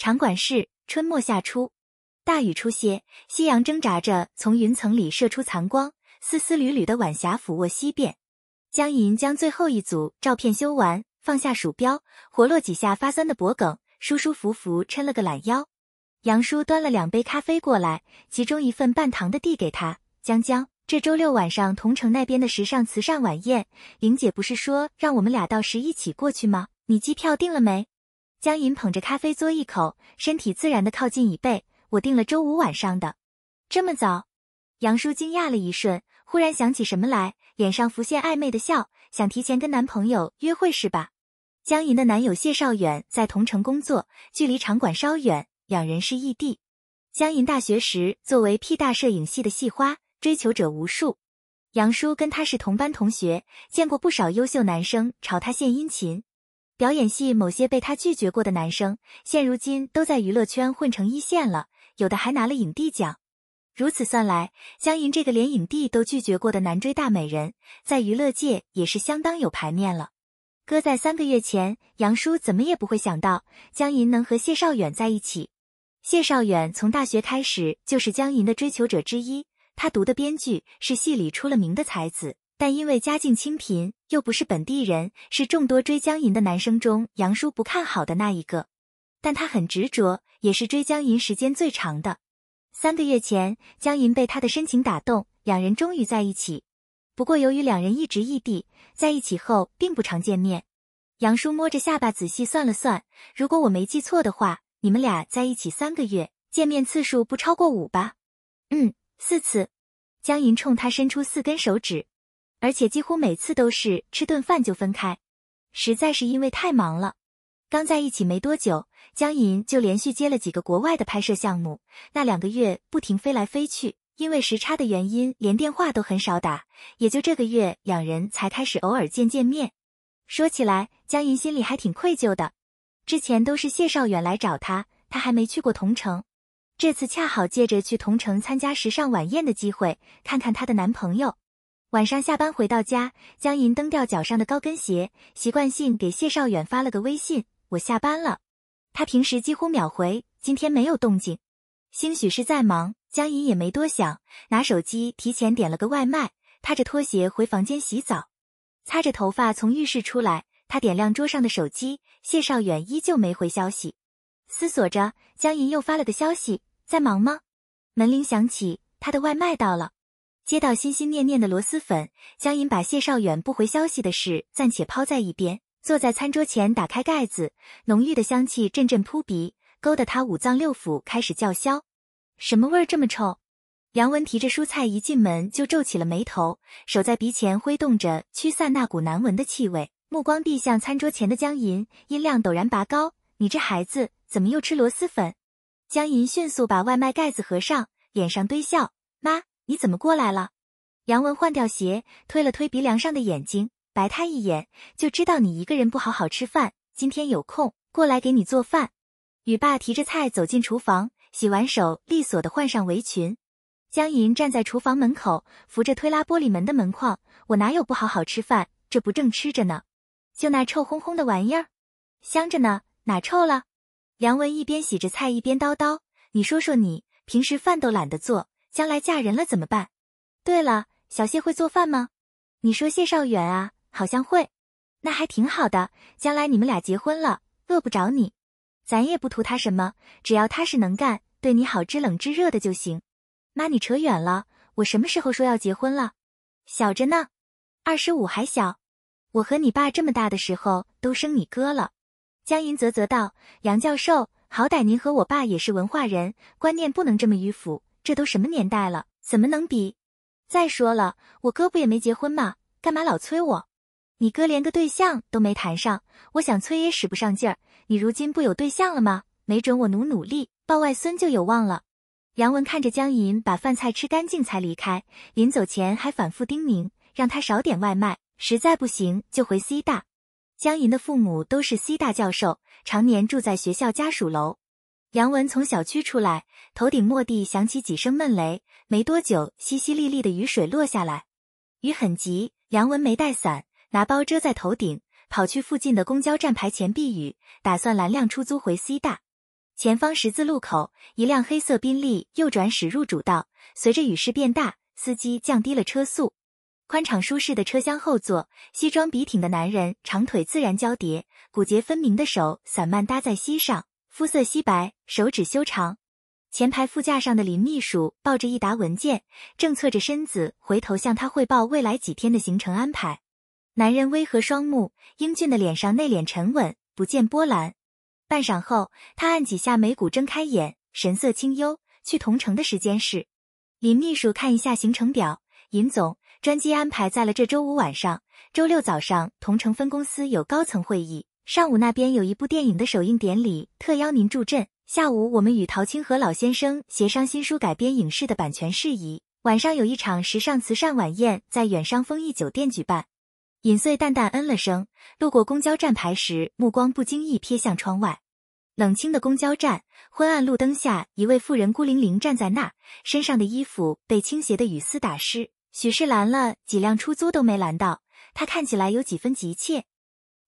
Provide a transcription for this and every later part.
场馆是春末夏初，大雨初歇，夕阳挣扎着从云层里射出残光，丝丝缕缕的晚霞俯卧西边。江银将最后一组照片修完，放下鼠标，活络几下发酸的脖梗，舒舒服服抻了个懒腰。杨叔端了两杯咖啡过来，其中一份半糖的递给他。江江，这周六晚上同城那边的时尚慈善晚宴，玲姐不是说让我们俩到时一起过去吗？你机票定了没？江银捧着咖啡嘬一口，身体自然的靠近椅背。我订了周五晚上的，这么早？杨叔惊讶了一瞬，忽然想起什么来，脸上浮现暧昧的笑，想提前跟男朋友约会是吧？江银的男友谢少远在同城工作，距离场馆稍远，两人是异地。江银大学时作为 P 大摄影系的系花，追求者无数。杨叔跟他是同班同学，见过不少优秀男生朝他献殷勤。表演系某些被他拒绝过的男生，现如今都在娱乐圈混成一线了，有的还拿了影帝奖。如此算来，江银这个连影帝都拒绝过的男追大美人，在娱乐界也是相当有排面了。搁在三个月前，杨叔怎么也不会想到江银能和谢少远在一起。谢少远从大学开始就是江银的追求者之一，他读的编剧是戏里出了名的才子。但因为家境清贫，又不是本地人，是众多追江银的男生中杨叔不看好的那一个。但他很执着，也是追江银时间最长的。三个月前，江银被他的深情打动，两人终于在一起。不过，由于两人一直异地，在一起后并不常见面。杨叔摸着下巴仔细算了算，如果我没记错的话，你们俩在一起三个月，见面次数不超过五吧？嗯，四次。江银冲他伸出四根手指。而且几乎每次都是吃顿饭就分开，实在是因为太忙了。刚在一起没多久，江银就连续接了几个国外的拍摄项目，那两个月不停飞来飞去，因为时差的原因，连电话都很少打。也就这个月，两人才开始偶尔见见面。说起来，江银心里还挺愧疚的，之前都是谢少远来找他，他还没去过同城。这次恰好借着去同城参加时尚晚宴的机会，看看她的男朋友。晚上下班回到家，江银蹬掉脚上的高跟鞋，习惯性给谢少远发了个微信：“我下班了。”他平时几乎秒回，今天没有动静，兴许是在忙。江银也没多想，拿手机提前点了个外卖，踏着拖鞋回房间洗澡，擦着头发从浴室出来，他点亮桌上的手机，谢少远依旧没回消息，思索着，江银又发了个消息：“在忙吗？”门铃响起，他的外卖到了。接到心心念念的螺蛳粉，江银把谢少远不回消息的事暂且抛在一边，坐在餐桌前打开盖子，浓郁的香气阵阵扑鼻，勾得他五脏六腑开始叫嚣。什么味儿这么臭？梁文提着蔬菜一进门就皱起了眉头，手在鼻前挥动着驱散那股难闻的气味，目光递向餐桌前的江银，音量陡然拔高：“你这孩子怎么又吃螺蛳粉？”江银迅速把外卖盖子合上，脸上堆笑。你怎么过来了？杨文换掉鞋，推了推鼻梁上的眼睛，白他一眼，就知道你一个人不好好吃饭。今天有空过来给你做饭。雨爸提着菜走进厨房，洗完手利索的换上围裙。江银站在厨房门口，扶着推拉玻璃门的门框。我哪有不好好吃饭？这不正吃着呢？就那臭烘烘的玩意儿，香着呢，哪臭了？杨文一边洗着菜一边叨叨：“你说说你，平时饭都懒得做。”将来嫁人了怎么办？对了，小谢会做饭吗？你说谢少远啊，好像会，那还挺好的。将来你们俩结婚了，饿不着你，咱也不图他什么，只要他是能干，对你好，知冷知热的就行。妈，你扯远了，我什么时候说要结婚了？小着呢，二十五还小。我和你爸这么大的时候都生你哥了。江银啧啧道：“杨教授，好歹您和我爸也是文化人，观念不能这么迂腐。”这都什么年代了，怎么能比？再说了，我哥不也没结婚吗？干嘛老催我？你哥连个对象都没谈上，我想催也使不上劲儿。你如今不有对象了吗？没准我努努力抱外孙就有望了。杨文看着江银把饭菜吃干净才离开，临走前还反复叮咛，让他少点外卖，实在不行就回 C 大。江银的父母都是 C 大教授，常年住在学校家属楼。梁文从小区出来，头顶蓦地响起几声闷雷，没多久，淅淅沥沥的雨水落下来。雨很急，梁文没带伞，拿包遮在头顶，跑去附近的公交站牌前避雨，打算拦辆出租回 C 大。前方十字路口，一辆黑色宾利右转驶入主道。随着雨势变大，司机降低了车速。宽敞舒适的车厢后座，西装笔挺的男人，长腿自然交叠，骨节分明的手散漫搭在膝上。肤色皙白，手指修长。前排副驾上的林秘书抱着一沓文件，正侧着身子回头向他汇报未来几天的行程安排。男人微和，双目英俊的脸上内敛沉稳，不见波澜。半晌后，他按几下眉骨，睁开眼，神色清幽。去同城的时间是？林秘书看一下行程表，尹总专机安排在了这周五晚上，周六早上，同城分公司有高层会议。上午那边有一部电影的首映典礼，特邀您助阵。下午我们与陶清河老先生协商新书改编影视的版权事宜。晚上有一场时尚慈善晚宴在远商丰益酒店举办。尹穗淡淡嗯了声，路过公交站牌时，目光不经意瞥向窗外。冷清的公交站，昏暗路灯下，一位妇人孤零零站在那身上的衣服被倾斜的雨丝打湿。许是拦了几辆出租都没拦到，她看起来有几分急切。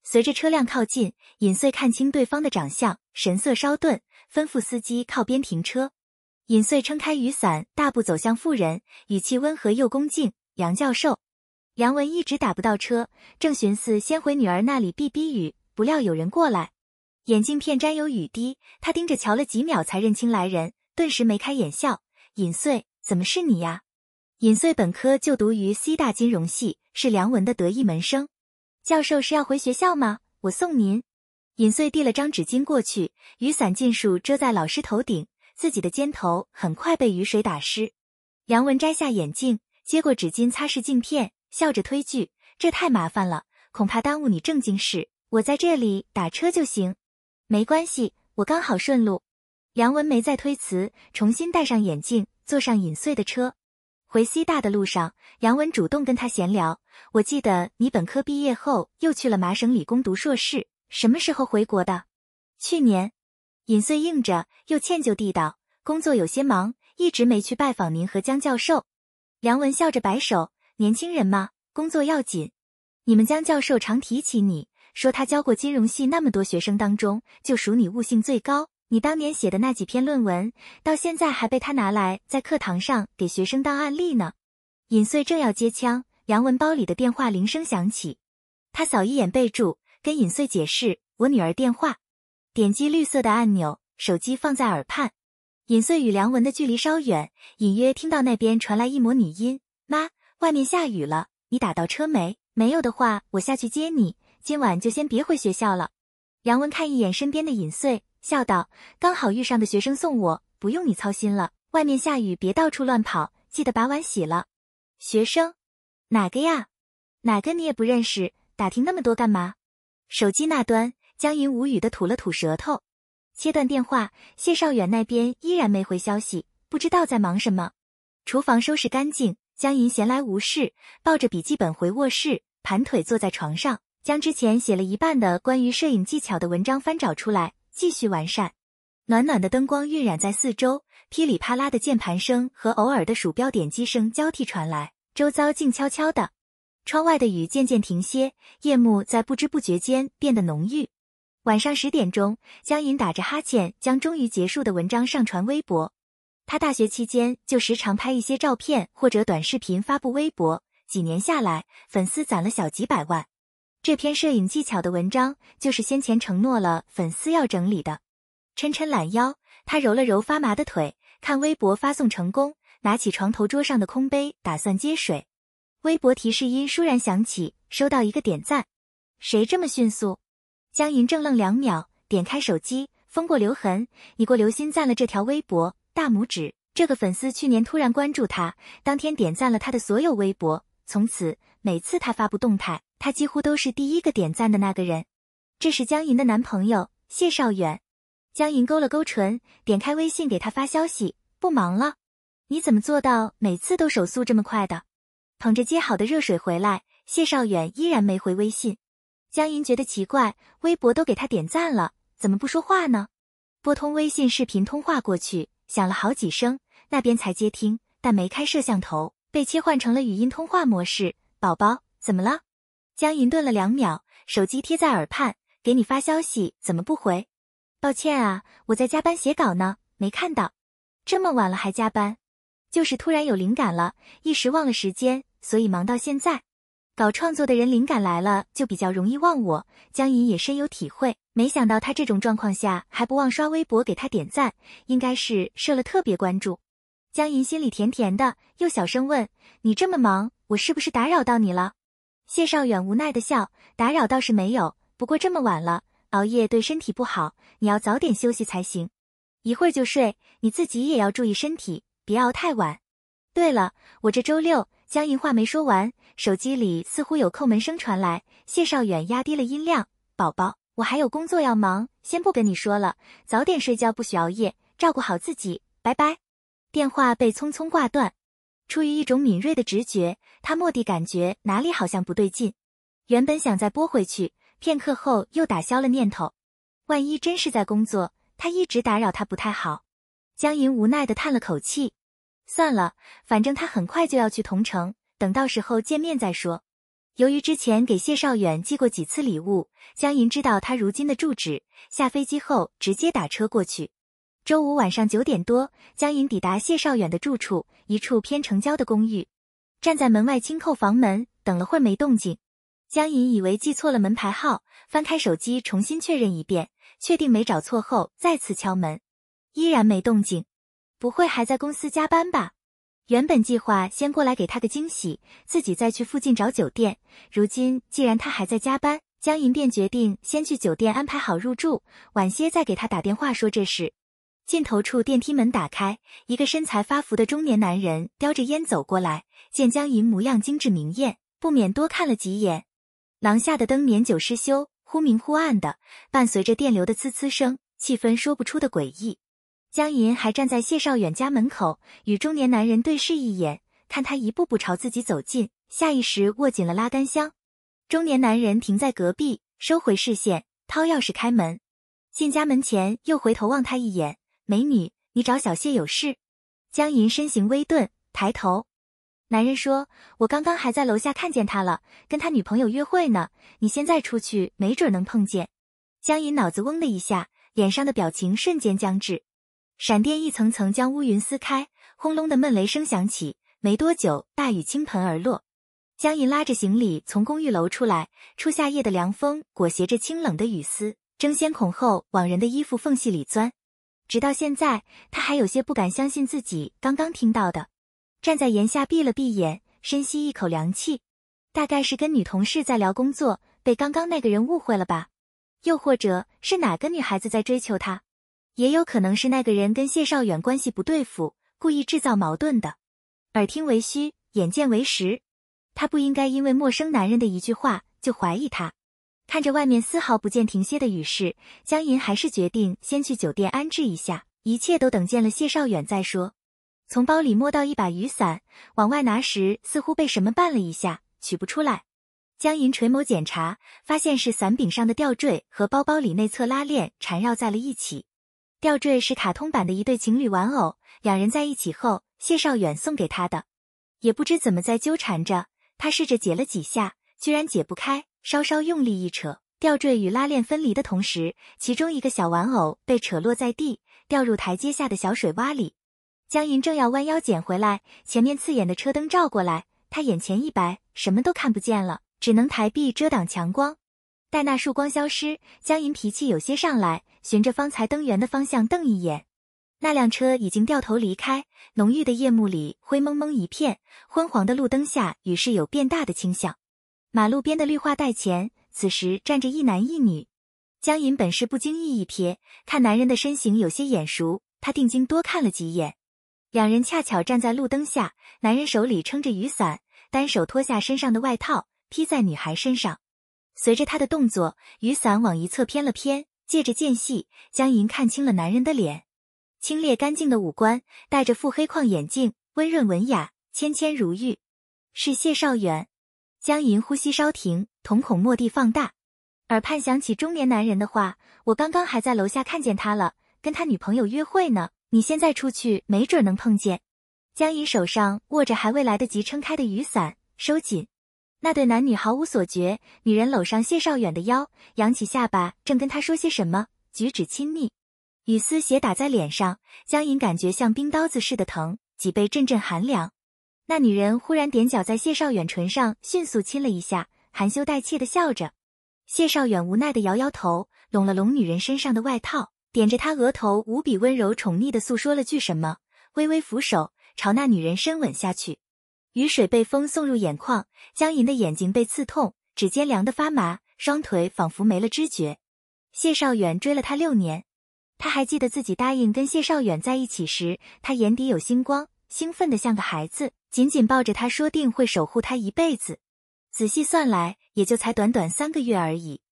随着车辆靠近，尹穗看清对方的长相，神色稍顿，吩咐司机靠边停车。尹穗撑开雨伞，大步走向妇人，语气温和又恭敬。梁教授，梁文一直打不到车，正寻思先回女儿那里避避雨，不料有人过来，眼镜片沾有雨滴，他盯着瞧了几秒才认清来人，顿时眉开眼笑。尹穗，怎么是你呀？尹穗本科就读于西大金融系，是梁文的得意门生。教授是要回学校吗？我送您。尹穗递了张纸巾过去，雨伞尽数遮在老师头顶，自己的肩头很快被雨水打湿。梁文摘下眼镜，接过纸巾擦拭镜片，笑着推拒：“这太麻烦了，恐怕耽误你正经事。我在这里打车就行。”“没关系，我刚好顺路。”梁文没再推辞，重新戴上眼镜，坐上尹穗的车。回西大的路上，杨文主动跟他闲聊。我记得你本科毕业后又去了麻省理工读硕士，什么时候回国的？去年，尹穗应着，又歉疚地道，工作有些忙，一直没去拜访您和江教授。杨文笑着摆手，年轻人嘛，工作要紧。你们江教授常提起你，说他教过金融系那么多学生当中，就数你悟性最高。你当年写的那几篇论文，到现在还被他拿来在课堂上给学生当案例呢。尹穗正要接枪，梁文包里的电话铃声响起，他扫一眼备注，跟尹穗解释：“我女儿电话。”点击绿色的按钮，手机放在耳畔。尹穗与梁文的距离稍远，隐约听到那边传来一抹女音：“妈，外面下雨了，你打到车没？没有的话，我下去接你。今晚就先别回学校了。”梁文看一眼身边的尹穗。笑道：“刚好遇上的学生送我，不用你操心了。外面下雨，别到处乱跑，记得把碗洗了。”学生，哪个呀？哪个你也不认识，打听那么多干嘛？手机那端，江银无语的吐了吐舌头，切断电话。谢少远那边依然没回消息，不知道在忙什么。厨房收拾干净，江银闲来无事，抱着笔记本回卧室，盘腿坐在床上，将之前写了一半的关于摄影技巧的文章翻找出来。继续完善，暖暖的灯光晕染在四周，噼里啪啦的键盘声和偶尔的鼠标点击声交替传来，周遭静悄悄的。窗外的雨渐渐停歇，夜幕在不知不觉间变得浓郁。晚上十点钟，江隐打着哈欠，将终于结束的文章上传微博。他大学期间就时常拍一些照片或者短视频发布微博，几年下来，粉丝攒了小几百万。这篇摄影技巧的文章就是先前承诺了粉丝要整理的。抻抻懒腰，他揉了揉发麻的腿，看微博发送成功，拿起床头桌上的空杯打算接水。微博提示音倏然响起，收到一个点赞。谁这么迅速？江银正愣两秒，点开手机，封过留痕，你过留心赞了这条微博，大拇指。这个粉丝去年突然关注他，当天点赞了他的所有微博，从此每次他发布动态。他几乎都是第一个点赞的那个人，这是江银的男朋友谢少远。江银勾了勾唇，点开微信给他发消息：“不忙了，你怎么做到每次都手速这么快的？”捧着接好的热水回来，谢少远依然没回微信。江银觉得奇怪，微博都给他点赞了，怎么不说话呢？拨通微信视频通话过去，响了好几声，那边才接听，但没开摄像头，被切换成了语音通话模式。宝宝，怎么了？江银顿了两秒，手机贴在耳畔，给你发消息，怎么不回？抱歉啊，我在加班写稿呢，没看到。这么晚了还加班，就是突然有灵感了，一时忘了时间，所以忙到现在。搞创作的人灵感来了就比较容易忘我，江银也深有体会。没想到他这种状况下还不忘刷微博给他点赞，应该是设了特别关注。江银心里甜甜的，又小声问：“你这么忙，我是不是打扰到你了？”谢少远无奈地笑，打扰倒是没有，不过这么晚了，熬夜对身体不好，你要早点休息才行。一会儿就睡，你自己也要注意身体，别熬太晚。对了，我这周六……江银话没说完，手机里似乎有叩门声传来。谢少远压低了音量：“宝宝，我还有工作要忙，先不跟你说了，早点睡觉，不许熬夜，照顾好自己，拜拜。”电话被匆匆挂断。出于一种敏锐的直觉，他蓦地感觉哪里好像不对劲。原本想再拨回去，片刻后又打消了念头。万一真是在工作，他一直打扰他不太好。江银无奈地叹了口气，算了，反正他很快就要去桐城，等到时候见面再说。由于之前给谢少远寄过几次礼物，江银知道他如今的住址。下飞机后直接打车过去。周五晚上九点多，江银抵达谢少远的住处，一处偏城郊的公寓。站在门外轻叩房门，等了会没动静。江银以为记错了门牌号，翻开手机重新确认一遍，确定没找错后，再次敲门，依然没动静。不会还在公司加班吧？原本计划先过来给他个惊喜，自己再去附近找酒店。如今既然他还在加班，江莹便决定先去酒店安排好入住，晚些再给他打电话说这事。尽头处电梯门打开，一个身材发福的中年男人叼着烟走过来。见江银模样精致明艳，不免多看了几眼。廊下的灯年久失修，忽明忽暗的，伴随着电流的呲呲声，气氛说不出的诡异。江银还站在谢少远家门口，与中年男人对视一眼，看他一步步朝自己走近，下意识握紧了拉杆箱。中年男人停在隔壁，收回视线，掏钥匙开门。进家门前又回头望他一眼。美女，你找小谢有事？江银身形微顿，抬头，男人说：“我刚刚还在楼下看见他了，跟他女朋友约会呢。你现在出去，没准能碰见。”江银脑子嗡的一下，脸上的表情瞬间僵滞。闪电一层层将乌云撕开，轰隆的闷雷声响起，没多久，大雨倾盆而落。江银拉着行李从公寓楼出来，初夏夜的凉风裹挟着清冷的雨丝，争先恐后往人的衣服缝隙里钻。直到现在，他还有些不敢相信自己刚刚听到的。站在檐下，闭了闭眼，深吸一口凉气。大概是跟女同事在聊工作，被刚刚那个人误会了吧？又或者是哪个女孩子在追求他？也有可能是那个人跟谢少远关系不对付，故意制造矛盾的。耳听为虚，眼见为实。他不应该因为陌生男人的一句话就怀疑他。看着外面丝毫不见停歇的雨势，江银还是决定先去酒店安置一下，一切都等见了谢少远再说。从包里摸到一把雨伞，往外拿时似乎被什么绊了一下，取不出来。江银垂眸检查，发现是伞柄上的吊坠和包包里内侧拉链缠绕在了一起。吊坠是卡通版的一对情侣玩偶，两人在一起后，谢少远送给他的，也不知怎么在纠缠着。他试着解了几下，居然解不开。稍稍用力一扯，吊坠与拉链分离的同时，其中一个小玩偶被扯落在地，掉入台阶下的小水洼里。江银正要弯腰捡回来，前面刺眼的车灯照过来，他眼前一白，什么都看不见了，只能抬臂遮挡强光。待那束光消失，江银脾气有些上来，循着方才灯源的方向瞪一眼，那辆车已经掉头离开。浓郁的夜幕里灰蒙蒙一片，昏黄的路灯下，雨势有变大的倾向。马路边的绿化带前，此时站着一男一女。江银本是不经意一瞥，看男人的身形有些眼熟，他定睛多看了几眼。两人恰巧站在路灯下，男人手里撑着雨伞，单手脱下身上的外套披在女孩身上。随着他的动作，雨伞往一侧偏了偏，借着间隙，江银看清了男人的脸，清冽干净的五官，戴着副黑框眼镜，温润文雅，纤纤如玉，是谢少远。江吟呼吸稍停，瞳孔蓦地放大，耳畔响起中年男人的话：“我刚刚还在楼下看见他了，跟他女朋友约会呢。你现在出去，没准能碰见。”江吟手上握着还未来得及撑开的雨伞，收紧。那对男女毫无所觉，女人搂上谢少远的腰，扬起下巴，正跟他说些什么，举止亲密。雨丝斜打在脸上，江吟感觉像冰刀子似的疼，脊背阵阵寒凉。那女人忽然踮脚，在谢少远唇上迅速亲了一下，含羞带怯的笑着。谢少远无奈的摇摇头，拢了拢女人身上的外套，点着她额头，无比温柔宠溺的诉说了句什么，微微扶手，朝那女人深吻下去。雨水被风送入眼眶，江银的眼睛被刺痛，指尖凉得发麻，双腿仿佛没了知觉。谢少远追了她六年，他还记得自己答应跟谢少远在一起时，他眼底有星光。兴奋的像个孩子，紧紧抱着他，说定会守护他一辈子。仔细算来，也就才短短三个月而已。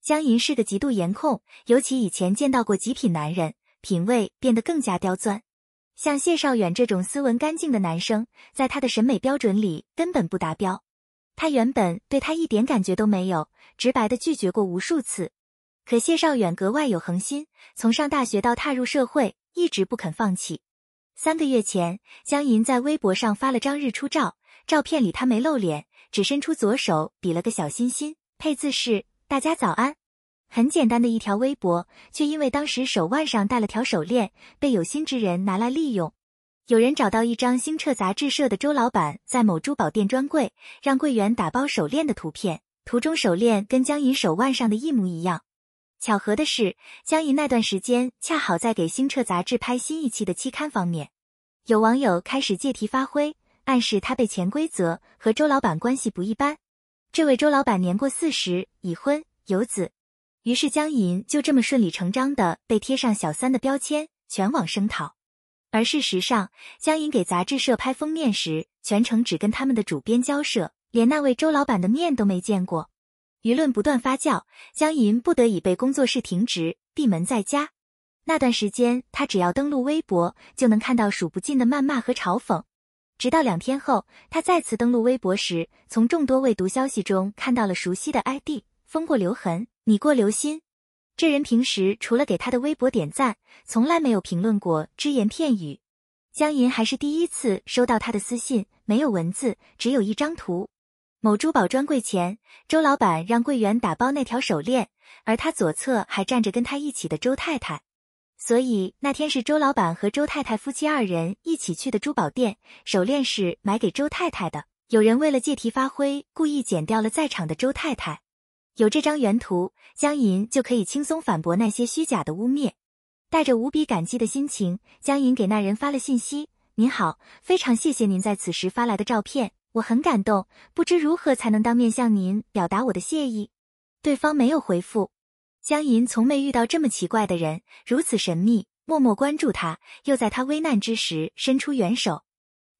江银是个极度颜控，尤其以前见到过极品男人，品味变得更加刁钻。像谢少远这种斯文干净的男生，在他的审美标准里根本不达标。他原本对他一点感觉都没有，直白的拒绝过无数次。可谢少远格外有恒心，从上大学到踏入社会，一直不肯放弃。三个月前，江银在微博上发了张日出照，照片里她没露脸，只伸出左手比了个小心心，配字是“大家早安”。很简单的一条微博，却因为当时手腕上戴了条手链，被有心之人拿来利用。有人找到一张星澈杂志社的周老板在某珠宝店专柜让柜员打包手链的图片，图中手链跟江银手腕上的一模一样。巧合的是，江怡那段时间恰好在给《星澈》杂志拍新一期的期刊方面，有网友开始借题发挥，暗示他被潜规则，和周老板关系不一般。这位周老板年过四十，已婚有子。于是江银就这么顺理成章的被贴上小三的标签，全网声讨。而事实上，江银给杂志社拍封面时，全程只跟他们的主编交涉，连那位周老板的面都没见过。舆论不断发酵，江银不得已被工作室停职，闭门在家。那段时间，他只要登录微博，就能看到数不尽的谩骂和嘲讽。直到两天后，他再次登录微博时，从众多未读消息中看到了熟悉的 ID“ 风过留痕，你过留心”。这人平时除了给他的微博点赞，从来没有评论过只言片语。江银还是第一次收到他的私信，没有文字，只有一张图。某珠宝专柜前，周老板让柜员打包那条手链，而他左侧还站着跟他一起的周太太，所以那天是周老板和周太太夫妻二人一起去的珠宝店，手链是买给周太太的。有人为了借题发挥，故意剪掉了在场的周太太。有这张原图，江银就可以轻松反驳那些虚假的污蔑。带着无比感激的心情，江银给那人发了信息：您好，非常谢谢您在此时发来的照片。我很感动，不知如何才能当面向您表达我的谢意。对方没有回复。江银从没遇到这么奇怪的人，如此神秘，默默关注他，又在他危难之时伸出援手，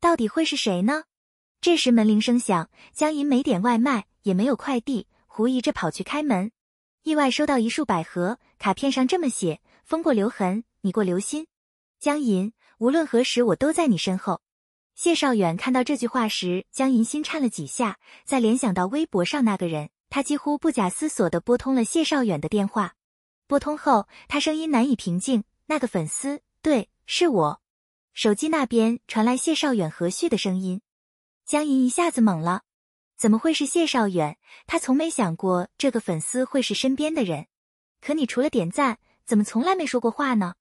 到底会是谁呢？这时门铃声响，江银没点外卖，也没有快递，狐疑着跑去开门，意外收到一束百合，卡片上这么写：风过留痕，你过留心。江银，无论何时，我都在你身后。谢少远看到这句话时，江银心颤了几下，再联想到微博上那个人，他几乎不假思索地拨通了谢少远的电话。拨通后，他声音难以平静。那个粉丝，对，是我。手机那边传来谢少远和煦的声音。江银一下子懵了，怎么会是谢少远？他从没想过这个粉丝会是身边的人。可你除了点赞，怎么从来没说过话呢？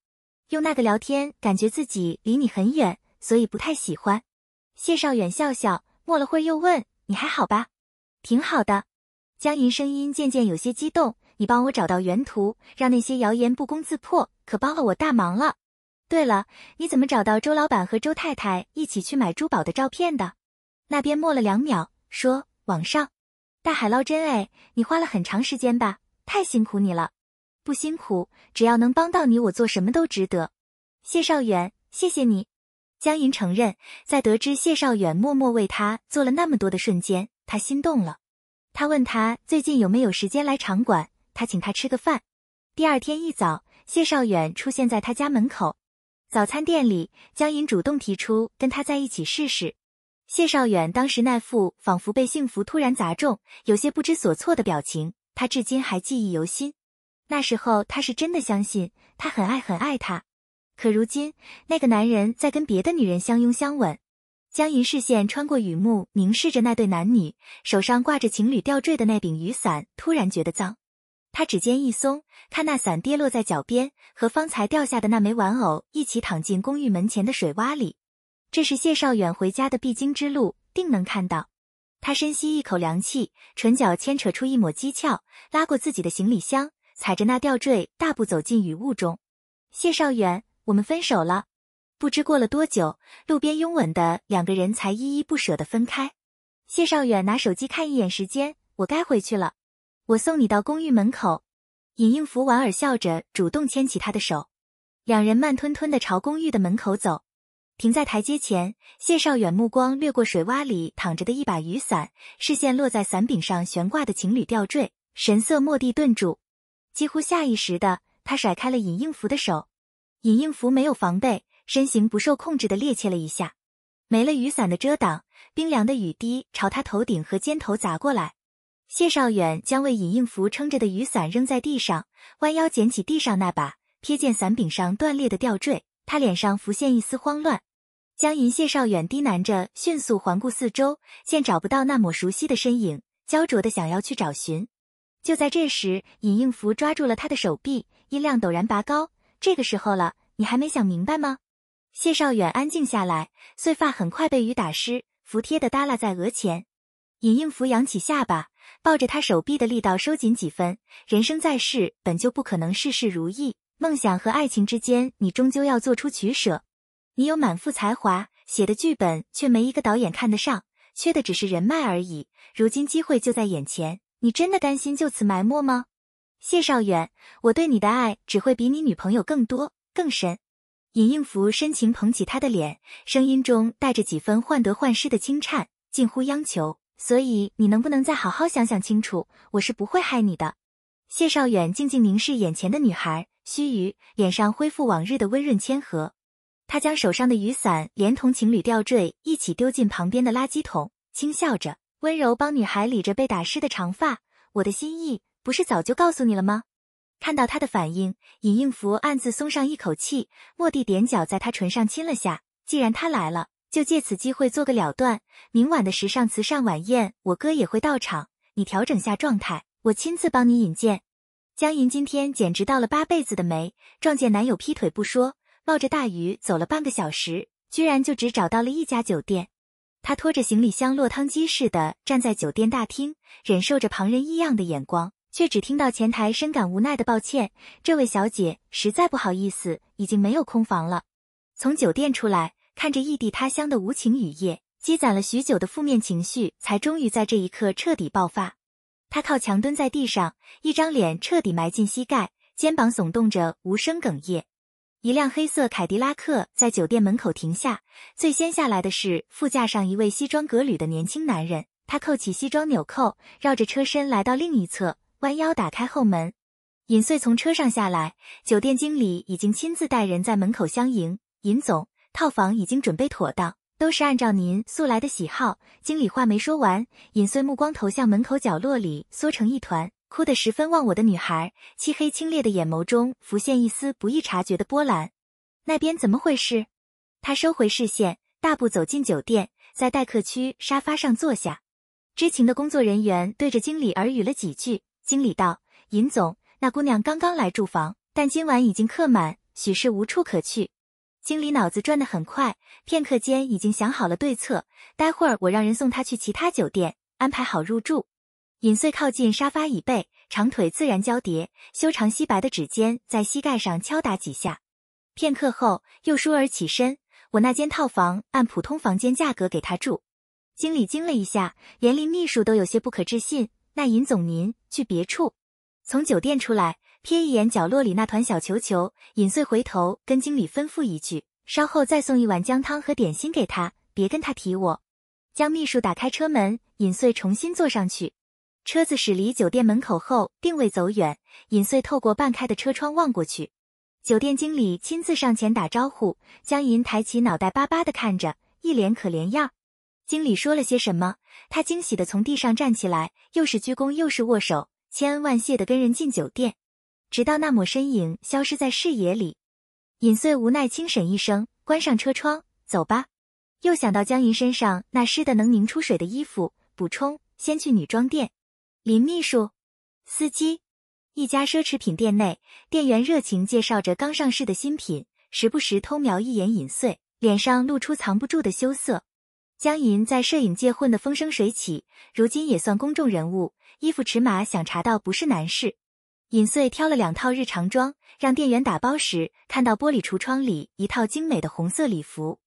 用那个聊天，感觉自己离你很远。所以不太喜欢。谢少远笑笑，默了会又问：“你还好吧？”“挺好的。”江银声音渐渐有些激动。“你帮我找到原图，让那些谣言不攻自破，可帮了我大忙了。”“对了，你怎么找到周老板和周太太一起去买珠宝的照片的？”那边默了两秒，说：“网上，大海捞针哎，你花了很长时间吧？太辛苦你了。”“不辛苦，只要能帮到你，我做什么都值得。”谢少远，谢谢你。江银承认，在得知谢少远默默为他做了那么多的瞬间，他心动了。他问他最近有没有时间来场馆，他请他吃个饭。第二天一早，谢少远出现在他家门口。早餐店里，江银主动提出跟他在一起试试。谢少远当时那副仿佛被幸福突然砸中，有些不知所措的表情，他至今还记忆犹新。那时候他是真的相信，他很爱很爱他。可如今，那个男人在跟别的女人相拥相吻，江银视线穿过雨幕，凝视着那对男女，手上挂着情侣吊坠的那柄雨伞，突然觉得脏。他指尖一松，看那伞跌落在脚边，和方才掉下的那枚玩偶一起躺进公寓门前的水洼里。这是谢少远回家的必经之路，定能看到。他深吸一口凉气，唇角牵扯出一抹讥诮，拉过自己的行李箱，踩着那吊坠，大步走进雨雾中。谢少远。我们分手了，不知过了多久，路边拥吻的两个人才依依不舍的分开。谢少远拿手机看一眼时间，我该回去了，我送你到公寓门口。尹应福莞尔笑着，主动牵起他的手，两人慢吞吞的朝公寓的门口走。停在台阶前，谢少远目光掠过水洼里躺着的一把雨伞，视线落在伞柄上悬挂的情侣吊坠，神色蓦地顿住，几乎下意识的，他甩开了尹应福的手。尹应福没有防备，身形不受控制的趔趄了一下，没了雨伞的遮挡，冰凉的雨滴朝他头顶和肩头砸过来。谢少远将为尹应福撑着的雨伞扔在地上，弯腰捡起地上那把，瞥见伞柄上断裂的吊坠，他脸上浮现一丝慌乱。江银谢少远低喃着，迅速环顾四周，见找不到那抹熟悉的身影，焦灼的想要去找寻。就在这时，尹应福抓住了他的手臂，音量陡然拔高。这个时候了，你还没想明白吗？谢少远安静下来，碎发很快被雨打湿，服帖的耷拉在额前。尹应福扬起下巴，抱着他手臂的力道收紧几分。人生在世，本就不可能事事如意。梦想和爱情之间，你终究要做出取舍。你有满腹才华，写的剧本却没一个导演看得上，缺的只是人脉而已。如今机会就在眼前，你真的甘心就此埋没吗？谢少远，我对你的爱只会比你女朋友更多更深。尹应福深情捧起她的脸，声音中带着几分患得患失的轻颤，近乎央求。所以你能不能再好好想想清楚？我是不会害你的。谢少远静静凝视眼前的女孩，须臾，脸上恢复往日的温润谦和。他将手上的雨伞连同情侣吊坠一起丢进旁边的垃圾桶，轻笑着，温柔帮女孩理着被打湿的长发。我的心意。不是早就告诉你了吗？看到他的反应，尹应福暗自松上一口气，蓦地踮脚在他唇上亲了下。既然他来了，就借此机会做个了断。明晚的时尚慈善晚宴，我哥也会到场，你调整下状态，我亲自帮你引荐。江银今天简直倒了八辈子的霉，撞见男友劈腿不说，冒着大雨走了半个小时，居然就只找到了一家酒店。她拖着行李箱，落汤鸡似的站在酒店大厅，忍受着旁人异样的眼光。却只听到前台深感无奈的抱歉：“这位小姐，实在不好意思，已经没有空房了。”从酒店出来，看着异地他乡的无情雨夜，积攒了许久的负面情绪才终于在这一刻彻底爆发。他靠墙蹲在地上，一张脸彻底埋进膝盖，肩膀耸动着，无声哽咽。一辆黑色凯迪拉克在酒店门口停下，最先下来的是副驾上一位西装革履的年轻男人。他扣起西装纽扣，绕着车身来到另一侧。弯腰打开后门，尹穗从车上下来。酒店经理已经亲自带人在门口相迎。尹总，套房已经准备妥当，都是按照您素来的喜好。经理话没说完，尹穗目光投向门口角落里缩成一团、哭得十分忘我的女孩，漆黑清冽的眼眸中浮现一丝不易察觉的波澜。那边怎么回事？他收回视线，大步走进酒店，在待客区沙发上坐下。知情的工作人员对着经理耳语了几句。经理道：“尹总，那姑娘刚刚来住房，但今晚已经客满，许是无处可去。”经理脑子转得很快，片刻间已经想好了对策。待会儿我让人送她去其他酒店，安排好入住。尹穗靠近沙发椅背，长腿自然交叠，修长皙白的指尖在膝盖上敲打几下。片刻后，又倏而起身：“我那间套房按普通房间价格给她住。”经理惊了一下，连林秘书都有些不可置信。那尹总，您去别处。从酒店出来，瞥一眼角落里那团小球球，尹穗回头跟经理吩咐一句：“稍后再送一碗姜汤和点心给他，别跟他提我。”江秘书打开车门，尹穗重新坐上去。车子驶离酒店门口后，并未走远。尹穗透过半开的车窗望过去，酒店经理亲自上前打招呼。江银抬起脑袋，巴巴的看着，一脸可怜样。经理说了些什么？他惊喜的从地上站起来，又是鞠躬又是握手，千恩万谢的跟人进酒店，直到那抹身影消失在视野里。尹穗无奈轻审一声，关上车窗，走吧。又想到江银身上那湿的能凝出水的衣服，补充，先去女装店。林秘书，司机。一家奢侈品店内，店员热情介绍着刚上市的新品，时不时偷瞄一眼尹穗，脸上露出藏不住的羞涩。江银在摄影界混得风生水起，如今也算公众人物，衣服尺码想查到不是难事。尹穗挑了两套日常装，让店员打包时看到玻璃橱窗里一套精美的红色礼服。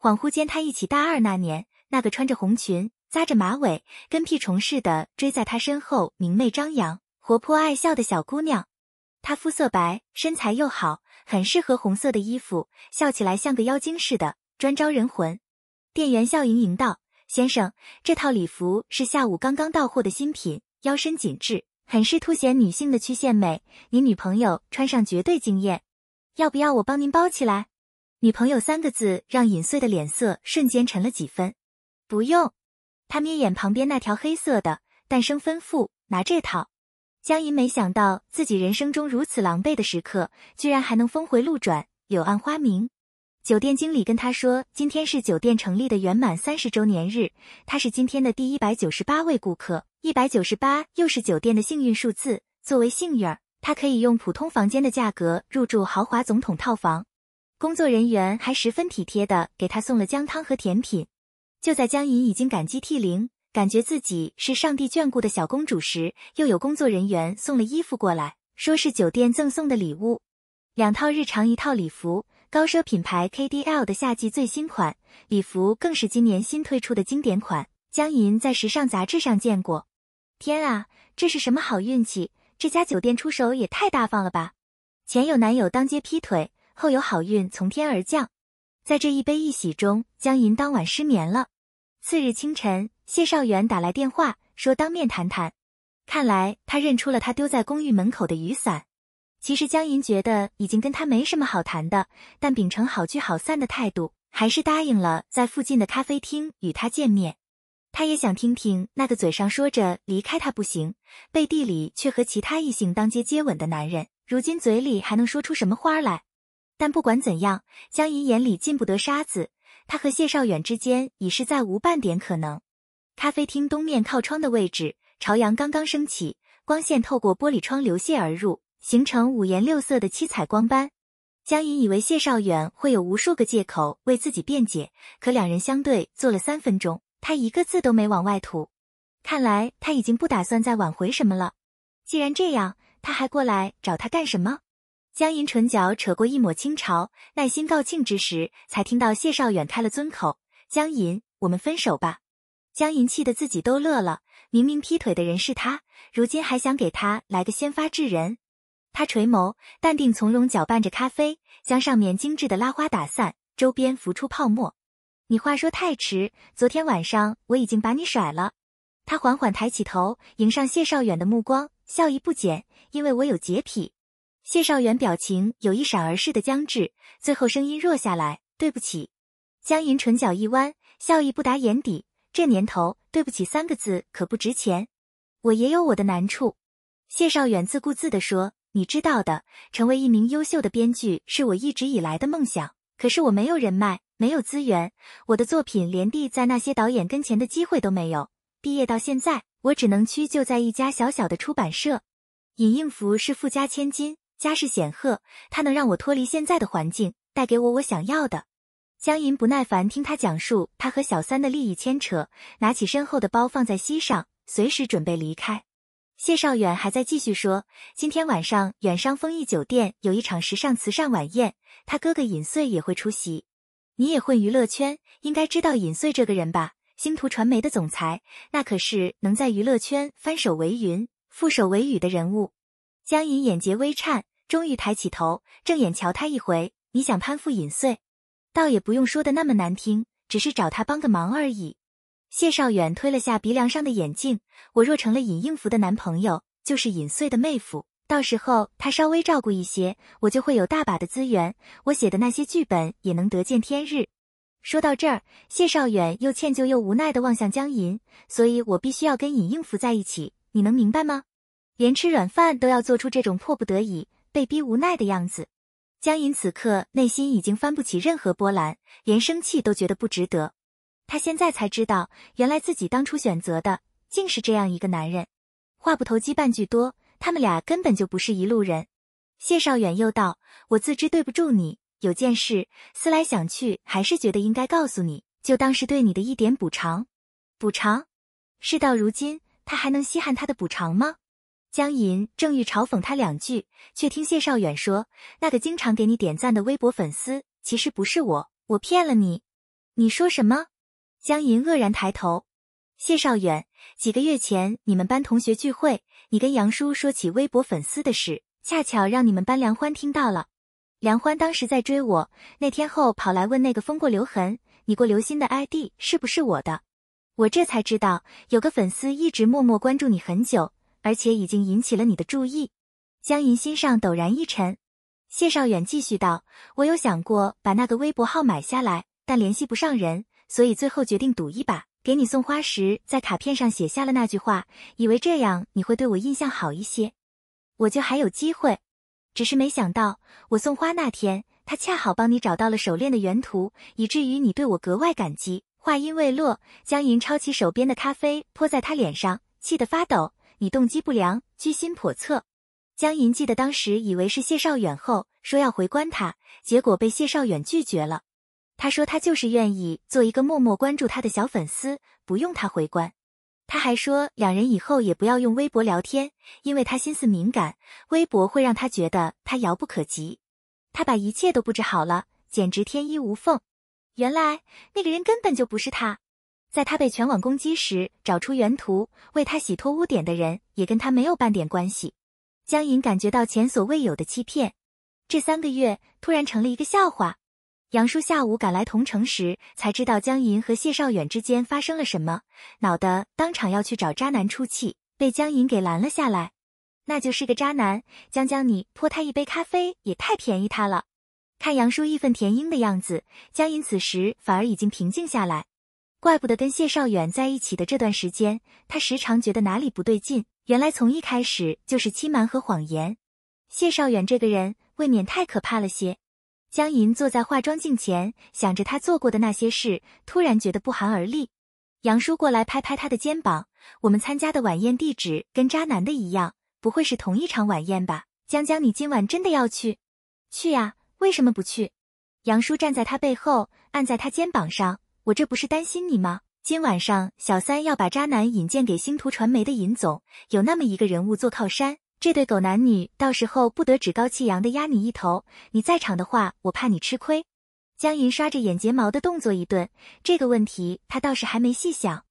恍惚间，他忆起大二那年，那个穿着红裙、扎着马尾、跟屁虫似的追在她身后、明媚张扬、活泼爱笑的小姑娘。她肤色白，身材又好，很适合红色的衣服，笑起来像个妖精似的，专招人魂。店员笑盈盈道：“先生，这套礼服是下午刚刚到货的新品，腰身紧致，很是凸显女性的曲线美。你女朋友穿上绝对惊艳，要不要我帮您包起来？”女朋友三个字让尹岁的脸色瞬间沉了几分。不用，他眯眼，旁边那条黑色的，淡声吩咐拿这套。江银没想到自己人生中如此狼狈的时刻，居然还能峰回路转，柳暗花明。酒店经理跟他说：“今天是酒店成立的圆满三十周年日，他是今天的第一百九十八位顾客，一百九十八又是酒店的幸运数字。作为幸运儿，他可以用普通房间的价格入住豪华总统套房。工作人员还十分体贴的给他送了姜汤和甜品。就在江银已经感激涕零，感觉自己是上帝眷顾的小公主时，又有工作人员送了衣服过来，说是酒店赠送的礼物，两套日常一套礼服。”高奢品牌 K D L 的夏季最新款礼服，更是今年新推出的经典款。江银在时尚杂志上见过。天啊，这是什么好运气？这家酒店出手也太大方了吧！前有男友当街劈腿，后有好运从天而降。在这一悲一喜中，江银当晚失眠了。次日清晨，谢少元打来电话，说当面谈谈。看来他认出了他丢在公寓门口的雨伞。其实江银觉得已经跟他没什么好谈的，但秉承好聚好散的态度，还是答应了在附近的咖啡厅与他见面。他也想听听那个嘴上说着离开他不行，背地里却和其他异性当街接吻的男人，如今嘴里还能说出什么花来？但不管怎样，江银眼里进不得沙子，他和谢少远之间已是再无半点可能。咖啡厅东面靠窗的位置，朝阳刚刚升起，光线透过玻璃窗流泻而入。形成五颜六色的七彩光斑，江银以为谢少远会有无数个借口为自己辩解，可两人相对坐了三分钟，他一个字都没往外吐，看来他已经不打算再挽回什么了。既然这样，他还过来找他干什么？江银唇角扯过一抹清嘲，耐心告罄之时，才听到谢少远开了尊口：“江银，我们分手吧。”江银气得自己都乐了，明明劈腿的人是他，如今还想给他来个先发制人。他垂眸，淡定从容搅拌着咖啡，将上面精致的拉花打散，周边浮出泡沫。你话说太迟，昨天晚上我已经把你甩了。他缓缓抬起头，迎上谢少远的目光，笑意不减。因为我有洁癖。谢少远表情有一闪而逝的僵滞，最后声音弱下来：“对不起。”江银唇角一弯，笑意不达眼底。这年头，对不起三个字可不值钱。我也有我的难处。谢少远自顾自地说。你知道的，成为一名优秀的编剧是我一直以来的梦想。可是我没有人脉，没有资源，我的作品连递在那些导演跟前的机会都没有。毕业到现在，我只能屈就在一家小小的出版社。尹应福是富家千金，家世显赫，他能让我脱离现在的环境，带给我我想要的。江银不耐烦听他讲述他和小三的利益牵扯，拿起身后的包放在膝上，随时准备离开。谢少远还在继续说，今天晚上远商丰益酒店有一场时尚慈善晚宴，他哥哥尹岁也会出席。你也混娱乐圈，应该知道尹岁这个人吧？星途传媒的总裁，那可是能在娱乐圈翻手为云、覆手为雨的人物。江颖眼睫微颤，终于抬起头，正眼瞧他一回。你想攀附尹岁，倒也不用说的那么难听，只是找他帮个忙而已。谢少远推了下鼻梁上的眼镜，我若成了尹应福的男朋友，就是尹穗的妹夫，到时候他稍微照顾一些，我就会有大把的资源，我写的那些剧本也能得见天日。说到这儿，谢少远又歉疚又无奈地望向江银，所以我必须要跟尹应福在一起，你能明白吗？连吃软饭都要做出这种迫不得已、被逼无奈的样子。江银此刻内心已经翻不起任何波澜，连生气都觉得不值得。他现在才知道，原来自己当初选择的竟是这样一个男人。话不投机半句多，他们俩根本就不是一路人。谢少远又道：“我自知对不住你，有件事思来想去，还是觉得应该告诉你，就当是对你的一点补偿。”补偿？事到如今，他还能稀罕他的补偿吗？江吟正欲嘲讽他两句，却听谢少远说：“那个经常给你点赞的微博粉丝，其实不是我，我骗了你。”你说什么？江银愕然抬头，谢少远，几个月前你们班同学聚会，你跟杨叔说起微博粉丝的事，恰巧让你们班梁欢听到了。梁欢当时在追我，那天后跑来问那个“风过留痕，你过留心”的 ID 是不是我的。我这才知道，有个粉丝一直默默关注你很久，而且已经引起了你的注意。江银心上陡然一沉。谢少远继续道：“我有想过把那个微博号买下来，但联系不上人。”所以最后决定赌一把，给你送花时，在卡片上写下了那句话，以为这样你会对我印象好一些，我就还有机会。只是没想到，我送花那天，他恰好帮你找到了手链的原图，以至于你对我格外感激。话音未落，江银抄起手边的咖啡泼在他脸上，气得发抖。你动机不良，居心叵测。江银记得当时以为是谢少远后，说要回关他，结果被谢少远拒绝了。他说：“他就是愿意做一个默默关注他的小粉丝，不用他回关。”他还说：“两人以后也不要用微博聊天，因为他心思敏感，微博会让他觉得他遥不可及。”他把一切都布置好了，简直天衣无缝。原来那个人根本就不是他，在他被全网攻击时，找出原图为他洗脱污点的人也跟他没有半点关系。江颖感觉到前所未有的欺骗，这三个月突然成了一个笑话。杨叔下午赶来桐城时，才知道江吟和谢少远之间发生了什么，恼得当场要去找渣男出气，被江吟给拦了下来。那就是个渣男，江江，你泼他一杯咖啡也太便宜他了。看杨叔义愤填膺的样子，江吟此时反而已经平静下来。怪不得跟谢少远在一起的这段时间，他时常觉得哪里不对劲，原来从一开始就是欺瞒和谎言。谢少远这个人未免太可怕了些。江银坐在化妆镜前，想着他做过的那些事，突然觉得不寒而栗。杨叔过来拍拍他的肩膀：“我们参加的晚宴地址跟渣男的一样，不会是同一场晚宴吧？”“江江，你今晚真的要去？去呀！为什么不去？”杨叔站在他背后，按在他肩膀上：“我这不是担心你吗？今晚上小三要把渣男引荐给星途传媒的尹总，有那么一个人物做靠山。”这对狗男女到时候不得趾高气扬的压你一头，你在场的话，我怕你吃亏。江银刷着眼睫毛的动作一顿，这个问题他倒是还没细想。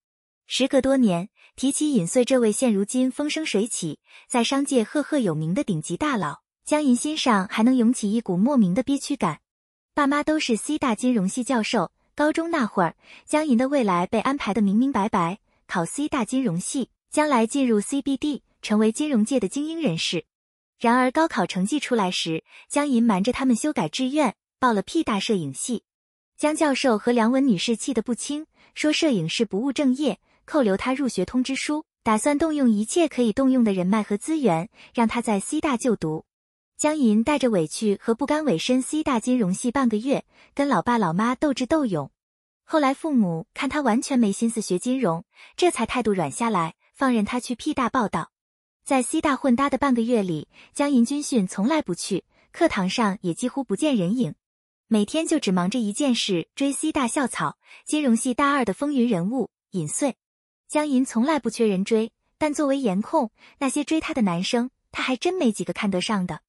时隔多年，提起尹穗这位现如今风生水起，在商界赫赫有名的顶级大佬，江银心上还能涌起一股莫名的憋屈感。爸妈都是 C 大金融系教授，高中那会儿，江银的未来被安排的明明白白，考 C 大金融系，将来进入 C B D。成为金融界的精英人士，然而高考成绩出来时，江银瞒着他们修改志愿，报了 P 大摄影系。江教授和梁文女士气得不轻，说摄影是不务正业，扣留他入学通知书，打算动用一切可以动用的人脉和资源，让他在 C 大就读。江银带着委屈和不甘，委身 C 大金融系半个月，跟老爸老妈斗智斗勇。后来父母看他完全没心思学金融，这才态度软下来，放任他去 P 大报道。在 C 大混搭的半个月里，江银军训从来不去，课堂上也几乎不见人影，每天就只忙着一件事——追 C 大校草、金融系大二的风云人物尹穗。江银从来不缺人追，但作为颜控，那些追她的男生，她还真没几个看得上的。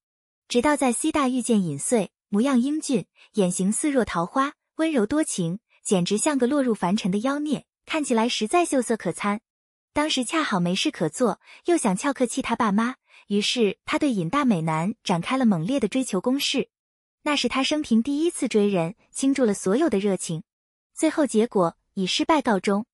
直到在 C 大遇见尹穗，模样英俊，眼型似若桃花，温柔多情，简直像个落入凡尘的妖孽，看起来实在秀色可餐。当时恰好没事可做，又想翘课气他爸妈，于是他对尹大美男展开了猛烈的追求攻势。那是他生平第一次追人，倾注了所有的热情，最后结果以失败告终。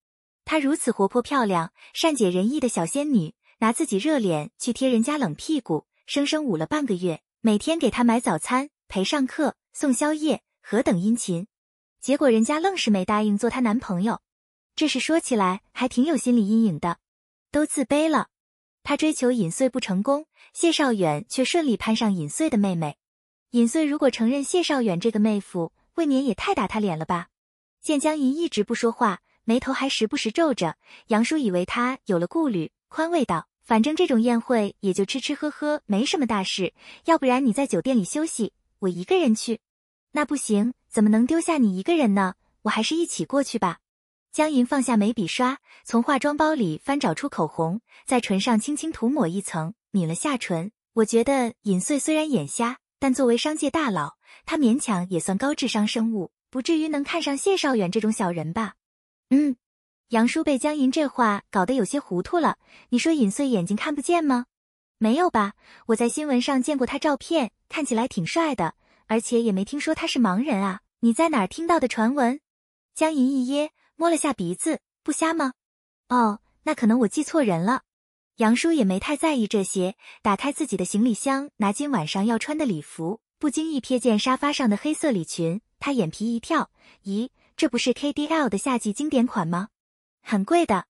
她如此活泼漂亮、善解人意的小仙女，拿自己热脸去贴人家冷屁股，生生捂了半个月，每天给她买早餐、陪上课、送宵夜，何等殷勤，结果人家愣是没答应做她男朋友。这事说起来还挺有心理阴影的，都自卑了。他追求尹穗不成功，谢少远却顺利攀上尹穗的妹妹。尹穗如果承认谢少远这个妹夫，未免也太打他脸了吧？见江姨一直不说话，眉头还时不时皱着，杨叔以为她有了顾虑，宽慰道：“反正这种宴会也就吃吃喝喝，没什么大事。要不然你在酒店里休息，我一个人去。那不行，怎么能丢下你一个人呢？我还是一起过去吧。”江银放下眉笔刷，从化妆包里翻找出口红，在唇上轻轻涂抹一层，抿了下唇。我觉得尹穗虽然眼瞎，但作为商界大佬，他勉强也算高智商生物，不至于能看上谢少远这种小人吧？嗯，杨叔被江银这话搞得有些糊涂了。你说尹穗眼睛看不见吗？没有吧，我在新闻上见过他照片，看起来挺帅的，而且也没听说他是盲人啊。你在哪儿听到的传闻？江银一噎。摸了下鼻子，不瞎吗？哦，那可能我记错人了。杨叔也没太在意这些，打开自己的行李箱，拿今晚上要穿的礼服，不经意瞥见沙发上的黑色礼裙，他眼皮一跳，咦，这不是 K D L 的夏季经典款吗？很贵的。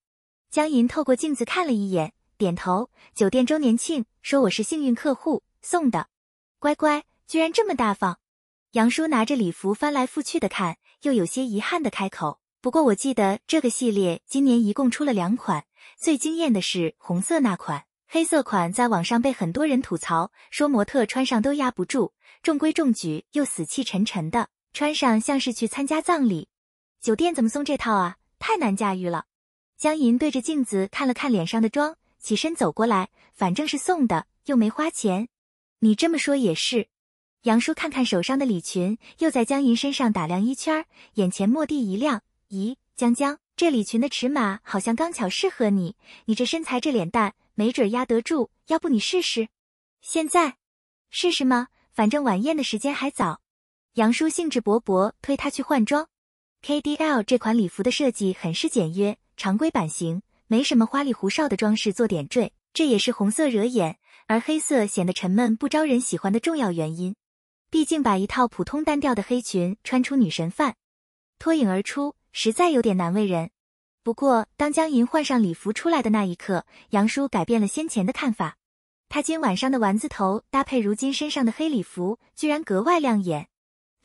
江银透过镜子看了一眼，点头。酒店周年庆，说我是幸运客户送的，乖乖，居然这么大方。杨叔拿着礼服翻来覆去的看，又有些遗憾的开口。不过我记得这个系列今年一共出了两款，最惊艳的是红色那款，黑色款在网上被很多人吐槽，说模特穿上都压不住，中规中矩又死气沉沉的，穿上像是去参加葬礼。酒店怎么送这套啊？太难驾驭了。江银对着镜子看了看脸上的妆，起身走过来，反正是送的，又没花钱，你这么说也是。杨叔看看手上的礼裙，又在江银身上打量一圈儿，眼前蓦地一亮。咦，江江，这礼裙的尺码好像刚巧适合你。你这身材，这脸蛋，没准压得住。要不你试试？现在，试试吗？反正晚宴的时间还早。杨叔兴致勃勃推他去换装。K D L 这款礼服的设计很是简约，常规版型，没什么花里胡哨的装饰做点缀。这也是红色惹眼，而黑色显得沉闷不招人喜欢的重要原因。毕竟把一套普通单调的黑裙穿出女神范，脱颖而出。实在有点难为人，不过当江银换上礼服出来的那一刻，杨叔改变了先前的看法。他今晚上的丸子头搭配如今身上的黑礼服，居然格外亮眼。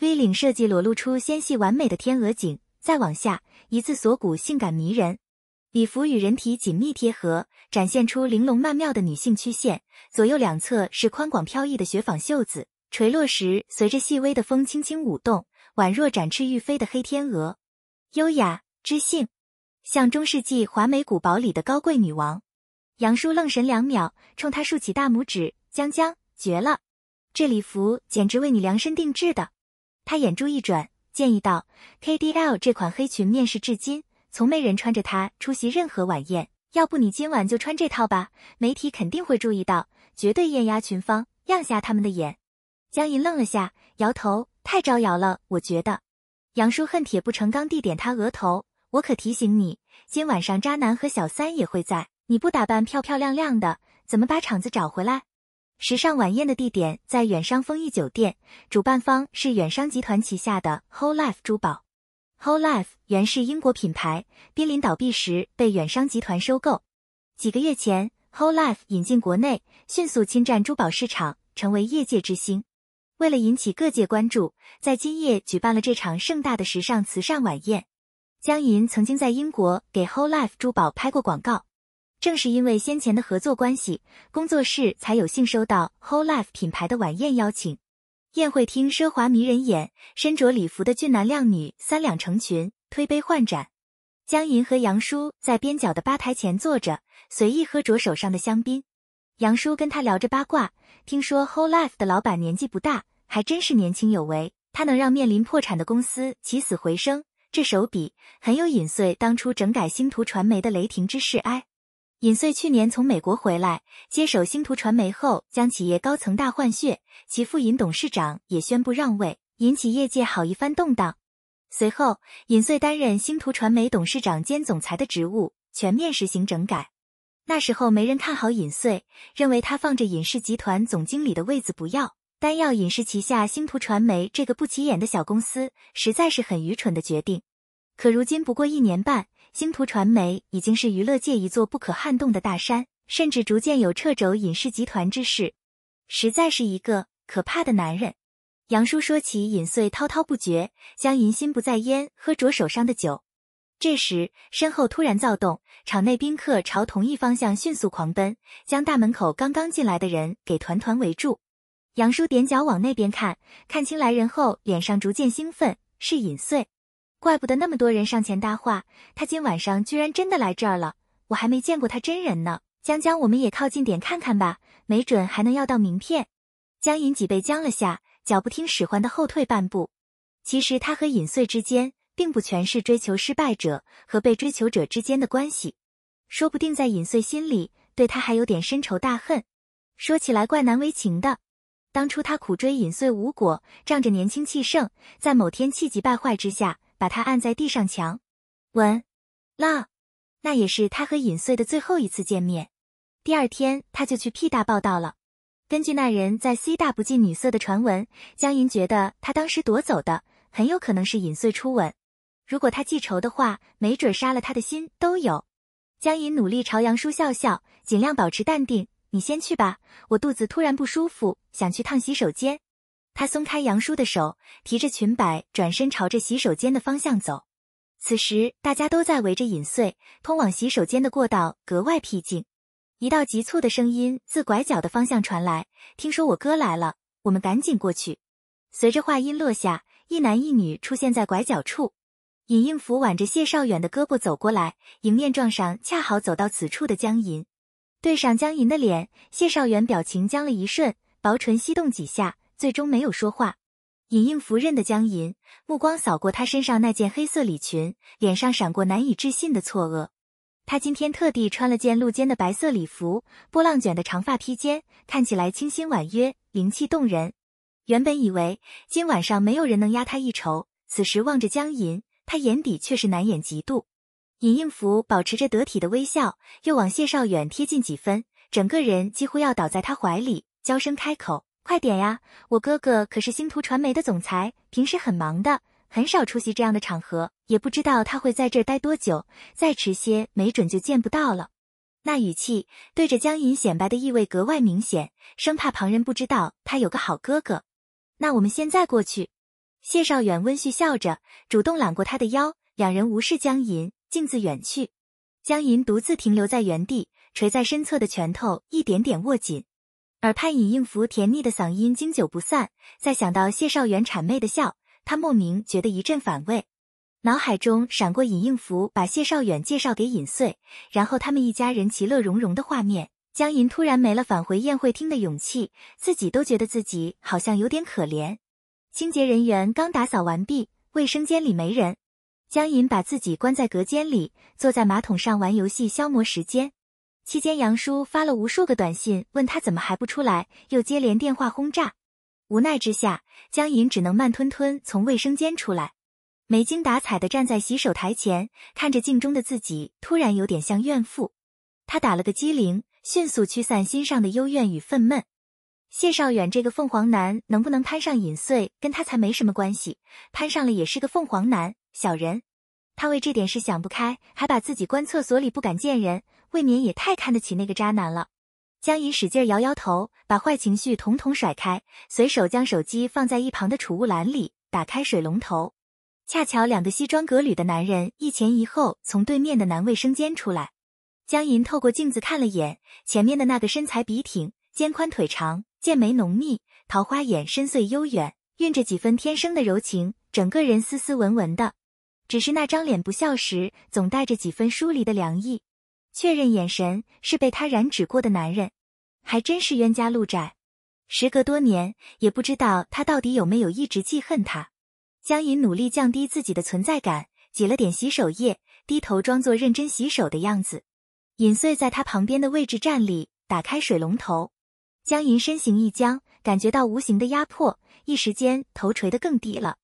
V 领设计裸露出纤细完美的天鹅颈，再往下一字锁骨性感迷人。礼服与人体紧密贴合，展现出玲珑曼妙的女性曲线。左右两侧是宽广飘逸的雪纺袖子，垂落时随着细微的风轻轻舞动，宛若展翅欲飞的黑天鹅。优雅知性，像中世纪华美古堡里的高贵女王。杨叔愣神两秒，冲他竖起大拇指：“江江，绝了！这礼服简直为你量身定制的。”他眼珠一转，建议道：“K D L 这款黑裙，面世至今从没人穿着它出席任何晚宴。要不你今晚就穿这套吧，媒体肯定会注意到，绝对艳压群芳，亮瞎他们的眼。”江银愣了下，摇头：“太招摇了，我觉得。”杨叔恨铁不成钢地点他额头，我可提醒你，今晚上渣男和小三也会在，你不打扮漂漂亮亮的，怎么把场子找回来？时尚晚宴的地点在远商丰益酒店，主办方是远商集团旗下的 Whole Life 珠宝。Whole Life 原是英国品牌，濒临倒闭时被远商集团收购。几个月前，Whole Life 引进国内，迅速侵占珠宝市场，成为业界之星。为了引起各界关注，在今夜举办了这场盛大的时尚慈善晚宴。江银曾经在英国给 Whole Life 珠宝拍过广告，正是因为先前的合作关系，工作室才有幸收到 Whole Life 品牌的晚宴邀请。宴会厅奢华迷人眼，身着礼服的俊男靓女三两成群，推杯换盏。江银和杨叔在边角的吧台前坐着，随意喝着手上的香槟。杨叔跟他聊着八卦，听说 Whole Life 的老板年纪不大，还真是年轻有为。他能让面临破产的公司起死回生，这手笔很有尹穗当初整改星图传媒的雷霆之势。哎，尹穗去年从美国回来接手星图传媒后，将企业高层大换血，其父尹董事长也宣布让位，引起业界好一番动荡。随后，尹穗担任星图传媒董事长兼总裁的职务，全面实行整改。那时候没人看好尹穗，认为他放着尹氏集团总经理的位子不要，单要尹氏旗下星途传媒这个不起眼的小公司，实在是很愚蠢的决定。可如今不过一年半，星途传媒已经是娱乐界一座不可撼动的大山，甚至逐渐有掣肘尹氏集团之势，实在是一个可怕的男人。杨叔说起尹穗滔滔不绝，江银心不在焉，喝着手上的酒。这时，身后突然躁动，场内宾客朝同一方向迅速狂奔，将大门口刚刚进来的人给团团围住。杨叔踮脚往那边看，看清来人后，脸上逐渐兴奋，是尹穗。怪不得那么多人上前搭话，他今晚上居然真的来这儿了，我还没见过他真人呢。江江，我们也靠近点看看吧，没准还能要到名片。江隐脊背僵了下，脚不听使唤的后退半步。其实他和尹穗之间。并不全是追求失败者和被追求者之间的关系，说不定在尹穗心里，对他还有点深仇大恨。说起来怪难为情的，当初他苦追尹穗无果，仗着年轻气盛，在某天气急败坏之下，把他按在地上强吻了，那也是他和尹穗的最后一次见面。第二天他就去 P 大报道了。根据那人在 C 大不近女色的传闻，江银觉得他当时夺走的，很有可能是尹穗初吻。如果他记仇的话，没准杀了他的心都有。江隐努力朝杨叔笑笑，尽量保持淡定。你先去吧，我肚子突然不舒服，想去趟洗手间。他松开杨叔的手，提着裙摆转身朝着洗手间的方向走。此时大家都在围着尹穗，通往洗手间的过道格外僻静。一道急促的声音自拐角的方向传来：“听说我哥来了，我们赶紧过去。”随着话音落下，一男一女出现在拐角处。尹应福挽着谢少远的胳膊走过来，迎面撞上恰好走到此处的江吟，对上江吟的脸，谢少远表情僵了一瞬，薄唇翕动几下，最终没有说话。尹应福认得江吟，目光扫过他身上那件黑色礼裙，脸上闪过难以置信的错愕。他今天特地穿了件露肩的白色礼服，波浪卷的长发披肩，看起来清新婉约，灵气动人。原本以为今晚上没有人能压他一筹，此时望着江吟。他眼底却是难掩嫉妒，尹应福保持着得体的微笑，又往谢少远贴近几分，整个人几乎要倒在他怀里，娇声开口：“快点呀，我哥哥可是星途传媒的总裁，平时很忙的，很少出席这样的场合，也不知道他会在这儿待多久，再迟些，没准就见不到了。”那语气对着江隐显摆的意味格外明显，生怕旁人不知道他有个好哥哥。那我们现在过去。谢少远温煦笑着，主动揽过他的腰，两人无视江银，径自远去。江银独自停留在原地，垂在身侧的拳头一点点握紧，耳畔尹应福甜腻的嗓音经久不散。再想到谢少远谄媚的笑，他莫名觉得一阵反胃。脑海中闪过尹应福把谢少远介绍给尹穗，然后他们一家人其乐融融的画面，江银突然没了返回宴会厅的勇气，自己都觉得自己好像有点可怜。清洁人员刚打扫完毕，卫生间里没人。江银把自己关在隔间里，坐在马桶上玩游戏消磨时间。期间，杨叔发了无数个短信问他怎么还不出来，又接连电话轰炸。无奈之下，江银只能慢吞吞从卫生间出来，没精打采的站在洗手台前，看着镜中的自己，突然有点像怨妇。他打了个机灵，迅速驱散心上的幽怨与愤懑。谢少远这个凤凰男能不能攀上尹穗，跟他才没什么关系。攀上了也是个凤凰男小人。他为这点事想不开，还把自己关厕所里不敢见人，未免也太看得起那个渣男了。江银使劲摇摇头，把坏情绪统统甩开，随手将手机放在一旁的储物篮里，打开水龙头。恰巧两个西装革履的男人一前一后从对面的男卫生间出来。江银透过镜子看了眼前面的那个身材笔挺、肩宽腿长。剑眉浓密，桃花眼深邃悠远，蕴着几分天生的柔情，整个人斯斯文文的。只是那张脸不笑时，总带着几分疏离的凉意。确认眼神是被他染指过的男人，还真是冤家路窄。时隔多年，也不知道他到底有没有一直记恨他。江隐努力降低自己的存在感，挤了点洗手液，低头装作认真洗手的样子。尹穗在他旁边的位置站立，打开水龙头。江银身形一僵，感觉到无形的压迫，一时间头垂得更低了。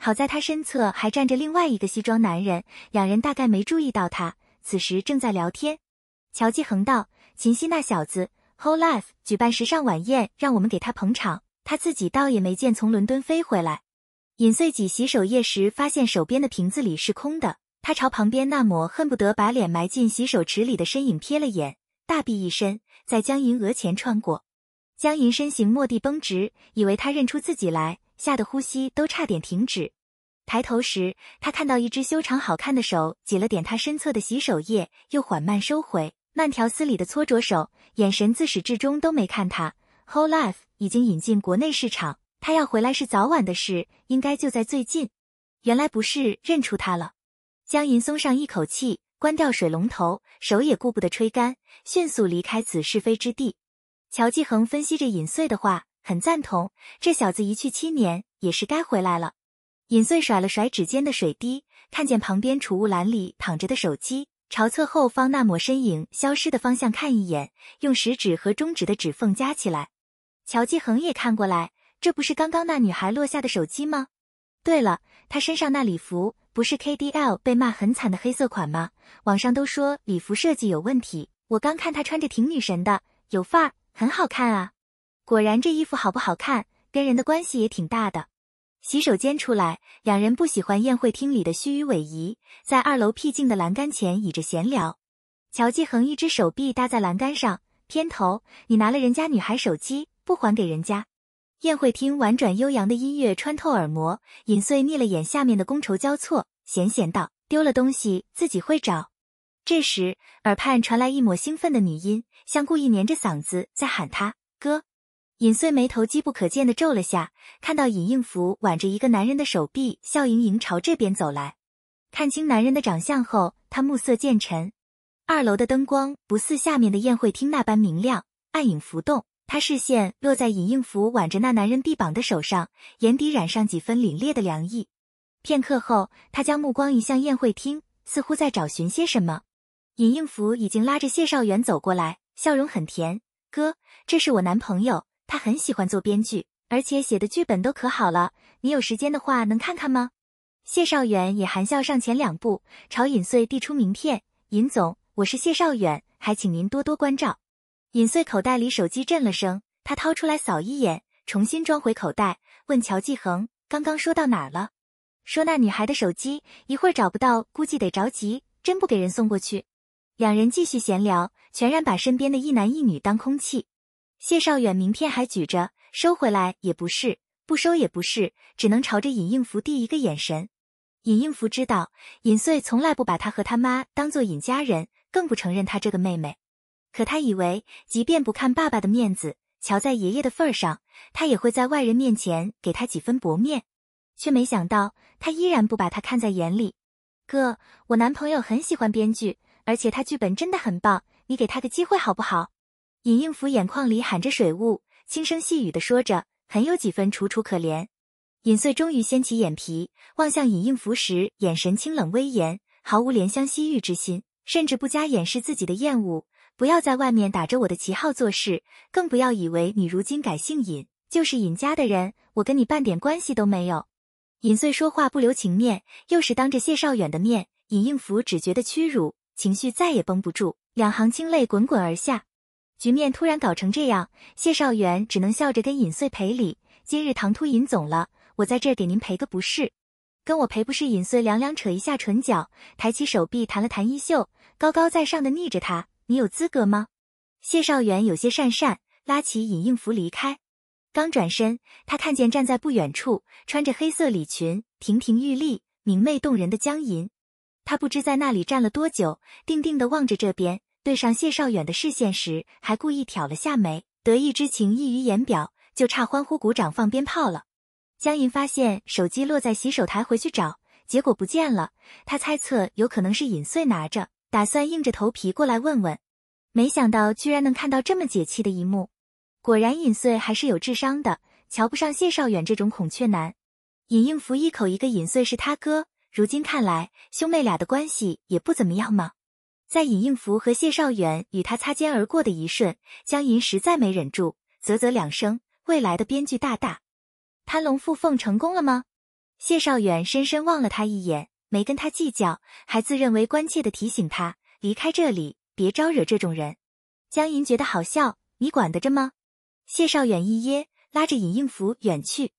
好在他身侧还站着另外一个西装男人，两人大概没注意到他，此时正在聊天。乔继恒道：“秦夕那小子，Whole Life 举办时尚晚宴，让我们给他捧场，他自己倒也没见从伦敦飞回来。”尹穗几洗手液时，发现手边的瓶子里是空的，他朝旁边那抹恨不得把脸埋进洗手池里的身影瞥了眼，大臂一伸，在江银额前穿过。江银身形蓦地绷直，以为他认出自己来，吓得呼吸都差点停止。抬头时，他看到一只修长好看的手挤了点他身侧的洗手液，又缓慢收回，慢条斯理的搓着手，眼神自始至终都没看他。Whole Life 已经引进国内市场，他要回来是早晚的事，应该就在最近。原来不是认出他了，江银松上一口气，关掉水龙头，手也顾不得吹干，迅速离开此是非之地。乔继恒分析着尹穗的话，很赞同。这小子一去七年，也是该回来了。尹穗甩了甩指尖的水滴，看见旁边储物篮里躺着的手机，朝侧后方那抹身影消失的方向看一眼，用食指和中指的指缝夹起来。乔继恒也看过来，这不是刚刚那女孩落下的手机吗？对了，她身上那礼服不是 K D L 被骂很惨的黑色款吗？网上都说礼服设计有问题。我刚看她穿着挺女神的，有范儿。很好看啊，果然这衣服好不好看，跟人的关系也挺大的。洗手间出来，两人不喜欢宴会厅里的虚与委蛇，在二楼僻静的栏杆前倚着闲聊。乔继恒一只手臂搭在栏杆上，偏头：“你拿了人家女孩手机，不还给人家？”宴会厅婉转悠扬的音乐穿透耳膜，尹穗睨了眼下面的觥筹交错，闲闲道：“丢了东西自己会找。”这时，耳畔传来一抹兴奋的女音，像故意黏着嗓子在喊他哥。尹穗眉头机不可见地皱了下，看到尹应福挽着一个男人的手臂，笑盈盈朝这边走来。看清男人的长相后，他目色渐沉。二楼的灯光不似下面的宴会厅那般明亮，暗影浮动。他视线落在尹应福挽着那男人臂膀的手上，眼底染上几分凛冽的凉意。片刻后，他将目光移向宴会厅，似乎在找寻些什么。尹应福已经拉着谢少远走过来，笑容很甜。哥，这是我男朋友，他很喜欢做编剧，而且写的剧本都可好了。你有时间的话能看看吗？谢少远也含笑上前两步，朝尹穗递出名片。尹总，我是谢少远，还请您多多关照。尹穗口袋里手机震了声，他掏出来扫一眼，重新装回口袋，问乔继恒：“刚刚说到哪了？说那女孩的手机，一会儿找不到，估计得着急，真不给人送过去。”两人继续闲聊，全然把身边的一男一女当空气。谢少远名片还举着，收回来也不是，不收也不是，只能朝着尹应福递一个眼神。尹应福知道，尹穗从来不把他和他妈当做尹家人，更不承认他这个妹妹。可他以为，即便不看爸爸的面子，瞧在爷爷的份上，他也会在外人面前给他几分薄面，却没想到他依然不把他看在眼里。哥，我男朋友很喜欢编剧。而且他剧本真的很棒，你给他个机会好不好？尹应福眼眶里含着水雾，轻声细语的说着，很有几分楚楚可怜。尹穗终于掀起眼皮，望向尹应福时，眼神清冷威严，毫无怜香惜玉之心，甚至不加掩饰自己的厌恶。不要在外面打着我的旗号做事，更不要以为你如今改姓尹就是尹家的人，我跟你半点关系都没有。尹穗说话不留情面，又是当着谢少远的面，尹应福只觉得屈辱。情绪再也绷不住，两行清泪滚滚而下。局面突然搞成这样，谢少元只能笑着跟尹岁赔礼：“今日唐突尹总了，我在这给您赔个不是。”跟我赔不是，尹岁凉凉扯一下唇角，抬起手臂弹了弹衣袖，高高在上的睨着他：“你有资格吗？”谢少元有些讪讪，拉起尹应福离开。刚转身，他看见站在不远处，穿着黑色礼裙，亭亭玉立，明媚动人的江吟。他不知在那里站了多久，定定地望着这边，对上谢少远的视线时，还故意挑了下眉，得意之情溢于言表，就差欢呼、鼓掌、放鞭炮了。江银发现手机落在洗手台，回去找，结果不见了。他猜测有可能是尹穗拿着，打算硬着头皮过来问问，没想到居然能看到这么解气的一幕。果然，尹穗还是有智商的，瞧不上谢少远这种孔雀男。尹应福一口一个尹穗是他哥。如今看来，兄妹俩的关系也不怎么样嘛。在尹应福和谢少远与他擦肩而过的一瞬，江银实在没忍住，啧啧两声。未来的编剧大大，攀龙附凤成功了吗？谢少远深深望了他一眼，没跟他计较，还自认为关切的提醒他离开这里，别招惹这种人。江银觉得好笑，你管得着吗？谢少远一噎，拉着尹应福远去。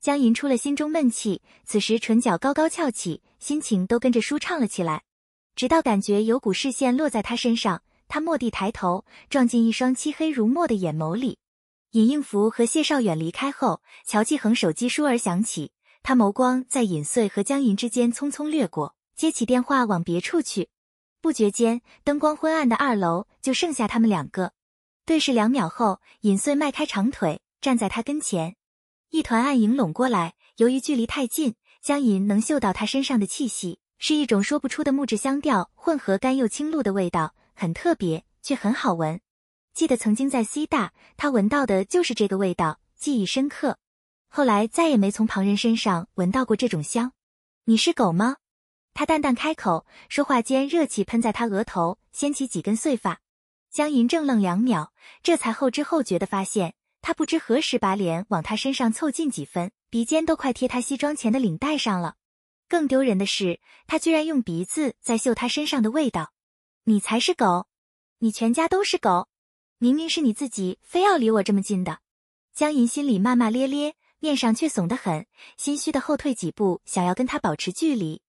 江银出了心中闷气，此时唇角高高翘起，心情都跟着舒畅了起来。直到感觉有股视线落在他身上，他蓦地抬头，撞进一双漆黑如墨的眼眸里。尹应福和谢少远离开后，乔继恒手机倏而响起，他眸光在尹穗和江银之间匆匆掠过，接起电话往别处去。不觉间，灯光昏暗的二楼就剩下他们两个，对视两秒后，尹穗迈开长腿站在他跟前。一团暗影拢过来，由于距离太近，江银能嗅到他身上的气息，是一种说不出的木质香调，混合甘又清露的味道，很特别，却很好闻。记得曾经在 C 大，他闻到的就是这个味道，记忆深刻。后来再也没从旁人身上闻到过这种香。你是狗吗？他淡淡开口，说话间热气喷在他额头，掀起几根碎发。江银怔愣两秒，这才后知后觉的发现。他不知何时把脸往他身上凑近几分，鼻尖都快贴他西装前的领带上了。更丢人的是，他居然用鼻子在嗅他身上的味道。你才是狗，你全家都是狗！明明是你自己非要离我这么近的。江银心里骂骂咧咧，面上却怂得很，心虚的后退几步，想要跟他保持距离。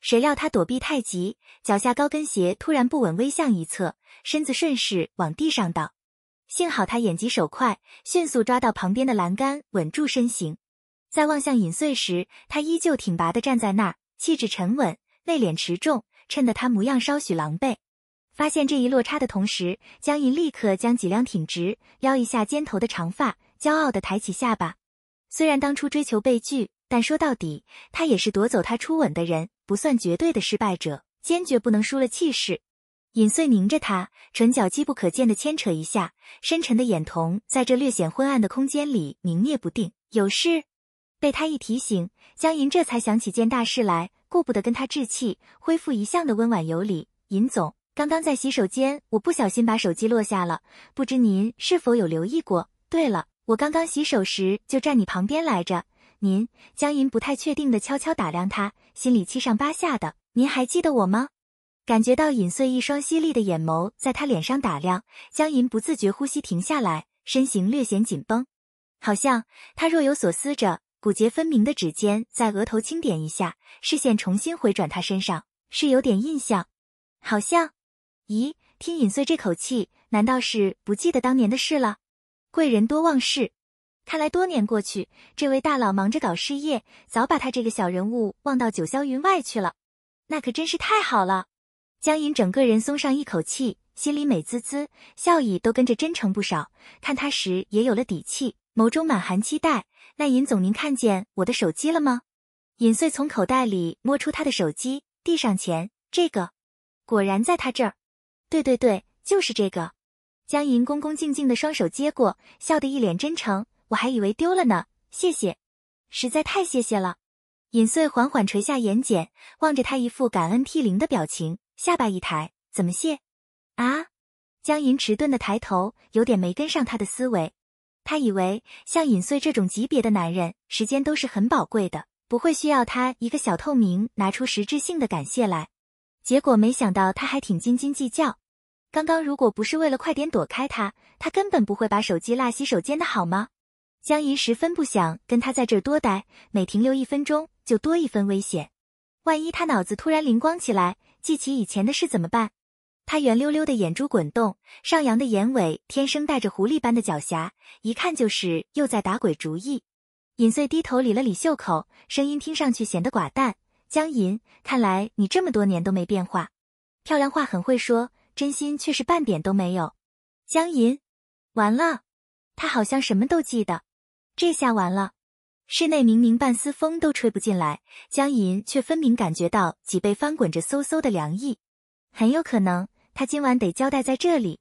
谁料他躲避太急，脚下高跟鞋突然不稳，微向一侧，身子顺势往地上倒。幸好他眼疾手快，迅速抓到旁边的栏杆，稳住身形。在望向尹岁时，他依旧挺拔的站在那儿，气质沉稳，内敛持重，衬得他模样稍许狼狈。发现这一落差的同时，江银立刻将脊梁挺直，撩一下肩头的长发，骄傲的抬起下巴。虽然当初追求被拒，但说到底，他也是夺走他初吻的人，不算绝对的失败者，坚决不能输了气势。尹穗凝着他，唇角机不可见的牵扯一下，深沉的眼瞳在这略显昏暗的空间里凝灭不定。有事？被他一提醒，江银这才想起件大事来，顾不得跟他置气，恢复一向的温婉有礼。尹总，刚刚在洗手间，我不小心把手机落下了，不知您是否有留意过？对了，我刚刚洗手时就站你旁边来着。您，江银不太确定的悄悄打量他，心里七上八下的。您还记得我吗？感觉到尹穗一双犀利的眼眸在他脸上打量，江银不自觉呼吸停下来，身形略显紧绷，好像他若有所思着。骨节分明的指尖在额头轻点一下，视线重新回转他身上，是有点印象。好像，咦，听尹穗这口气，难道是不记得当年的事了？贵人多忘事，看来多年过去，这位大佬忙着搞事业，早把他这个小人物忘到九霄云外去了。那可真是太好了。江银整个人松上一口气，心里美滋滋，笑意都跟着真诚不少。看他时也有了底气，眸中满含期待。那尹总，您看见我的手机了吗？尹穗从口袋里摸出他的手机，递上前。这个，果然在他这儿。对对对，就是这个。江银恭恭敬敬的双手接过，笑得一脸真诚。我还以为丢了呢，谢谢，实在太谢谢了。尹穗缓缓垂下眼睑，望着他一副感恩涕零的表情。下巴一抬，怎么谢？啊？江银迟钝的抬头，有点没跟上他的思维。他以为像尹穗这种级别的男人，时间都是很宝贵的，不会需要他一个小透明拿出实质性的感谢来。结果没想到他还挺斤斤计较。刚刚如果不是为了快点躲开他，他根本不会把手机落洗手间的好吗？江银十分不想跟他在这儿多待，每停留一分钟就多一分危险。万一他脑子突然灵光起来，记起以前的事怎么办？他圆溜溜的眼珠滚动，上扬的眼尾天生带着狐狸般的狡黠，一看就是又在打鬼主意。尹穗低头理了理袖口，声音听上去显得寡淡。江银，看来你这么多年都没变化。漂亮话很会说，真心却是半点都没有。江银，完了，他好像什么都记得，这下完了。室内明明半丝风都吹不进来，江银却分明感觉到脊背翻滚着嗖嗖的凉意。很有可能，他今晚得交代在这里。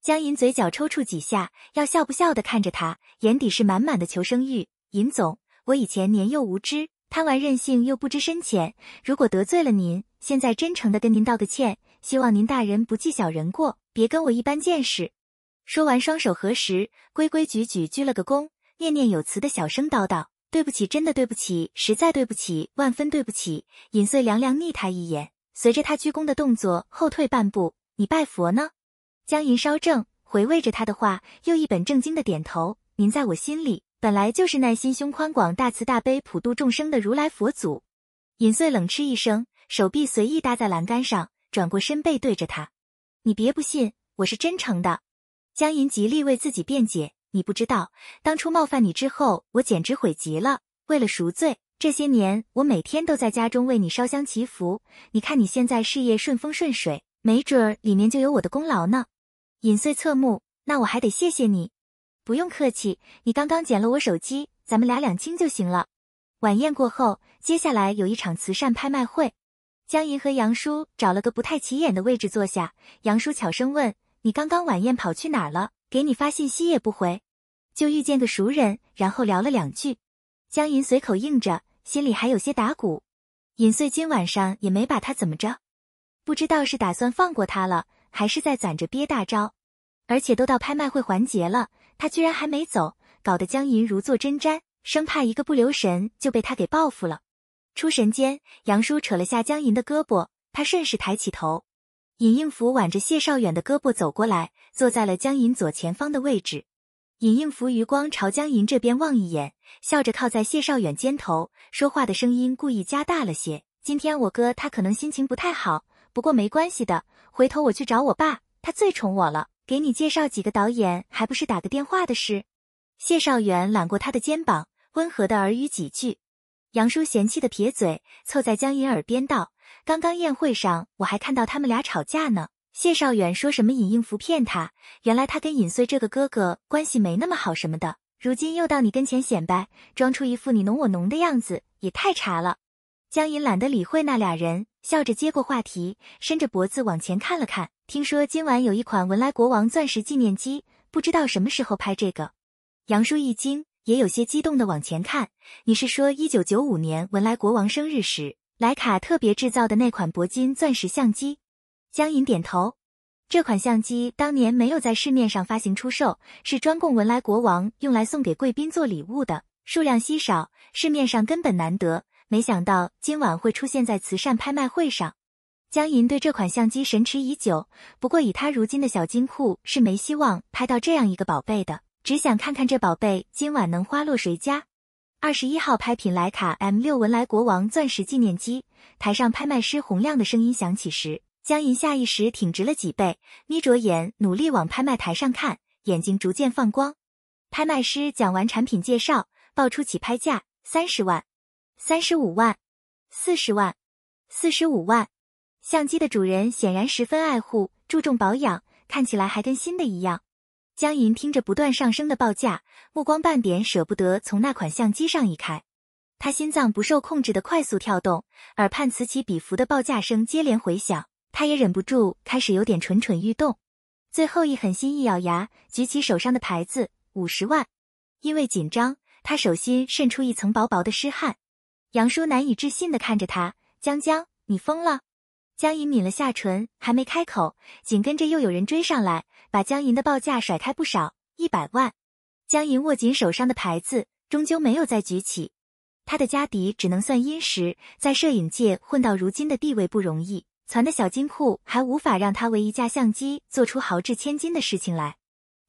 江银嘴角抽搐几下，要笑不笑的看着他，眼底是满满的求生欲。尹总，我以前年幼无知，贪玩任性又不知深浅，如果得罪了您，现在真诚的跟您道个歉，希望您大人不计小人过，别跟我一般见识。说完，双手合十，规规矩矩鞠了个躬，念念有词的小声叨叨。对不起，真的对不起，实在对不起，万分对不起。尹岁凉凉睨他一眼，随着他鞠躬的动作后退半步。你拜佛呢？江银稍正，回味着他的话，又一本正经的点头。您在我心里本来就是耐心胸宽广、大慈大悲、普度众生的如来佛祖。尹岁冷嗤一声，手臂随意搭在栏杆上，转过身背对着他。你别不信，我是真诚的。江银极力为自己辩解。你不知道，当初冒犯你之后，我简直悔极了。为了赎罪，这些年我每天都在家中为你烧香祈福。你看你现在事业顺风顺水，没准儿里面就有我的功劳呢。尹穗侧目，那我还得谢谢你。不用客气，你刚刚捡了我手机，咱们俩两清就行了。晚宴过后，接下来有一场慈善拍卖会。江银和杨叔找了个不太起眼的位置坐下。杨叔悄声问：“你刚刚晚宴跑去哪儿了？给你发信息也不回？”就遇见个熟人，然后聊了两句。江银随口应着，心里还有些打鼓。尹穗今晚上也没把他怎么着，不知道是打算放过他了，还是在攒着憋大招。而且都到拍卖会环节了，他居然还没走，搞得江银如坐针毡，生怕一个不留神就被他给报复了。出神间，杨叔扯了下江银的胳膊，他顺势抬起头。尹应福挽着谢少远的胳膊走过来，坐在了江银左前方的位置。尹应福余光朝江银这边望一眼，笑着靠在谢少远肩头，说话的声音故意加大了些：“今天我哥他可能心情不太好，不过没关系的，回头我去找我爸，他最宠我了。给你介绍几个导演，还不是打个电话的事。”谢少远揽过他的肩膀，温和的耳语几句。杨叔嫌弃的撇嘴，凑在江银耳边道：“刚刚宴会上我还看到他们俩吵架呢。”谢少远说什么尹应福骗他，原来他跟尹岁这个哥哥关系没那么好什么的，如今又到你跟前显摆，装出一副你侬我侬的样子，也太茶了。江银懒得理会那俩人，笑着接过话题，伸着脖子往前看了看。听说今晚有一款文莱国王钻石纪念机，不知道什么时候拍这个。杨叔一惊，也有些激动的往前看。你是说一九九五年文莱国王生日时，莱卡特别制造的那款铂金钻石相机？江银点头，这款相机当年没有在市面上发行出售，是专供文莱国王用来送给贵宾做礼物的，数量稀少，市面上根本难得。没想到今晚会出现在慈善拍卖会上。江银对这款相机神驰已久，不过以他如今的小金库，是没希望拍到这样一个宝贝的，只想看看这宝贝今晚能花落谁家。二十一号拍品：莱卡 M 六文莱国王钻石纪念机。台上拍卖师洪亮的声音响起时。江银下意识挺直了脊背，眯着眼努力往拍卖台上看，眼睛逐渐放光。拍卖师讲完产品介绍，报出起拍价：三十万、三十五万、四十万、四十五万。相机的主人显然十分爱护，注重保养，看起来还跟新的一样。江银听着不断上升的报价，目光半点舍不得从那款相机上移开。他心脏不受控制的快速跳动，耳畔此起彼伏的报价声接连回响。他也忍不住开始有点蠢蠢欲动，最后一狠心一咬牙，举起手上的牌子五十万。因为紧张，他手心渗出一层薄薄的湿汗。杨叔难以置信地看着他：“江江，你疯了？”江银抿了下唇，还没开口，紧跟着又有人追上来，把江银的报价甩开不少，一百万。江银握紧手上的牌子，终究没有再举起。他的家底只能算殷实，在摄影界混到如今的地位不容易。攒的小金库还无法让他为一架相机做出豪掷千金的事情来。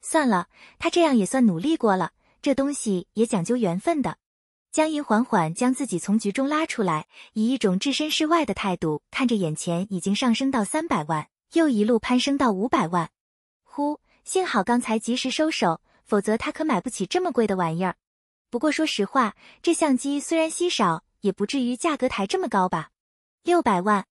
算了，他这样也算努力过了。这东西也讲究缘分的。江银缓缓将自己从局中拉出来，以一种置身事外的态度看着眼前已经上升到三百万，又一路攀升到五百万。呼，幸好刚才及时收手，否则他可买不起这么贵的玩意儿。不过说实话，这相机虽然稀少，也不至于价格抬这么高吧？六百万。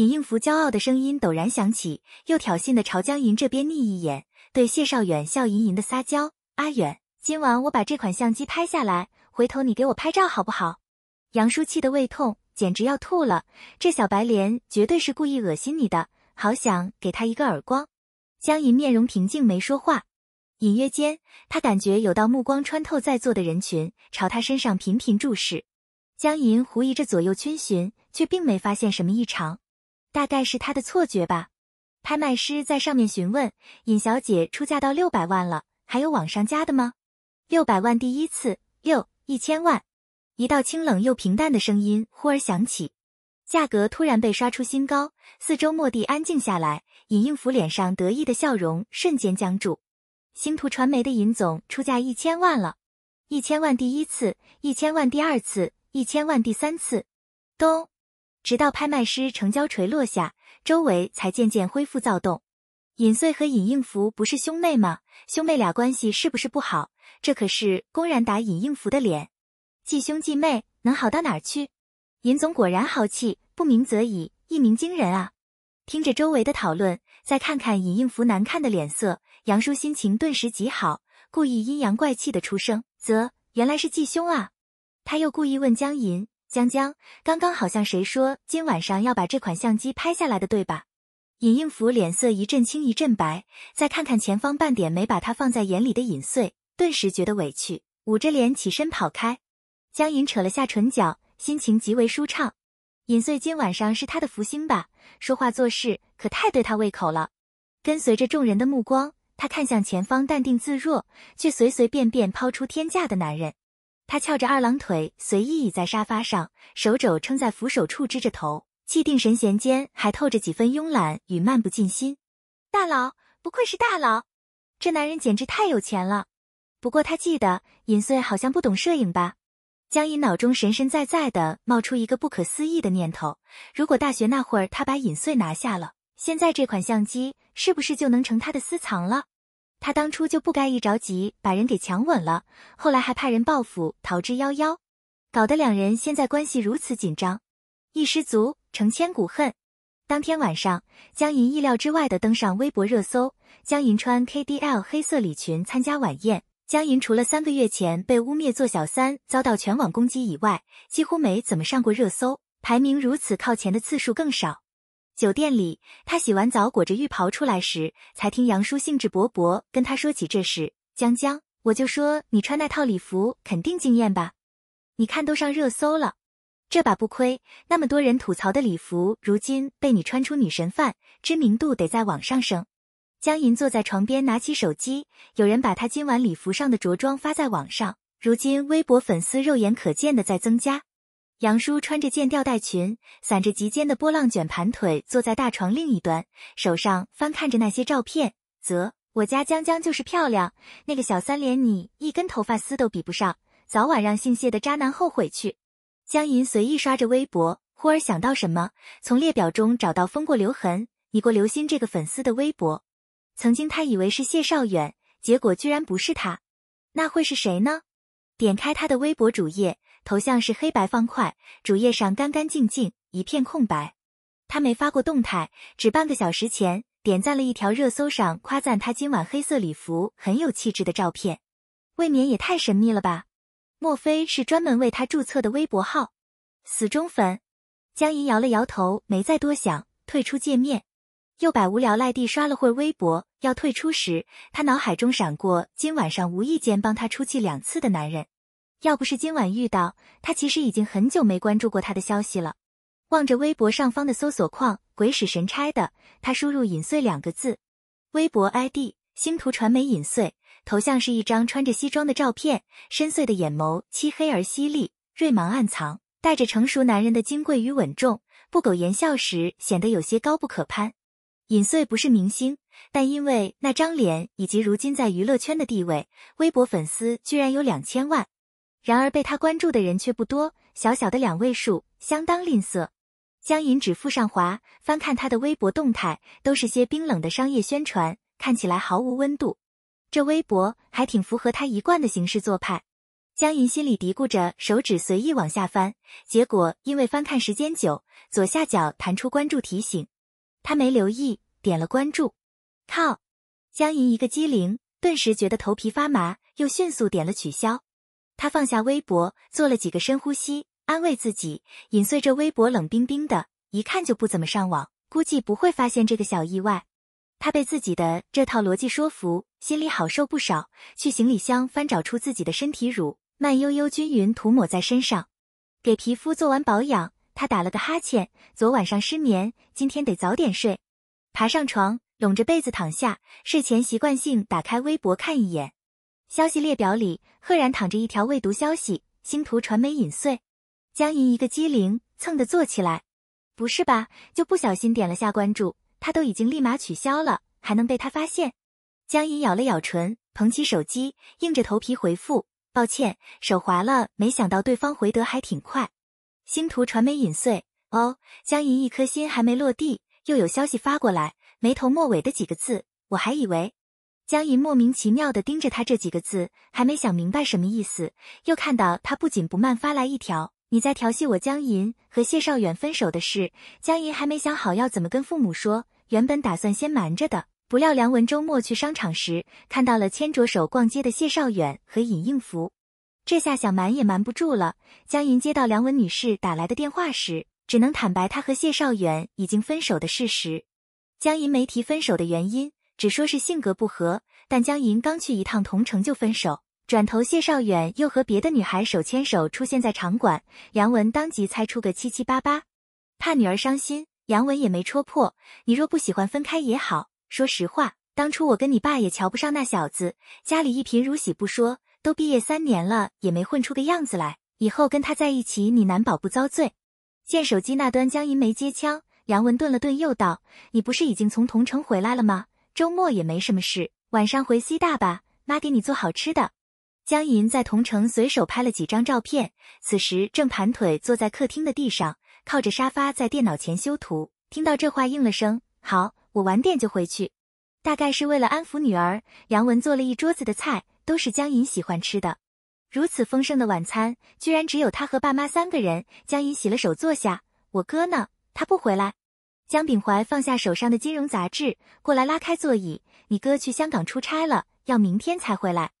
尹应福骄傲的声音陡然响起，又挑衅的朝江银这边睨一眼，对谢少远笑吟吟的撒娇：“阿远，今晚我把这款相机拍下来，回头你给我拍照好不好？”杨叔气得胃痛，简直要吐了。这小白莲绝对是故意恶心你的，好想给他一个耳光。江银面容平静，没说话。隐约间，他感觉有道目光穿透在座的人群，朝他身上频频注视。江银狐疑着左右逡巡，却并没发现什么异常。大概是他的错觉吧。拍卖师在上面询问：“尹小姐出价到六百万了，还有往上加的吗？”六百万第一次，六一千万。一道清冷又平淡的声音忽而响起，价格突然被刷出新高，四周蓦地安静下来。尹应福脸上得意的笑容瞬间僵住。星途传媒的尹总出价一千万了，一千万第一次，一千万第二次，一千万第三次。咚。直到拍卖师成交锤落下，周围才渐渐恢复躁动。尹穗和尹应福不是兄妹吗？兄妹俩关系是不是不好？这可是公然打尹应福的脸，继兄继妹能好到哪去？尹总果然豪气，不鸣则已，一鸣惊人啊！听着周围的讨论，再看看尹应福难看的脸色，杨叔心情顿时极好，故意阴阳怪气的出声，则原来是继兄啊！他又故意问江银。江江，刚刚好像谁说今晚上要把这款相机拍下来的，对吧？尹应福脸色一阵青一阵白，再看看前方半点没把他放在眼里的尹穗，顿时觉得委屈，捂着脸起身跑开。江银扯了下唇角，心情极为舒畅。尹穗今晚上是他的福星吧？说话做事可太对他胃口了。跟随着众人的目光，他看向前方，淡定自若，却随随便便抛出天价的男人。他翘着二郎腿，随意倚在沙发上，手肘撑在扶手处，支着头，气定神闲间还透着几分慵懒与漫不经心。大佬，不愧是大佬，这男人简直太有钱了。不过他记得尹穗好像不懂摄影吧？江一脑中神神在在的冒出一个不可思议的念头：如果大学那会儿他把尹穗拿下了，现在这款相机是不是就能成他的私藏了？他当初就不该一着急把人给强吻了，后来还怕人报复逃之夭夭，搞得两人现在关系如此紧张，一失足成千古恨。当天晚上，江银意料之外的登上微博热搜。江银穿 K D L 黑色礼裙参加晚宴。江银除了三个月前被污蔑做小三遭到全网攻击以外，几乎没怎么上过热搜，排名如此靠前的次数更少。酒店里，他洗完澡裹着浴袍出来时，才听杨叔兴致勃勃跟她说起这事：“江江，我就说你穿那套礼服肯定惊艳吧，你看都上热搜了，这把不亏。那么多人吐槽的礼服，如今被你穿出女神范，知名度得在往上升。”江银坐在床边，拿起手机，有人把他今晚礼服上的着装发在网上，如今微博粉丝肉眼可见的在增加。杨叔穿着件吊带裙，散着极尖的波浪卷，盘腿坐在大床另一端，手上翻看着那些照片。啧，我家江江就是漂亮，那个小三连你一根头发丝都比不上，早晚让姓谢的渣男后悔去。江银随意刷着微博，忽而想到什么，从列表中找到“封过留痕，你过留心”这个粉丝的微博。曾经他以为是谢少远，结果居然不是他，那会是谁呢？点开他的微博主页。头像是黑白方块，主页上干干净净，一片空白。他没发过动态，只半个小时前点赞了一条热搜上夸赞他今晚黑色礼服很有气质的照片，未免也太神秘了吧？莫非是专门为他注册的微博号？死忠粉？江怡摇了摇头，没再多想，退出界面，又百无聊赖地刷了会微博。要退出时，她脑海中闪过今晚上无意间帮他出气两次的男人。要不是今晚遇到他，其实已经很久没关注过他的消息了。望着微博上方的搜索框，鬼使神差的，他输入“尹穗”两个字。微博 ID：星图传媒尹穗，头像是一张穿着西装的照片，深邃的眼眸，漆黑而犀利，锐芒暗藏，带着成熟男人的矜贵与稳重，不苟言笑时显得有些高不可攀。尹穗不是明星，但因为那张脸以及如今在娱乐圈的地位，微博粉丝居然有两千万。然而被他关注的人却不多，小小的两位数，相当吝啬。江银指腹上滑，翻看他的微博动态，都是些冰冷的商业宣传，看起来毫无温度。这微博还挺符合他一贯的行事做派。江银心里嘀咕着，手指随意往下翻，结果因为翻看时间久，左下角弹出关注提醒，他没留意，点了关注。靠！江银一个机灵，顿时觉得头皮发麻，又迅速点了取消。他放下微博，做了几个深呼吸，安慰自己。尹穗这微博冷冰冰的，一看就不怎么上网，估计不会发现这个小意外。他被自己的这套逻辑说服，心里好受不少。去行李箱翻找出自己的身体乳，慢悠悠均匀涂抹在身上，给皮肤做完保养。他打了个哈欠，昨晚上失眠，今天得早点睡。爬上床，拢着被子躺下，睡前习惯性打开微博看一眼。消息列表里赫然躺着一条未读消息：星图传媒隐碎。江银一个机灵，蹭的坐起来。不是吧？就不小心点了下关注，他都已经立马取消了，还能被他发现？江银咬了咬唇，捧起手机，硬着头皮回复：抱歉，手滑了。没想到对方回得还挺快。星图传媒隐碎。哦，江银一颗心还没落地，又有消息发过来，没头没尾的几个字，我还以为。江银莫名其妙地盯着他这几个字，还没想明白什么意思，又看到他不紧不慢发来一条：“你在调戏我。”江银和谢少远分手的事，江银还没想好要怎么跟父母说，原本打算先瞒着的，不料梁文周末去商场时看到了牵着手逛街的谢少远和尹应福，这下想瞒也瞒不住了。江银接到梁文女士打来的电话时，只能坦白他和谢少远已经分手的事实。江银没提分手的原因。只说是性格不合，但江银刚去一趟同城就分手，转头谢少远又和别的女孩手牵手出现在场馆，杨文当即猜出个七七八八。怕女儿伤心，杨文也没戳破。你若不喜欢分开也好，说实话，当初我跟你爸也瞧不上那小子，家里一贫如洗不说，都毕业三年了也没混出个样子来，以后跟他在一起，你难保不遭罪。见手机那端江银没接枪，杨文顿了顿又道：“你不是已经从同城回来了吗？”周末也没什么事，晚上回西大吧，妈给你做好吃的。江银在同城随手拍了几张照片，此时正盘腿坐在客厅的地上，靠着沙发在电脑前修图。听到这话，应了声好，我晚点就回去。大概是为了安抚女儿，杨文做了一桌子的菜，都是江银喜欢吃的。如此丰盛的晚餐，居然只有他和爸妈三个人。江银洗了手坐下，我哥呢？他不回来。江秉怀放下手上的金融杂志，过来拉开座椅。你哥去香港出差了，要明天才回来。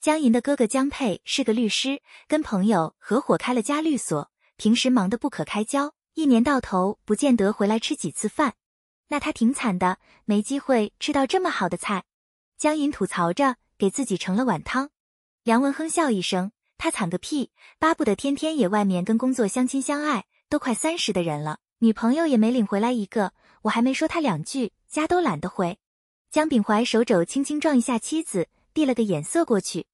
江银的哥哥江佩是个律师，跟朋友合伙开了家律所，平时忙得不可开交，一年到头不见得回来吃几次饭。那他挺惨的，没机会吃到这么好的菜。江银吐槽着，给自己盛了碗汤。梁文哼笑一声，他惨个屁，巴不得天天也外面跟工作相亲相爱，都快三十的人了。女朋友也没领回来一个，我还没说他两句，家都懒得回。江秉怀手肘轻轻撞一下妻子，递了个眼色过去。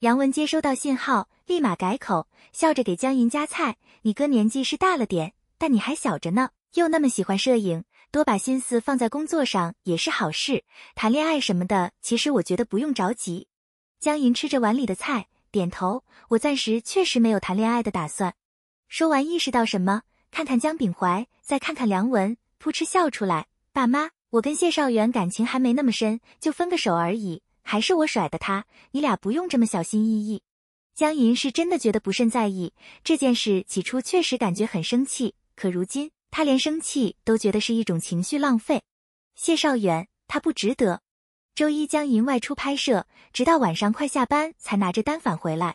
杨文接收到信号，立马改口，笑着给江银夹菜。你哥年纪是大了点，但你还小着呢，又那么喜欢摄影，多把心思放在工作上也是好事。谈恋爱什么的，其实我觉得不用着急。江银吃着碗里的菜，点头。我暂时确实没有谈恋爱的打算。说完，意识到什么。看看姜秉怀，再看看梁文，扑哧笑出来。爸妈，我跟谢少远感情还没那么深，就分个手而已，还是我甩的他，你俩不用这么小心翼翼。江银是真的觉得不甚在意这件事，起初确实感觉很生气，可如今他连生气都觉得是一种情绪浪费。谢少远，他不值得。周一，江银外出拍摄，直到晚上快下班才拿着单返回来，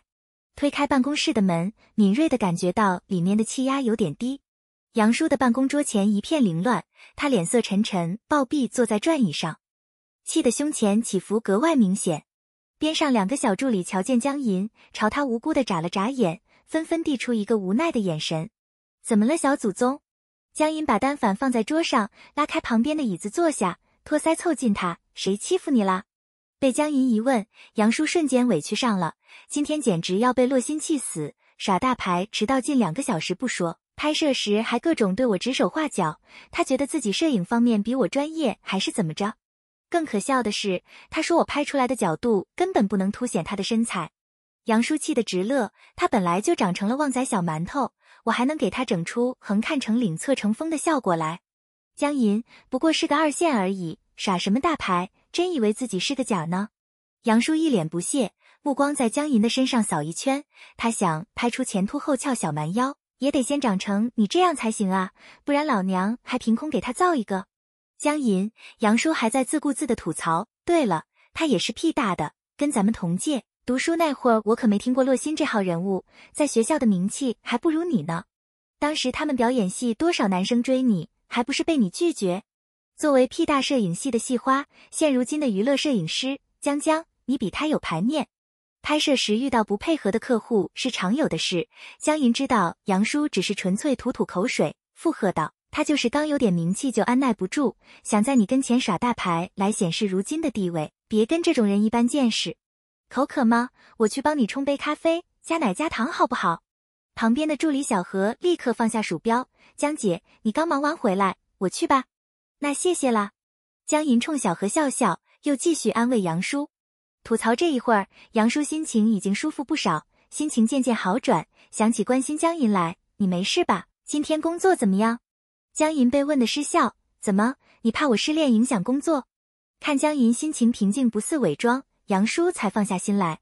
推开办公室的门，敏锐的感觉到里面的气压有点低。杨叔的办公桌前一片凌乱，他脸色沉沉，抱臂坐在转椅上，气得胸前起伏格外明显。边上两个小助理瞧见江银，朝他无辜的眨了眨眼，纷纷递出一个无奈的眼神。怎么了，小祖宗？江银把单反放在桌上，拉开旁边的椅子坐下，托腮凑近他：“谁欺负你啦？”被江银一问，杨叔瞬间委屈上了，今天简直要被洛心气死，耍大牌，迟到近两个小时不说。拍摄时还各种对我指手画脚，他觉得自己摄影方面比我专业，还是怎么着？更可笑的是，他说我拍出来的角度根本不能凸显他的身材。杨叔气得直乐，他本来就长成了旺仔小馒头，我还能给他整出横看成岭侧成峰的效果来？江银不过是个二线而已，耍什么大牌？真以为自己是个假呢？杨叔一脸不屑，目光在江银的身上扫一圈，他想拍出前凸后翘小蛮腰。也得先长成你这样才行啊，不然老娘还凭空给他造一个。江银杨叔还在自顾自的吐槽。对了，他也是屁大的，跟咱们同届读书那会儿，我可没听过洛心这号人物，在学校的名气还不如你呢。当时他们表演系多少男生追你，还不是被你拒绝？作为屁大摄影系的系花，现如今的娱乐摄影师江江，你比他有排面。拍摄时遇到不配合的客户是常有的事。江银知道杨叔只是纯粹吐吐口水，附和道：“他就是刚有点名气就按耐不住，想在你跟前耍大牌来显示如今的地位。别跟这种人一般见识。”口渴吗？我去帮你冲杯咖啡，加奶加糖好不好？旁边的助理小何立刻放下鼠标：“江姐，你刚忙完回来，我去吧。”那谢谢啦。江银冲小何笑笑，又继续安慰杨叔。吐槽这一会儿，杨叔心情已经舒服不少，心情渐渐好转。想起关心江银来，你没事吧？今天工作怎么样？江银被问的失笑，怎么？你怕我失恋影响工作？看江银心情平静，不似伪装，杨叔才放下心来。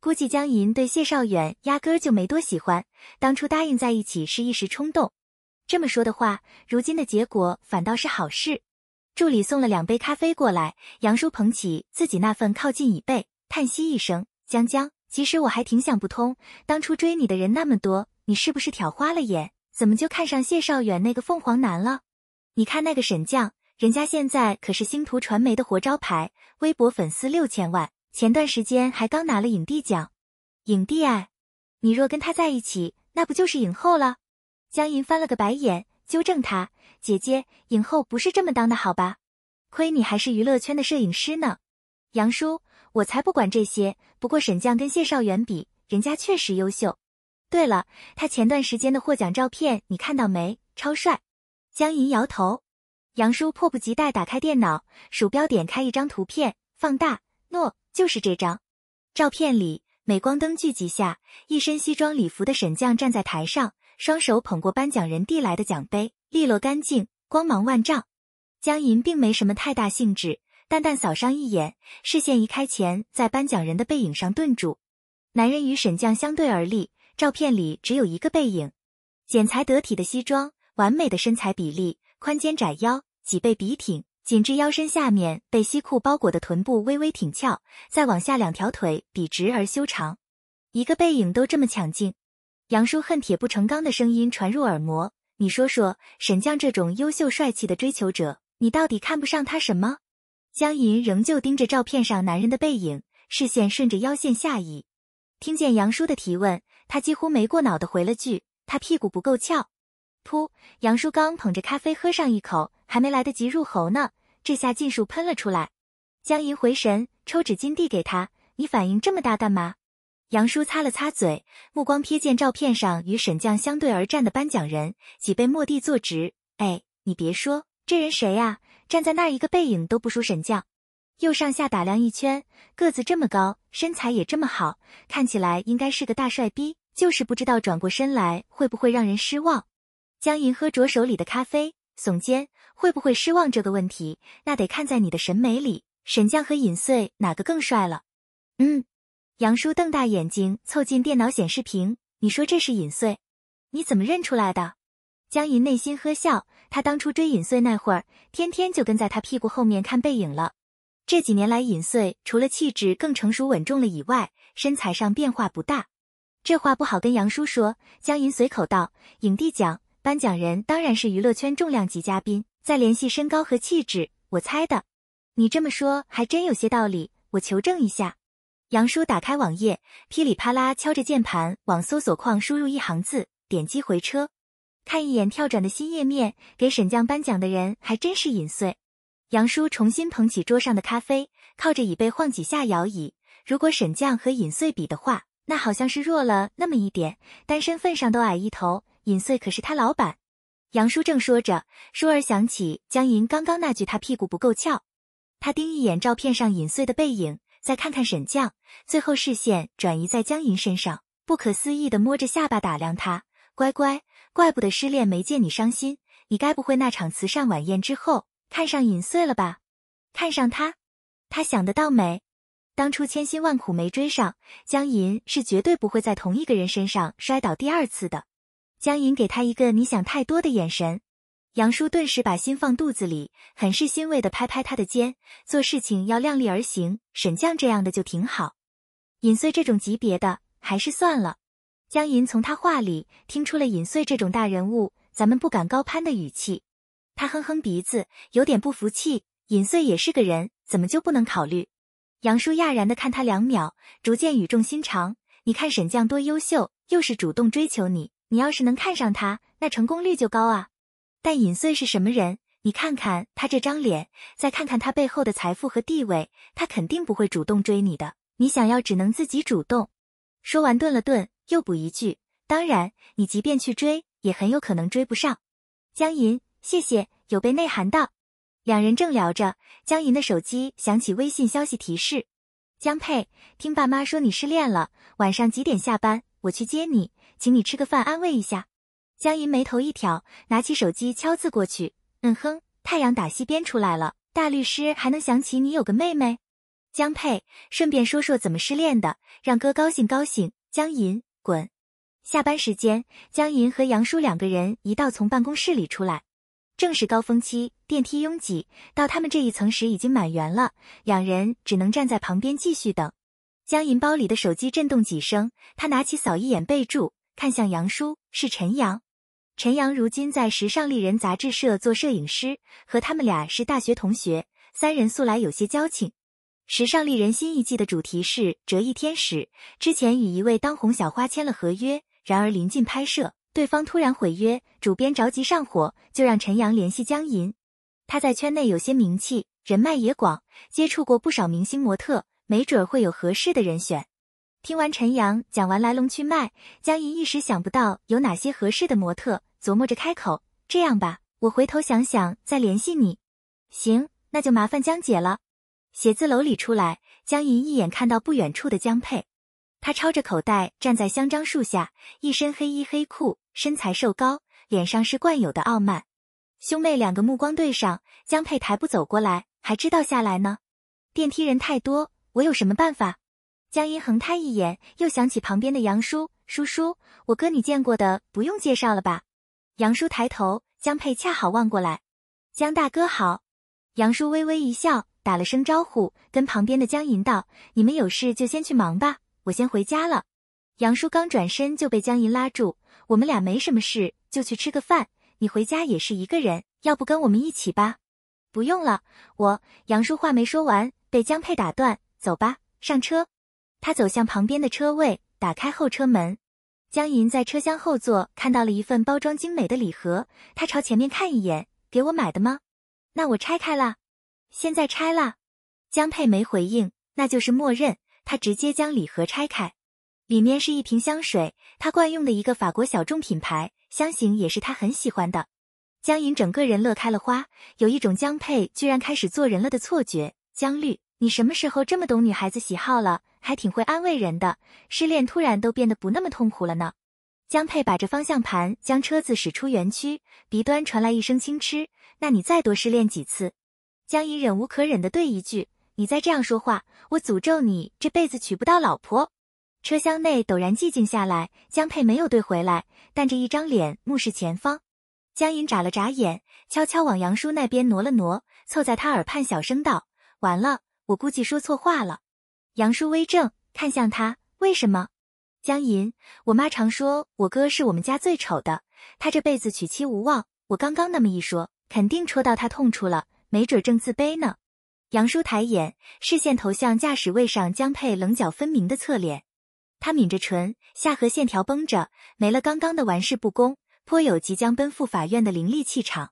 估计江银对谢少远压根就没多喜欢，当初答应在一起是一时冲动。这么说的话，如今的结果反倒是好事。助理送了两杯咖啡过来，杨叔捧起自己那份靠近椅背，叹息一声：“江江，其实我还挺想不通，当初追你的人那么多，你是不是挑花了眼？怎么就看上谢少远那个凤凰男了？你看那个沈将，人家现在可是星途传媒的活招牌，微博粉丝六千万，前段时间还刚拿了影帝奖。影帝哎，你若跟他在一起，那不就是影后了？”江银翻了个白眼。纠正他，姐姐，影后不是这么当的，好吧？亏你还是娱乐圈的摄影师呢。杨叔，我才不管这些。不过沈酱跟谢少元比，人家确实优秀。对了，他前段时间的获奖照片你看到没？超帅。江怡摇头。杨叔迫不及待打开电脑，鼠标点开一张图片，放大。诺，就是这张。照片里，镁光灯聚集下，一身西装礼服的沈酱站在台上。双手捧过颁奖人递来的奖杯，利落干净，光芒万丈。江银并没什么太大兴致，淡淡扫上一眼，视线移开前，在颁奖人的背影上顿住。男人与沈将相对而立，照片里只有一个背影。剪裁得体的西装，完美的身材比例，宽肩窄腰，脊背笔挺，紧致腰身下面被西裤包裹的臀部微微挺翘，再往下两条腿笔直而修长。一个背影都这么抢镜。杨叔恨铁不成钢的声音传入耳膜。你说说，沈将这种优秀帅气的追求者，你到底看不上他什么？江银仍旧盯着照片上男人的背影，视线顺着腰线下移。听见杨叔的提问，他几乎没过脑的回了句：“他屁股不够翘。”噗！杨叔刚捧着咖啡喝上一口，还没来得及入喉呢，这下尽数喷了出来。江银回神，抽纸巾递给他：“你反应这么大干嘛？”杨叔擦了擦嘴，目光瞥见照片上与沈将相对而站的颁奖人，脊背蓦地坐直。哎，你别说，这人谁呀？站在那儿一个背影都不输沈将。又上下打量一圈，个子这么高，身材也这么好，看起来应该是个大帅逼。就是不知道转过身来会不会让人失望。江银喝着手里的咖啡，耸肩：“会不会失望这个问题，那得看在你的审美里，沈将和尹岁哪个更帅了？”嗯。杨叔瞪大眼睛，凑近电脑显示屏。你说这是尹穗，你怎么认出来的？江银内心呵笑，他当初追尹穗那会儿，天天就跟在他屁股后面看背影了。这几年来，尹穗除了气质更成熟稳重了以外，身材上变化不大。这话不好跟杨叔说，江银随口道。影帝奖颁奖人当然是娱乐圈重量级嘉宾，再联系身高和气质，我猜的。你这么说还真有些道理，我求证一下。杨叔打开网页，噼里啪啦敲着键盘，往搜索框输入一行字，点击回车，看一眼跳转的新页面，给沈将颁奖的人还真是尹穗。杨叔重新捧起桌上的咖啡，靠着椅背晃几下摇椅。如果沈将和尹穗比的话，那好像是弱了那么一点，单身份上都矮一头。尹穗可是他老板。杨叔正说着，舒儿想起江银刚刚那句他屁股不够翘，他盯一眼照片上尹穗的背影。再看看沈将，最后视线转移在江银身上，不可思议的摸着下巴打量他。乖乖，怪不得失恋没见你伤心，你该不会那场慈善晚宴之后看上尹穗了吧？看上他？他想得到美。当初千辛万苦没追上江银，是绝对不会在同一个人身上摔倒第二次的。江银给他一个你想太多的眼神。杨叔顿时把心放肚子里，很是欣慰的拍拍他的肩。做事情要量力而行，沈将这样的就挺好。尹岁这种级别的还是算了。江银从他话里听出了尹岁这种大人物，咱们不敢高攀的语气。他哼哼鼻子，有点不服气。尹岁也是个人，怎么就不能考虑？杨叔讶然的看他两秒，逐渐语重心长：“你看沈将多优秀，又是主动追求你，你要是能看上他，那成功率就高啊。”但尹穗是什么人？你看看他这张脸，再看看他背后的财富和地位，他肯定不会主动追你的。你想要，只能自己主动。说完，顿了顿，又补一句：当然，你即便去追，也很有可能追不上。江银，谢谢，有被内涵到。两人正聊着，江银的手机响起微信消息提示。江佩，听爸妈说你失恋了，晚上几点下班？我去接你，请你吃个饭，安慰一下。江银眉头一挑，拿起手机敲字过去。嗯哼，太阳打西边出来了，大律师还能想起你有个妹妹，江佩。顺便说说怎么失恋的，让哥高兴高兴。江银，滚！下班时间，江银和杨叔两个人一道从办公室里出来，正是高峰期，电梯拥挤。到他们这一层时已经满员了，两人只能站在旁边继续等。江银包里的手机震动几声，他拿起扫一眼备注，看向杨叔，是陈阳。陈阳如今在时尚丽人杂志社做摄影师，和他们俩是大学同学，三人素来有些交情。时尚丽人新一季的主题是折翼天使，之前与一位当红小花签了合约，然而临近拍摄，对方突然毁约，主编着急上火，就让陈阳联系江银。他在圈内有些名气，人脉也广，接触过不少明星模特，没准会有合适的人选。听完陈阳讲完来龙去脉，江银一时想不到有哪些合适的模特，琢磨着开口：“这样吧，我回头想想再联系你。”行，那就麻烦江姐了。写字楼里出来，江银一眼看到不远处的江佩，他抄着口袋站在香樟树下，一身黑衣黑裤，身材瘦高，脸上是惯有的傲慢。兄妹两个目光对上，江佩抬步走过来，还知道下来呢。电梯人太多，我有什么办法？江银横他一眼，又想起旁边的杨叔，叔叔，我哥你见过的，不用介绍了吧？杨叔抬头，江佩恰好望过来，江大哥好。杨叔微微一笑，打了声招呼，跟旁边的江银道：“你们有事就先去忙吧，我先回家了。”杨叔刚转身就被江银拉住：“我们俩没什么事，就去吃个饭。你回家也是一个人，要不跟我们一起吧？”“不用了，我。”杨叔话没说完，被江佩打断：“走吧，上车。”他走向旁边的车位，打开后车门。江银在车厢后座看到了一份包装精美的礼盒，他朝前面看一眼：“给我买的吗？”“那我拆开了。”“现在拆了。”江佩没回应，那就是默认。他直接将礼盒拆开，里面是一瓶香水，他惯用的一个法国小众品牌，香型也是他很喜欢的。江银整个人乐开了花，有一种江佩居然开始做人了的错觉。江绿。你什么时候这么懂女孩子喜好了？还挺会安慰人的，失恋突然都变得不那么痛苦了呢？江佩把着方向盘将车子驶出园区，鼻端传来一声轻嗤。那你再多失恋几次？江怡忍无可忍的对一句：“你再这样说话，我诅咒你这辈子娶不到老婆。”车厢内陡然寂静下来，江佩没有对回来，但着一张脸目视前方。江银眨了眨眼，悄悄往杨叔那边挪了挪，凑在他耳畔小声道：“完了。”我估计说错话了，杨叔微怔，看向他，为什么？江银，我妈常说我哥是我们家最丑的，他这辈子娶妻无望。我刚刚那么一说，肯定戳到他痛处了，没准正自卑呢。杨叔抬眼，视线投向驾驶位上江佩棱角分明的侧脸，他抿着唇，下颌线条绷着，没了刚刚的玩世不恭，颇有即将奔赴法院的凌厉气场。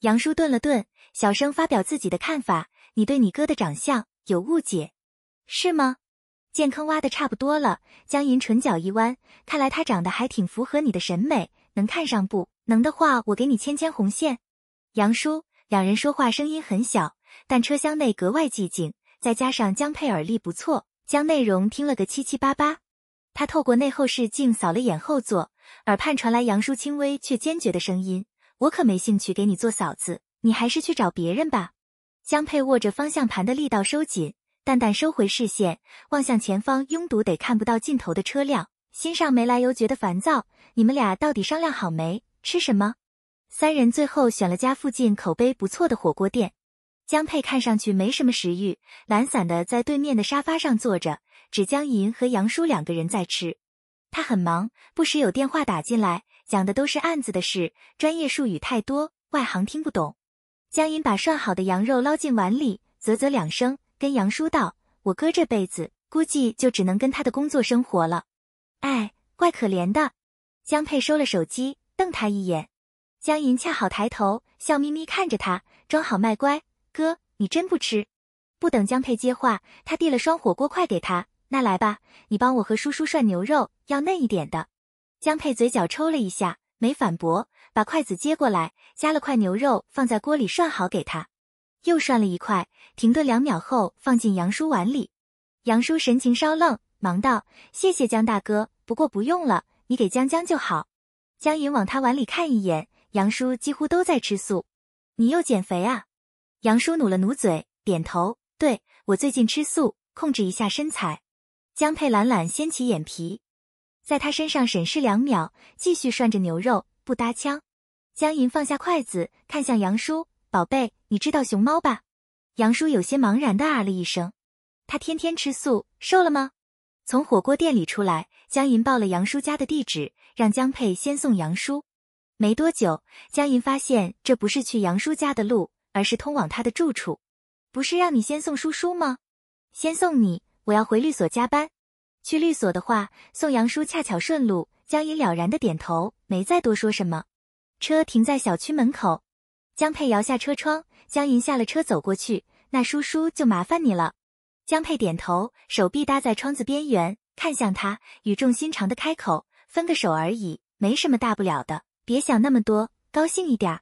杨叔顿了顿，小声发表自己的看法。你对你哥的长相有误解，是吗？见坑挖的差不多了，江银唇角一弯，看来他长得还挺符合你的审美，能看上不？能的话，我给你牵牵红线。杨叔两人说话声音很小，但车厢内格外寂静，再加上江佩耳力不错，将内容听了个七七八八。他透过内后视镜扫了眼后座，耳畔传来杨叔轻微却坚决的声音：“我可没兴趣给你做嫂子，你还是去找别人吧。”江佩握着方向盘的力道收紧，淡淡收回视线，望向前方拥堵得看不到尽头的车辆，心上没来由觉得烦躁。你们俩到底商量好没？吃什么？三人最后选了家附近口碑不错的火锅店。江佩看上去没什么食欲，懒散的在对面的沙发上坐着，只江银和杨叔两个人在吃。他很忙，不时有电话打进来，讲的都是案子的事，专业术语太多，外行听不懂。江银把涮好的羊肉捞进碗里，啧啧两声，跟杨叔道：“我哥这辈子估计就只能跟他的工作生活了，哎，怪可怜的。”江佩收了手机，瞪他一眼。江银恰好抬头，笑眯眯看着他，装好卖乖：“哥，你真不吃？”不等江佩接话，他递了双火锅筷给他：“那来吧，你帮我和叔叔涮牛肉，要嫩一点的。”江佩嘴角抽了一下，没反驳。把筷子接过来，夹了块牛肉放在锅里涮好给他，又涮了一块，停顿两秒后放进杨叔碗里。杨叔神情稍愣，忙道：“谢谢江大哥，不过不用了，你给江江就好。”江隐往他碗里看一眼，杨叔几乎都在吃素，你又减肥啊？杨叔努了努嘴，点头：“对我最近吃素，控制一下身材。”江佩懒懒掀起眼皮，在他身上审视两秒，继续涮着牛肉。不搭腔，江银放下筷子，看向杨叔：“宝贝，你知道熊猫吧？”杨叔有些茫然的啊了一声。他天天吃素，瘦了吗？从火锅店里出来，江银报了杨叔家的地址，让江佩先送杨叔。没多久，江银发现这不是去杨叔家的路，而是通往他的住处。不是让你先送叔叔吗？先送你，我要回律所加班。去律所的话，送杨叔恰巧顺路。江银了然的点头，没再多说什么。车停在小区门口，江佩摇下车窗，江银下了车走过去。那叔叔就麻烦你了。江佩点头，手臂搭在窗子边缘，看向他，语重心长的开口：“分个手而已，没什么大不了的，别想那么多，高兴一点。”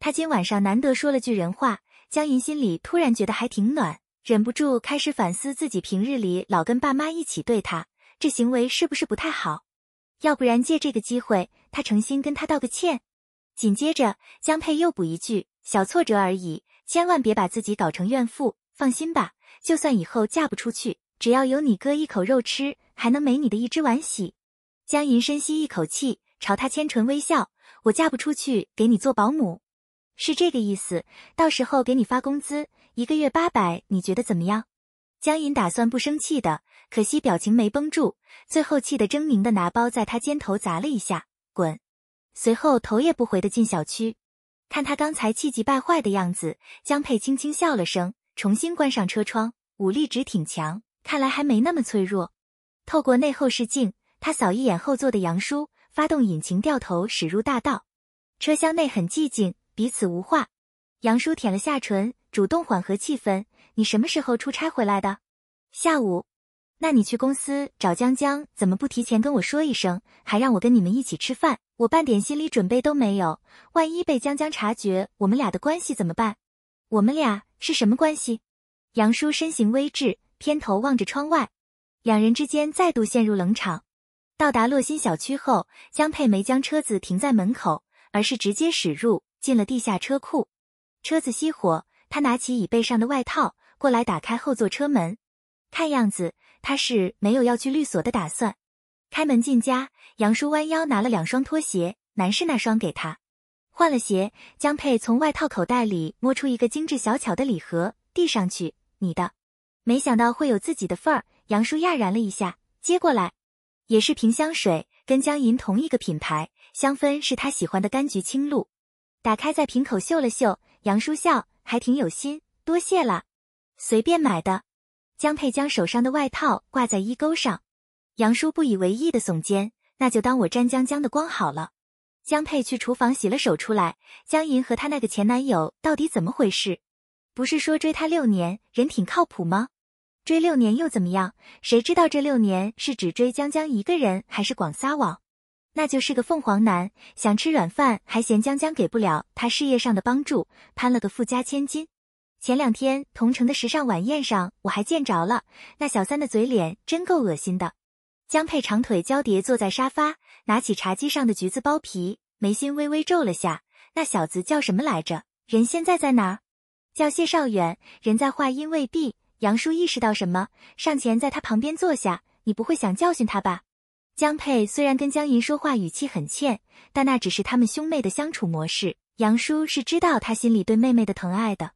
他今晚上难得说了句人话，江银心里突然觉得还挺暖，忍不住开始反思自己平日里老跟爸妈一起对他，这行为是不是不太好？要不然借这个机会，他诚心跟他道个歉。紧接着，江佩又补一句：“小挫折而已，千万别把自己搞成怨妇。”放心吧，就算以后嫁不出去，只要有你哥一口肉吃，还能没你的一只碗洗。江银深吸一口气，朝他千唇微笑：“我嫁不出去，给你做保姆，是这个意思。到时候给你发工资，一个月八百，你觉得怎么样？”江隐打算不生气的，可惜表情没绷住，最后气得狰狞的拿包在他肩头砸了一下，滚。随后头也不回的进小区。看他刚才气急败坏的样子，江佩轻轻笑了声，重新关上车窗，武力值挺强，看来还没那么脆弱。透过内后视镜，他扫一眼后座的杨叔，发动引擎掉头驶入大道。车厢内很寂静，彼此无话。杨叔舔了下唇。主动缓和气氛。你什么时候出差回来的？下午。那你去公司找江江，怎么不提前跟我说一声，还让我跟你们一起吃饭？我半点心理准备都没有，万一被江江察觉我们俩的关系怎么办？我们俩是什么关系？杨叔身形微滞，偏头望着窗外，两人之间再度陷入冷场。到达洛新小区后，江佩梅将车子停在门口，而是直接驶入，进了地下车库，车子熄火。他拿起椅背上的外套，过来打开后座车门，看样子他是没有要去律所的打算。开门进家，杨叔弯腰拿了两双拖鞋，男士那双给他。换了鞋，江佩从外套口袋里摸出一个精致小巧的礼盒，递上去：“你的。”没想到会有自己的份儿，杨叔讶然了一下，接过来，也是瓶香水，跟江银同一个品牌，香氛是他喜欢的柑橘清露。打开在瓶口嗅了嗅，杨叔笑。还挺有心，多谢了。随便买的。江佩将手上的外套挂在衣钩上，杨叔不以为意的耸肩，那就当我沾江江的光好了。江佩去厨房洗了手出来，江银和她那个前男友到底怎么回事？不是说追她六年，人挺靠谱吗？追六年又怎么样？谁知道这六年是只追江江一个人，还是广撒网？那就是个凤凰男，想吃软饭还嫌江江给不了他事业上的帮助，攀了个富家千金。前两天同城的时尚晚宴上，我还见着了那小三的嘴脸，真够恶心的。江佩长腿交叠坐在沙发，拿起茶几上的橘子剥皮，眉心微微皱了下。那小子叫什么来着？人现在在哪？叫谢少远，人在。话音未毕，杨叔意识到什么，上前在他旁边坐下。你不会想教训他吧？江佩虽然跟江银说话语气很欠，但那只是他们兄妹的相处模式。杨叔是知道他心里对妹妹的疼爱的，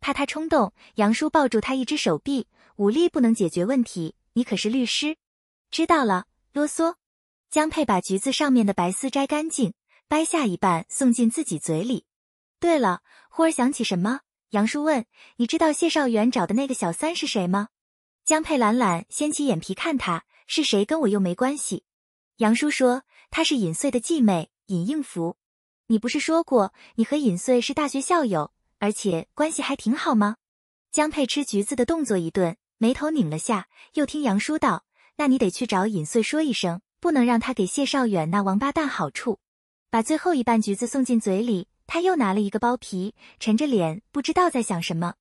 怕他冲动，杨叔抱住他一只手臂，武力不能解决问题，你可是律师。知道了，啰嗦。江佩把橘子上面的白丝摘干净，掰下一半送进自己嘴里。对了，忽而想起什么，杨叔问：“你知道谢少元找的那个小三是谁吗？”江佩懒懒掀起眼皮看他。是谁跟我又没关系？杨叔说他是尹穗的继妹尹应福。你不是说过你和尹穗是大学校友，而且关系还挺好吗？江佩吃橘子的动作一顿，眉头拧了下，又听杨叔道：“那你得去找尹穗说一声，不能让他给谢少远那王八蛋好处。”把最后一半橘子送进嘴里，他又拿了一个剥皮，沉着脸，不知道在想什么。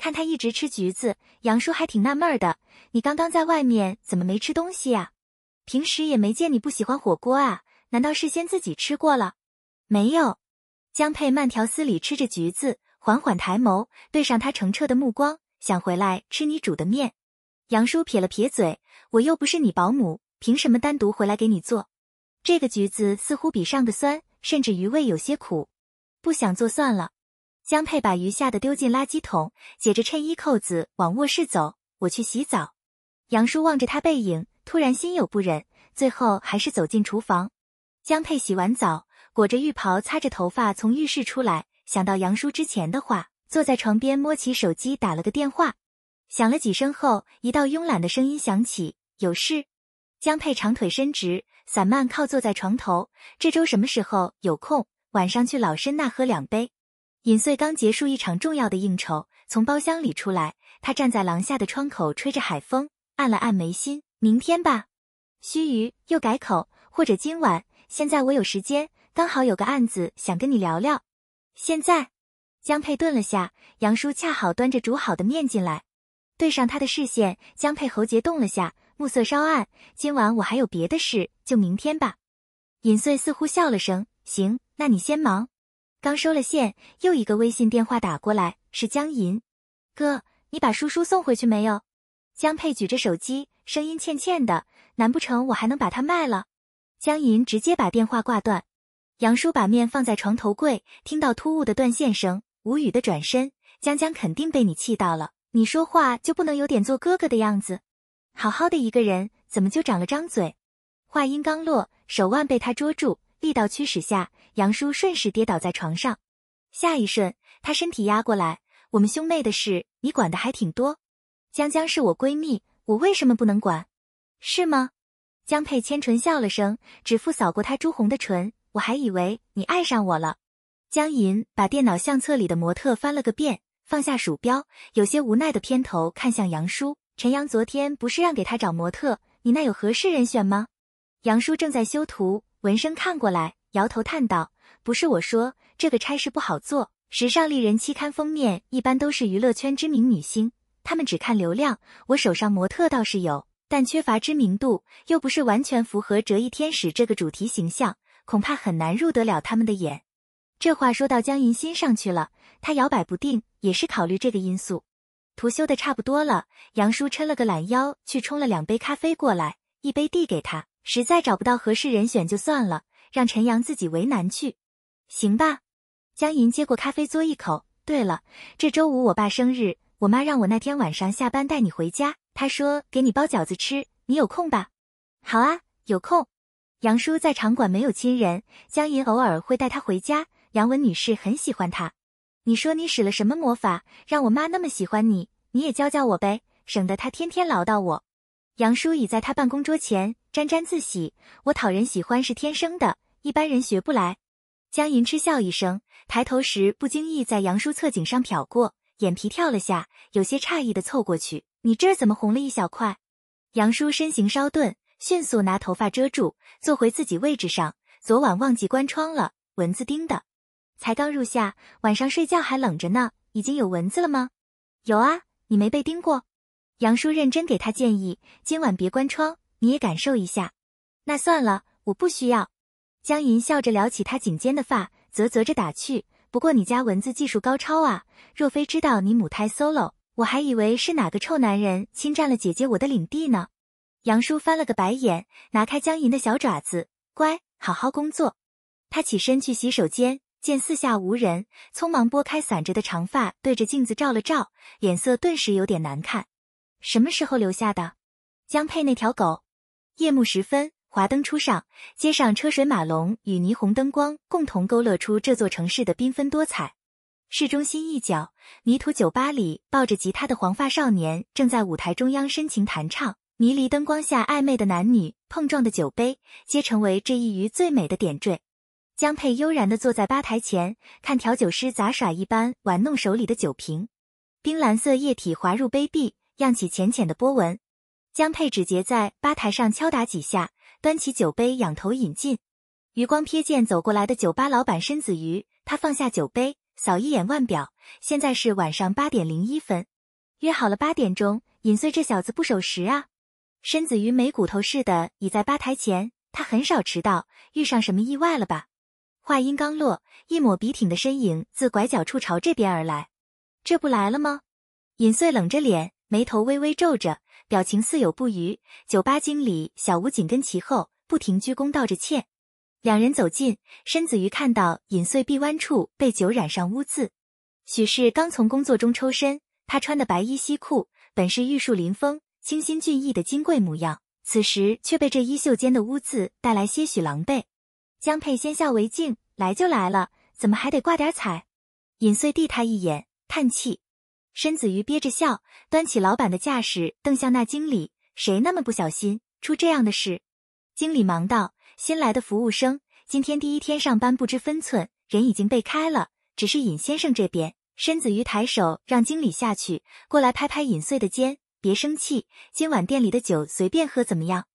看他一直吃橘子，杨叔还挺纳闷儿的。你刚刚在外面怎么没吃东西呀？平时也没见你不喜欢火锅啊？难道事先自己吃过了？没有。江佩慢条斯理吃着橘子，缓缓抬眸，对上他澄澈的目光，想回来吃你煮的面。杨叔撇了撇嘴，我又不是你保姆，凭什么单独回来给你做？这个橘子似乎比上个酸，甚至余味有些苦，不想做算了。江佩把鱼吓得丢进垃圾桶，解着衬衣扣子往卧室走。我去洗澡。杨叔望着他背影，突然心有不忍，最后还是走进厨房。江佩洗完澡，裹着浴袍，擦着头发从浴室出来，想到杨叔之前的话，坐在床边摸起手机打了个电话。响了几声后，一道慵懒的声音响起：“有事？”江佩长腿伸直，散漫靠坐在床头。这周什么时候有空？晚上去老申那喝两杯。尹穗刚结束一场重要的应酬，从包厢里出来，他站在廊下的窗口吹着海风，按了按眉心。明天吧。须臾又改口，或者今晚。现在我有时间，刚好有个案子想跟你聊聊。现在，江佩顿了下，杨叔恰好端着煮好的面进来，对上他的视线，江佩喉结动了下。暮色稍暗，今晚我还有别的事，就明天吧。尹穗似乎笑了声，行，那你先忙。刚收了线，又一个微信电话打过来，是江银。哥，你把叔叔送回去没有？江佩举着手机，声音欠欠的。难不成我还能把他卖了？江银直接把电话挂断。杨叔把面放在床头柜，听到突兀的断线声，无语的转身。江江肯定被你气到了，你说话就不能有点做哥哥的样子？好好的一个人，怎么就长了张嘴？话音刚落，手腕被他捉住。力道驱使下，杨叔顺势跌倒在床上。下一瞬，他身体压过来。我们兄妹的事，你管的还挺多。江江是我闺蜜，我为什么不能管？是吗？江佩千唇笑了声，指腹扫过她朱红的唇。我还以为你爱上我了。江银把电脑相册里的模特翻了个遍，放下鼠标，有些无奈的偏头看向杨叔。陈阳昨天不是让给他找模特，你那有合适人选吗？杨叔正在修图。闻声看过来，摇头叹道：“不是我说，这个差事不好做。时尚丽人期刊封面一般都是娱乐圈知名女星，他们只看流量。我手上模特倒是有，但缺乏知名度，又不是完全符合折翼天使这个主题形象，恐怕很难入得了他们的眼。”这话说到江银心上去了，她摇摆不定，也是考虑这个因素。图修的差不多了，杨叔抻了个懒腰，去冲了两杯咖啡过来，一杯递给他。实在找不到合适人选，就算了，让陈阳自己为难去，行吧？江银接过咖啡，嘬一口。对了，这周五我爸生日，我妈让我那天晚上下班带你回家，她说给你包饺子吃，你有空吧？好啊，有空。杨叔在场馆没有亲人，江银偶尔会带他回家，杨文女士很喜欢他。你说你使了什么魔法，让我妈那么喜欢你？你也教教我呗，省得她天天唠叨我。杨叔倚在他办公桌前。沾沾自喜，我讨人喜欢是天生的，一般人学不来。江银嗤笑一声，抬头时不经意在杨叔侧颈上瞟过，眼皮跳了下，有些诧异的凑过去：“你这怎么红了一小块？”杨叔身形稍顿，迅速拿头发遮住，坐回自己位置上。昨晚忘记关窗了，蚊子叮的。才刚入夏，晚上睡觉还冷着呢，已经有蚊子了吗？有啊，你没被叮过？杨叔认真给他建议，今晚别关窗。你也感受一下，那算了，我不需要。江银笑着撩起他颈间的发，啧啧着打趣：“不过你家蚊子技术高超啊，若非知道你母胎 solo，我还以为是哪个臭男人侵占了姐姐我的领地呢。”杨叔翻了个白眼，拿开江银的小爪子，乖，好好工作。他起身去洗手间，见四下无人，匆忙拨开散着的长发，对着镜子照了照，脸色顿时有点难看。什么时候留下的？江佩那条狗？夜幕时分，华灯初上，街上车水马龙，与霓虹灯光共同勾勒出这座城市的缤纷多彩。市中心一角，迷途酒吧里，抱着吉他的黄发少年正在舞台中央深情弹唱。迷离灯光下，暧昧的男女，碰撞的酒杯，皆成为这一隅最美的点缀。江佩悠然地坐在吧台前，看调酒师杂耍一般玩弄手里的酒瓶，冰蓝色液体滑入杯壁，漾起浅浅的波纹。江佩指节在吧台上敲打几下，端起酒杯仰头饮尽。余光瞥见走过来的酒吧老板申子瑜，他放下酒杯，扫一眼腕表，现在是晚上八点零一分，约好了八点钟。尹岁这小子不守时啊！申子瑜没骨头似的倚在吧台前，他很少迟到，遇上什么意外了吧？话音刚落，一抹笔挺的身影自拐角处朝这边而来，这不来了吗？尹岁冷着脸，眉头微微皱着。表情似有不愉，酒吧经理小吴紧跟其后，不停鞠躬道着歉。两人走近，申子瑜看到尹穗臂弯处被酒染上污渍，许是刚从工作中抽身，他穿的白衣西裤本是玉树临风、清新俊逸的矜贵模样，此时却被这衣袖间的污渍带来些许狼狈。江佩先笑为敬，来就来了，怎么还得挂点彩？尹穗递他一眼，叹气。申子瑜憋着笑，端起老板的架势瞪向那经理：“谁那么不小心，出这样的事？”经理忙道：“新来的服务生，今天第一天上班，不知分寸，人已经被开了。只是尹先生这边……”申子瑜抬手让经理下去，过来拍拍尹穗的肩：“别生气，今晚店里的酒随便喝，怎么样？”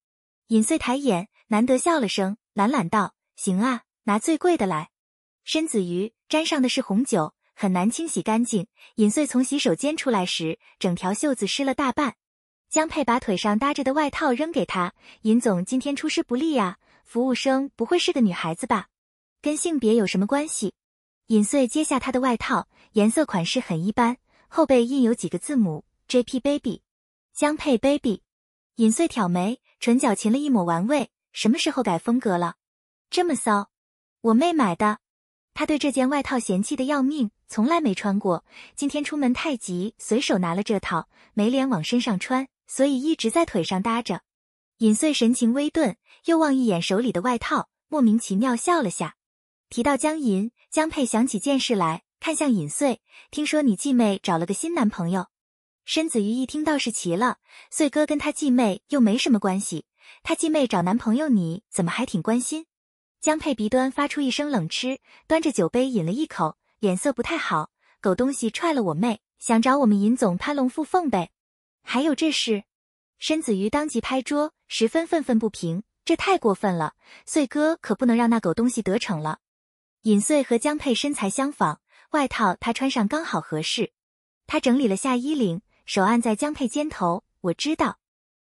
尹穗抬眼，难得笑了声，懒懒道：“行啊，拿最贵的来。”申子瑜沾上的是红酒。很难清洗干净。尹穗从洗手间出来时，整条袖子湿了大半。江佩把腿上搭着的外套扔给他：“尹总今天出师不利呀！服务生不会是个女孩子吧？跟性别有什么关系？”尹穗接下他的外套，颜色款式很一般，后背印有几个字母 “J P Baby”。江佩 Baby。尹穗挑眉，唇角噙了一抹玩味：“什么时候改风格了？这么骚？我妹买的。”他对这件外套嫌弃的要命。从来没穿过，今天出门太急，随手拿了这套，没脸往身上穿，所以一直在腿上搭着。尹穗神情微顿，又望一眼手里的外套，莫名其妙笑了下。提到江银江佩，想起件事来，看向尹穗，听说你继妹找了个新男朋友。申子瑜一听倒是奇了，穗哥跟他继妹又没什么关系，他继妹找男朋友你怎么还挺关心？江佩鼻端发出一声冷嗤，端着酒杯饮了一口。脸色不太好，狗东西踹了我妹，想找我们尹总攀龙附凤呗？还有这事，申子瑜当即拍桌，十分愤愤不平，这太过分了！岁哥可不能让那狗东西得逞了。尹岁和江佩身材相仿，外套他穿上刚好合适。他整理了下衣领，手按在江佩肩头。我知道，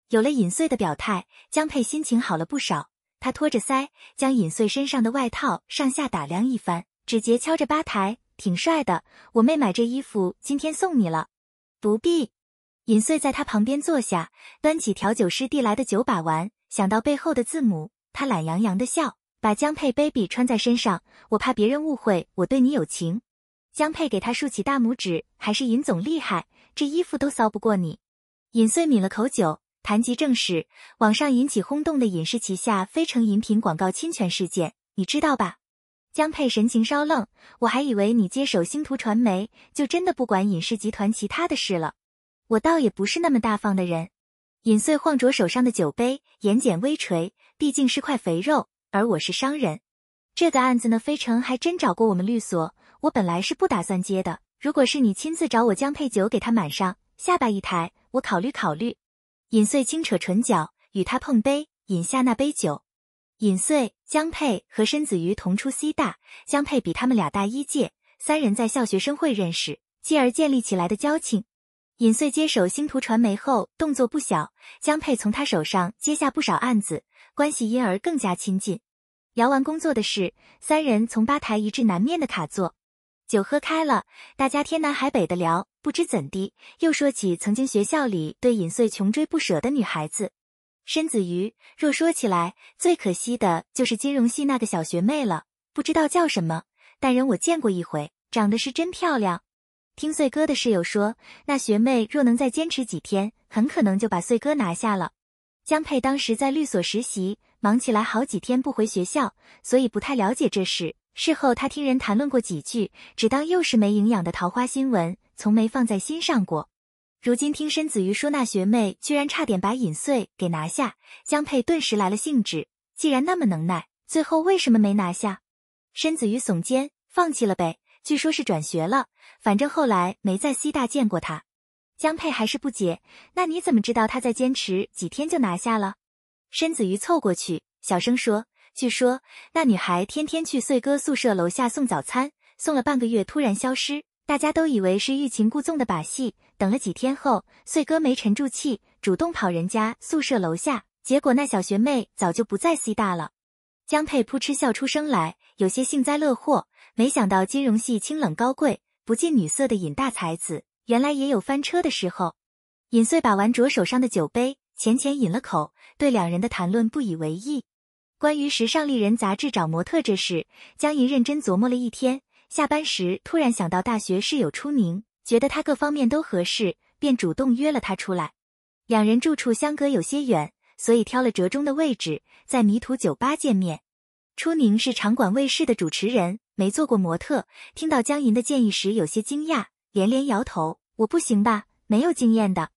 有了尹岁的表态，江佩心情好了不少。他托着腮，将尹岁身上的外套上下打量一番，指节敲着吧台。挺帅的，我妹买这衣服，今天送你了。不必。尹穗在他旁边坐下，端起调酒师递来的酒，把玩。想到背后的字母，他懒洋洋地笑。把江佩 baby 穿在身上，我怕别人误会我对你有情。江佩给他竖起大拇指，还是尹总厉害，这衣服都骚不过你。尹穗抿了口酒，谈及正事，网上引起轰动的尹氏旗下非诚饮品广告侵权事件，你知道吧？江佩神情稍愣，我还以为你接手星图传媒就真的不管隐氏集团其他的事了。我倒也不是那么大方的人。尹穗晃着手上的酒杯，眼睑微垂，毕竟是块肥肉，而我是商人。这个案子呢，飞诚还真找过我们律所，我本来是不打算接的。如果是你亲自找我，江佩酒给他满上，下巴一抬，我考虑考虑。尹穗轻扯唇角，与他碰杯，饮下那杯酒。尹穗、江佩和申子瑜同出西大，江佩比他们俩大一届，三人在校学生会认识，继而建立起来的交情。尹穗接手星图传媒后动作不小，江佩从他手上接下不少案子，关系因而更加亲近。聊完工作的事，三人从吧台移至南面的卡座，酒喝开了，大家天南海北的聊，不知怎地又说起曾经学校里对尹穗穷追不舍的女孩子。申子瑜，若说起来，最可惜的就是金融系那个小学妹了，不知道叫什么，但人我见过一回，长得是真漂亮。听碎哥的室友说，那学妹若能再坚持几天，很可能就把碎哥拿下了。江佩当时在律所实习，忙起来好几天不回学校，所以不太了解这事。事后他听人谈论过几句，只当又是没营养的桃花新闻，从没放在心上过。如今听申子瑜说，那学妹居然差点把尹穗给拿下，江佩顿时来了兴致。既然那么能耐，最后为什么没拿下？申子瑜耸肩，放弃了呗。据说是转学了，反正后来没在 C 大见过他。江佩还是不解，那你怎么知道他在坚持几天就拿下了？申子瑜凑过去，小声说，据说那女孩天天去穗哥宿舍楼下送早餐，送了半个月，突然消失。大家都以为是欲擒故纵的把戏，等了几天后，穗哥没沉住气，主动跑人家宿舍楼下，结果那小学妹早就不在 C 大了。江佩扑哧笑出声来，有些幸灾乐祸。没想到金融系清冷高贵、不近女色的尹大才子，原来也有翻车的时候。尹穗把玩着手上的酒杯，浅浅饮了口，对两人的谈论不以为意。关于时尚丽人杂志找模特这事，江怡认真琢磨了一天。下班时突然想到大学室友初宁，觉得他各方面都合适，便主动约了他出来。两人住处相隔有些远，所以挑了折中的位置，在迷途酒吧见面。初宁是场馆卫视的主持人，没做过模特。听到江银的建议时，有些惊讶，连连摇头：“我不行吧，没有经验的。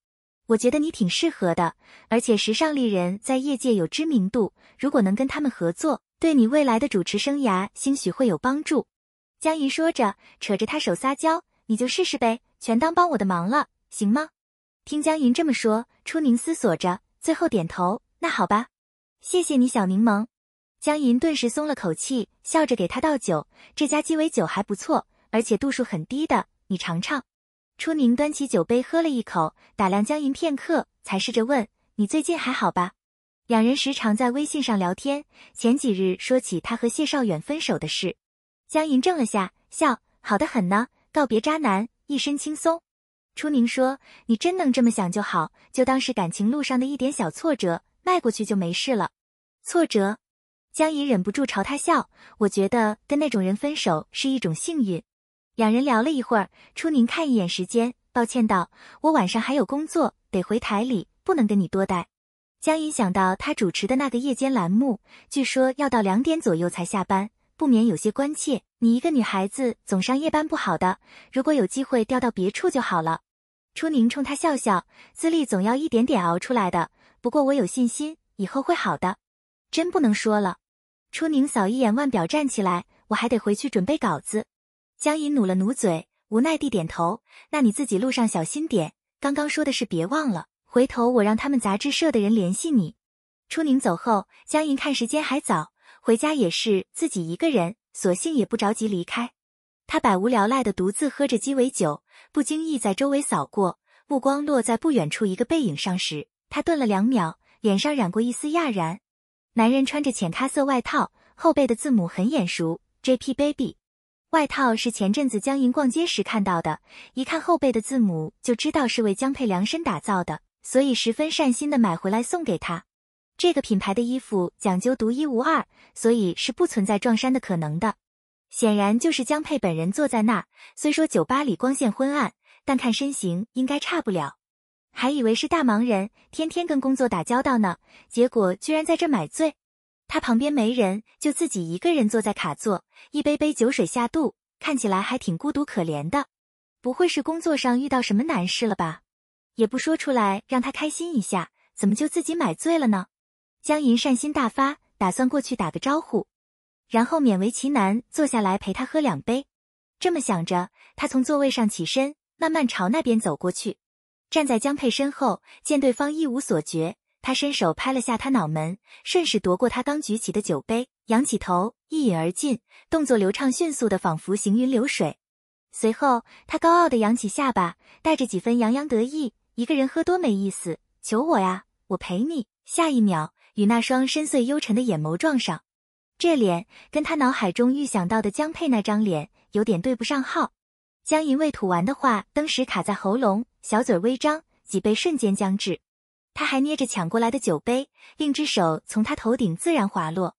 我觉得你挺适合的，而且时尚丽人在业界有知名度，如果能跟他们合作，对你未来的主持生涯兴许会有帮助。”江银说着，扯着他手撒娇：“你就试试呗，全当帮我的忙了，行吗？”听江银这么说，初宁思索着，最后点头：“那好吧，谢谢你，小柠檬。”江银顿时松了口气，笑着给他倒酒：“这家鸡尾酒还不错，而且度数很低的，你尝尝。”初宁端起酒杯喝了一口，打量江银片刻，才试着问：“你最近还好吧？”两人时常在微信上聊天，前几日说起他和谢少远分手的事。江银怔了下，笑，好的很呢。告别渣男，一身轻松。初宁说：“你真能这么想就好，就当是感情路上的一点小挫折，迈过去就没事了。”挫折。江银忍不住朝他笑，我觉得跟那种人分手是一种幸运。两人聊了一会儿，初宁看一眼时间，抱歉道：“我晚上还有工作，得回台里，不能跟你多待。”江银想到他主持的那个夜间栏目，据说要到两点左右才下班。不免有些关切，你一个女孩子总上夜班不好的，如果有机会调到别处就好了。初宁冲他笑笑，资历总要一点点熬出来的，不过我有信心，以后会好的。真不能说了。初宁扫一眼腕表，站起来，我还得回去准备稿子。江吟努了努嘴，无奈地点头。那你自己路上小心点，刚刚说的是别忘了，回头我让他们杂志社的人联系你。初宁走后，江吟看时间还早。回家也是自己一个人，索性也不着急离开。他百无聊赖的独自喝着鸡尾酒，不经意在周围扫过，目光落在不远处一个背影上时，他顿了两秒，脸上染过一丝讶然。男人穿着浅咖色外套，后背的字母很眼熟，JP Baby。外套是前阵子江莹逛街时看到的，一看后背的字母就知道是为江佩量身打造的，所以十分善心的买回来送给他。这个品牌的衣服讲究独一无二，所以是不存在撞衫的可能的。显然就是江佩本人坐在那儿。虽说酒吧里光线昏暗，但看身形应该差不了。还以为是大忙人，天天跟工作打交道呢，结果居然在这买醉。他旁边没人，就自己一个人坐在卡座，一杯杯酒水下肚，看起来还挺孤独可怜的。不会是工作上遇到什么难事了吧？也不说出来让他开心一下，怎么就自己买醉了呢？江银善心大发，打算过去打个招呼，然后勉为其难坐下来陪他喝两杯。这么想着，他从座位上起身，慢慢朝那边走过去，站在江佩身后，见对方一无所觉，他伸手拍了下他脑门，顺势夺过他刚举起的酒杯，仰起头一饮而尽，动作流畅迅速的仿佛行云流水。随后，他高傲的扬起下巴，带着几分洋洋得意。一个人喝多没意思，求我呀，我陪你。下一秒。与那双深邃幽沉的眼眸撞上，这脸跟他脑海中预想到的江佩那张脸有点对不上号。江银未吐完的话，登时卡在喉咙，小嘴微张，脊背瞬间僵直。他还捏着抢过来的酒杯，另一只手从他头顶自然滑落。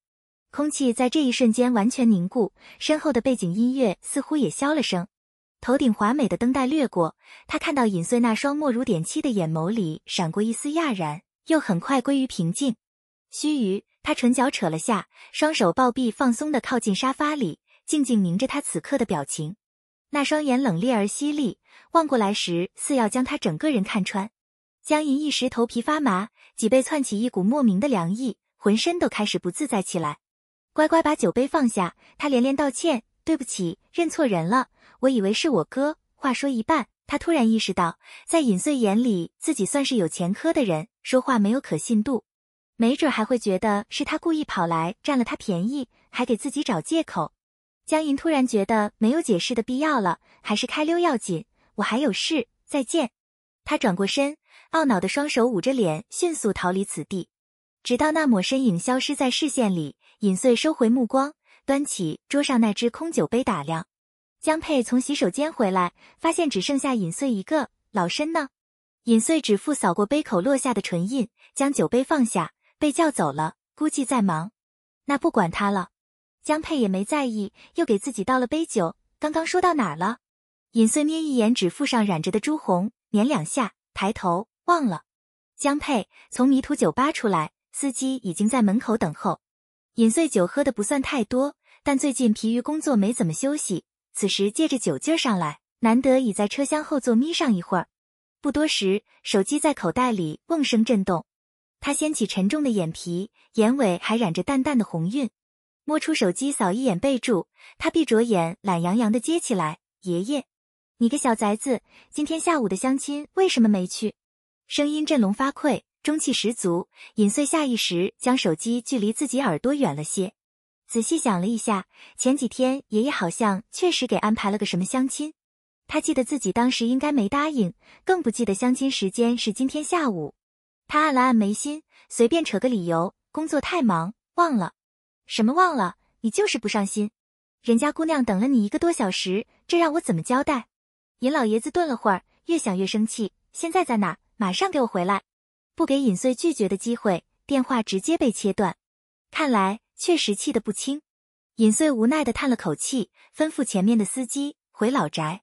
空气在这一瞬间完全凝固，身后的背景音乐似乎也消了声。头顶华美的灯带掠过，他看到尹穗那双墨如点漆的眼眸里闪过一丝讶然，又很快归于平静。须臾，他唇角扯了下，双手抱臂，放松地靠近沙发里，静静凝着他此刻的表情。那双眼冷冽而犀利，望过来时似要将他整个人看穿。江银一时头皮发麻，脊背窜起一股莫名的凉意，浑身都开始不自在起来。乖乖把酒杯放下，他连连道歉：“对不起，认错人了，我以为是我哥。”话说一半，他突然意识到，在尹穗眼里，自己算是有前科的人，说话没有可信度。没准还会觉得是他故意跑来占了他便宜，还给自己找借口。江银突然觉得没有解释的必要了，还是开溜要紧。我还有事，再见。他转过身，懊恼的双手捂着脸，迅速逃离此地。直到那抹身影消失在视线里，尹穗收回目光，端起桌上那只空酒杯打量。江佩从洗手间回来，发现只剩下尹穗一个，老身呢？尹穗指腹扫过杯口落下的唇印，将酒杯放下。被叫走了，估计在忙。那不管他了。江佩也没在意，又给自己倒了杯酒。刚刚说到哪儿了？尹穗眯一眼指腹上染着的朱红，捻两下，抬头忘了。江佩从迷途酒吧出来，司机已经在门口等候。尹穗酒喝的不算太多，但最近疲于工作没怎么休息，此时借着酒劲上来，难得已在车厢后座眯上一会儿。不多时，手机在口袋里嗡声震动。他掀起沉重的眼皮，眼尾还染着淡淡的红晕，摸出手机扫一眼备注，他闭着眼懒洋洋的接起来：“爷爷，你个小崽子，今天下午的相亲为什么没去？”声音振聋发聩，中气十足。尹穗下意识将手机距离自己耳朵远了些，仔细想了一下，前几天爷爷好像确实给安排了个什么相亲，他记得自己当时应该没答应，更不记得相亲时间是今天下午。他按了按眉心，随便扯个理由，工作太忙忘了，什么忘了？你就是不上心，人家姑娘等了你一个多小时，这让我怎么交代？尹老爷子顿了会儿，越想越生气，现在在哪？马上给我回来！不给尹穗拒绝的机会，电话直接被切断。看来确实气得不轻。尹穗无奈地叹了口气，吩咐前面的司机回老宅。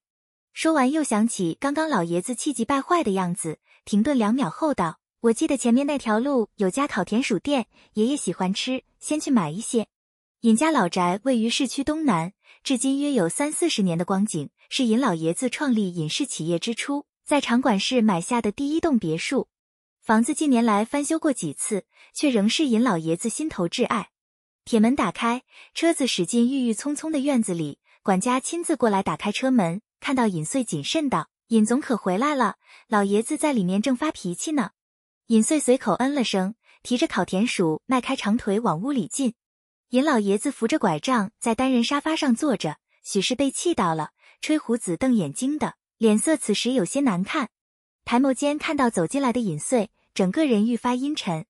说完又想起刚刚老爷子气急败坏的样子，停顿两秒后道。我记得前面那条路有家烤田鼠店，爷爷喜欢吃，先去买一些。尹家老宅位于市区东南，至今约有三四十年的光景，是尹老爷子创立尹氏企业之初，在场馆市买下的第一栋别墅。房子近年来翻修过几次，却仍是尹老爷子心头挚爱。铁门打开，车子驶进郁郁葱葱的院子里，管家亲自过来打开车门，看到尹穗谨慎道：“尹总可回来了，老爷子在里面正发脾气呢。”尹穗随口嗯了声，提着烤田鼠，迈开长腿往屋里进。尹老爷子扶着拐杖在单人沙发上坐着，许是被气到了，吹胡子瞪眼睛的，脸色此时有些难看。抬眸间看到走进来的尹穗，整个人愈发阴沉，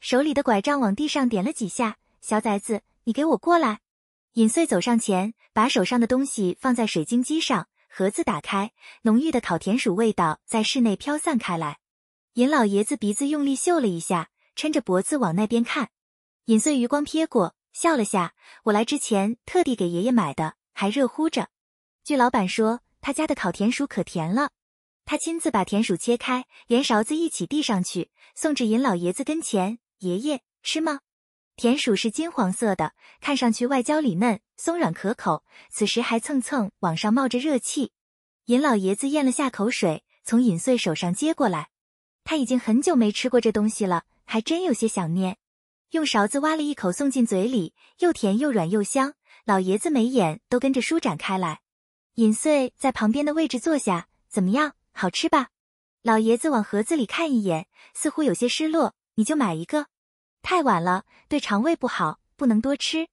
手里的拐杖往地上点了几下：“小崽子，你给我过来！”尹穗走上前，把手上的东西放在水晶机上，盒子打开，浓郁的烤田鼠味道在室内飘散开来。尹老爷子鼻子用力嗅了一下，抻着脖子往那边看。尹穗余光瞥过，笑了下。我来之前特地给爷爷买的，还热乎着。据老板说，他家的烤田鼠可甜了。他亲自把田鼠切开，连勺子一起递上去，送至尹老爷子跟前。爷爷吃吗？田鼠是金黄色的，看上去外焦里嫩，松软可口。此时还蹭蹭往上冒着热气。尹老爷子咽了下口水，从尹穗手上接过来。他已经很久没吃过这东西了，还真有些想念。用勺子挖了一口送进嘴里，又甜又软又香，老爷子眉眼都跟着舒展开来。尹穗在旁边的位置坐下，怎么样，好吃吧？老爷子往盒子里看一眼，似乎有些失落。你就买一个，太晚了，对肠胃不好，不能多吃。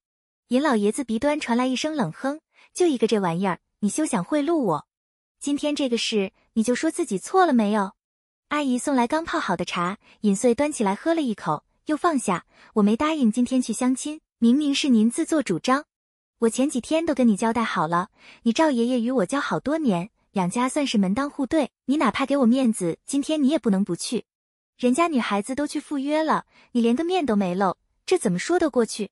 尹老爷子鼻端传来一声冷哼，就一个这玩意儿，你休想贿赂我。今天这个事，你就说自己错了没有？阿姨送来刚泡好的茶，尹穗端起来喝了一口，又放下。我没答应今天去相亲，明明是您自作主张。我前几天都跟你交代好了，你赵爷爷与我交好多年，两家算是门当户对。你哪怕给我面子，今天你也不能不去。人家女孩子都去赴约了，你连个面都没露，这怎么说得过去？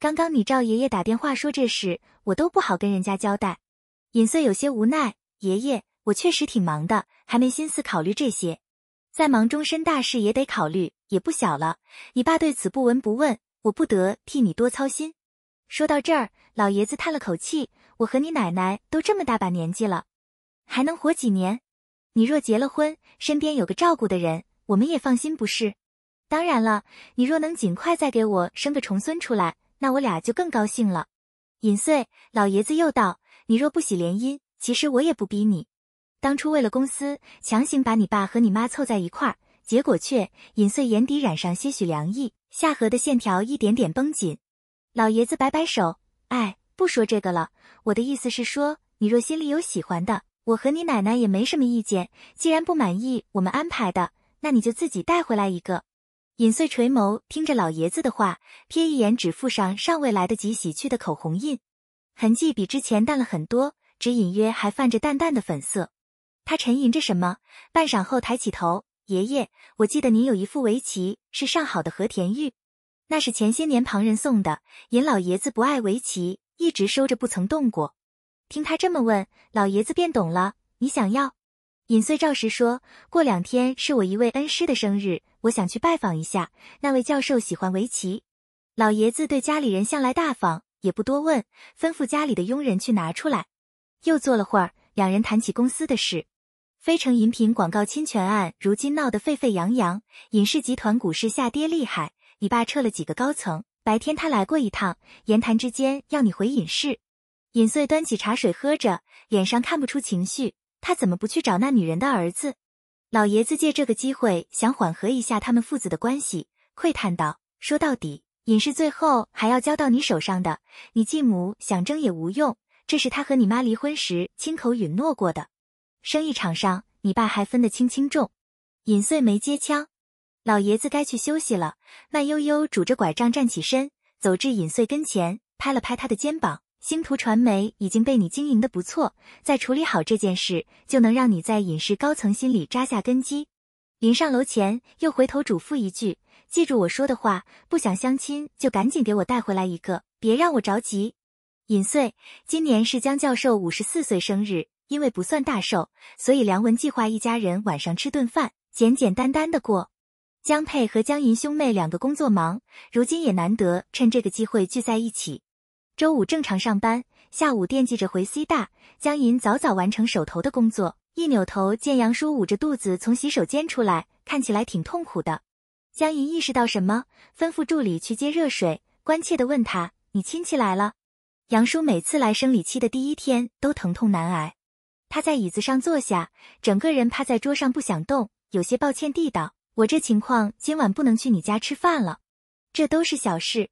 刚刚你赵爷爷打电话说这事，我都不好跟人家交代。尹穗有些无奈，爷爷，我确实挺忙的，还没心思考虑这些。再忙，终身大事也得考虑，也不小了。你爸对此不闻不问，我不得替你多操心。说到这儿，老爷子叹了口气：“我和你奶奶都这么大把年纪了，还能活几年？你若结了婚，身边有个照顾的人，我们也放心，不是？当然了，你若能尽快再给我生个重孙出来，那我俩就更高兴了。”尹岁，老爷子又道：“你若不喜联姻，其实我也不逼你。”当初为了公司，强行把你爸和你妈凑在一块儿，结果却尹穗眼底染上些许凉意，下颌的线条一点点绷紧。老爷子摆摆手，哎，不说这个了。我的意思是说，你若心里有喜欢的，我和你奶奶也没什么意见。既然不满意我们安排的，那你就自己带回来一个。尹穗垂眸听着老爷子的话，瞥一眼指腹上尚未来得及洗去的口红印，痕迹比之前淡了很多，只隐约还泛着淡淡的粉色。他沉吟着什么，半晌后抬起头：“爷爷，我记得您有一副围棋，是上好的和田玉，那是前些年旁人送的。尹老爷子不爱围棋，一直收着不曾动过。”听他这么问，老爷子便懂了：“你想要？”尹穗照实说过：“两天是我一位恩师的生日，我想去拜访一下那位教授，喜欢围棋。”老爷子对家里人向来大方，也不多问，吩咐家里的佣人去拿出来。又坐了会儿，两人谈起公司的事。飞诚饮品广告侵权案如今闹得沸沸扬扬，影视集团股市下跌厉害，你爸撤了几个高层。白天他来过一趟，言谈之间要你回影氏。尹穗端起茶水喝着，脸上看不出情绪。他怎么不去找那女人的儿子？老爷子借这个机会想缓和一下他们父子的关系，喟叹道：“说到底，影氏最后还要交到你手上的。你继母想争也无用，这是他和你妈离婚时亲口允诺过的。”生意场上，你爸还分得清轻重。尹穗没接枪，老爷子该去休息了。慢悠悠拄着拐杖站起身，走至尹穗跟前，拍了拍他的肩膀。星图传媒已经被你经营的不错，再处理好这件事，就能让你在尹氏高层心里扎下根基。临上楼前，又回头嘱咐一句：“记住我说的话，不想相亲就赶紧给我带回来一个，别让我着急。”尹穗，今年是江教授五十四岁生日。因为不算大寿，所以梁文计划一家人晚上吃顿饭，简简单单的过。江佩和江银兄妹两个工作忙，如今也难得趁这个机会聚在一起。周五正常上班，下午惦记着回 C 大。江银早早完成手头的工作，一扭头见杨叔捂着肚子从洗手间出来，看起来挺痛苦的。江银意识到什么，吩咐助理去接热水，关切地问他：“你亲戚来了？”杨叔每次来生理期的第一天都疼痛难挨。他在椅子上坐下，整个人趴在桌上不想动，有些抱歉地道：“我这情况今晚不能去你家吃饭了，这都是小事。”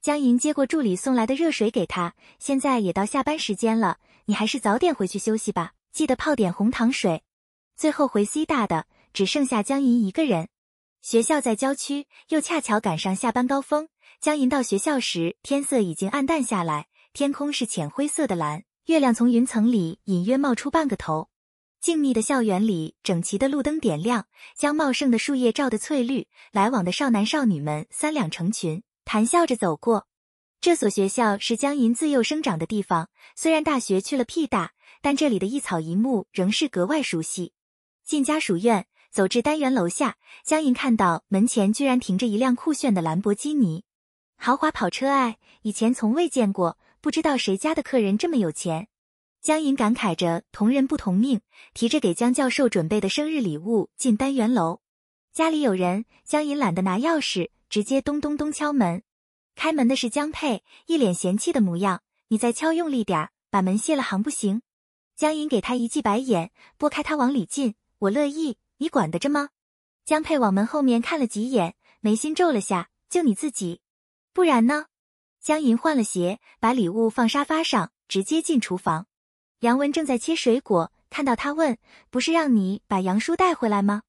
江银接过助理送来的热水给他，现在也到下班时间了，你还是早点回去休息吧，记得泡点红糖水。最后回 C 大的只剩下江银一个人，学校在郊区，又恰巧赶上下班高峰，江银到学校时天色已经暗淡下来，天空是浅灰色的蓝。月亮从云层里隐约冒出半个头，静谧的校园里整齐的路灯点亮，将茂盛的树叶照得翠绿。来往的少男少女们三两成群，谈笑着走过。这所学校是江银自幼生长的地方，虽然大学去了屁大，但这里的一草一木仍是格外熟悉。进家属院，走至单元楼下，江银看到门前居然停着一辆酷炫的兰博基尼，豪华跑车，哎，以前从未见过。不知道谁家的客人这么有钱，江银感慨着同人不同命，提着给江教授准备的生日礼物进单元楼。家里有人，江银懒得拿钥匙，直接咚咚咚敲门。开门的是江佩，一脸嫌弃的模样。你再敲用力点儿，把门卸了行不行？江银给他一记白眼，拨开他往里进。我乐意，你管得着吗？江佩往门后面看了几眼，眉心皱了下。就你自己，不然呢？江银换了鞋，把礼物放沙发上，直接进厨房。梁文正在切水果，看到他问：“不是让你把杨叔带回来吗？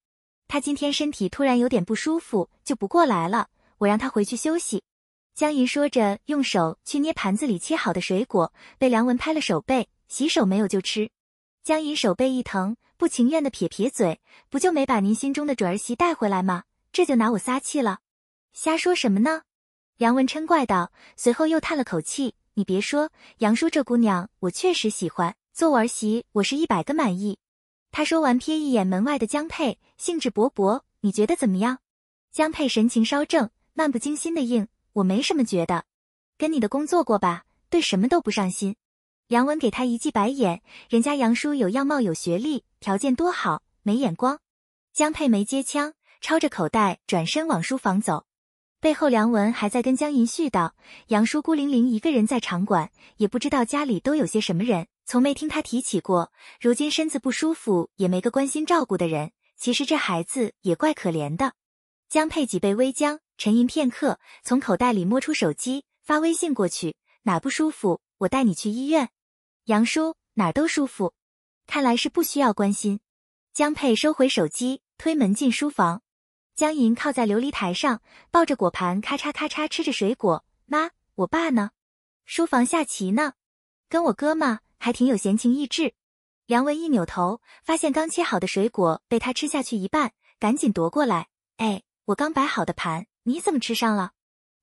他今天身体突然有点不舒服，就不过来了。我让他回去休息。”江银说着，用手去捏盘子里切好的水果，被梁文拍了手背。洗手没有就吃。江银手背一疼，不情愿的撇撇嘴：“不就没把您心中的准儿媳带回来吗？这就拿我撒气了？瞎说什么呢？”杨文嗔怪道，随后又叹了口气：“你别说，杨叔这姑娘，我确实喜欢，做我儿媳，我是一百个满意。”他说完，瞥一眼门外的江佩，兴致勃勃：“你觉得怎么样？”江佩神情稍正，漫不经心的应：“我没什么觉得，跟你的工作过吧，对什么都不上心。”杨文给他一记白眼：“人家杨叔有样貌，有学历，条件多好，没眼光。”江佩没接枪，抄着口袋，转身往书房走。背后，梁文还在跟江银絮叨：“杨叔孤零零一个人在场馆，也不知道家里都有些什么人，从没听他提起过。如今身子不舒服，也没个关心照顾的人。其实这孩子也怪可怜的。”江佩脊背微僵，沉吟片刻，从口袋里摸出手机，发微信过去：“哪不舒服？我带你去医院。”杨叔哪儿都舒服，看来是不需要关心。江佩收回手机，推门进书房。江银靠在琉璃台上，抱着果盘，咔嚓咔嚓吃着水果。妈，我爸呢？书房下棋呢，跟我哥嘛，还挺有闲情逸致。梁文一扭头，发现刚切好的水果被他吃下去一半，赶紧夺过来。哎，我刚摆好的盘，你怎么吃上了？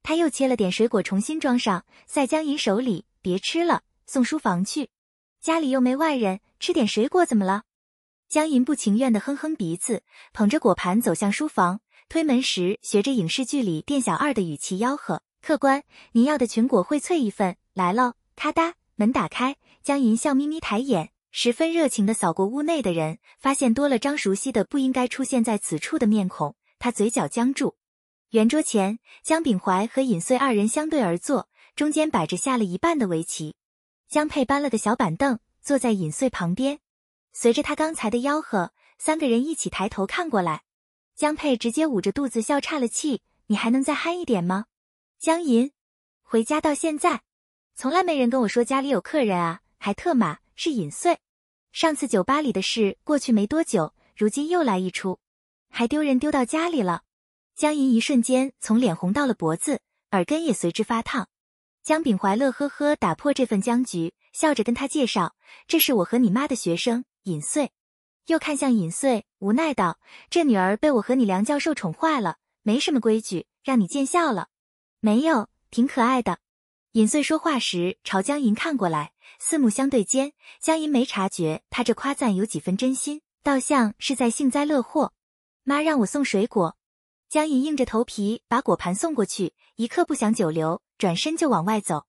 他又切了点水果，重新装上，塞江银手里。别吃了，送书房去。家里又没外人，吃点水果怎么了？江银不情愿地哼哼鼻子，捧着果盘走向书房。推门时，学着影视剧里店小二的语气吆喝：“客官，您要的群果荟萃一份，来喽！”咔嗒，门打开。江银笑眯眯抬眼，十分热情地扫过屋内的人，发现多了张熟悉的不应该出现在此处的面孔。他嘴角僵住。圆桌前，江秉怀和尹岁二人相对而坐，中间摆着下了一半的围棋。江佩搬了个小板凳，坐在尹岁旁边。随着他刚才的吆喝，三个人一起抬头看过来。江佩直接捂着肚子笑岔了气，你还能再憨一点吗？江银，回家到现在，从来没人跟我说家里有客人啊，还特码是尹穗，上次酒吧里的事过去没多久，如今又来一出，还丢人丢到家里了。江银一瞬间从脸红到了脖子，耳根也随之发烫。江秉怀乐呵呵打破这份僵局，笑着跟他介绍，这是我和你妈的学生尹穗。又看向尹穗，无奈道：“这女儿被我和你梁教授宠坏了，没什么规矩，让你见笑了。”“没有，挺可爱的。”尹穗说话时朝江银看过来，四目相对间，江银没察觉他这夸赞有几分真心，倒像是在幸灾乐祸。“妈让我送水果。”江银硬着头皮把果盘送过去，一刻不想久留，转身就往外走。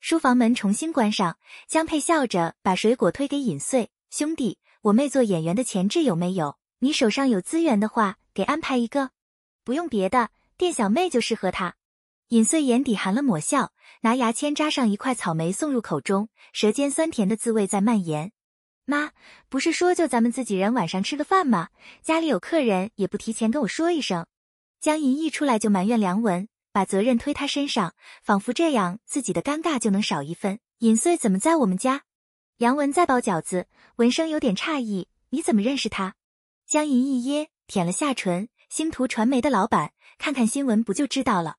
书房门重新关上，江佩笑着把水果推给尹穗：“兄弟。”我妹做演员的潜质有没有？你手上有资源的话，给安排一个，不用别的，店小妹就适合她。尹穗眼底含了抹笑，拿牙签扎上一块草莓送入口中，舌尖酸甜的滋味在蔓延。妈，不是说就咱们自己人晚上吃个饭吗？家里有客人也不提前跟我说一声。江银一出来就埋怨梁文，把责任推他身上，仿佛这样自己的尴尬就能少一分。尹穗怎么在我们家？杨文在包饺子，闻声有点诧异：“你怎么认识他？”江银一噎，舔了下唇：“星途传媒的老板，看看新闻不就知道了。”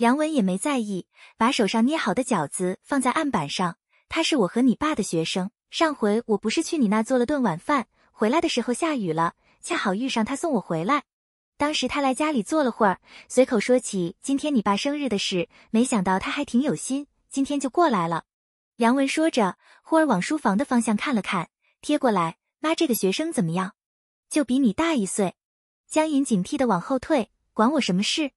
杨文也没在意，把手上捏好的饺子放在案板上：“他是我和你爸的学生，上回我不是去你那做了顿晚饭，回来的时候下雨了，恰好遇上他送我回来。当时他来家里坐了会儿，随口说起今天你爸生日的事，没想到他还挺有心，今天就过来了。”杨文说着，忽而往书房的方向看了看，贴过来：“妈，这个学生怎么样？就比你大一岁。”江吟警惕的往后退：“管我什么事？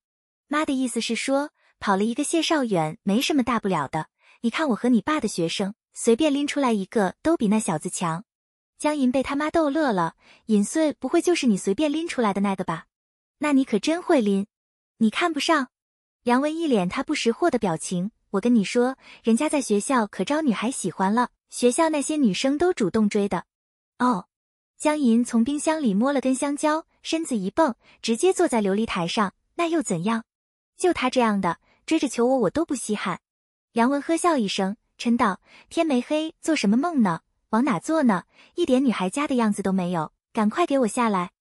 妈的意思是说，跑了一个谢少远，没什么大不了的。你看我和你爸的学生，随便拎出来一个，都比那小子强。”江吟被他妈逗乐了：“尹岁不会就是你随便拎出来的那个吧？那你可真会拎！你看不上？”杨文一脸他不识货的表情。我跟你说，人家在学校可招女孩喜欢了，学校那些女生都主动追的。哦，江银从冰箱里摸了根香蕉，身子一蹦，直接坐在琉璃台上。那又怎样？就他这样的，追着求我，我都不稀罕。梁文呵笑一声，嗔道：“天没黑，做什么梦呢？往哪做呢？一点女孩家的样子都没有，赶快给我下来！”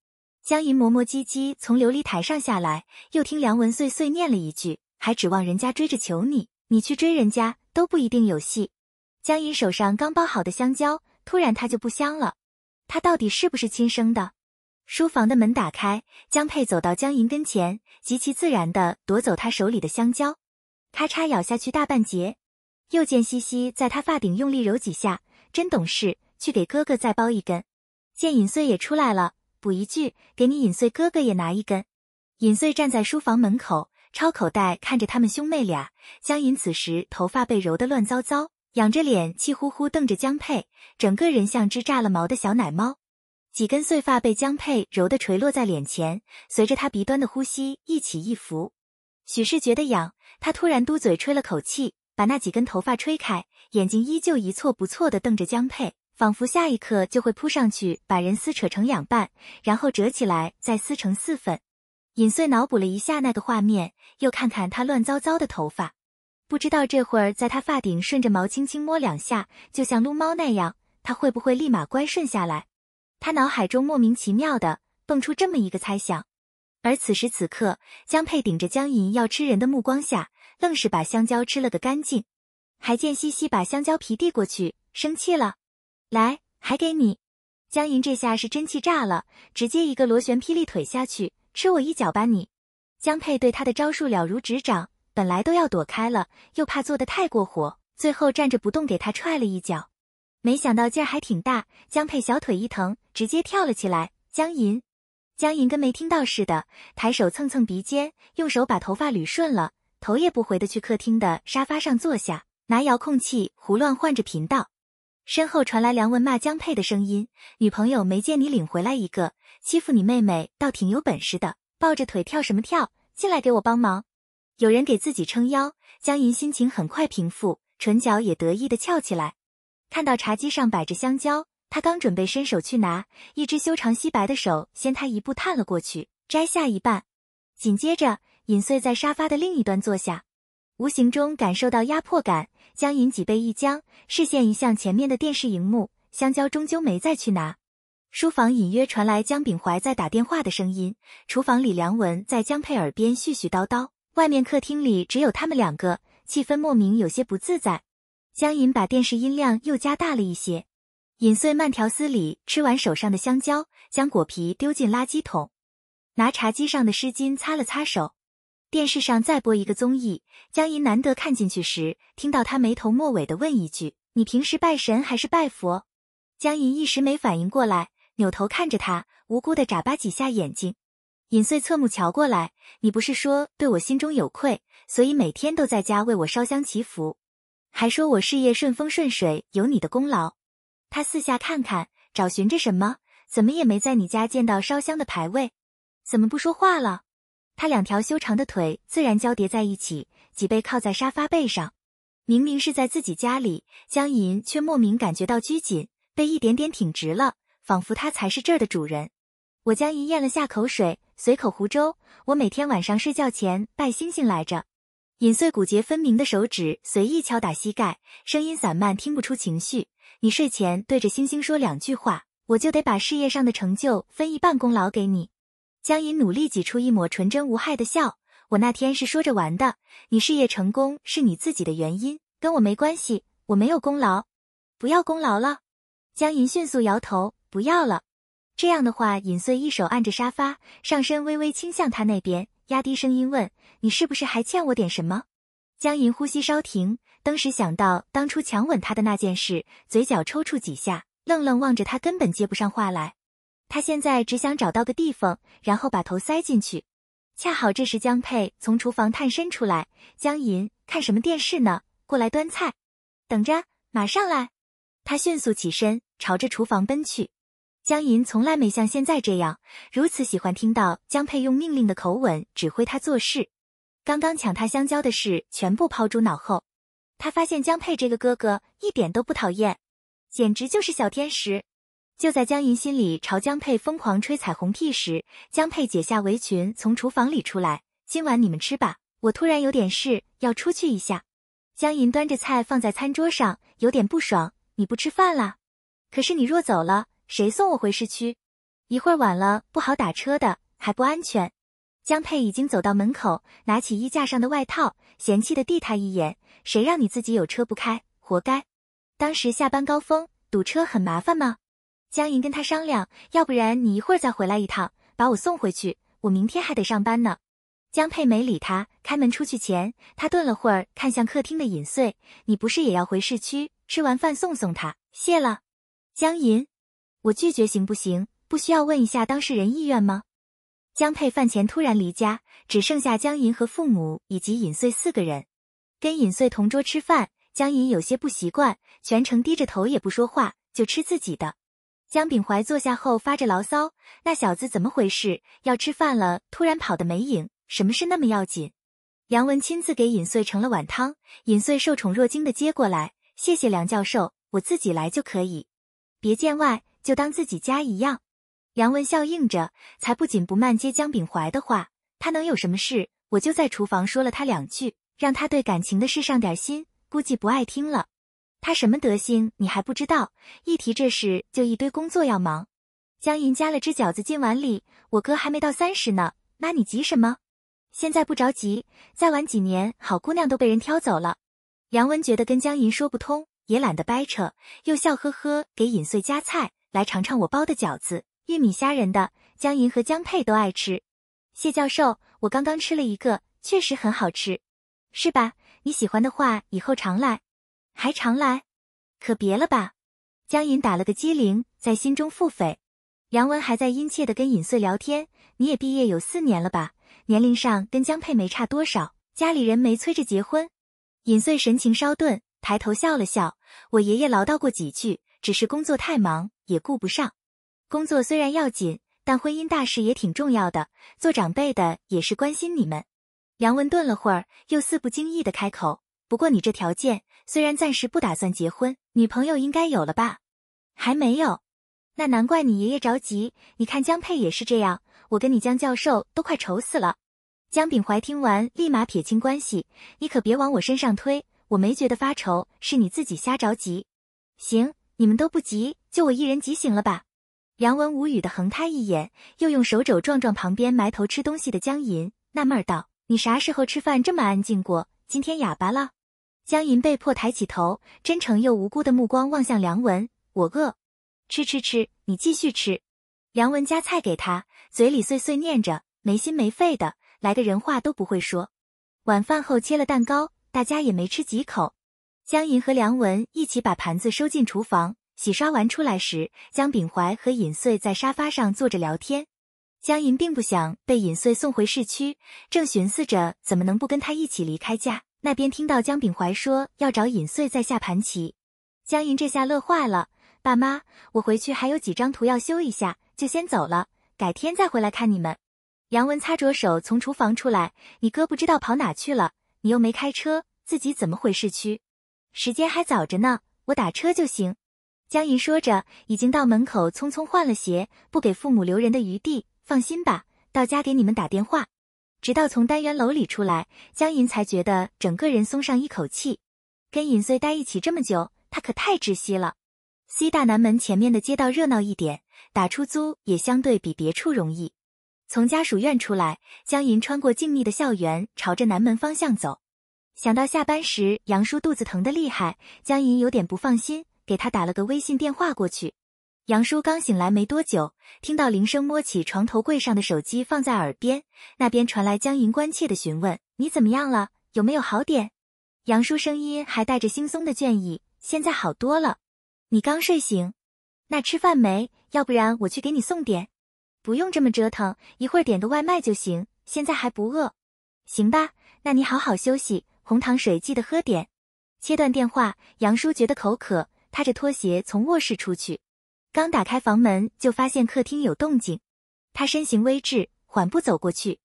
江银磨磨唧唧从琉璃台上下来，又听梁文碎碎念了一句，还指望人家追着求你。你去追人家都不一定有戏。江银手上刚剥好的香蕉，突然它就不香了。他到底是不是亲生的？书房的门打开，江佩走到江银跟前，极其自然的夺走他手里的香蕉，咔嚓咬下去大半截。又见西西在他发顶用力揉几下，真懂事。去给哥哥再剥一根。见尹穗也出来了，补一句，给你尹穗哥哥也拿一根。尹穗站在书房门口。抄口袋看着他们兄妹俩，江银此时头发被揉得乱糟糟，仰着脸气呼呼瞪着江佩，整个人像只炸了毛的小奶猫，几根碎发被江佩揉得垂落在脸前，随着他鼻端的呼吸一起一伏。许是觉得痒，他突然嘟嘴吹了口气，把那几根头发吹开，眼睛依旧一错不错的瞪着江佩，仿佛下一刻就会扑上去把人撕扯成两半，然后折起来再撕成四份。尹穗脑补了一下那个画面，又看看他乱糟糟的头发，不知道这会儿在他发顶顺着毛轻轻摸两下，就像撸猫那样，他会不会立马乖顺下来？他脑海中莫名其妙的蹦出这么一个猜想。而此时此刻，江佩顶着江银要吃人的目光下，愣是把香蕉吃了个干净，还贱兮兮把香蕉皮递过去，生气了，来，还给你。江银这下是真气炸了，直接一个螺旋霹雳腿下去。吃我一脚吧，你！江佩对他的招数了如指掌，本来都要躲开了，又怕做得太过火，最后站着不动，给他踹了一脚。没想到劲儿还挺大，江佩小腿一疼，直接跳了起来。江银，江银跟没听到似的，抬手蹭蹭鼻尖，用手把头发捋顺了，头也不回的去客厅的沙发上坐下，拿遥控器胡乱换着频道。身后传来梁文骂江佩的声音：“女朋友没见你领回来一个。”欺负你妹妹倒挺有本事的，抱着腿跳什么跳？进来给我帮忙！有人给自己撑腰，江银心情很快平复，唇角也得意的翘起来。看到茶几上摆着香蕉，他刚准备伸手去拿，一只修长皙白的手先他一步探了过去，摘下一半。紧接着，尹穗在沙发的另一端坐下，无形中感受到压迫感，江银脊背一僵，视线移向前面的电视荧幕，香蕉终究没再去拿。书房隐约传来江秉怀在打电话的声音，厨房里梁文在江佩耳边絮絮叨叨。外面客厅里只有他们两个，气氛莫名有些不自在。江银把电视音量又加大了一些。尹岁慢条斯理吃完手上的香蕉，将果皮丢进垃圾桶，拿茶几上的湿巾擦了擦手。电视上再播一个综艺，江银难得看进去时，听到他眉头末尾的问一句：“你平时拜神还是拜佛？”江银一时没反应过来。扭头看着他，无辜的眨巴几下眼睛。尹穗侧目瞧过来，你不是说对我心中有愧，所以每天都在家为我烧香祈福，还说我事业顺风顺水有你的功劳。他四下看看，找寻着什么，怎么也没在你家见到烧香的牌位。怎么不说话了？他两条修长的腿自然交叠在一起，脊背靠在沙发背上。明明是在自己家里，江银却莫名感觉到拘谨，被一点点挺直了。仿佛他才是这儿的主人，我江银咽了下口水，随口胡诌：“我每天晚上睡觉前拜星星来着。”尹穗骨节分明的手指随意敲打膝盖，声音散漫，听不出情绪。你睡前对着星星说两句话，我就得把事业上的成就分一半功劳给你。江银努力挤出一抹纯真无害的笑：“我那天是说着玩的，你事业成功是你自己的原因，跟我没关系，我没有功劳，不要功劳了。”江银迅速摇头。不要了，这样的话，尹穗一手按着沙发，上身微微倾向他那边，压低声音问：“你是不是还欠我点什么？”江银呼吸稍停，当时想到当初强吻他的那件事，嘴角抽搐几下，愣愣望着他，根本接不上话来。他现在只想找到个地缝，然后把头塞进去。恰好这时江佩从厨房探身出来，江银看什么电视呢？过来端菜，等着，马上来。他迅速起身，朝着厨房奔去。江银从来没像现在这样如此喜欢听到江佩用命令的口吻指挥他做事，刚刚抢他香蕉的事全部抛诸脑后，他发现江佩这个哥哥一点都不讨厌，简直就是小天使。就在江银心里朝江佩疯狂吹彩虹屁时，江佩解下围裙从厨房里出来：“今晚你们吃吧，我突然有点事要出去一下。”江银端着菜放在餐桌上，有点不爽：“你不吃饭啦？可是你若走了……”谁送我回市区？一会儿晚了不好打车的，还不安全。江佩已经走到门口，拿起衣架上的外套，嫌弃的递他一眼：“谁让你自己有车不开，活该！当时下班高峰，堵车很麻烦吗？”江银跟他商量：“要不然你一会儿再回来一趟，把我送回去，我明天还得上班呢。”江佩没理他，开门出去前，他顿了会儿，看向客厅的尹穗：“你不是也要回市区？吃完饭送送他，谢了。”江银。我拒绝行不行？不需要问一下当事人意愿吗？江佩饭前突然离家，只剩下江银和父母以及尹岁四个人。跟尹岁同桌吃饭，江银有些不习惯，全程低着头也不说话，就吃自己的。江秉怀坐下后发着牢骚：“那小子怎么回事？要吃饭了，突然跑的没影，什么事那么要紧？”杨文亲自给尹岁盛了碗汤，尹岁受宠若惊的接过来，谢谢梁教授，我自己来就可以，别见外。就当自己家一样，梁文笑应着，才不紧不慢接江秉怀的话。他能有什么事？我就在厨房说了他两句，让他对感情的事上点心。估计不爱听了，他什么德行你还不知道？一提这事就一堆工作要忙。江银夹了只饺子进碗里，我哥还没到三十呢，妈你急什么？现在不着急，再晚几年好姑娘都被人挑走了。杨文觉得跟江银说不通，也懒得掰扯，又笑呵呵给尹穗夹菜。来尝尝我包的饺子，玉米虾仁的，江银和江佩都爱吃。谢教授，我刚刚吃了一个，确实很好吃，是吧？你喜欢的话，以后常来，还常来，可别了吧。江银打了个机灵，在心中腹诽。杨文还在殷切的跟尹穗聊天，你也毕业有四年了吧？年龄上跟江佩没差多少，家里人没催着结婚。尹穗神情稍顿，抬头笑了笑，我爷爷唠叨过几句。只是工作太忙，也顾不上。工作虽然要紧，但婚姻大事也挺重要的。做长辈的也是关心你们。梁文顿了会儿，又似不经意的开口：“不过你这条件，虽然暂时不打算结婚，女朋友应该有了吧？”“还没有。”“那难怪你爷爷着急。你看江佩也是这样，我跟你江教授都快愁死了。”江秉怀听完，立马撇清关系：“你可别往我身上推，我没觉得发愁，是你自己瞎着急。”“行。”你们都不急，就我一人急行了吧？梁文无语的横他一眼，又用手肘撞撞旁边埋头吃东西的江银，纳闷道：“你啥时候吃饭这么安静过？今天哑巴了？”江银被迫抬起头，真诚又无辜的目光望向梁文：“我饿，吃吃吃，你继续吃。”梁文夹菜给他，嘴里碎碎念着：“没心没肺的，来个人话都不会说。”晚饭后切了蛋糕，大家也没吃几口。江银和梁文一起把盘子收进厨房，洗刷完出来时，江秉怀和尹穗在沙发上坐着聊天。江银并不想被尹穗送回市区，正寻思着怎么能不跟他一起离开家。那边听到江秉怀说要找尹穗再下盘棋，江银这下乐坏了。爸妈，我回去还有几张图要修一下，就先走了，改天再回来看你们。梁文擦着手从厨房出来，你哥不知道跑哪去了，你又没开车，自己怎么回市区？时间还早着呢，我打车就行。江银说着，已经到门口，匆匆换了鞋，不给父母留人的余地。放心吧，到家给你们打电话。直到从单元楼里出来，江银才觉得整个人松上一口气。跟尹岁待一起这么久，他可太窒息了。西大南门前面的街道热闹一点，打出租也相对比别处容易。从家属院出来，江银穿过静谧的校园，朝着南门方向走。想到下班时杨叔肚子疼的厉害，江银有点不放心，给他打了个微信电话过去。杨叔刚醒来没多久，听到铃声，摸起床头柜上的手机，放在耳边，那边传来江银关切的询问：“你怎么样了？有没有好点？”杨叔声音还带着惺忪的倦意：“现在好多了，你刚睡醒，那吃饭没？要不然我去给你送点。不用这么折腾，一会儿点个外卖就行。现在还不饿，行吧？那你好好休息。”红糖水记得喝点，切断电话。杨叔觉得口渴，踏着拖鞋从卧室出去。刚打开房门，就发现客厅有动静。他身形微滞，缓步走过去。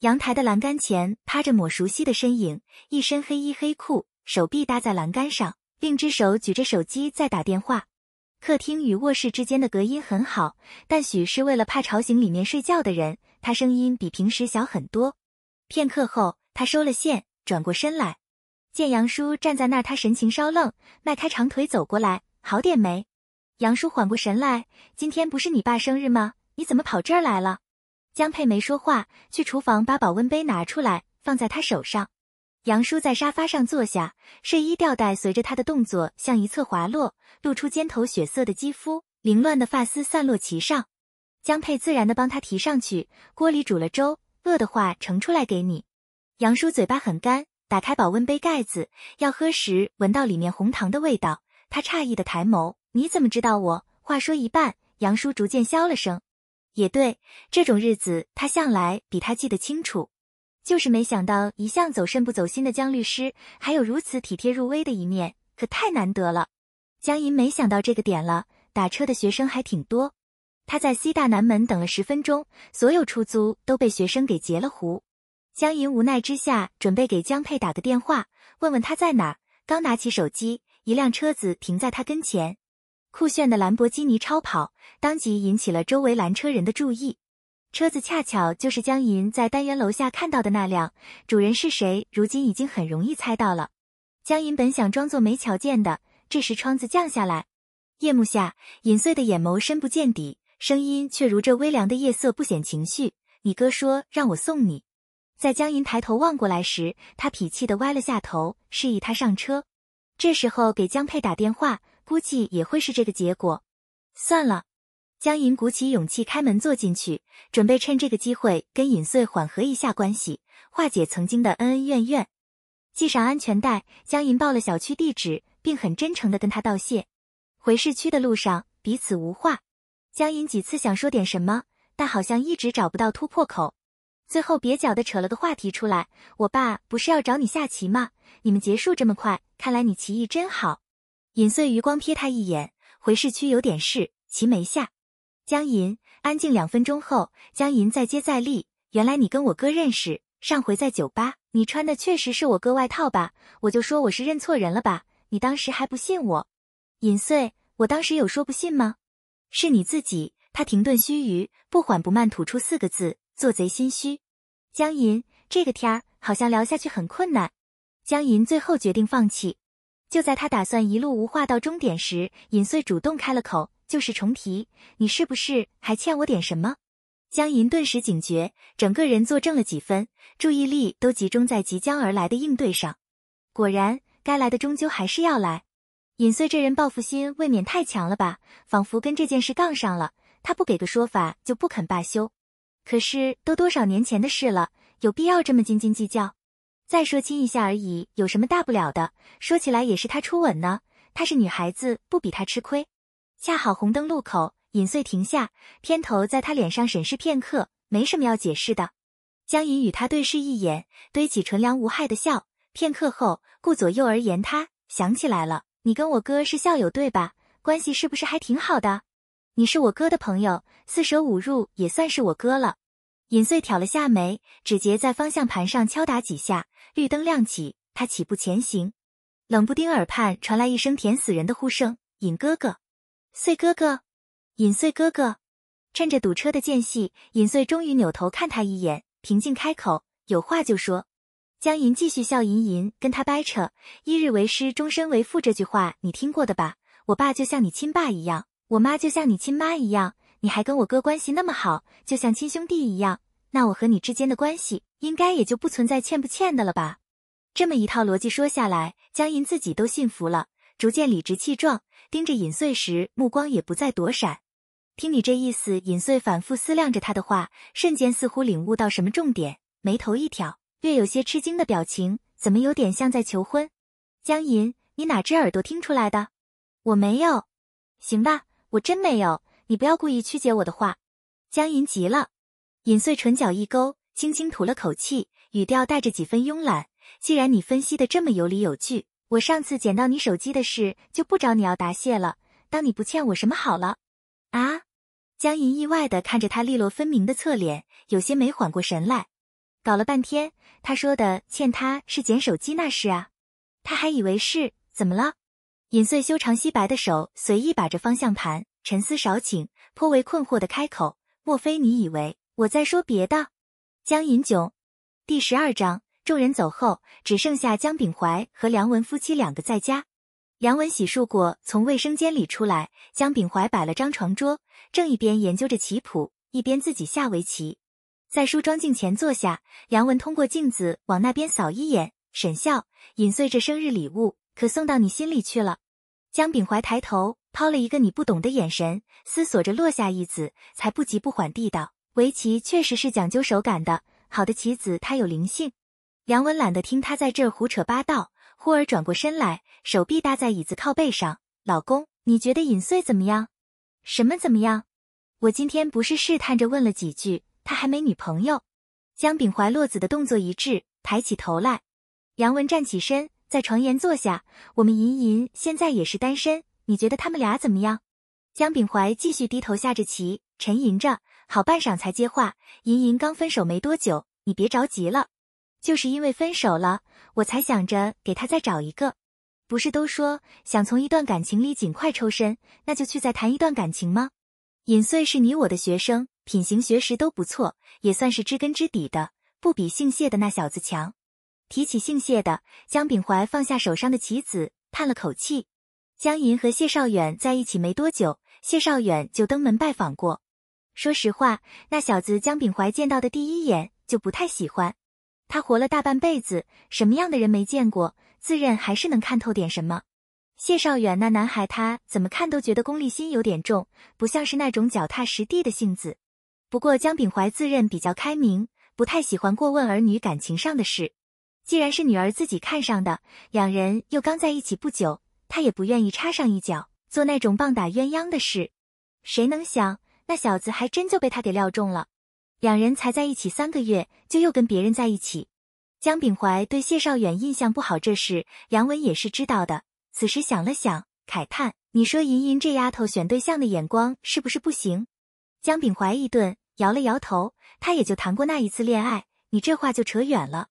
阳台的栏杆前趴着抹熟悉的身影，一身黑衣黑裤，手臂搭在栏杆上，另一只手举着手机在打电话。客厅与卧室之间的隔音很好，但许是为了怕吵醒里面睡觉的人，他声音比平时小很多。片刻后，他收了线。转过身来，见杨叔站在那儿，他神情稍愣，迈开长腿走过来。好点没？杨叔缓过神来，今天不是你爸生日吗？你怎么跑这儿来了？江佩没说话，去厨房把保温杯拿出来，放在他手上。杨叔在沙发上坐下，睡衣吊带随着他的动作向一侧滑落，露出肩头血色的肌肤，凌乱的发丝散落其上。江佩自然的帮他提上去。锅里煮了粥，饿的话盛出来给你。杨叔嘴巴很干，打开保温杯盖子，要喝时闻到里面红糖的味道，他诧异的抬眸：“你怎么知道我？”话说一半，杨叔逐渐消了声。也对，这种日子他向来比他记得清楚。就是没想到，一向走肾不走心的江律师，还有如此体贴入微的一面，可太难得了。江银没想到这个点了，打车的学生还挺多。他在 C 大南门等了十分钟，所有出租都被学生给截了胡。江银无奈之下，准备给江佩打个电话，问问他在哪。刚拿起手机，一辆车子停在他跟前，酷炫的兰博基尼超跑，当即引起了周围拦车人的注意。车子恰巧就是江银在单元楼下看到的那辆，主人是谁，如今已经很容易猜到了。江银本想装作没瞧见的，这时窗子降下来，夜幕下隐碎的眼眸深不见底，声音却如这微凉的夜色，不显情绪。你哥说让我送你。在江银抬头望过来时，他脾气的歪了下头，示意他上车。这时候给江佩打电话，估计也会是这个结果。算了，江银鼓起勇气开门坐进去，准备趁这个机会跟尹岁缓和一下关系，化解曾经的恩恩怨怨。系上安全带，江银报了小区地址，并很真诚的跟他道谢。回市区的路上，彼此无话。江银几次想说点什么，但好像一直找不到突破口。最后蹩脚的扯了个话题出来，我爸不是要找你下棋吗？你们结束这么快，看来你棋艺真好。尹穗余光瞥他一眼，回市区有点事，棋没下。江银安静两分钟后，江银再接再厉，原来你跟我哥认识，上回在酒吧，你穿的确实是我哥外套吧？我就说我是认错人了吧？你当时还不信我。尹穗，我当时有说不信吗？是你自己。他停顿须臾，不缓不慢吐出四个字。做贼心虚，江银，这个天儿好像聊下去很困难。江银最后决定放弃。就在他打算一路无话到终点时，尹岁主动开了口，旧事重提：“你是不是还欠我点什么？”江银顿时警觉，整个人坐正了几分，注意力都集中在即将而来的应对上。果然，该来的终究还是要来。尹岁这人报复心未免太强了吧，仿佛跟这件事杠上了，他不给个说法就不肯罢休。可是都多少年前的事了，有必要这么斤斤计较？再说亲一下而已，有什么大不了的？说起来也是他初吻呢，她是女孩子，不比他吃亏。恰好红灯路口，尹穗停下，偏头在他脸上审视片刻，没什么要解释的。江隐与他对视一眼，堆起纯良无害的笑，片刻后顾左右而言他，想起来了，你跟我哥是校友对吧？关系是不是还挺好的？你是我哥的朋友，四舍五入也算是我哥了。尹穗挑了下眉，指节在方向盘上敲打几下，绿灯亮起，他起步前行。冷不丁耳畔传来一声甜死人的呼声：“尹哥哥，穗哥哥，尹穗哥哥！”趁着堵车的间隙，尹穗终于扭头看他一眼，平静开口：“有话就说。”江银继续笑吟吟跟他掰扯：“一日为师，终身为父。”这句话你听过的吧？我爸就像你亲爸一样。我妈就像你亲妈一样，你还跟我哥关系那么好，就像亲兄弟一样，那我和你之间的关系应该也就不存在欠不欠的了吧？这么一套逻辑说下来，江银自己都信服了，逐渐理直气壮，盯着尹穗时目光也不再躲闪。听你这意思，尹穗反复思量着他的话，瞬间似乎领悟到什么重点，眉头一挑，略有些吃惊的表情，怎么有点像在求婚？江银，你哪只耳朵听出来的？我没有，行吧。我真没有，你不要故意曲解我的话。江银急了，尹穗唇角一勾，轻轻吐了口气，语调带着几分慵懒。既然你分析的这么有理有据，我上次捡到你手机的事就不找你要答谢了，当你不欠我什么好了。啊？江银意外的看着他利落分明的侧脸，有些没缓过神来。搞了半天，他说的欠他是捡手机那事啊？他还以为是，怎么了？尹穗修长皙白的手随意把着方向盘，沉思少顷，颇为困惑的开口：“莫非你以为我在说别的？”江隐炯，第十二章。众人走后，只剩下江秉怀和梁文夫妻两个在家。梁文洗漱过，从卫生间里出来。江秉怀摆了张床桌，正一边研究着棋谱，一边自己下围棋。在梳妆镜前坐下，梁文通过镜子往那边扫一眼，沈笑，尹穗这生日礼物。可送到你心里去了。江秉怀抬头抛了一个你不懂的眼神，思索着落下一子，才不急不缓地道：“围棋确实是讲究手感的，好的棋子它有灵性。”杨文懒得听他在这儿胡扯八道，忽而转过身来，手臂搭在椅子靠背上：“老公，你觉得尹穗怎么样？什么怎么样？我今天不是试探着问了几句，他还没女朋友。”江秉怀落子的动作一滞，抬起头来，杨文站起身。在床沿坐下，我们银银现在也是单身，你觉得他们俩怎么样？江秉怀继续低头下着棋，沉吟着，好半晌才接话：“银银刚分手没多久，你别着急了。就是因为分手了，我才想着给他再找一个。不是都说想从一段感情里尽快抽身，那就去再谈一段感情吗？尹穗是你我的学生，品行学识都不错，也算是知根知底的，不比姓谢的那小子强。”提起姓谢的，江秉怀放下手上的棋子，叹了口气。江银和谢少远在一起没多久，谢少远就登门拜访过。说实话，那小子江秉怀见到的第一眼就不太喜欢。他活了大半辈子，什么样的人没见过，自认还是能看透点什么。谢少远那男孩，他怎么看都觉得功利心有点重，不像是那种脚踏实地的性子。不过江秉怀自认比较开明，不太喜欢过问儿女感情上的事。既然是女儿自己看上的，两人又刚在一起不久，他也不愿意插上一脚做那种棒打鸳鸯的事。谁能想那小子还真就被他给料中了，两人才在一起三个月，就又跟别人在一起。江秉怀对谢少远印象不好这事，杨文也是知道的。此时想了想，慨叹：“你说银银这丫头选对象的眼光是不是不行？”江秉怀一顿，摇了摇头，他也就谈过那一次恋爱，你这话就扯远了。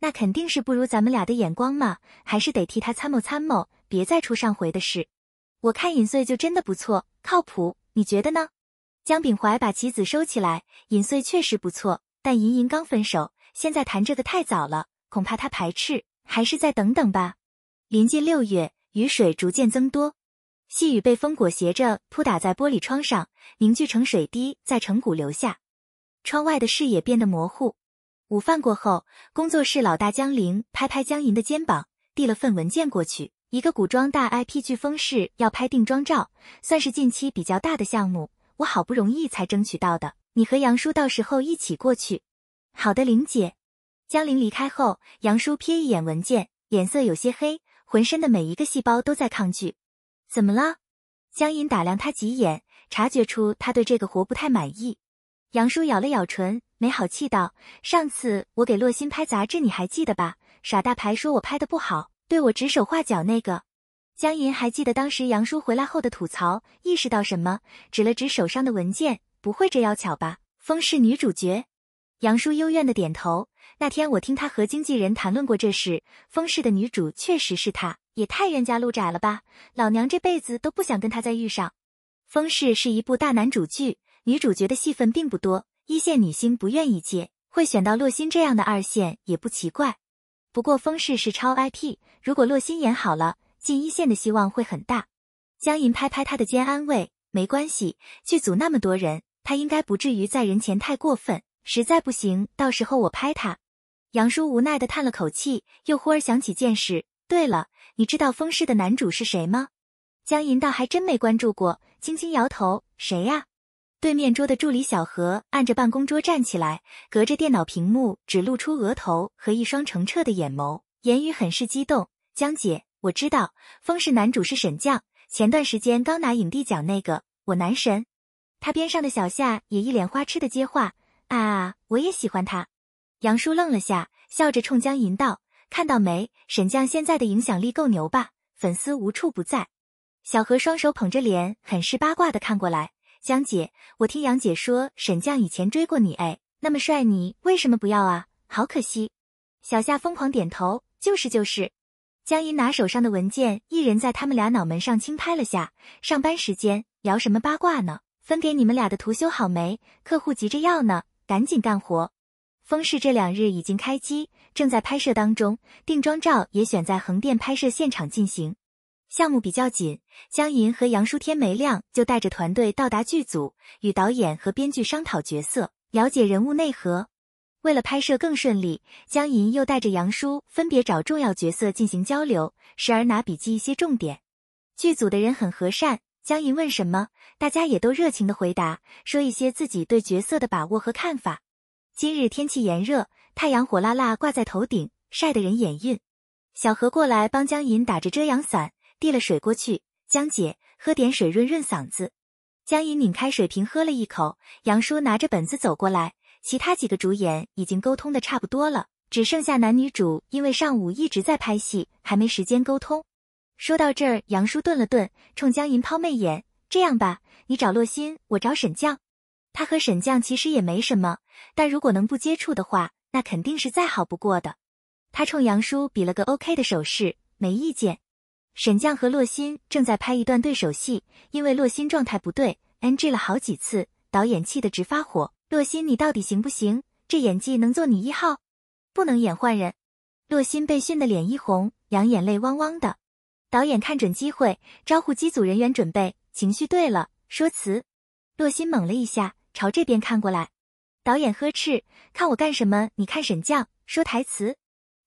那肯定是不如咱们俩的眼光嘛，还是得替他参谋参谋，别再出上回的事。我看尹岁就真的不错，靠谱，你觉得呢？江秉怀把棋子收起来，尹岁确实不错，但银银刚分手，现在谈这个太早了，恐怕他排斥，还是再等等吧。临近六月，雨水逐渐增多，细雨被风裹挟着扑打在玻璃窗上，凝聚成水滴在城谷流下，窗外的视野变得模糊。午饭过后，工作室老大江临拍拍江银的肩膀，递了份文件过去。一个古装大 IP 飓风式要拍定妆照，算是近期比较大的项目，我好不容易才争取到的。你和杨叔到时候一起过去。好的，玲姐。江临离开后，杨叔瞥一眼文件，脸色有些黑，浑身的每一个细胞都在抗拒。怎么了？江银打量他几眼，察觉出他对这个活不太满意。杨叔咬了咬唇，没好气道：“上次我给洛心拍杂志，你还记得吧？耍大牌，说我拍的不好，对我指手画脚那个。”江银还记得当时杨叔回来后的吐槽，意识到什么，指了指手上的文件：“不会这要巧吧？风氏女主角。”杨叔幽怨的点头：“那天我听他和经纪人谈论过这事，风氏的女主确实是他，也太冤家路窄了吧！老娘这辈子都不想跟他再遇上。”《风氏》是一部大男主剧。女主角的戏份并不多，一线女星不愿意接，会选到洛心这样的二线也不奇怪。不过风氏是超 IP，如果洛心演好了，进一线的希望会很大。江银拍拍她的肩安慰：“没关系，剧组那么多人，她应该不至于在人前太过分。实在不行，到时候我拍她。”杨叔无奈地叹了口气，又忽而想起件事：“对了，你知道风氏的男主是谁吗？”江银倒还真没关注过，轻轻摇头：“谁呀？”对面桌的助理小何按着办公桌站起来，隔着电脑屏幕只露出额头和一双澄澈的眼眸，言语很是激动。江姐，我知道，风是男主，是沈将，前段时间刚拿影帝奖那个，我男神。他边上的小夏也一脸花痴的接话，啊，我也喜欢他。杨叔愣了下，笑着冲江银道，看到没，沈将现在的影响力够牛吧，粉丝无处不在。小何双手捧着脸，很是八卦的看过来。江姐，我听杨姐说沈将以前追过你，哎，那么帅，你为什么不要啊？好可惜。小夏疯狂点头，就是就是。江姨拿手上的文件，一人在他们俩脑门上轻拍了下。上班时间聊什么八卦呢？分给你们俩的图修好没？客户急着要呢，赶紧干活。风氏这两日已经开机，正在拍摄当中，定妆照也选在横店拍摄现场进行。项目比较紧，江银和杨舒天没亮就带着团队到达剧组，与导演和编剧商讨角色，了解人物内核。为了拍摄更顺利，江银又带着杨舒分别找重要角色进行交流，时而拿笔记一些重点。剧组的人很和善，江银问什么，大家也都热情的回答，说一些自己对角色的把握和看法。今日天气炎热，太阳火辣辣挂在头顶，晒得人眼晕。小何过来帮江银打着遮阳伞。递了水过去，江姐喝点水润润嗓子。江银拧开水瓶喝了一口。杨叔拿着本子走过来，其他几个主演已经沟通的差不多了，只剩下男女主，因为上午一直在拍戏，还没时间沟通。说到这儿，杨叔顿了顿，冲江银抛媚眼：“这样吧，你找洛欣，我找沈酱。他和沈酱其实也没什么，但如果能不接触的话，那肯定是再好不过的。”他冲杨叔比了个 OK 的手势，没意见。沈将和洛欣正在拍一段对手戏，因为洛欣状态不对，NG 了好几次，导演气得直发火：“洛欣，你到底行不行？这演技能做女一号？不能演坏人。”洛欣被训得脸一红，两眼泪汪汪的。导演看准机会，招呼机组人员准备，情绪对了，说辞。洛欣猛了一下，朝这边看过来。导演呵斥：“看我干什么？你看沈将说台词。”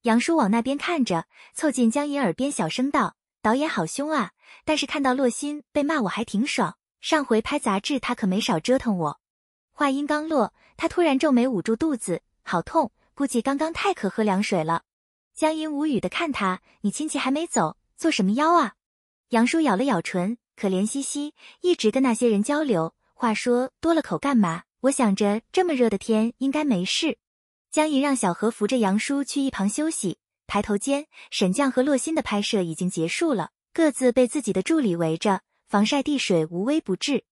杨叔往那边看着，凑近江银耳边小声道。导演好凶啊！但是看到洛心被骂，我还挺爽。上回拍杂志，他可没少折腾我。话音刚落，他突然皱眉，捂住肚子，好痛，估计刚刚太渴喝凉水了。江银无语的看他，你亲戚还没走，做什么妖啊？杨叔咬了咬唇，可怜兮兮，一直跟那些人交流，话说多了口干嘛？我想着这么热的天，应该没事。江银让小何扶着杨叔去一旁休息。抬头间，沈绛和洛心的拍摄已经结束了，各自被自己的助理围着，防晒、滴水，无微不至。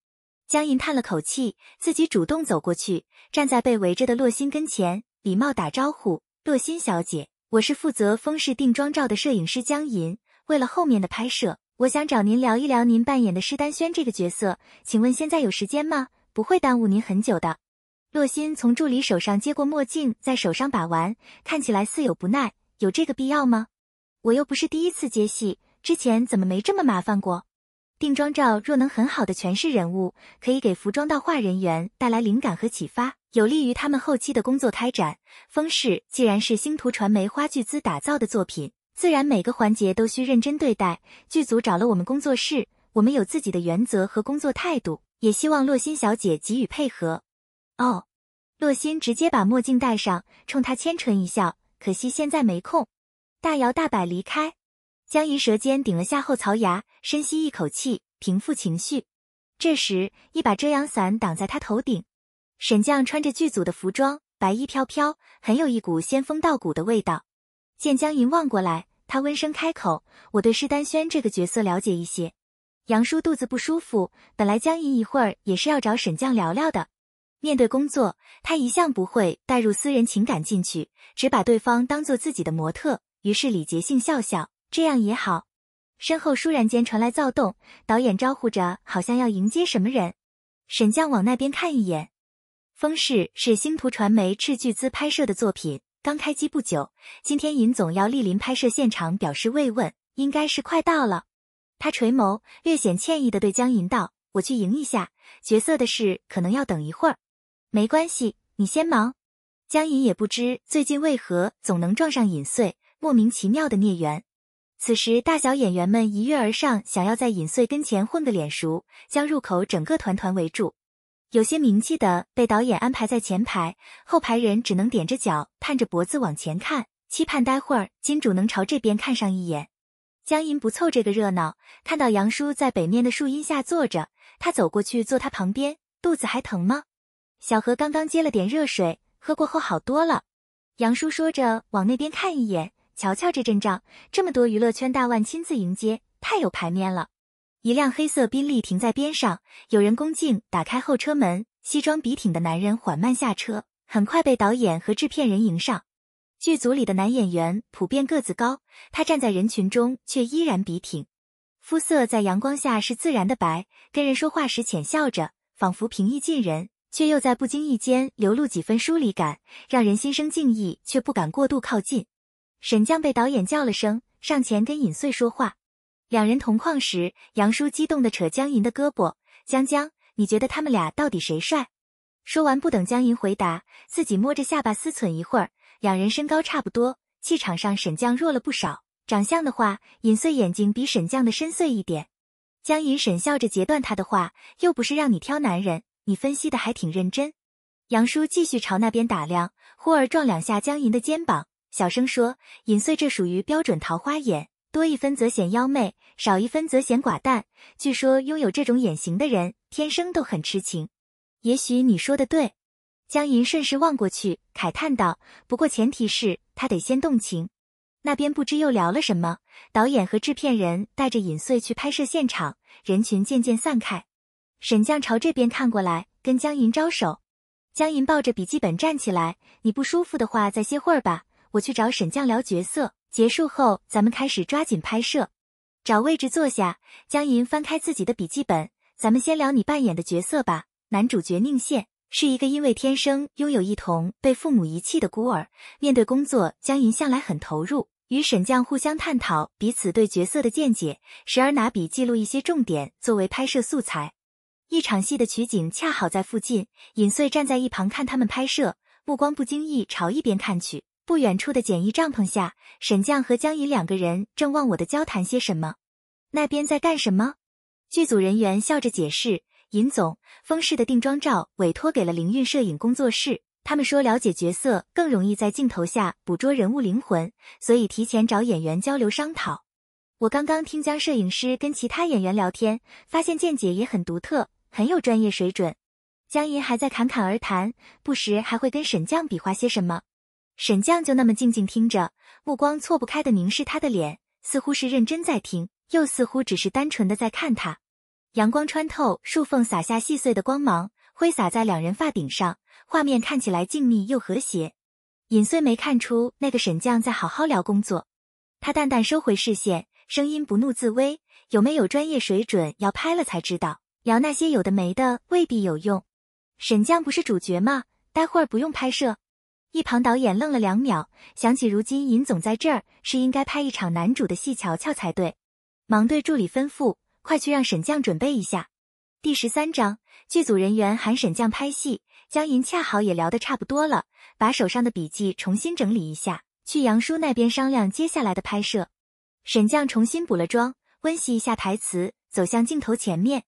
江银叹了口气，自己主动走过去，站在被围着的洛心跟前，礼貌打招呼：“洛心小姐，我是负责风式定妆照的摄影师江银。为了后面的拍摄，我想找您聊一聊您扮演的施丹轩这个角色，请问现在有时间吗？不会耽误您很久的。”洛心从助理手上接过墨镜，在手上把玩，看起来似有不耐。有这个必要吗？我又不是第一次接戏，之前怎么没这么麻烦过？定妆照若能很好的诠释人物，可以给服装道化人员带来灵感和启发，有利于他们后期的工作开展。《风氏既然是星图传媒花巨资打造的作品，自然每个环节都需认真对待。剧组找了我们工作室，我们有自己的原则和工作态度，也希望洛欣小姐给予配合。哦，洛欣直接把墨镜戴上，冲他千唇一笑。可惜现在没空，大摇大摆离开。江怡舌尖顶了下后槽牙，深吸一口气，平复情绪。这时，一把遮阳伞挡在他头顶。沈将穿着剧组的服装，白衣飘飘，很有一股仙风道骨的味道。见江银望过来，他温声开口：“我对施丹轩这个角色了解一些。杨叔肚子不舒服，本来江银一会儿也是要找沈将聊聊的。”面对工作，他一向不会带入私人情感进去，只把对方当做自己的模特。于是礼节性笑笑，这样也好。身后倏然间传来躁动，导演招呼着，好像要迎接什么人。沈将往那边看一眼，《风氏》是星图传媒斥巨资拍摄的作品，刚开机不久。今天尹总要莅临拍摄现场表示慰问，应该是快到了。他垂眸，略显歉意地对江银道：“我去迎一下，角色的事可能要等一会儿。”没关系，你先忙。江银也不知最近为何总能撞上尹穗，莫名其妙的孽缘。此时，大小演员们一跃而上，想要在尹穗跟前混个脸熟，将入口整个团团围住。有些名气的被导演安排在前排，后排人只能踮着脚、探着脖子往前看，期盼待会儿金主能朝这边看上一眼。江银不凑这个热闹，看到杨叔在北面的树荫下坐着，他走过去坐他旁边。肚子还疼吗？小何刚刚接了点热水，喝过后好多了。杨叔说着，往那边看一眼，瞧瞧这阵仗，这么多娱乐圈大腕亲自迎接，太有排面了。一辆黑色宾利停在边上，有人恭敬打开后车门，西装笔挺的男人缓慢下车，很快被导演和制片人迎上。剧组里的男演员普遍个子高，他站在人群中却依然笔挺，肤色在阳光下是自然的白，跟人说话时浅笑着，仿佛平易近人。却又在不经意间流露几分疏离感，让人心生敬意，却不敢过度靠近。沈将被导演叫了声，上前跟尹穗说话。两人同框时，杨叔激动地扯江银的胳膊：“江江，你觉得他们俩到底谁帅？”说完，不等江银回答，自己摸着下巴思忖一会儿。两人身高差不多，气场上沈将弱了不少。长相的话，尹穗眼睛比沈将的深邃一点。江银沈笑着截断他的话：“又不是让你挑男人。”你分析的还挺认真，杨叔继续朝那边打量，忽而撞两下江银的肩膀，小声说：“尹穗这属于标准桃花眼，多一分则显妖媚，少一分则显寡淡。据说拥有这种眼型的人，天生都很痴情。也许你说的对。”江银顺势望过去，慨叹道：“不过前提是他得先动情。”那边不知又聊了什么，导演和制片人带着尹穗去拍摄现场，人群渐渐散开。沈将朝这边看过来，跟江银招手。江银抱着笔记本站起来：“你不舒服的话，再歇会儿吧。我去找沈将聊角色。结束后，咱们开始抓紧拍摄，找位置坐下。”江银翻开自己的笔记本：“咱们先聊你扮演的角色吧。男主角宁羡是一个因为天生拥有一同被父母遗弃的孤儿。面对工作，江银向来很投入，与沈将互相探讨彼此对角色的见解，时而拿笔记录一些重点作为拍摄素材。”一场戏的取景恰好在附近，尹穗站在一旁看他们拍摄，目光不经意朝一边看去。不远处的简易帐篷下，沈将和江颖两个人正忘我的交谈些什么。那边在干什么？剧组人员笑着解释：“尹总，封氏的定妆照委托给了灵韵摄影工作室，他们说了解角色更容易在镜头下捕捉人物灵魂，所以提前找演员交流商讨。我刚刚听江摄影师跟其他演员聊天，发现见解也很独特。”很有专业水准，江银还在侃侃而谈，不时还会跟沈将比划些什么。沈将就那么静静听着，目光错不开的凝视他的脸，似乎是认真在听，又似乎只是单纯的在看他。阳光穿透树缝，洒下细碎的光芒，挥洒在两人发顶上，画面看起来静谧又和谐。尹穗没看出那个沈将在好好聊工作，他淡淡收回视线，声音不怒自威：“有没有专业水准，要拍了才知道。”聊那些有的没的，未必有用。沈酱不是主角吗？待会儿不用拍摄。一旁导演愣了两秒，想起如今尹总在这儿，是应该拍一场男主的戏，瞧瞧才对。忙对助理吩咐：“快去让沈酱准备一下。”第十三章，剧组人员喊沈酱拍戏。江银恰好也聊得差不多了，把手上的笔记重新整理一下，去杨叔那边商量接下来的拍摄。沈酱重新补了妆，温习一下台词，走向镜头前面。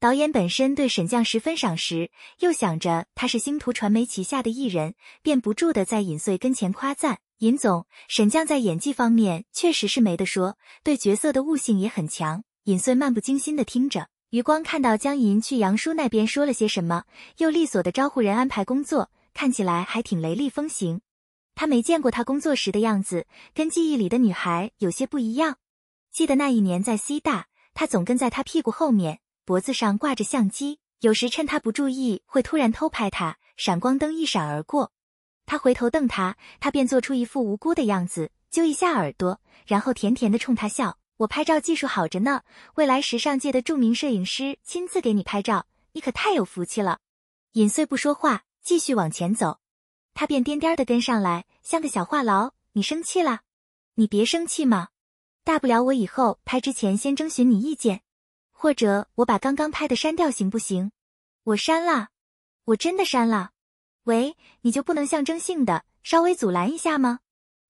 导演本身对沈将十分赏识，又想着他是星途传媒旗下的艺人，便不住的在尹穗跟前夸赞：“尹总，沈将在演技方面确实是没得说，对角色的悟性也很强。”尹穗漫不经心的听着，余光看到江银去杨叔那边说了些什么，又利索的招呼人安排工作，看起来还挺雷厉风行。他没见过他工作时的样子，跟记忆里的女孩有些不一样。记得那一年在 C 大，他总跟在他屁股后面。脖子上挂着相机，有时趁他不注意，会突然偷拍他，闪光灯一闪而过。他回头瞪他，他便做出一副无辜的样子，揪一下耳朵，然后甜甜的冲他笑。我拍照技术好着呢，未来时尚界的著名摄影师亲自给你拍照，你可太有福气了。尹穗不说话，继续往前走，他便颠颠的跟上来，像个小话痨。你生气啦？你别生气嘛，大不了我以后拍之前先征询你意见。或者我把刚刚拍的删掉行不行？我删了，我真的删了。喂，你就不能象征性的稍微阻拦一下吗？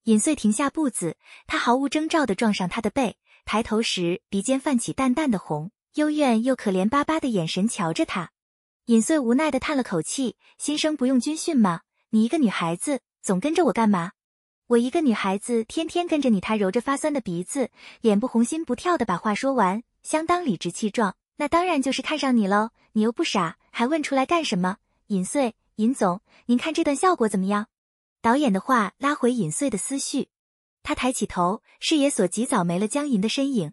尹穗停下步子，他毫无征兆的撞上他的背，抬头时鼻尖泛起淡淡的红，幽怨又可怜巴巴的眼神瞧着他。尹穗无奈的叹了口气，新生不用军训吗？你一个女孩子总跟着我干嘛？我一个女孩子天天跟着你。他揉着发酸的鼻子，脸不红心不跳的把话说完。相当理直气壮，那当然就是看上你喽！你又不傻，还问出来干什么？尹岁，尹总，您看这段效果怎么样？导演的话拉回尹岁的思绪，他抬起头，视野所及早没了江银的身影。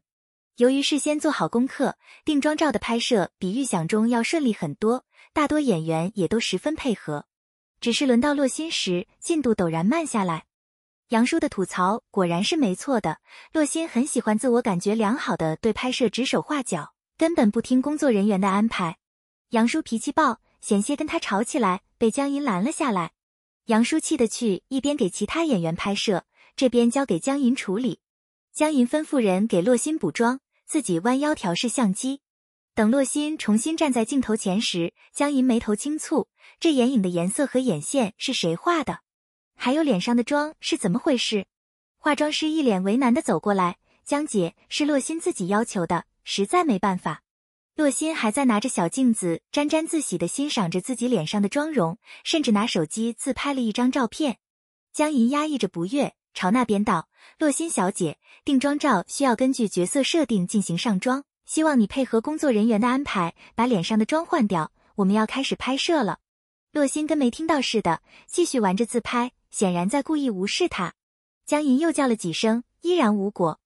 由于事先做好功课，定妆照的拍摄比预想中要顺利很多，大多演员也都十分配合。只是轮到洛欣时，进度陡然慢下来。杨叔的吐槽果然是没错的，洛欣很喜欢自我感觉良好的对拍摄指手画脚，根本不听工作人员的安排。杨叔脾气暴，险些跟他吵起来，被江银拦了下来。杨叔气得去一边给其他演员拍摄，这边交给江银处理。江银吩咐人给洛欣补妆，自己弯腰调试相机。等洛欣重新站在镜头前时，江银眉头轻蹙，这眼影的颜色和眼线是谁画的？还有脸上的妆是怎么回事？化妆师一脸为难的走过来：“江姐，是洛心自己要求的，实在没办法。”洛心还在拿着小镜子沾沾自喜的欣赏着自己脸上的妆容，甚至拿手机自拍了一张照片。江银压抑着不悦，朝那边道：“洛心小姐，定妆照需要根据角色设定进行上妆，希望你配合工作人员的安排，把脸上的妆换掉。我们要开始拍摄了。”洛心跟没听到似的，继续玩着自拍。显然在故意无视他，江银又叫了几声，依然无果，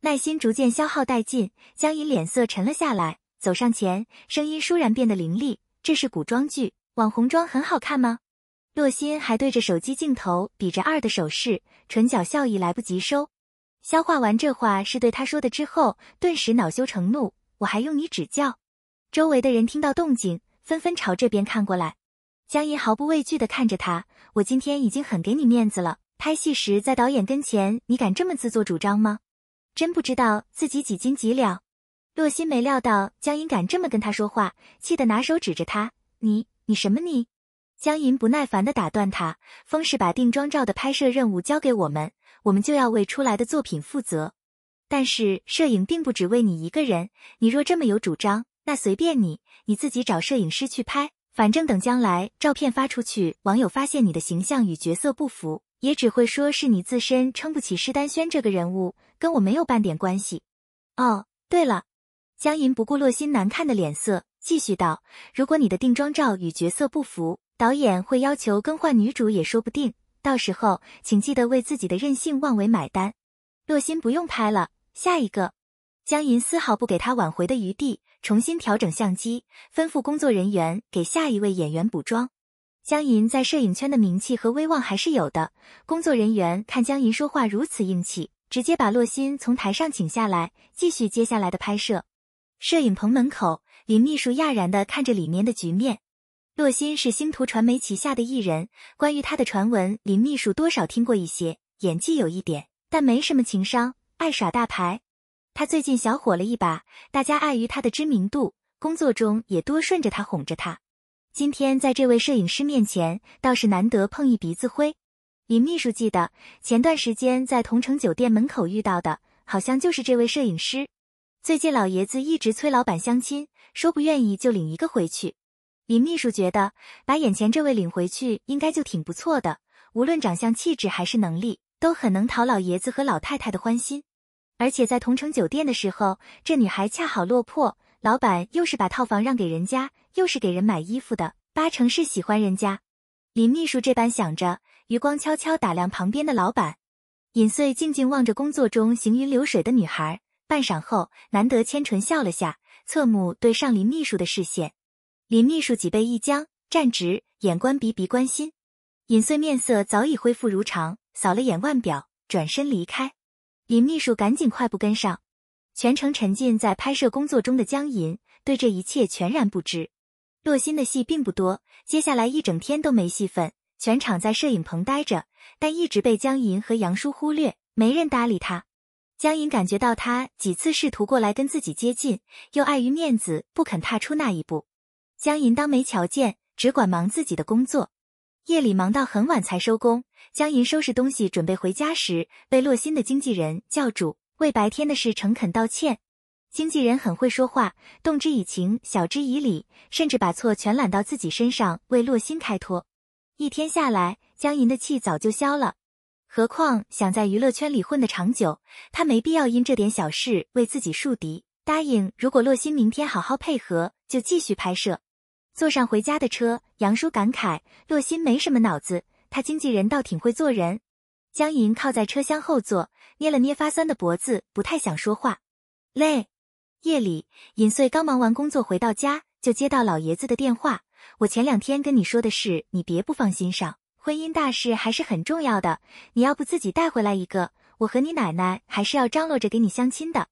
耐心逐渐消耗殆尽，江银脸色沉了下来，走上前，声音倏然变得凌厉：“这是古装剧，网红妆很好看吗？”洛心还对着手机镜头比着二的手势，唇角笑意来不及收，消化完这话是对他说的之后，顿时恼羞成怒：“我还用你指教？”周围的人听到动静，纷纷朝这边看过来。江银毫不畏惧地看着他，我今天已经很给你面子了。拍戏时在导演跟前，你敢这么自作主张吗？真不知道自己几斤几两。洛心没料到江银敢这么跟他说话，气得拿手指着他：“你你什么你？”江银不耐烦地打断他：“风是把定妆照的拍摄任务交给我们，我们就要为出来的作品负责。但是摄影并不只为你一个人，你若这么有主张，那随便你，你自己找摄影师去拍。”反正等将来照片发出去，网友发现你的形象与角色不符，也只会说是你自身撑不起施丹轩这个人物，跟我没有半点关系。哦，对了，江银不顾洛心难看的脸色，继续道：“如果你的定妆照与角色不符，导演会要求更换女主也说不定。到时候请记得为自己的任性妄为买单。”洛心不用拍了，下一个。江银丝毫不给他挽回的余地。重新调整相机，吩咐工作人员给下一位演员补妆。江银在摄影圈的名气和威望还是有的。工作人员看江银说话如此硬气，直接把洛欣从台上请下来，继续接下来的拍摄。摄影棚门口，林秘书讶然地看着里面的局面。洛欣是星途传媒旗下的艺人，关于他的传闻，林秘书多少听过一些。演技有一点，但没什么情商，爱耍大牌。他最近小火了一把，大家碍于他的知名度，工作中也多顺着他哄着他。今天在这位摄影师面前，倒是难得碰一鼻子灰。林秘书记得前段时间在同城酒店门口遇到的，好像就是这位摄影师。最近老爷子一直催老板相亲，说不愿意就领一个回去。林秘书觉得把眼前这位领回去，应该就挺不错的，无论长相、气质还是能力，都很能讨老爷子和老太太的欢心。而且在同城酒店的时候，这女孩恰好落魄，老板又是把套房让给人家，又是给人买衣服的，八成是喜欢人家。林秘书这般想着，余光悄悄打量旁边的老板。尹穗静静望着工作中行云流水的女孩，半晌后，难得牵唇笑了下，侧目对上林秘书的视线。林秘书脊背一僵，站直，眼观鼻，鼻关心。尹穗面色早已恢复如常，扫了眼腕表，转身离开。尹秘书赶紧快步跟上，全程沉浸在拍摄工作中的江银对这一切全然不知。洛欣的戏并不多，接下来一整天都没戏份，全场在摄影棚待着，但一直被江银和杨叔忽略，没人搭理他。江银感觉到他几次试图过来跟自己接近，又碍于面子不肯踏出那一步，江银当没瞧见，只管忙自己的工作。夜里忙到很晚才收工，江银收拾东西准备回家时，被洛心的经纪人叫住，为白天的事诚恳道歉。经纪人很会说话，动之以情，晓之以理，甚至把错全揽到自己身上为洛心开脱。一天下来，江银的气早就消了。何况想在娱乐圈里混得长久，他没必要因这点小事为自己树敌。答应如果洛心明天好好配合，就继续拍摄。坐上回家的车，杨叔感慨：洛心没什么脑子，他经纪人倒挺会做人。江莹靠在车厢后座，捏了捏发酸的脖子，不太想说话，累。夜里，尹穗刚忙完工作回到家，就接到老爷子的电话：我前两天跟你说的事，你别不放心上，婚姻大事还是很重要的，你要不自己带回来一个，我和你奶奶还是要张罗着给你相亲的。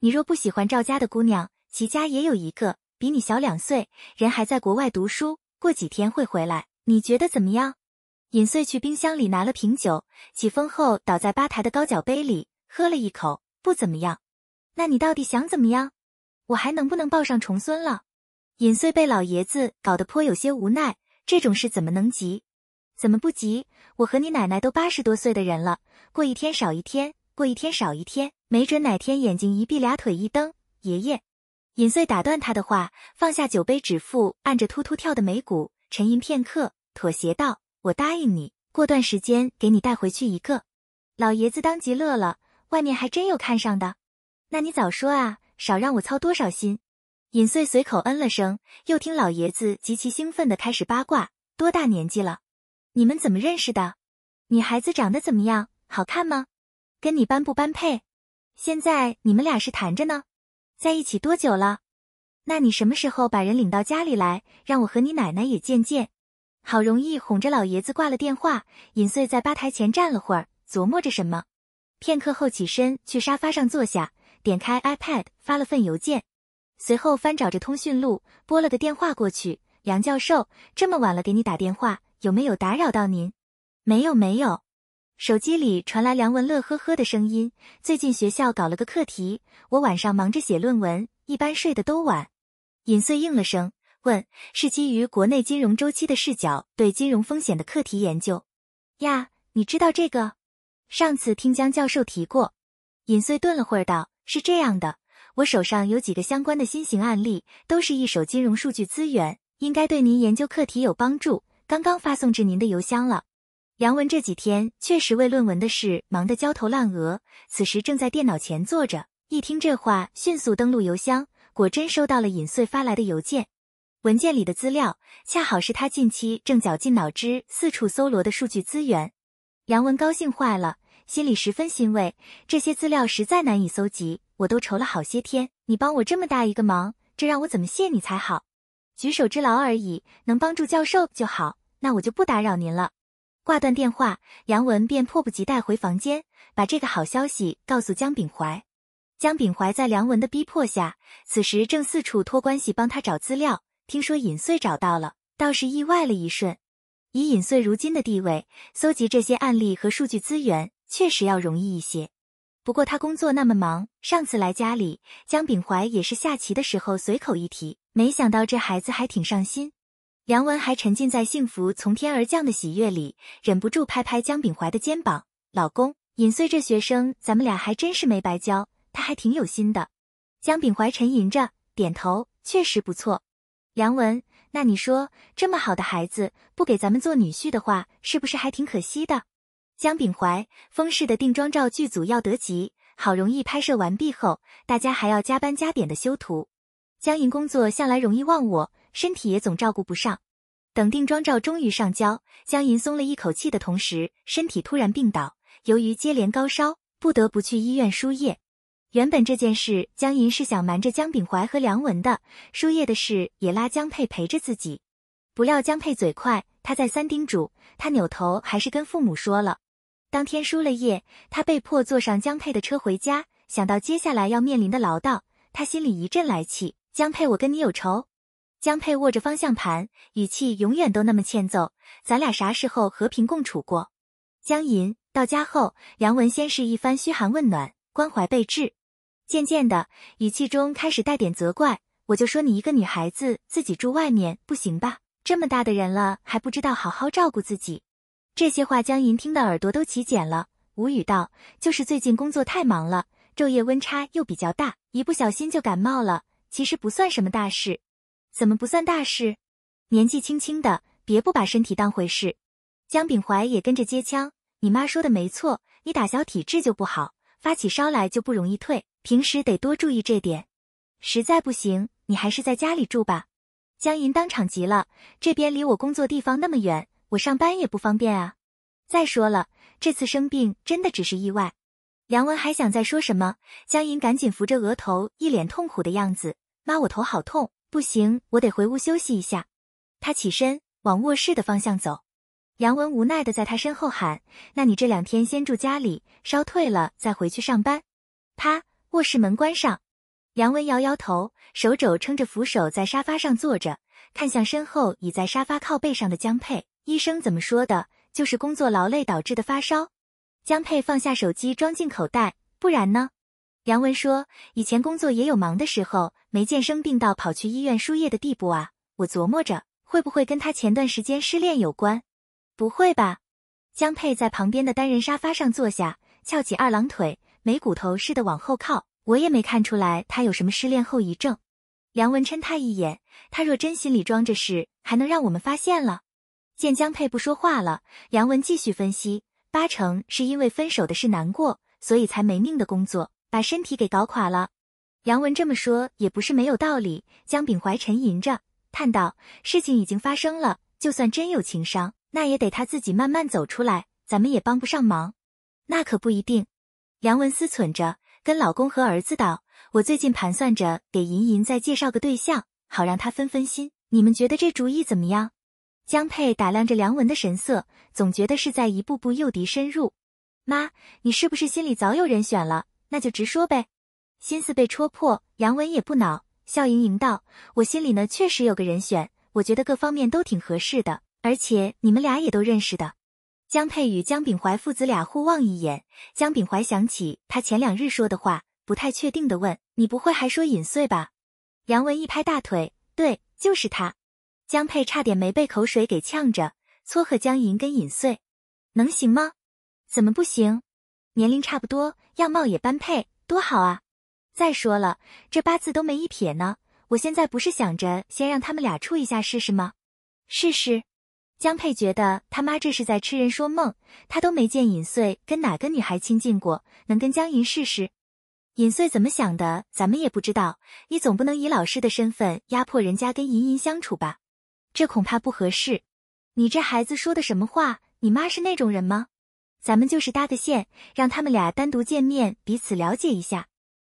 你若不喜欢赵家的姑娘，齐家也有一个。比你小两岁，人还在国外读书，过几天会回来。你觉得怎么样？尹穗去冰箱里拿了瓶酒，起风后倒在吧台的高脚杯里，喝了一口，不怎么样。那你到底想怎么样？我还能不能抱上重孙了？尹穗被老爷子搞得颇有些无奈，这种事怎么能急？怎么不急？我和你奶奶都八十多岁的人了，过一天少一天，过一天少一天，没准哪天眼睛一闭，俩腿一蹬，爷爷。尹穗打断他的话，放下酒杯，指腹按着突突跳的眉骨，沉吟片刻，妥协道：“我答应你，过段时间给你带回去一个。”老爷子当即乐了：“外面还真有看上的，那你早说啊，少让我操多少心。”尹穗随口嗯了声，又听老爷子极其兴奋的开始八卦：“多大年纪了？你们怎么认识的？女孩子长得怎么样？好看吗？跟你般不般配？现在你们俩是谈着呢？”在一起多久了？那你什么时候把人领到家里来，让我和你奶奶也见见？好容易哄着老爷子挂了电话，尹穗在吧台前站了会儿，琢磨着什么。片刻后起身去沙发上坐下，点开 iPad 发了份邮件，随后翻找着通讯录，拨了个电话过去。杨教授，这么晚了给你打电话，有没有打扰到您？没有没有。手机里传来梁文乐呵呵的声音。最近学校搞了个课题，我晚上忙着写论文，一般睡得都晚。尹穗应了声，问：“是基于国内金融周期的视角对金融风险的课题研究呀？你知道这个？上次听江教授提过。”尹穗顿了会儿，道：“是这样的，我手上有几个相关的新型案例，都是一手金融数据资源，应该对您研究课题有帮助。刚刚发送至您的邮箱了。”杨文这几天确实为论文的事忙得焦头烂额，此时正在电脑前坐着。一听这话，迅速登录邮箱，果真收到了尹穗发来的邮件。文件里的资料恰好是他近期正绞尽脑汁四处搜罗的数据资源。杨文高兴坏了，心里十分欣慰。这些资料实在难以搜集，我都愁了好些天。你帮我这么大一个忙，这让我怎么谢你才好？举手之劳而已，能帮助教授就好。那我就不打扰您了。挂断电话，梁文便迫不及待回房间，把这个好消息告诉姜秉怀。姜秉怀在梁文的逼迫下，此时正四处托关系帮他找资料。听说尹穗找到了，倒是意外了一瞬。以尹穗如今的地位，搜集这些案例和数据资源确实要容易一些。不过他工作那么忙，上次来家里，姜秉怀也是下棋的时候随口一提，没想到这孩子还挺上心。梁文还沉浸在幸福从天而降的喜悦里，忍不住拍拍姜秉怀的肩膀：“老公，尹岁这学生，咱们俩还真是没白教，他还挺有心的。”姜秉怀沉吟着，点头：“确实不错。”梁文，那你说，这么好的孩子，不给咱们做女婿的话，是不是还挺可惜的？姜秉怀，风氏的定妆照剧组要得急，好容易拍摄完毕后，大家还要加班加点的修图。江莹工作向来容易忘我。身体也总照顾不上，等定妆照终于上交，江银松了一口气的同时，身体突然病倒。由于接连高烧，不得不去医院输液。原本这件事江银是想瞒着江秉怀和梁文的，输液的事也拉江佩陪着自己。不料江佩嘴快，他再三叮嘱，他扭头还是跟父母说了。当天输了液，他被迫坐上江佩的车回家。想到接下来要面临的唠叨，他心里一阵来气。江佩，我跟你有仇。江佩握着方向盘，语气永远都那么欠揍。咱俩啥时候和平共处过？江银到家后，梁文先是一番嘘寒问暖，关怀备至，渐渐的语气中开始带点责怪。我就说你一个女孩子自己住外面不行吧？这么大的人了还不知道好好照顾自己。这些话江银听得耳朵都起茧了，无语道：“就是最近工作太忙了，昼夜温差又比较大，一不小心就感冒了。其实不算什么大事。”怎么不算大事？年纪轻轻的，别不把身体当回事。江秉怀也跟着接枪，你妈说的没错，你打小体质就不好，发起烧来就不容易退，平时得多注意这点。实在不行，你还是在家里住吧。江银当场急了，这边离我工作地方那么远，我上班也不方便啊。再说了，这次生病真的只是意外。梁文还想再说什么，江银赶紧扶着额头，一脸痛苦的样子，妈，我头好痛。不行，我得回屋休息一下。他起身往卧室的方向走，杨文无奈的在他身后喊：“那你这两天先住家里，烧退了再回去上班。”啪，卧室门关上。杨文摇摇头，手肘撑着扶手在沙发上坐着，看向身后倚在沙发靠背上的江佩。医生怎么说的？就是工作劳累导致的发烧。江佩放下手机装进口袋，不然呢？杨文说：“以前工作也有忙的时候，没见生病到跑去医院输液的地步啊。”我琢磨着，会不会跟他前段时间失恋有关？不会吧？江佩在旁边的单人沙发上坐下，翘起二郎腿，没骨头似的往后靠。我也没看出来他有什么失恋后遗症。梁文嗔他一眼，他若真心里装着事，还能让我们发现了？见江佩不说话了，梁文继续分析：“八成是因为分手的事难过，所以才没命的工作。”把身体给搞垮了，杨文这么说也不是没有道理。江秉怀沉吟着叹道：“事情已经发生了，就算真有情伤，那也得他自己慢慢走出来，咱们也帮不上忙。”那可不一定。杨文思忖着，跟老公和儿子道：“我最近盘算着给银银再介绍个对象，好让她分分心。你们觉得这主意怎么样？”江佩打量着梁文的神色，总觉得是在一步步诱敌深入。妈，你是不是心里早有人选了？那就直说呗，心思被戳破，杨文也不恼，笑盈盈道：“我心里呢确实有个人选，我觉得各方面都挺合适的，而且你们俩也都认识的。”江佩与江秉怀父子俩互望一眼，江秉怀想起他前两日说的话，不太确定的问：“你不会还说尹穗吧？”杨文一拍大腿：“对，就是他。”江佩差点没被口水给呛着。撮合江银跟尹穗：“能行吗？怎么不行？年龄差不多。样貌也般配，多好啊！再说了，这八字都没一撇呢。我现在不是想着先让他们俩处一下试试吗？试试？江佩觉得他妈这是在痴人说梦。他都没见尹穗跟哪个女孩亲近过，能跟江吟试试？尹穗怎么想的，咱们也不知道。你总不能以老师的身份压迫人家跟吟吟相处吧？这恐怕不合适。你这孩子说的什么话？你妈是那种人吗？咱们就是搭个线，让他们俩单独见面，彼此了解一下。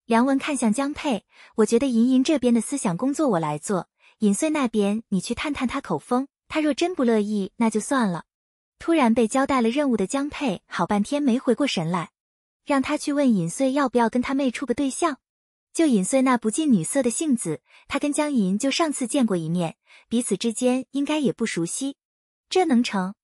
梁文看向江佩，我觉得银银这边的思想工作我来做，尹岁那边你去探探他口风，他若真不乐意，那就算了。突然被交代了任务的江佩，好半天没回过神来，让他去问尹岁要不要跟他妹处个对象。就尹岁那不近女色的性子，他跟江银就上次见过一面，彼此之间应该也不熟悉，这能成？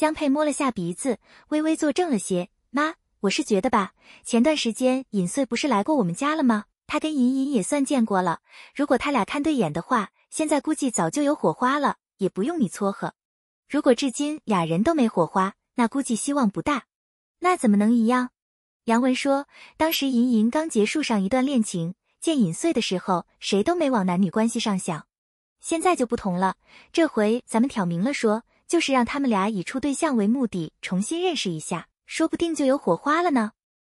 江佩摸了下鼻子，微微坐正了些。妈，我是觉得吧，前段时间尹穗不是来过我们家了吗？他跟尹尹也算见过了。如果他俩看对眼的话，现在估计早就有火花了，也不用你撮合。如果至今俩人都没火花，那估计希望不大。那怎么能一样？杨文说，当时尹尹刚结束上一段恋情，见尹穗的时候，谁都没往男女关系上想。现在就不同了，这回咱们挑明了说。就是让他们俩以处对象为目的重新认识一下，说不定就有火花了呢。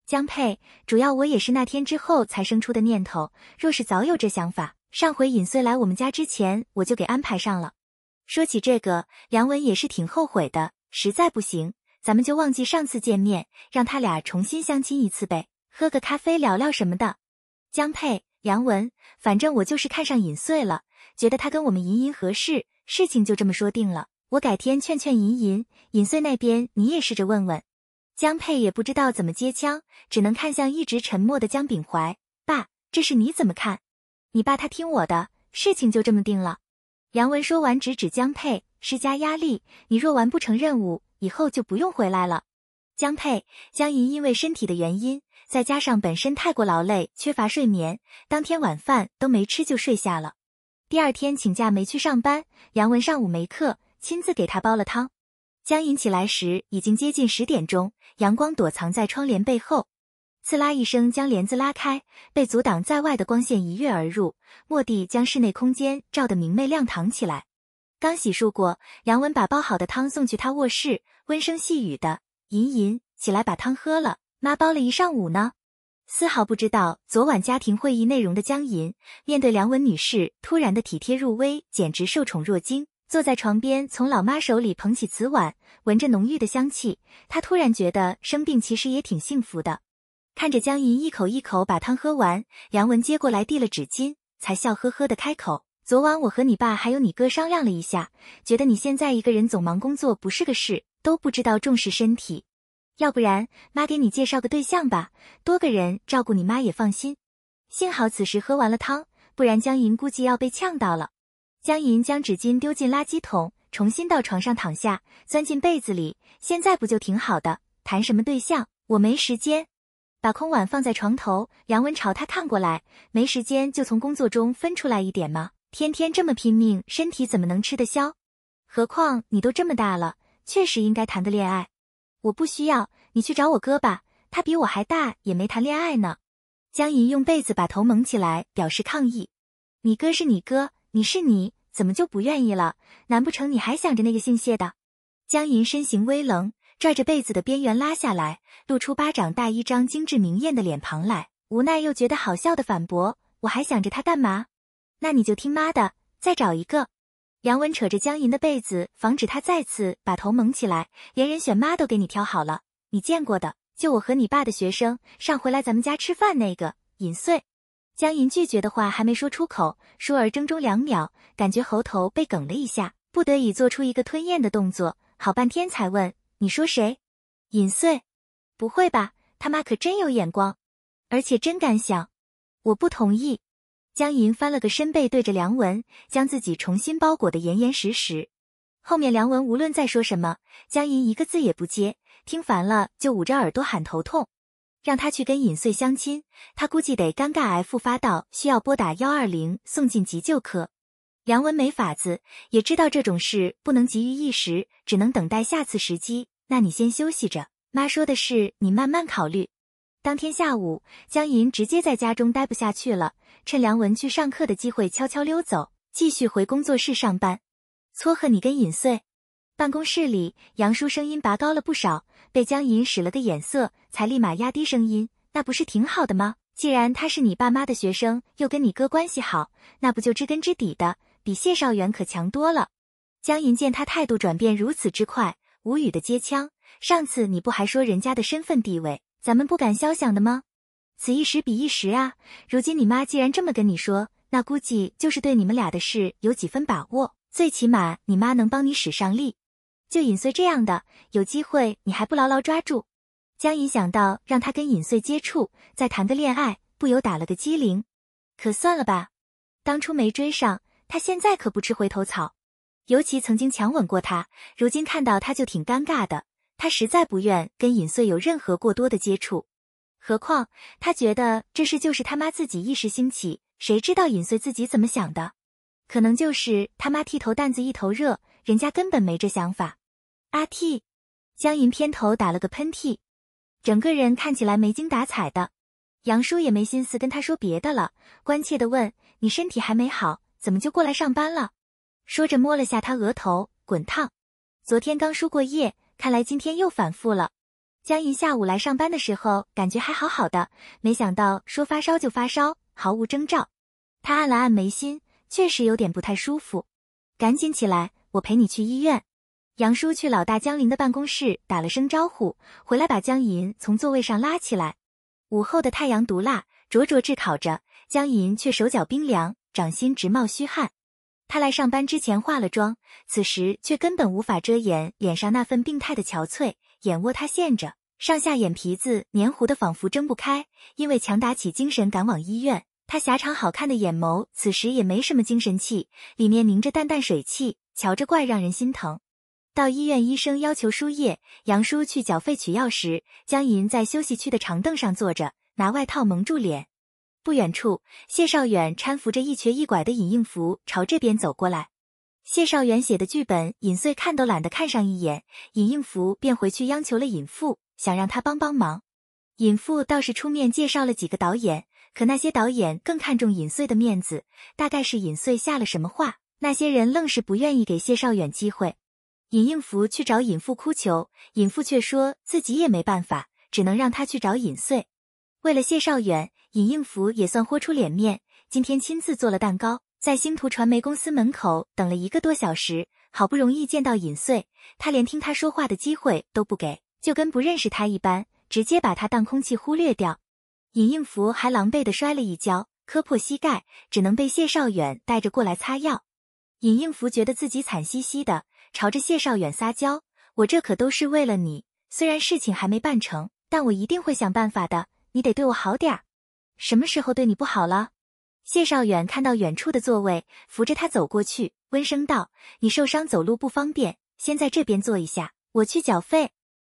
江佩，主要我也是那天之后才生出的念头，若是早有这想法，上回尹穗来我们家之前我就给安排上了。说起这个，梁文也是挺后悔的。实在不行，咱们就忘记上次见面，让他俩重新相亲一次呗，喝个咖啡聊聊什么的。江佩，梁文，反正我就是看上尹穗了，觉得他跟我们隐隐合适，事情就这么说定了。我改天劝劝银银，尹穗那边你也试着问问。江佩也不知道怎么接枪，只能看向一直沉默的江秉怀。爸，这事你怎么看？你爸他听我的，事情就这么定了。杨文说完，指指江佩，施加压力：你若完不成任务，以后就不用回来了。江佩、江银因为身体的原因，再加上本身太过劳累，缺乏睡眠，当天晚饭都没吃就睡下了。第二天请假没去上班。杨文上午没课。亲自给他煲了汤。江银起来时已经接近十点钟，阳光躲藏在窗帘背后，刺啦一声将帘子拉开，被阻挡在外的光线一跃而入，蓦地将室内空间照得明媚亮堂起来。刚洗漱过，梁文把煲好的汤送去他卧室，温声细语的：“银银，起来把汤喝了，妈煲了一上午呢。”丝毫不知道昨晚家庭会议内容的江银，面对梁文女士突然的体贴入微，简直受宠若惊。坐在床边，从老妈手里捧起瓷碗，闻着浓郁的香气，他突然觉得生病其实也挺幸福的。看着江银一口一口把汤喝完，杨文接过来递了纸巾，才笑呵呵的开口：“昨晚我和你爸还有你哥商量了一下，觉得你现在一个人总忙工作不是个事，都不知道重视身体。要不然妈给你介绍个对象吧，多个人照顾你妈也放心。幸好此时喝完了汤，不然江银估计要被呛到了。”江银将纸巾丢进垃圾桶，重新到床上躺下，钻进被子里。现在不就挺好的？谈什么对象？我没时间。把空碗放在床头，杨文朝他看过来。没时间就从工作中分出来一点吗？天天这么拼命，身体怎么能吃得消？何况你都这么大了，确实应该谈个恋爱。我不需要，你去找我哥吧，他比我还大，也没谈恋爱呢。江银用被子把头蒙起来，表示抗议。你哥是你哥。你是你怎么就不愿意了？难不成你还想着那个姓谢的？江银身形微冷，拽着被子的边缘拉下来，露出巴掌大一张精致明艳的脸庞来，无奈又觉得好笑的反驳：“我还想着他干嘛？那你就听妈的，再找一个。”杨文扯着江银的被子，防止她再次把头蒙起来，连人选妈都给你挑好了，你见过的，就我和你爸的学生，上回来咱们家吃饭那个尹穗。江银拒绝的话还没说出口，舒儿怔住两秒，感觉喉头被梗了一下，不得已做出一个吞咽的动作，好半天才问：“你说谁？”“尹岁？”“不会吧？他妈可真有眼光，而且真敢想。”“我不同意。”江银翻了个身，背对着梁文，将自己重新包裹得严严实实。后面梁文无论再说什么，江银一个字也不接，听烦了就捂着耳朵喊头痛。让他去跟尹穗相亲，他估计得尴尬癌复发到需要拨打幺二零送进急救科。梁文没法子，也知道这种事不能急于一时，只能等待下次时机。那你先休息着，妈说的是你慢慢考虑。当天下午，江银直接在家中待不下去了，趁梁文去上课的机会悄悄溜走，继续回工作室上班，撮合你跟尹穗。办公室里，杨叔声音拔高了不少，被江银使了个眼色，才立马压低声音：“那不是挺好的吗？既然他是你爸妈的学生，又跟你哥关系好，那不就知根知底的，比谢少元可强多了。”江银见他态度转变如此之快，无语的接腔：“上次你不还说人家的身份地位，咱们不敢肖想的吗？此一时彼一时啊！如今你妈既然这么跟你说，那估计就是对你们俩的事有几分把握，最起码你妈能帮你使上力。”就尹穗这样的，有机会你还不牢牢抓住？江影想到让他跟尹穗接触，再谈个恋爱，不由打了个激灵。可算了吧，当初没追上他，现在可不吃回头草。尤其曾经强吻过他，如今看到他就挺尴尬的。他实在不愿跟尹穗有任何过多的接触。何况他觉得这事就是他妈自己一时兴起，谁知道尹穗自己怎么想的？可能就是他妈剃头担子一头热，人家根本没这想法。阿嚏！江银偏头打了个喷嚏，整个人看起来没精打采的。杨叔也没心思跟他说别的了，关切的问：“你身体还没好，怎么就过来上班了？”说着摸了下他额头，滚烫。昨天刚输过液，看来今天又反复了。江银下午来上班的时候感觉还好好的，没想到说发烧就发烧，毫无征兆。他按了按眉心，确实有点不太舒服。赶紧起来，我陪你去医院。杨叔去老大江林的办公室打了声招呼，回来把江银从座位上拉起来。午后的太阳毒辣，灼灼炙烤着，江银却手脚冰凉，掌心直冒虚汗。他来上班之前化了妆，此时却根本无法遮掩脸上那份病态的憔悴。眼窝他陷着，上下眼皮子黏糊的，仿佛睁不开。因为强打起精神赶往医院，他狭长好看的眼眸此时也没什么精神气，里面凝着淡淡水汽，瞧着怪让人心疼。到医院，医生要求输液。杨叔去缴费取药时，江银在休息区的长凳上坐着，拿外套蒙住脸。不远处，谢少远搀扶着一瘸一拐的尹应福朝这边走过来。谢少远写的剧本，尹穗看都懒得看上一眼。尹应福便回去央求了尹父，想让他帮帮忙。尹父倒是出面介绍了几个导演，可那些导演更看重尹穗的面子，大概是尹穗下了什么话，那些人愣是不愿意给谢少远机会。尹应福去找尹父哭求，尹父却说自己也没办法，只能让他去找尹穗。为了谢少远，尹应福也算豁出脸面，今天亲自做了蛋糕，在星途传媒公司门口等了一个多小时，好不容易见到尹穗，他连听他说话的机会都不给，就跟不认识他一般，直接把他当空气忽略掉。尹应福还狼狈的摔了一跤，磕破膝盖，只能被谢少远带着过来擦药。尹应福觉得自己惨兮兮的。朝着谢少远撒娇，我这可都是为了你。虽然事情还没办成，但我一定会想办法的。你得对我好点儿。什么时候对你不好了？谢少远看到远处的座位，扶着他走过去，温声道：“你受伤走路不方便，先在这边坐一下，我去缴费。”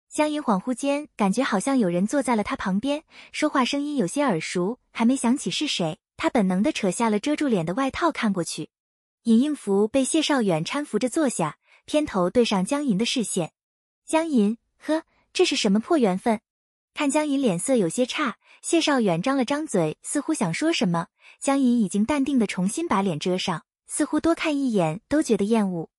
江莹恍惚间感觉好像有人坐在了他旁边，说话声音有些耳熟，还没想起是谁，他本能地扯下了遮住脸的外套，看过去，尹应福被谢少远搀扶着坐下。偏头对上江银的视线，江银呵，这是什么破缘分？看江银脸色有些差，谢少远张了张嘴，似乎想说什么，江银已经淡定的重新把脸遮上，似乎多看一眼都觉得厌恶。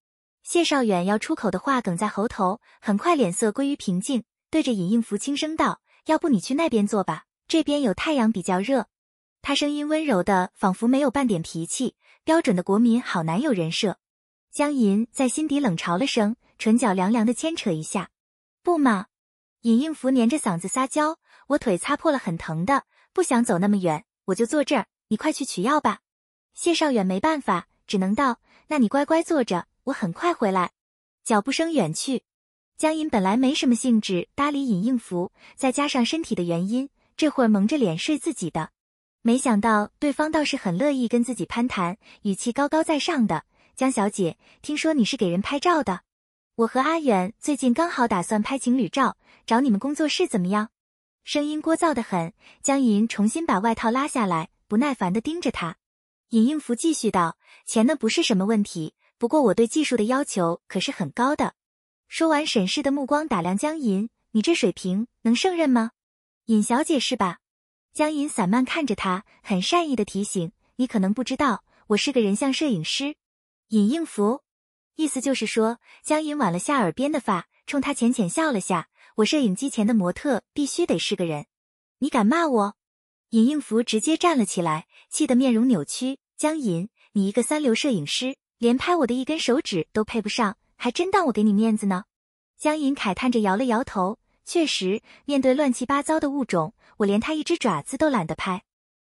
谢少远要出口的话梗在喉头，很快脸色归于平静，对着尹应福轻声道：“要不你去那边坐吧，这边有太阳比较热。”他声音温柔的，仿佛没有半点脾气，标准的国民好男友人设。江银在心底冷嘲了声，唇角凉凉的牵扯一下。不嘛，尹应福黏着嗓子撒娇，我腿擦破了，很疼的，不想走那么远，我就坐这儿，你快去取药吧。谢少远没办法，只能道：“那你乖乖坐着，我很快回来。”脚步声远去。江银本来没什么兴致搭理尹应福，再加上身体的原因，这会儿蒙着脸睡自己的。没想到对方倒是很乐意跟自己攀谈，语气高高在上的。江小姐，听说你是给人拍照的，我和阿远最近刚好打算拍情侣照，找你们工作室怎么样？声音聒噪的很。江银重新把外套拉下来，不耐烦地盯着他。尹应福继续道：“钱呢不是什么问题，不过我对技术的要求可是很高的。”说完，审视的目光打量江银：“你这水平能胜任吗？”尹小姐是吧？江银散漫看着他，很善意的提醒：“你可能不知道，我是个人像摄影师。”尹应福，意思就是说，江银挽了下耳边的发，冲他浅浅笑了下。我摄影机前的模特必须得是个人，你敢骂我？尹应福直接站了起来，气得面容扭曲。江银，你一个三流摄影师，连拍我的一根手指都配不上，还真当我给你面子呢？江银慨叹着摇了摇头，确实，面对乱七八糟的物种，我连他一只爪子都懒得拍。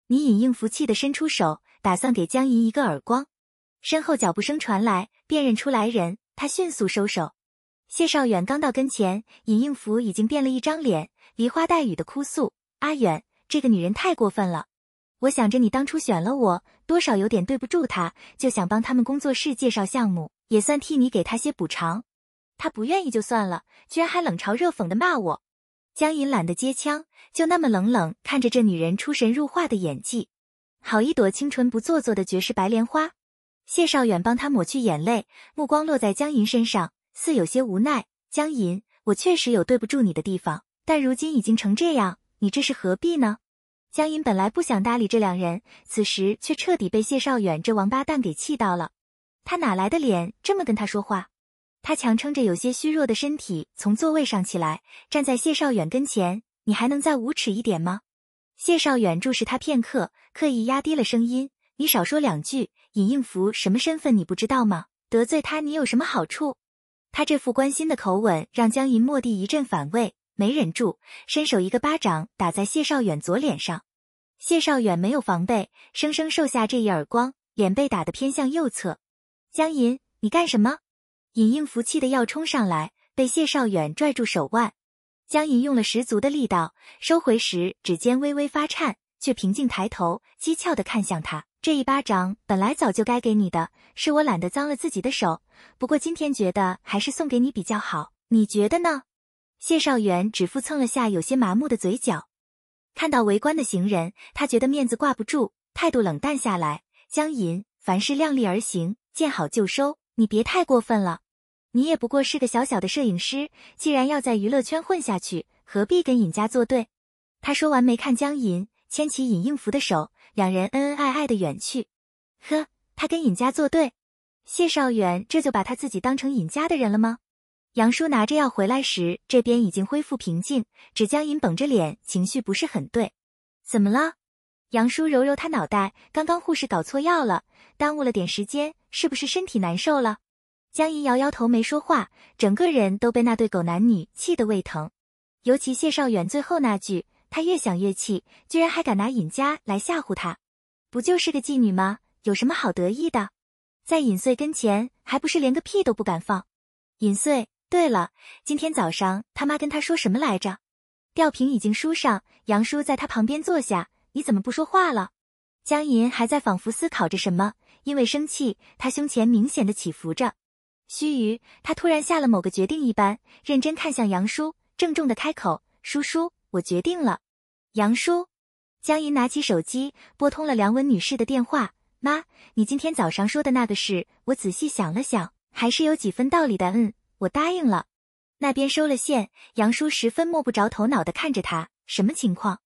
你尹应福气得伸出手，打算给江银一个耳光。身后脚步声传来，辨认出来人，他迅速收手。谢少远刚到跟前，尹应福已经变了一张脸，梨花带雨的哭诉：“阿远，这个女人太过分了。我想着你当初选了我，多少有点对不住她，就想帮他们工作室介绍项目，也算替你给她些补偿。她不愿意就算了，居然还冷嘲热讽的骂我。”江隐懒得接腔，就那么冷冷看着这女人出神入化的演技，好一朵清纯不做作的绝世白莲花。谢少远帮他抹去眼泪，目光落在江银身上，似有些无奈。江银，我确实有对不住你的地方，但如今已经成这样，你这是何必呢？江银本来不想搭理这两人，此时却彻底被谢少远这王八蛋给气到了。他哪来的脸这么跟他说话？他强撑着有些虚弱的身体从座位上起来，站在谢少远跟前。你还能再无耻一点吗？谢少远注视他片刻，刻意压低了声音：“你少说两句。”尹应福什么身份你不知道吗？得罪他你有什么好处？他这副关心的口吻让江银蓦地一阵反胃，没忍住，伸手一个巴掌打在谢少远左脸上。谢少远没有防备，生生受下这一耳光，脸被打得偏向右侧。江银，你干什么？尹应福气得要冲上来，被谢少远拽住手腕。江银用了十足的力道收回时，指尖微微发颤，却平静抬头，讥诮地看向他。这一巴掌本来早就该给你的，是我懒得脏了自己的手。不过今天觉得还是送给你比较好，你觉得呢？谢少元指腹蹭了下有些麻木的嘴角，看到围观的行人，他觉得面子挂不住，态度冷淡下来。江银，凡事量力而行，见好就收，你别太过分了。你也不过是个小小的摄影师，既然要在娱乐圈混下去，何必跟尹家作对？他说完没看江银，牵起尹应福的手。两人恩恩爱爱的远去，呵，他跟尹家作对，谢少远这就把他自己当成尹家的人了吗？杨叔拿着药回来时，这边已经恢复平静，只江姨绷着脸，情绪不是很对。怎么了？杨叔揉揉他脑袋，刚刚护士搞错药了，耽误了点时间，是不是身体难受了？江姨摇摇头，没说话，整个人都被那对狗男女气得胃疼，尤其谢少远最后那句。他越想越气，居然还敢拿尹家来吓唬他，不就是个妓女吗？有什么好得意的？在尹穗跟前，还不是连个屁都不敢放。尹穗，对了，今天早上他妈跟他说什么来着？吊瓶已经输上，杨叔在他旁边坐下，你怎么不说话了？江银还在仿佛思考着什么，因为生气，他胸前明显的起伏着。须臾，他突然下了某个决定一般，认真看向杨叔，郑重的开口：“叔叔。”我决定了，杨叔，江银拿起手机拨通了梁文女士的电话。妈，你今天早上说的那个事，我仔细想了想，还是有几分道理的。嗯，我答应了。那边收了线，杨叔十分摸不着头脑的看着他，什么情况？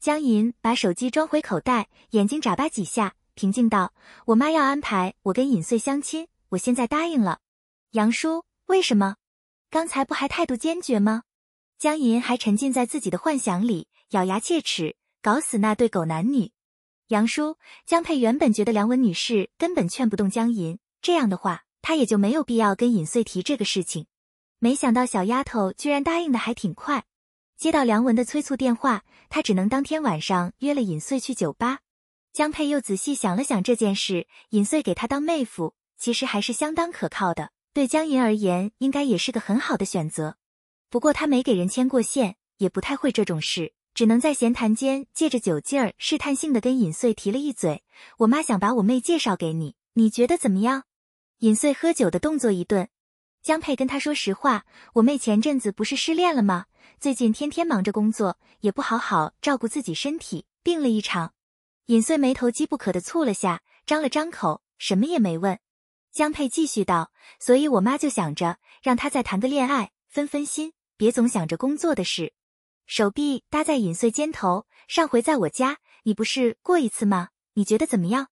江银把手机装回口袋，眼睛眨巴几下，平静道：“我妈要安排我跟尹穗相亲，我现在答应了。”杨叔，为什么？刚才不还态度坚决吗？江银还沉浸在自己的幻想里，咬牙切齿，搞死那对狗男女。杨叔、江佩原本觉得梁文女士根本劝不动江银，这样的话，他也就没有必要跟尹穗提这个事情。没想到小丫头居然答应的还挺快。接到梁文的催促电话，他只能当天晚上约了尹穗去酒吧。江佩又仔细想了想这件事，尹穗给他当妹夫，其实还是相当可靠的，对江银而言，应该也是个很好的选择。不过他没给人牵过线，也不太会这种事，只能在闲谈间借着酒劲儿试探性的跟尹穗提了一嘴：“我妈想把我妹介绍给你，你觉得怎么样？”尹穗喝酒的动作一顿，江佩跟他说实话：“我妹前阵子不是失恋了吗？最近天天忙着工作，也不好好照顾自己身体，病了一场。”尹穗眉头急不可的蹙了下，张了张口，什么也没问。江佩继续道：“所以我妈就想着让她再谈个恋爱，分分心。”别总想着工作的事，手臂搭在尹穗肩头上。回在我家，你不是过一次吗？你觉得怎么样？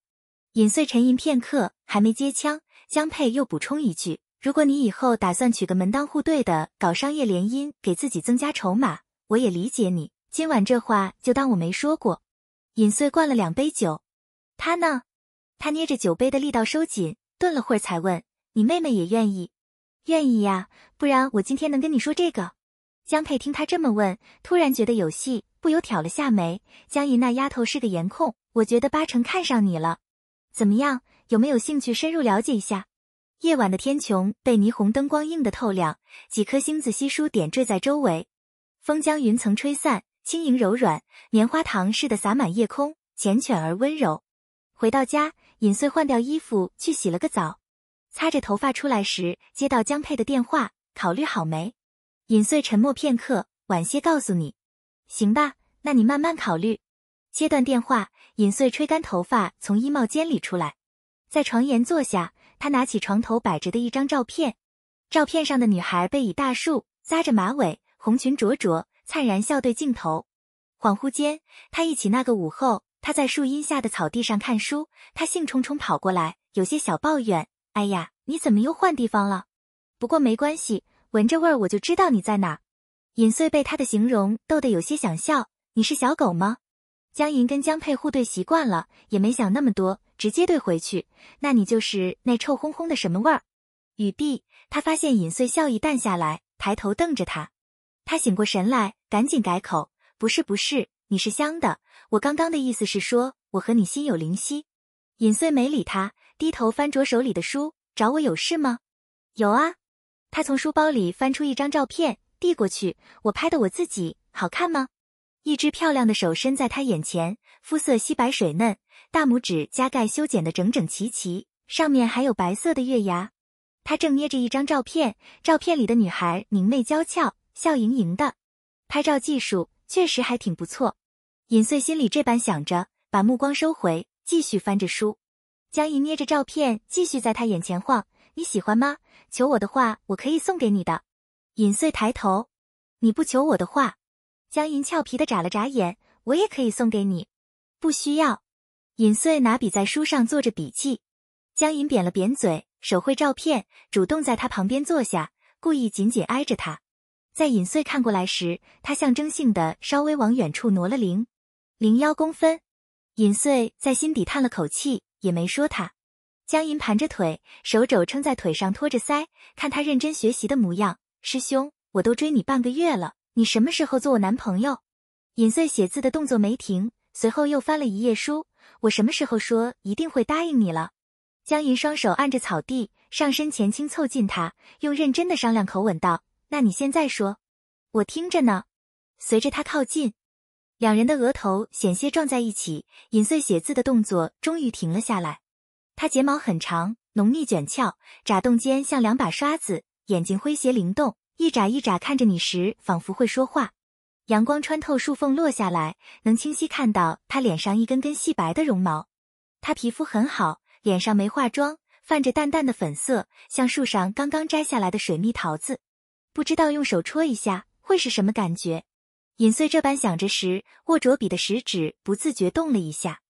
尹穗沉吟片刻，还没接枪，江佩又补充一句：“如果你以后打算娶个门当户对的，搞商业联姻，给自己增加筹码，我也理解你。今晚这话就当我没说过。”尹穗灌了两杯酒，他呢？他捏着酒杯的力道收紧，顿了会儿才问：“你妹妹也愿意？愿意呀，不然我今天能跟你说这个？”江佩听他这么问，突然觉得有戏，不由挑了下眉。江银那丫头是个颜控，我觉得八成看上你了。怎么样，有没有兴趣深入了解一下？夜晚的天穹被霓虹灯光映得透亮，几颗星子稀疏点缀在周围。风将云层吹散，轻盈柔软，棉花糖似的洒满夜空，缱绻而温柔。回到家，尹穗换掉衣服去洗了个澡，擦着头发出来时，接到江佩的电话，考虑好没？尹穗沉默片刻，晚些告诉你，行吧？那你慢慢考虑。切断电话，尹穗吹干头发，从衣帽间里出来，在床沿坐下。他拿起床头摆着的一张照片，照片上的女孩背倚大树，扎着马尾，红裙灼灼，灿然笑对镜头。恍惚间，他忆起那个午后，他在树荫下的草地上看书，他兴冲冲跑过来，有些小抱怨：“哎呀，你怎么又换地方了？”不过没关系。闻着味儿我就知道你在哪儿。尹岁被他的形容逗得有些想笑。你是小狗吗？江银跟江佩互对习惯了，也没想那么多，直接怼回去。那你就是那臭烘烘的什么味儿？语毕，他发现尹岁笑意淡下来，抬头瞪着他。他醒过神来，赶紧改口，不是不是，你是香的。我刚刚的意思是说我和你心有灵犀。尹岁没理他，低头翻着手里的书。找我有事吗？有啊。他从书包里翻出一张照片，递过去：“我拍的我自己，好看吗？”一只漂亮的手伸在他眼前，肤色皙白水嫩，大拇指加盖修剪的整整齐齐，上面还有白色的月牙。他正捏着一张照片，照片里的女孩明媚娇俏，笑盈盈的，拍照技术确实还挺不错。尹穗心里这般想着，把目光收回，继续翻着书。江毅捏着照片，继续在他眼前晃。你喜欢吗？求我的话，我可以送给你的。尹穗抬头，你不求我的话，江银俏皮的眨了眨眼，我也可以送给你。不需要。尹穗拿笔在书上做着笔记，江银扁了扁嘴，手绘照片，主动在她旁边坐下，故意紧紧挨着她。在尹穗看过来时，他象征性的稍微往远处挪了零零幺公分。尹穗在心底叹了口气，也没说他。江银盘着腿，手肘撑在腿上，托着腮，看他认真学习的模样。师兄，我都追你半个月了，你什么时候做我男朋友？尹穗写字的动作没停，随后又翻了一页书。我什么时候说一定会答应你了？江银双手按着草地上身前倾，凑近他，用认真的商量口吻道：“那你现在说，我听着呢。”随着他靠近，两人的额头险些撞在一起。尹穗写字的动作终于停了下来。她睫毛很长，浓密卷翘，眨动间像两把刷子；眼睛诙谐灵动，一眨一眨看着你时仿佛会说话。阳光穿透树缝落下来，能清晰看到她脸上一根根细白的绒毛。她皮肤很好，脸上没化妆，泛着淡淡的粉色，像树上刚刚摘下来的水蜜桃子。不知道用手戳一下会是什么感觉。尹穗这般想着时，握着笔的食指不自觉动了一下，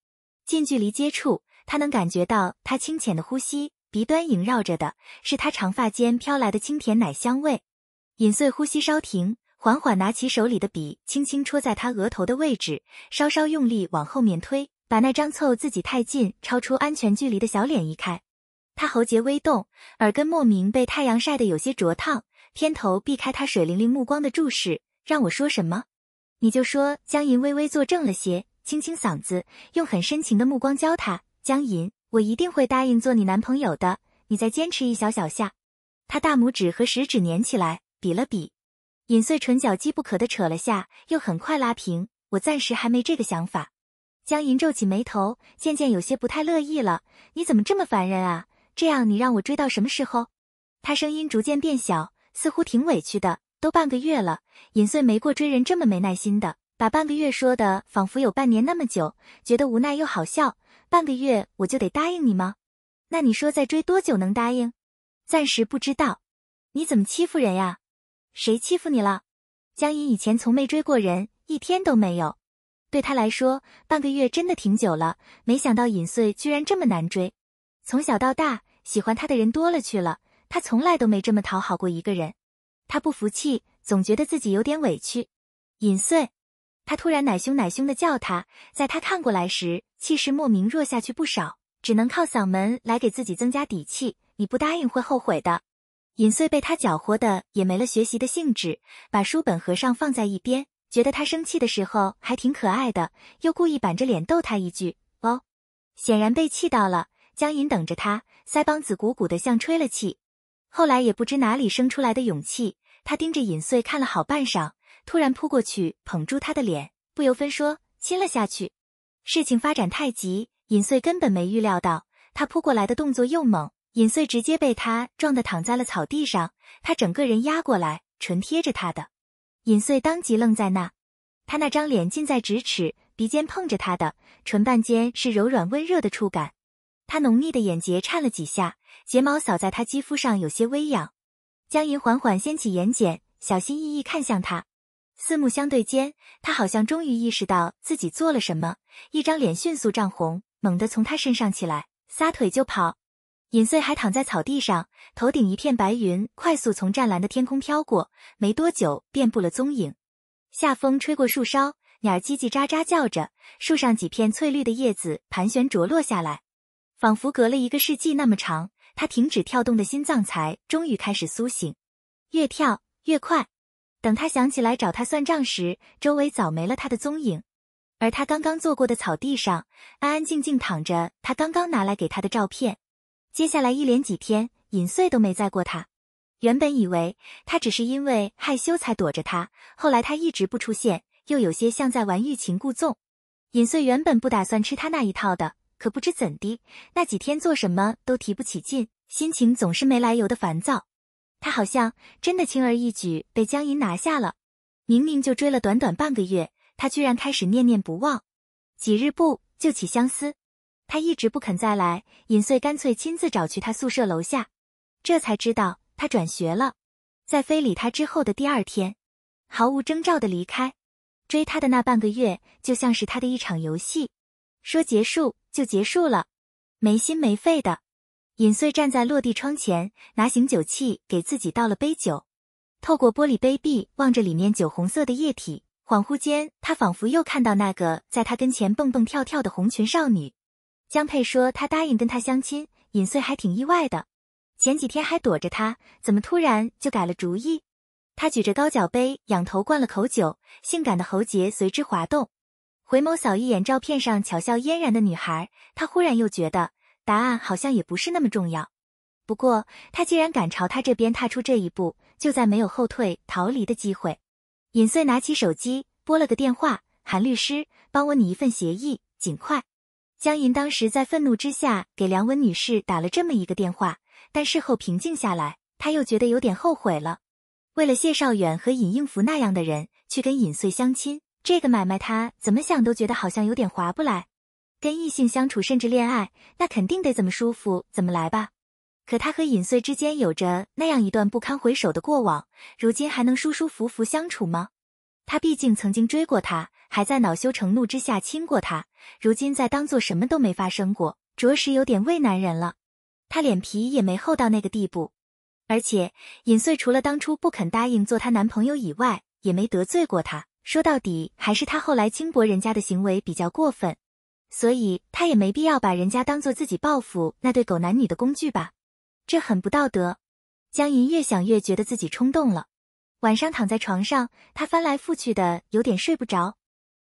近距离接触。他能感觉到他清浅的呼吸，鼻端萦绕着的是他长发间飘来的清甜奶香味。尹穗呼吸稍停，缓缓拿起手里的笔，轻轻戳在他额头的位置，稍稍用力往后面推，把那张凑自己太近、超出安全距离的小脸移开。他喉结微动，耳根莫名被太阳晒得有些灼烫，偏头避开他水灵灵目光的注视。让我说什么？你就说江银微微坐正了些，清清嗓子，用很深情的目光教他。江银，我一定会答应做你男朋友的。你再坚持一小小下。他大拇指和食指粘起来比了比，尹穗唇角机不可的扯了下，又很快拉平。我暂时还没这个想法。江银皱起眉头，渐渐有些不太乐意了。你怎么这么烦人啊？这样你让我追到什么时候？他声音逐渐变小，似乎挺委屈的。都半个月了，尹穗没过追人这么没耐心的，把半个月说的仿佛有半年那么久，觉得无奈又好笑。半个月我就得答应你吗？那你说再追多久能答应？暂时不知道。你怎么欺负人呀？谁欺负你了？江隐以前从没追过人，一天都没有。对他来说，半个月真的挺久了。没想到尹岁居然这么难追。从小到大，喜欢他的人多了去了，他从来都没这么讨好过一个人。他不服气，总觉得自己有点委屈。尹岁。他突然奶凶奶凶的叫他，在他看过来时，气势莫名弱下去不少，只能靠嗓门来给自己增加底气。你不答应会后悔的。尹穗被他搅和的也没了学习的兴致，把书本合上放在一边，觉得他生气的时候还挺可爱的，又故意板着脸逗他一句哦。显然被气到了，江银等着他，腮帮子鼓鼓的像吹了气。后来也不知哪里生出来的勇气，他盯着尹穗看了好半晌。突然扑过去，捧住他的脸，不由分说亲了下去。事情发展太急，尹穗根本没预料到，他扑过来的动作又猛，尹穗直接被他撞得躺在了草地上。他整个人压过来，唇贴着他的。尹穗当即愣在那，他那张脸近在咫尺，鼻尖碰着他的唇瓣间是柔软温热的触感。他浓密的眼睫颤了几下，睫毛扫在他肌肤上有些微痒。江银缓缓掀起眼睑，小心翼翼看向他。四目相对间，他好像终于意识到自己做了什么，一张脸迅速涨红，猛地从他身上起来，撒腿就跑。尹岁还躺在草地上，头顶一片白云快速从湛蓝的天空飘过，没多久便布了踪影。夏风吹过树梢，鸟叽叽喳喳叫着，树上几片翠绿的叶子盘旋着落下来，仿佛隔了一个世纪那么长，他停止跳动的心脏才终于开始苏醒，越跳越快。等他想起来找他算账时，周围早没了他的踪影，而他刚刚坐过的草地上，安安静静躺着他刚刚拿来给他的照片。接下来一连几天，尹岁都没在过他。原本以为他只是因为害羞才躲着他，后来他一直不出现，又有些像在玩欲擒故纵。尹岁原本不打算吃他那一套的，可不知怎的，那几天做什么都提不起劲，心情总是没来由的烦躁。他好像真的轻而易举被江银拿下了，明明就追了短短半个月，他居然开始念念不忘，几日不就起相思？他一直不肯再来，尹穗干脆亲自找去他宿舍楼下，这才知道他转学了，在非礼他之后的第二天，毫无征兆的离开，追他的那半个月就像是他的一场游戏，说结束就结束了，没心没肺的。尹穗站在落地窗前，拿醒酒器给自己倒了杯酒，透过玻璃杯壁望着里面酒红色的液体。恍惚间，他仿佛又看到那个在他跟前蹦蹦跳跳的红裙少女。江佩说她答应跟他相亲，尹穗还挺意外的。前几天还躲着他，怎么突然就改了主意？他举着高脚杯仰头灌了口酒，性感的喉结随之滑动。回眸扫一眼照片上巧笑嫣然的女孩，他忽然又觉得。答案好像也不是那么重要，不过他既然敢朝他这边踏出这一步，就再没有后退逃离的机会。尹穗拿起手机拨了个电话，韩律师，帮我拟一份协议，尽快。江银当时在愤怒之下给梁文女士打了这么一个电话，但事后平静下来，他又觉得有点后悔了。为了谢少远和尹应福那样的人去跟尹穗相亲，这个买卖他怎么想都觉得好像有点划不来。跟异性相处，甚至恋爱，那肯定得怎么舒服怎么来吧。可他和尹穗之间有着那样一段不堪回首的过往，如今还能舒舒服服相处吗？他毕竟曾经追过她，还在恼羞成怒之下亲过她，如今再当做什么都没发生过，着实有点为难人了。他脸皮也没厚到那个地步，而且尹穗除了当初不肯答应做她男朋友以外，也没得罪过她。说到底，还是他后来轻薄人家的行为比较过分。所以他也没必要把人家当做自己报复那对狗男女的工具吧，这很不道德。江银越想越觉得自己冲动了。晚上躺在床上，他翻来覆去的，有点睡不着。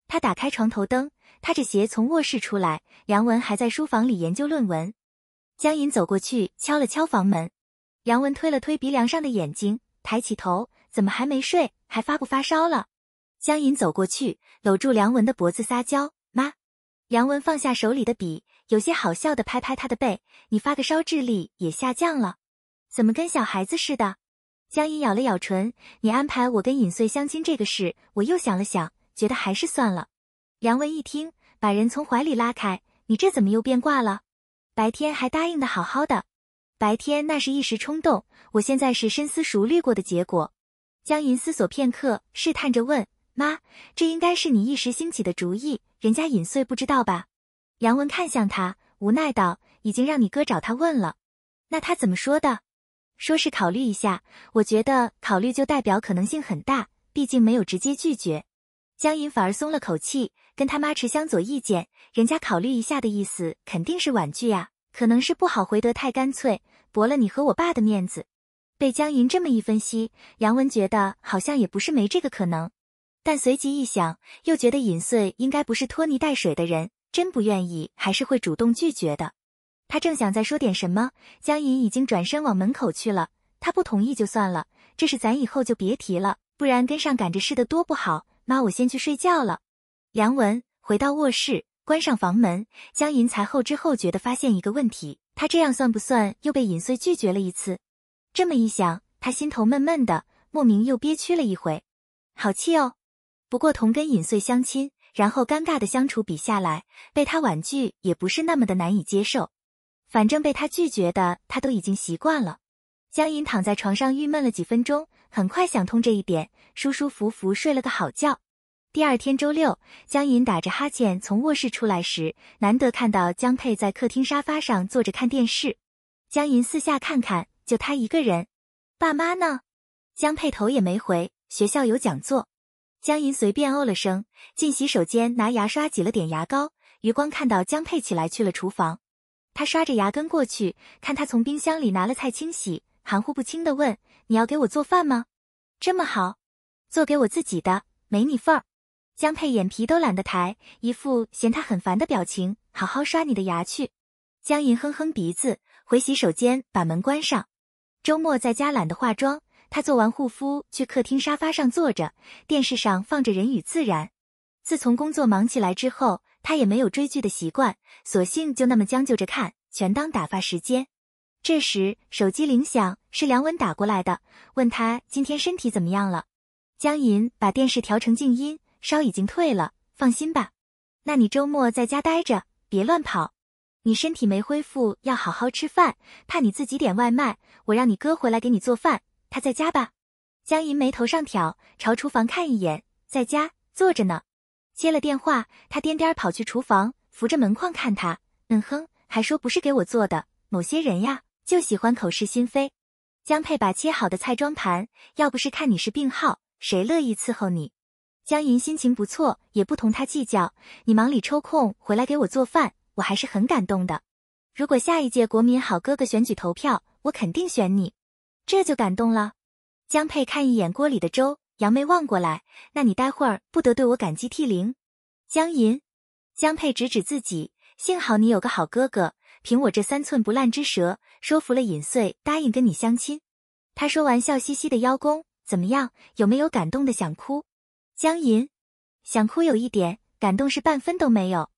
他打开床头灯，踏着鞋从卧室出来。梁文还在书房里研究论文。江银走过去敲了敲房门。梁文推了推鼻梁上的眼睛，抬起头：“怎么还没睡？还发不发烧了？”江银走过去，搂住梁文的脖子撒娇。杨文放下手里的笔，有些好笑的拍拍他的背：“你发个烧，智力也下降了，怎么跟小孩子似的？”江银咬了咬唇：“你安排我跟尹穗相亲这个事，我又想了想，觉得还是算了。”杨文一听，把人从怀里拉开：“你这怎么又变卦了？白天还答应的好好的，白天那是一时冲动，我现在是深思熟虑过的结果。”江银思索片刻，试探着问：“妈，这应该是你一时兴起的主意？”人家尹岁不知道吧？杨文看向他，无奈道：“已经让你哥找他问了，那他怎么说的？说是考虑一下。我觉得考虑就代表可能性很大，毕竟没有直接拒绝。”江银反而松了口气，跟他妈持相左意见。人家考虑一下的意思肯定是婉拒呀，可能是不好回得太干脆，驳了你和我爸的面子。被江银这么一分析，杨文觉得好像也不是没这个可能。但随即一想，又觉得尹穗应该不是拖泥带水的人，真不愿意还是会主动拒绝的。他正想再说点什么，江银已经转身往门口去了。他不同意就算了，这事咱以后就别提了，不然跟上赶着似的多不好。妈，我先去睡觉了。梁文回到卧室，关上房门，江银才后知后觉地发现一个问题：他这样算不算又被尹穗拒绝了一次？这么一想，他心头闷闷的，莫名又憋屈了一回，好气哦。不过同跟尹碎相亲，然后尴尬的相处比下来，被他婉拒也不是那么的难以接受。反正被他拒绝的他都已经习惯了。江银躺在床上郁闷了几分钟，很快想通这一点，舒舒服服睡了个好觉。第二天周六，江银打着哈欠从卧室出来时，难得看到江佩在客厅沙发上坐着看电视。江银四下看看，就他一个人。爸妈呢？江佩头也没回，学校有讲座。江银随便哦了声，进洗手间拿牙刷挤了点牙膏，余光看到江佩起来去了厨房，他刷着牙根过去，看他从冰箱里拿了菜清洗，含糊不清的问：“你要给我做饭吗？这么好，做给我自己的，没你份儿。”江佩眼皮都懒得抬，一副嫌他很烦的表情，好好刷你的牙去。江银哼哼鼻子，回洗手间把门关上，周末在家懒得化妆。他做完护肤，去客厅沙发上坐着，电视上放着《人与自然》。自从工作忙起来之后，他也没有追剧的习惯，索性就那么将就着看，全当打发时间。这时手机铃响，是梁文打过来的，问他今天身体怎么样了。江银把电视调成静音，烧已经退了，放心吧。那你周末在家待着，别乱跑。你身体没恢复，要好好吃饭，怕你自己点外卖，我让你哥回来给你做饭。他在家吧？江银眉头上挑，朝厨房看一眼，在家坐着呢。接了电话，他颠颠跑去厨房，扶着门框看他。嗯哼，还说不是给我做的，某些人呀，就喜欢口是心非。江佩把切好的菜装盘，要不是看你是病号，谁乐意伺候你？江银心情不错，也不同他计较。你忙里抽空回来给我做饭，我还是很感动的。如果下一届国民好哥哥选举投票，我肯定选你。这就感动了。江佩看一眼锅里的粥，扬眉望过来。那你待会儿不得对我感激涕零？江银，江佩指指自己。幸好你有个好哥哥，凭我这三寸不烂之舌，说服了尹穗答应跟你相亲。他说完笑嘻嘻的邀功。怎么样？有没有感动的想哭？江银，想哭有一点，感动是半分都没有。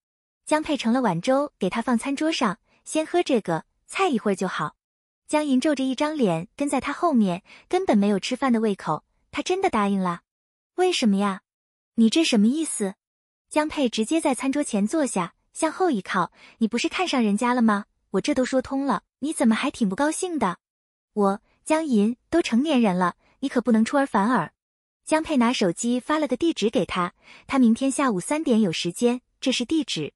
江佩盛了碗粥给他放餐桌上，先喝这个，菜一会儿就好。江银皱着一张脸，跟在他后面，根本没有吃饭的胃口。他真的答应了？为什么呀？你这什么意思？江佩直接在餐桌前坐下，向后一靠。你不是看上人家了吗？我这都说通了，你怎么还挺不高兴的？我江银都成年人了，你可不能出尔反尔。江佩拿手机发了个地址给他，他明天下午三点有时间，这是地址。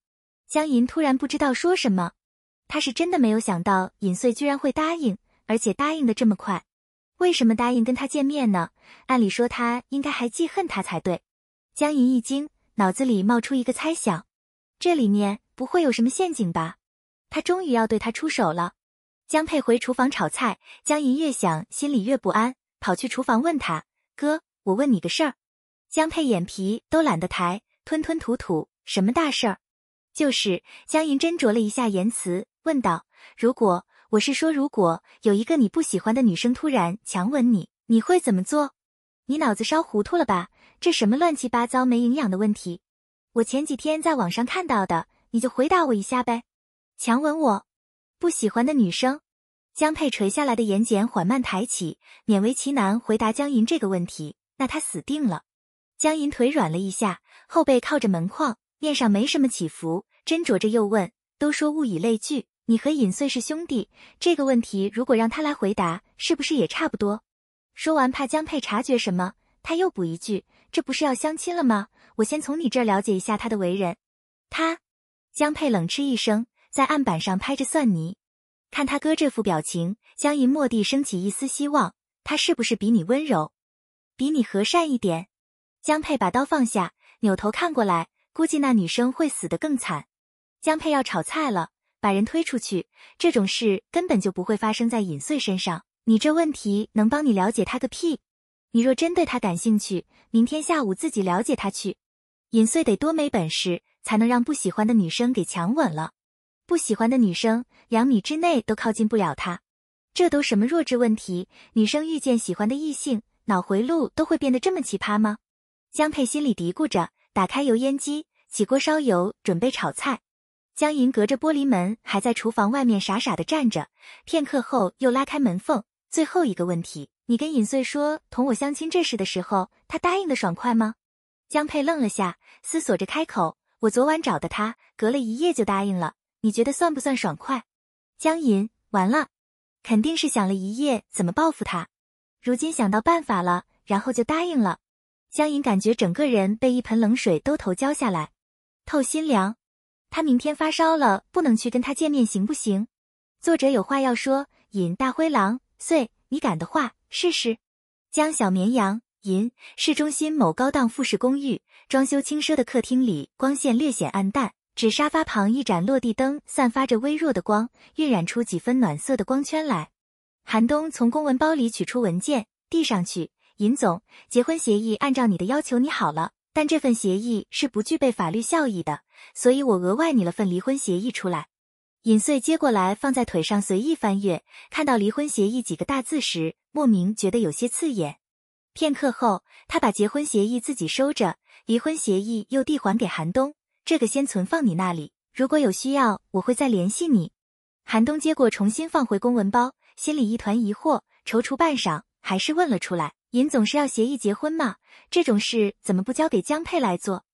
江银突然不知道说什么。他是真的没有想到尹穗居然会答应，而且答应的这么快。为什么答应跟他见面呢？按理说他应该还记恨他才对。江银一惊，脑子里冒出一个猜想：这里面不会有什么陷阱吧？他终于要对他出手了。江佩回厨房炒菜，江银越想心里越不安，跑去厨房问他哥：“我问你个事儿。”江佩眼皮都懒得抬，吞吞吐吐：“什么大事儿？”就是江银斟酌了一下言辞。问道：“如果我是说，如果有一个你不喜欢的女生突然强吻你，你会怎么做？”你脑子烧糊涂了吧？这什么乱七八糟、没营养的问题？我前几天在网上看到的，你就回答我一下呗。强吻我不喜欢的女生，江佩垂下来的眼睑缓慢抬起，勉为其难回答江银这个问题。那他死定了。江银腿软了一下，后背靠着门框，面上没什么起伏，斟酌着又问。都说物以类聚，你和尹岁是兄弟，这个问题如果让他来回答，是不是也差不多？说完，怕江佩察觉什么，他又补一句：“这不是要相亲了吗？我先从你这儿了解一下他的为人。”他，江佩冷嗤一声，在案板上拍着蒜泥。看他哥这副表情，江银蓦地升起一丝希望：他是不是比你温柔，比你和善一点？江佩把刀放下，扭头看过来，估计那女生会死得更惨。江佩要炒菜了，把人推出去，这种事根本就不会发生在尹穗身上。你这问题能帮你了解他个屁？你若真对他感兴趣，明天下午自己了解他去。尹穗得多没本事，才能让不喜欢的女生给强吻了？不喜欢的女生两米之内都靠近不了他，这都什么弱智问题？女生遇见喜欢的异性，脑回路都会变得这么奇葩吗？江佩心里嘀咕着，打开油烟机，起锅烧油，准备炒菜。江银隔着玻璃门，还在厨房外面傻傻的站着。片刻后，又拉开门缝。最后一个问题，你跟尹穗说同我相亲这事的时候，他答应的爽快吗？江佩愣了下，思索着开口：“我昨晚找的他，隔了一夜就答应了。你觉得算不算爽快？”江银完了，肯定是想了一夜怎么报复他，如今想到办法了，然后就答应了。江银感觉整个人被一盆冷水兜头浇下来，透心凉。他明天发烧了，不能去跟他见面，行不行？作者有话要说：引大灰狼碎，你敢的话试试。江小绵羊银市中心某高档复式公寓，装修轻奢的客厅里，光线略显暗淡，纸沙发旁一盏落地灯散发着微弱的光，晕染出几分暖色的光圈来。韩冬从公文包里取出文件，递上去：尹总，结婚协议按照你的要求拟好了，但这份协议是不具备法律效益的。所以，我额外拟了份离婚协议出来。尹穗接过来，放在腿上随意翻阅，看到离婚协议几个大字时，莫名觉得有些刺眼。片刻后，他把结婚协议自己收着，离婚协议又递还给韩冬，这个先存放你那里，如果有需要，我会再联系你。韩冬接过，重新放回公文包，心里一团疑惑，踌躇半晌，还是问了出来：“尹总是要协议结婚吗？这种事怎么不交给江佩来做？”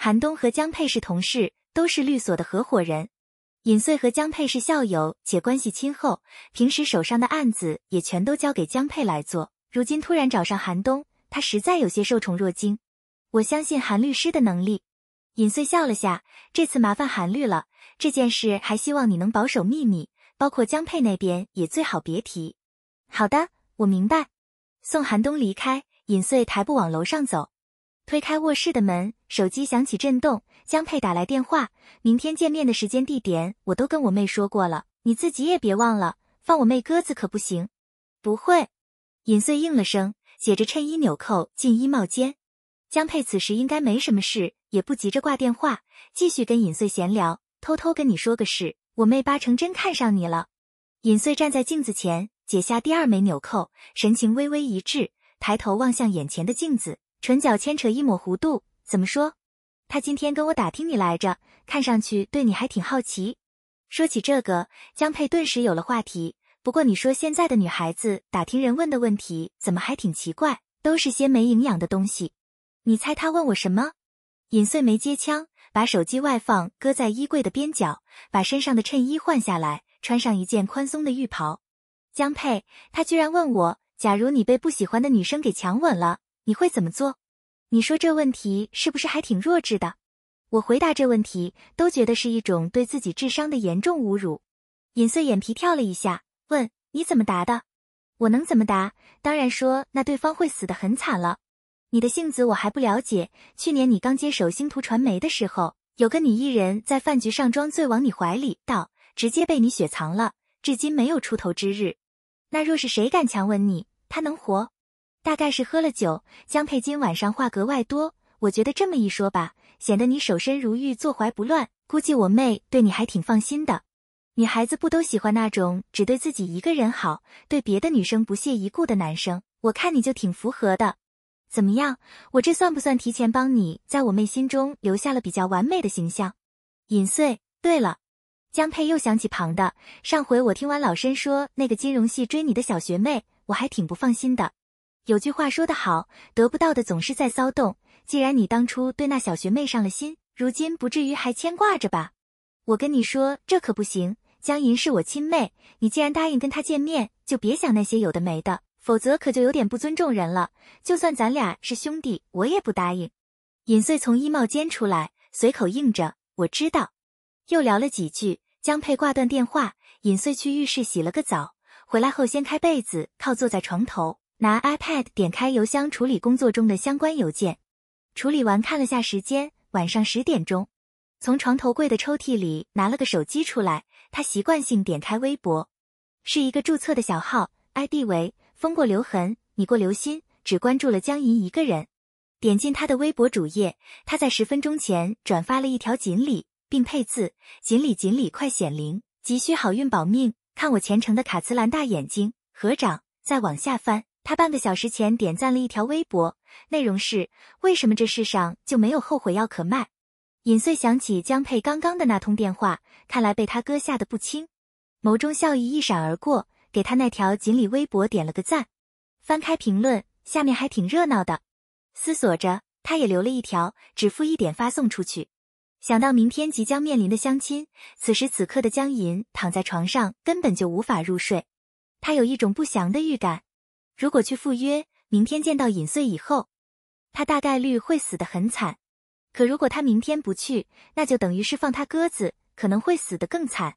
韩冬和江佩是同事，都是律所的合伙人。尹穗和江佩是校友，且关系亲厚，平时手上的案子也全都交给江佩来做。如今突然找上韩冬，他实在有些受宠若惊。我相信韩律师的能力。尹穗笑了下，这次麻烦韩律了。这件事还希望你能保守秘密，包括江佩那边也最好别提。好的，我明白。送韩冬离开，尹穗抬步往楼上走，推开卧室的门。手机响起震动，江佩打来电话。明天见面的时间地点我都跟我妹说过了，你自己也别忘了。放我妹鸽子可不行。不会，尹穗应了声，解着衬衣纽扣进衣帽间。江佩此时应该没什么事，也不急着挂电话，继续跟尹穗闲聊。偷偷跟你说个事，我妹八成真看上你了。尹穗站在镜子前，解下第二枚纽扣，神情微微一滞，抬头望向眼前的镜子，唇角牵扯一抹弧度。怎么说？他今天跟我打听你来着，看上去对你还挺好奇。说起这个，江佩顿时有了话题。不过你说现在的女孩子打听人问的问题怎么还挺奇怪，都是些没营养的东西。你猜他问我什么？尹穗没接枪，把手机外放搁在衣柜的边角，把身上的衬衣换下来，穿上一件宽松的浴袍。江佩，他居然问我，假如你被不喜欢的女生给强吻了，你会怎么做？你说这问题是不是还挺弱智的？我回答这问题都觉得是一种对自己智商的严重侮辱。尹穗眼皮跳了一下，问：“你怎么答的？”“我能怎么答？当然说，那对方会死得很惨了。”“你的性子我还不了解。去年你刚接手星图传媒的时候，有个女艺人，在饭局上装醉往你怀里倒，直接被你雪藏了，至今没有出头之日。那若是谁敢强吻你，他能活？”大概是喝了酒，江佩今晚上话格外多。我觉得这么一说吧，显得你守身如玉、坐怀不乱。估计我妹对你还挺放心的。女孩子不都喜欢那种只对自己一个人好，对别的女生不屑一顾的男生？我看你就挺符合的。怎么样？我这算不算提前帮你在我妹心中留下了比较完美的形象？尹岁，对了，江佩又想起旁的。上回我听完老申说那个金融系追你的小学妹，我还挺不放心的。有句话说得好，得不到的总是在骚动。既然你当初对那小学妹上了心，如今不至于还牵挂着吧？我跟你说，这可不行。江银是我亲妹，你既然答应跟她见面，就别想那些有的没的，否则可就有点不尊重人了。就算咱俩是兄弟，我也不答应。尹穗从衣帽间出来，随口应着：“我知道。”又聊了几句，江佩挂断电话。尹穗去浴室洗了个澡，回来后掀开被子，靠坐在床头。拿 iPad 点开邮箱处理工作中的相关邮件，处理完看了下时间，晚上十点钟。从床头柜的抽屉里拿了个手机出来，他习惯性点开微博，是一个注册的小号，ID 为“风过留痕，你过留心”，只关注了江银一个人。点进他的微博主页，他在十分钟前转发了一条锦鲤，并配字：“锦鲤锦鲤快显灵，急需好运保命，看我虔诚的卡姿兰大眼睛合掌。”再往下翻。他半个小时前点赞了一条微博，内容是为什么这世上就没有后悔药可卖。尹穗想起江佩刚刚的那通电话，看来被他哥吓得不轻，眸中笑意一闪而过，给他那条锦鲤微博点了个赞。翻开评论，下面还挺热闹的。思索着，他也留了一条，只付一点发送出去。想到明天即将面临的相亲，此时此刻的江银躺在床上根本就无法入睡，他有一种不祥的预感。如果去赴约，明天见到尹岁以后，他大概率会死得很惨。可如果他明天不去，那就等于是放他鸽子，可能会死得更惨。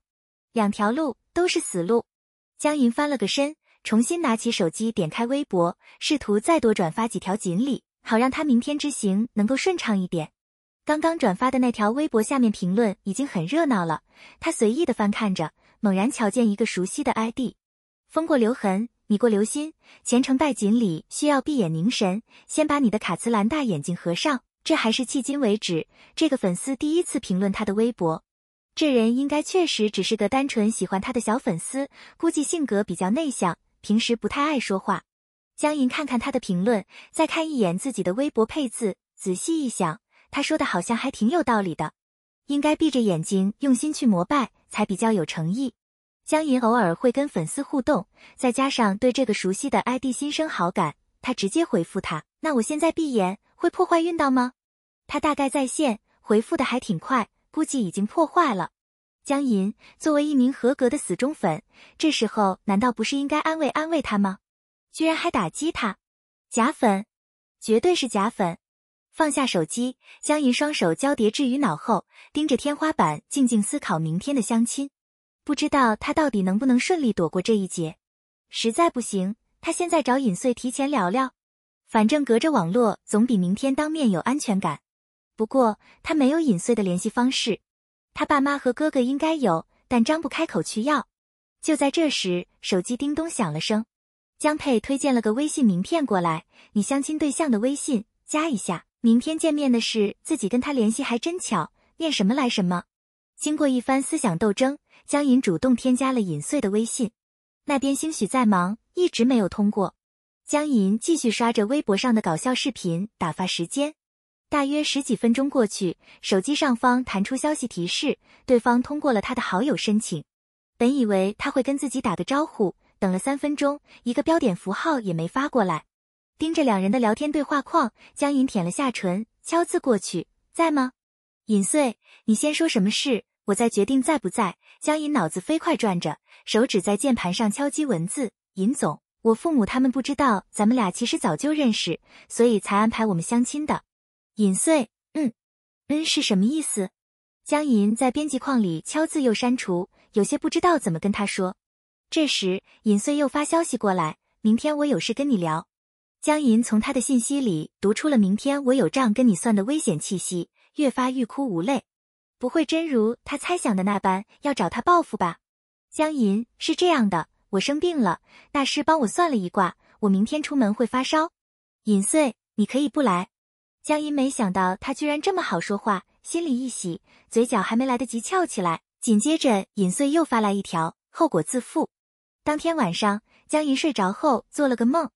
两条路都是死路。江云翻了个身，重新拿起手机，点开微博，试图再多转发几条锦鲤，好让他明天之行能够顺畅一点。刚刚转发的那条微博下面评论已经很热闹了，他随意的翻看着，猛然瞧见一个熟悉的 ID，风过留痕。你过留心，虔诚拜锦鲤需要闭眼凝神，先把你的卡兹兰大眼睛合上。这还是迄今为止这个粉丝第一次评论他的微博，这人应该确实只是个单纯喜欢他的小粉丝，估计性格比较内向，平时不太爱说话。江银看看他的评论，再看一眼自己的微博配字，仔细一想，他说的好像还挺有道理的，应该闭着眼睛用心去膜拜，才比较有诚意。江银偶尔会跟粉丝互动，再加上对这个熟悉的 ID 心生好感，他直接回复他：“那我现在闭眼会破坏运道吗？”他大概在线，回复的还挺快，估计已经破坏了。江银作为一名合格的死忠粉，这时候难道不是应该安慰安慰他吗？居然还打击他，假粉，绝对是假粉。放下手机，江银双手交叠置于脑后，盯着天花板静静思考明天的相亲。不知道他到底能不能顺利躲过这一劫，实在不行，他现在找尹穗提前聊聊，反正隔着网络总比明天当面有安全感。不过他没有尹穗的联系方式，他爸妈和哥哥应该有，但张不开口去要。就在这时，手机叮咚响了声，江佩推荐了个微信名片过来，你相亲对象的微信加一下，明天见面的事自己跟他联系。还真巧，念什么来什么。经过一番思想斗争。江银主动添加了尹穗的微信，那边兴许在忙，一直没有通过。江银继续刷着微博上的搞笑视频打发时间，大约十几分钟过去，手机上方弹出消息提示，对方通过了他的好友申请。本以为他会跟自己打个招呼，等了三分钟，一个标点符号也没发过来。盯着两人的聊天对话框，江银舔了下唇，敲字过去，在吗？尹穗，你先说什么事。我在决定在不在。江银脑子飞快转着，手指在键盘上敲击文字。尹总，我父母他们不知道咱们俩其实早就认识，所以才安排我们相亲的。尹岁，嗯，嗯是什么意思？江银在编辑框里敲字又删除，有些不知道怎么跟他说。这时，尹岁又发消息过来，明天我有事跟你聊。江银从他的信息里读出了明天我有账跟你算的危险气息，越发欲哭无泪。不会真如他猜想的那般要找他报复吧？江银是这样的，我生病了，大师帮我算了一卦，我明天出门会发烧。尹岁，你可以不来。江银没想到他居然这么好说话，心里一喜，嘴角还没来得及翘起来，紧接着尹岁又发来一条后果自负。当天晚上，江银睡着后做了个梦，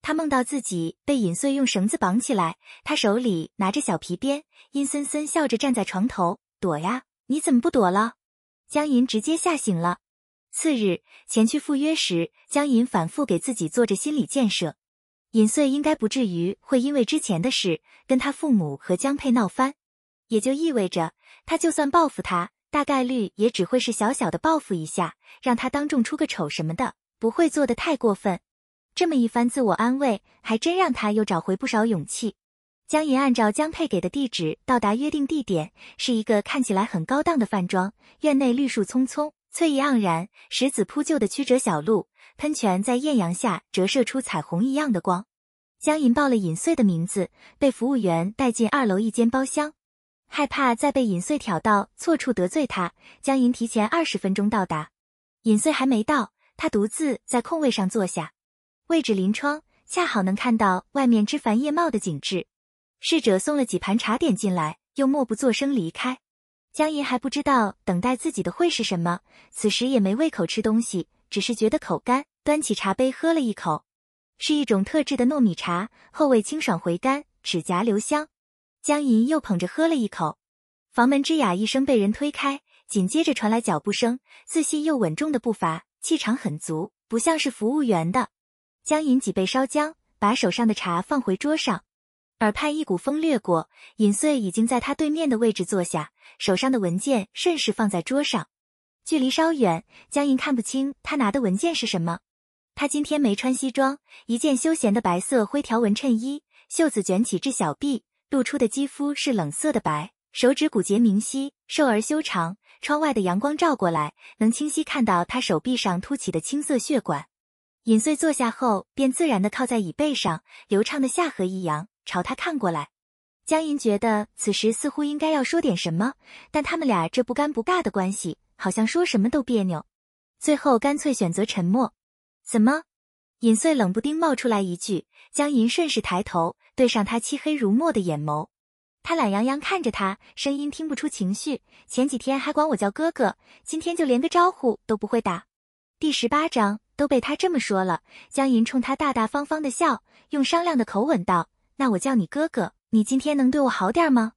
他梦到自己被尹岁用绳子绑起来，他手里拿着小皮鞭，阴森森笑着站在床头。躲呀！你怎么不躲了？江银直接吓醒了。次日前去赴约时，江银反复给自己做着心理建设。尹穗应该不至于会因为之前的事跟他父母和江佩闹翻，也就意味着他就算报复他，大概率也只会是小小的报复一下，让他当众出个丑什么的，不会做的太过分。这么一番自我安慰，还真让他又找回不少勇气。江银按照江佩给的地址到达约定地点，是一个看起来很高档的饭庄。院内绿树葱葱，翠意盎然，石子铺就的曲折小路，喷泉在艳阳下折射出彩虹一样的光。江银报了尹穗的名字，被服务员带进二楼一间包厢。害怕再被尹穗挑到错处得罪他，江银提前二十分钟到达。尹穗还没到，他独自在空位上坐下，位置临窗，恰好能看到外面枝繁叶茂的景致。侍者送了几盘茶点进来，又默不作声离开。江银还不知道等待自己的会是什么，此时也没胃口吃东西，只是觉得口干，端起茶杯喝了一口，是一种特制的糯米茶，后味清爽回甘，齿颊留香。江银又捧着喝了一口，房门吱呀一声被人推开，紧接着传来脚步声，自信又稳重的步伐，气场很足，不像是服务员的。江银脊背烧姜，把手上的茶放回桌上。耳畔一股风掠过，尹穗已经在他对面的位置坐下，手上的文件顺势放在桌上，距离稍远，江莹看不清他拿的文件是什么。他今天没穿西装，一件休闲的白色灰条纹衬衣，袖子卷起至小臂，露出的肌肤是冷色的白，手指骨节明晰，瘦而修长。窗外的阳光照过来，能清晰看到他手臂上凸起的青色血管。尹穗坐下后，便自然的靠在椅背上，流畅的下颌一扬。朝他看过来，江银觉得此时似乎应该要说点什么，但他们俩这不尴不尬的关系，好像说什么都别扭，最后干脆选择沉默。怎么？尹岁冷不丁冒出来一句，江银顺势抬头对上他漆黑如墨的眼眸，他懒洋洋看着他，声音听不出情绪。前几天还管我叫哥哥，今天就连个招呼都不会打。第十八章都被他这么说了，江银冲他大大方方的笑，用商量的口吻道。那我叫你哥哥，你今天能对我好点吗？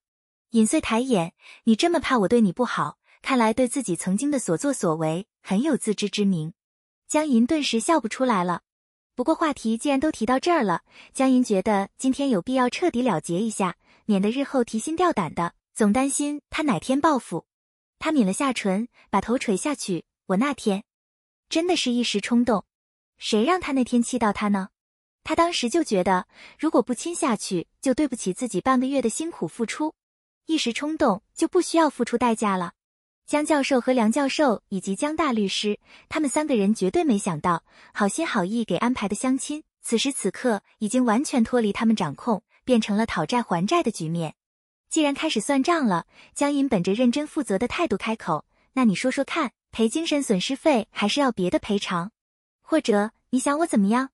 尹穗抬眼，你这么怕我对你不好，看来对自己曾经的所作所为很有自知之明。江银顿时笑不出来了。不过话题既然都提到这儿了，江银觉得今天有必要彻底了结一下，免得日后提心吊胆的，总担心他哪天报复。他抿了下唇，把头垂下去。我那天真的是一时冲动，谁让他那天气到他呢？他当时就觉得，如果不亲下去，就对不起自己半个月的辛苦付出，一时冲动就不需要付出代价了。江教授和梁教授以及江大律师，他们三个人绝对没想到，好心好意给安排的相亲，此时此刻已经完全脱离他们掌控，变成了讨债还债的局面。既然开始算账了，江银本着认真负责的态度开口：“那你说说看，赔精神损失费，还是要别的赔偿，或者你想我怎么样？”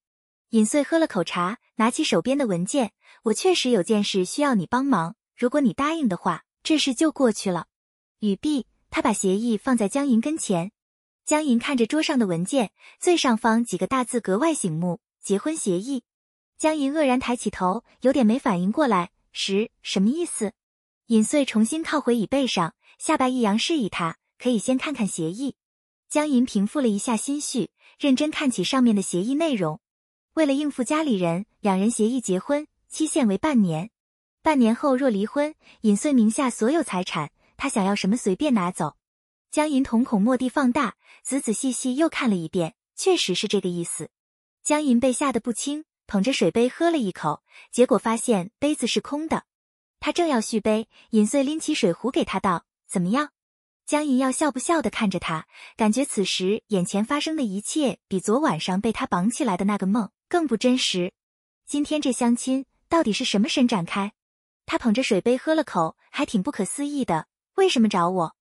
尹穗喝了口茶，拿起手边的文件。我确实有件事需要你帮忙，如果你答应的话，这事就过去了。语毕，他把协议放在江银跟前。江银看着桌上的文件，最上方几个大字格外醒目：结婚协议。江银愕然抬起头，有点没反应过来，什什么意思？尹穗重新靠回椅背上，下巴一扬，示意他可以先看看协议。江银平复了一下心绪，认真看起上面的协议内容。为了应付家里人，两人协议结婚，期限为半年。半年后若离婚，尹穗名下所有财产，他想要什么随便拿走。江银瞳孔蓦地放大，仔仔细细又看了一遍，确实是这个意思。江银被吓得不轻，捧着水杯喝了一口，结果发现杯子是空的。他正要续杯，尹穗拎起水壶给他道：“怎么样？”江银要笑不笑的看着他，感觉此时眼前发生的一切，比昨晚上被他绑起来的那个梦。更不真实，今天这相亲到底是什么神展开？他捧着水杯喝了口，还挺不可思议的。为什么找我？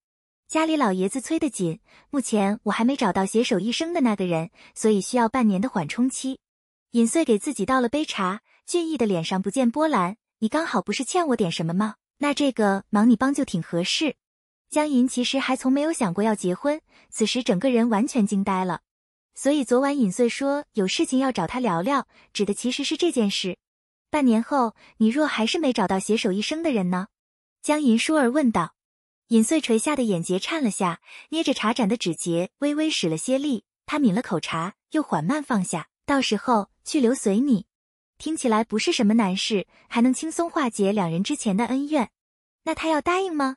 家里老爷子催得紧，目前我还没找到携手一生的那个人，所以需要半年的缓冲期。尹岁给自己倒了杯茶，俊逸的脸上不见波澜。你刚好不是欠我点什么吗？那这个忙你帮就挺合适。江银其实还从没有想过要结婚，此时整个人完全惊呆了。所以昨晚尹岁说有事情要找他聊聊，指的其实是这件事。半年后，你若还是没找到携手一生的人呢？江银倏儿问道。尹岁垂下的眼睫颤了下，捏着茶盏的指节微微使了些力。他抿了口茶，又缓慢放下。到时候去留随你，听起来不是什么难事，还能轻松化解两人之前的恩怨。那他要答应吗？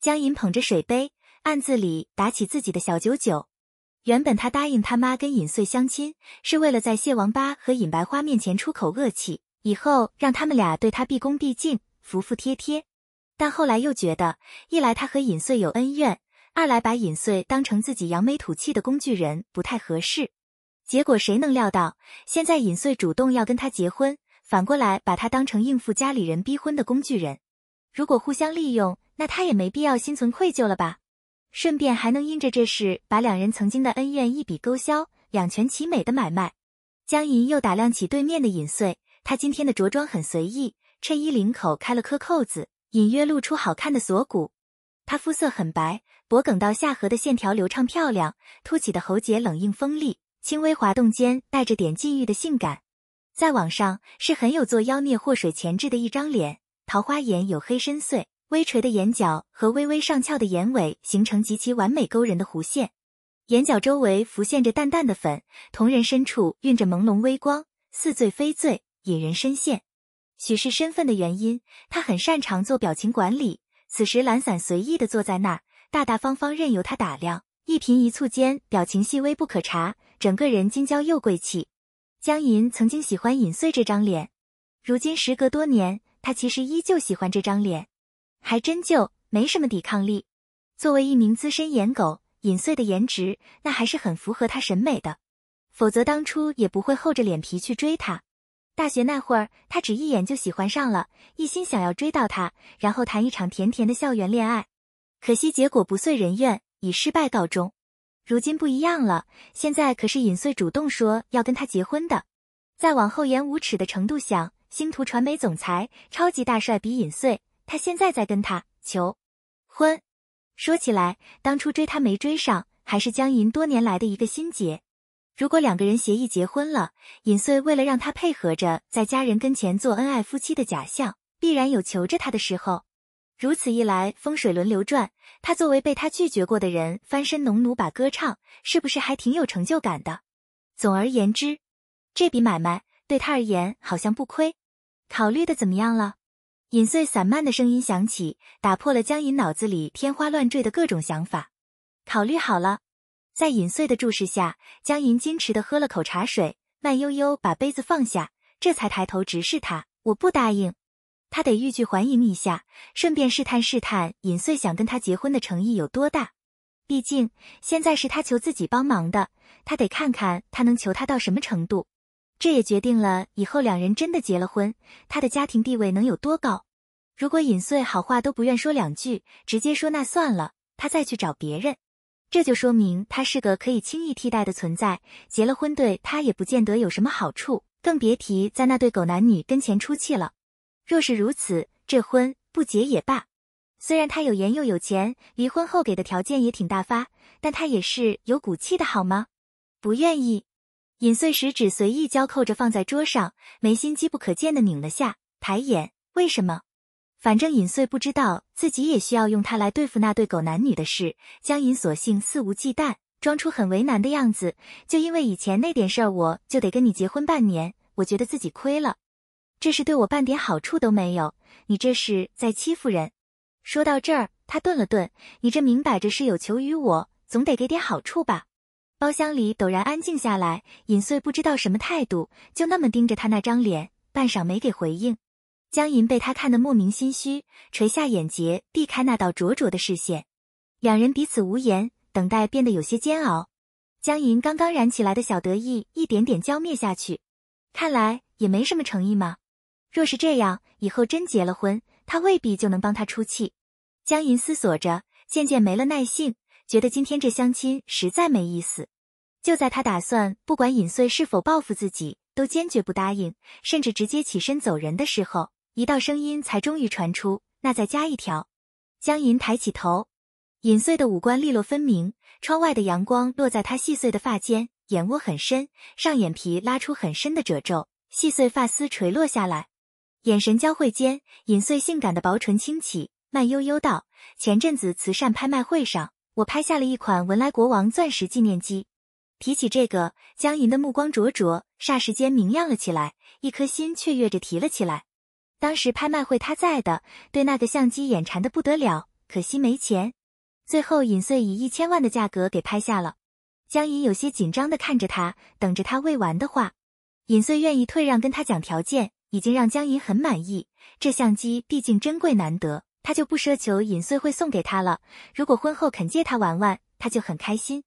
江银捧着水杯，暗自里打起自己的小九九。原本他答应他妈跟尹穗相亲，是为了在谢王八和尹白花面前出口恶气，以后让他们俩对他毕恭毕敬、服服帖帖。但后来又觉得，一来他和尹穗有恩怨，二来把尹穗当成自己扬眉吐气的工具人不太合适。结果谁能料到，现在尹穗主动要跟他结婚，反过来把他当成应付家里人逼婚的工具人。如果互相利用，那他也没必要心存愧疚了吧？顺便还能因着这事把两人曾经的恩怨一笔勾销，两全其美的买卖。江银又打量起对面的尹穗，他今天的着装很随意，衬衣领口开了颗扣子，隐约露出好看的锁骨。他肤色很白，脖颈到下颌的线条流畅漂亮，凸起的喉结冷硬锋利，轻微滑动间带着点禁欲的性感。再往上是很有做妖孽祸水潜质的一张脸，桃花眼有黑深邃。微垂的眼角和微微上翘的眼尾形成极其完美勾人的弧线，眼角周围浮现着淡淡的粉，瞳仁深处蕴着朦胧微光，似醉非醉，引人深陷。许是身份的原因，他很擅长做表情管理。此时懒散随意的坐在那儿，大大方方任由他打量，一颦一蹙间表情细微不可察，整个人金娇又贵气。江银曾经喜欢尹岁这张脸，如今时隔多年，他其实依旧喜欢这张脸。还真就没什么抵抗力。作为一名资深颜狗，尹穗的颜值那还是很符合他审美的，否则当初也不会厚着脸皮去追他。大学那会儿，他只一眼就喜欢上了，一心想要追到他，然后谈一场甜甜的校园恋爱。可惜结果不遂人愿，以失败告终。如今不一样了，现在可是尹穗主动说要跟他结婚的。再往厚颜无耻的程度想，星途传媒总裁超级大帅比尹穗。他现在在跟他求婚。说起来，当初追他没追上，还是江银多年来的一个心结。如果两个人协议结婚了，尹岁为了让他配合着在家人跟前做恩爱夫妻的假象，必然有求着他的时候。如此一来，风水轮流转，他作为被他拒绝过的人，翻身农奴把歌唱，是不是还挺有成就感的？总而言之，这笔买卖对他而言好像不亏。考虑的怎么样了？尹穗散漫的声音响起，打破了江银脑子里天花乱坠的各种想法。考虑好了，在尹穗的注视下，江银矜持地喝了口茶水，慢悠悠把杯子放下，这才抬头直视他。我不答应，他得欲拒还迎一下，顺便试探试探尹穗想跟他结婚的诚意有多大。毕竟现在是他求自己帮忙的，他得看看他能求他到什么程度。这也决定了以后两人真的结了婚，他的家庭地位能有多高？如果尹穗好话都不愿说两句，直接说那算了，他再去找别人。这就说明他是个可以轻易替代的存在，结了婚对他也不见得有什么好处，更别提在那对狗男女跟前出气了。若是如此，这婚不结也罢。虽然他有颜又有钱，离婚后给的条件也挺大发，但他也是有骨气的好吗？不愿意。尹碎食指随意交扣着放在桌上，眉心机不可见的拧了下，抬眼：“为什么？”反正尹穗不知道自己也需要用它来对付那对狗男女的事。江银索性肆无忌惮，装出很为难的样子：“就因为以前那点事儿，我就得跟你结婚半年，我觉得自己亏了，这是对我半点好处都没有，你这是在欺负人。”说到这儿，他顿了顿：“你这明摆着是有求于我，总得给点好处吧？”包厢里陡然安静下来，尹岁不知道什么态度，就那么盯着他那张脸，半晌没给回应。江银被他看得莫名心虚，垂下眼睫，避开那道灼灼的视线。两人彼此无言，等待变得有些煎熬。江银刚刚燃起来的小得意一点点浇灭下去，看来也没什么诚意嘛。若是这样，以后真结了婚，他未必就能帮他出气。江银思索着，渐渐没了耐性，觉得今天这相亲实在没意思。就在他打算不管尹穗是否报复自己，都坚决不答应，甚至直接起身走人的时候，一道声音才终于传出：“那再加一条。”江银抬起头，尹穗的五官利落分明，窗外的阳光落在他细碎的发间，眼窝很深，上眼皮拉出很深的褶皱，细碎发丝垂落下来，眼神交汇间，尹穗性感的薄唇轻启，慢悠悠道：“前阵子慈善拍卖会上，我拍下了一款文莱国王钻石纪念机。”提起这个，江银的目光灼灼，霎时间明亮了起来，一颗心雀跃着提了起来。当时拍卖会他在的，对那个相机眼馋的不得了，可惜没钱。最后尹穗以一千万的价格给拍下了。江银有些紧张的看着他，等着他未完的话。尹穗愿意退让，跟他讲条件，已经让江银很满意。这相机毕竟珍贵难得，他就不奢求尹穗会送给他了。如果婚后肯借他玩玩，他就很开心。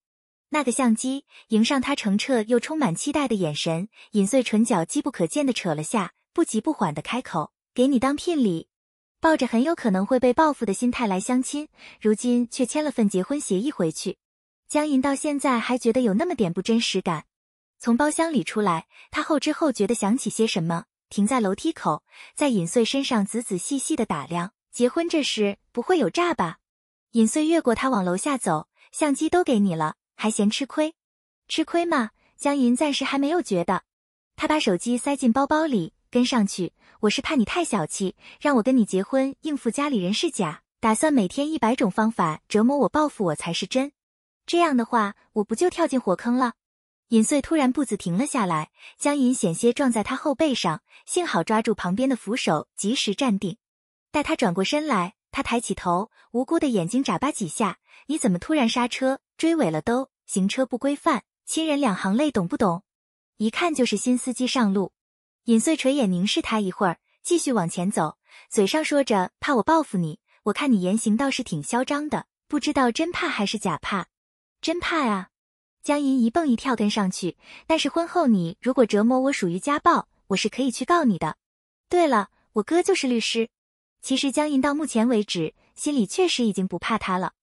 那个相机迎上他澄澈又充满期待的眼神，尹穗唇角机不可见的扯了下，不急不缓的开口：“给你当聘礼。”抱着很有可能会被报复的心态来相亲，如今却签了份结婚协议回去，江银到现在还觉得有那么点不真实感。从包厢里出来，他后知后觉的想起些什么，停在楼梯口，在尹穗身上仔仔细细的打量。结婚这事不会有诈吧？尹穗越过他往楼下走，相机都给你了。还嫌吃亏？吃亏吗？江银暂时还没有觉得。他把手机塞进包包里，跟上去。我是怕你太小气，让我跟你结婚应付家里人是假，打算每天一百种方法折磨我报复我才是真。这样的话，我不就跳进火坑了？尹穗突然步子停了下来，江银险些撞在他后背上，幸好抓住旁边的扶手，及时站定。待他转过身来，他抬起头，无辜的眼睛眨巴几下。你怎么突然刹车追尾了？都行车不规范，亲人两行泪，懂不懂？一看就是新司机上路。尹穗垂眼凝视他一会儿，继续往前走，嘴上说着怕我报复你，我看你言行倒是挺嚣张的，不知道真怕还是假怕。真怕啊！江银一蹦一跳跟上去，但是婚后你如果折磨我属于家暴，我是可以去告你的。对了，我哥就是律师。其实江银到目前为止心里确实已经不怕他了。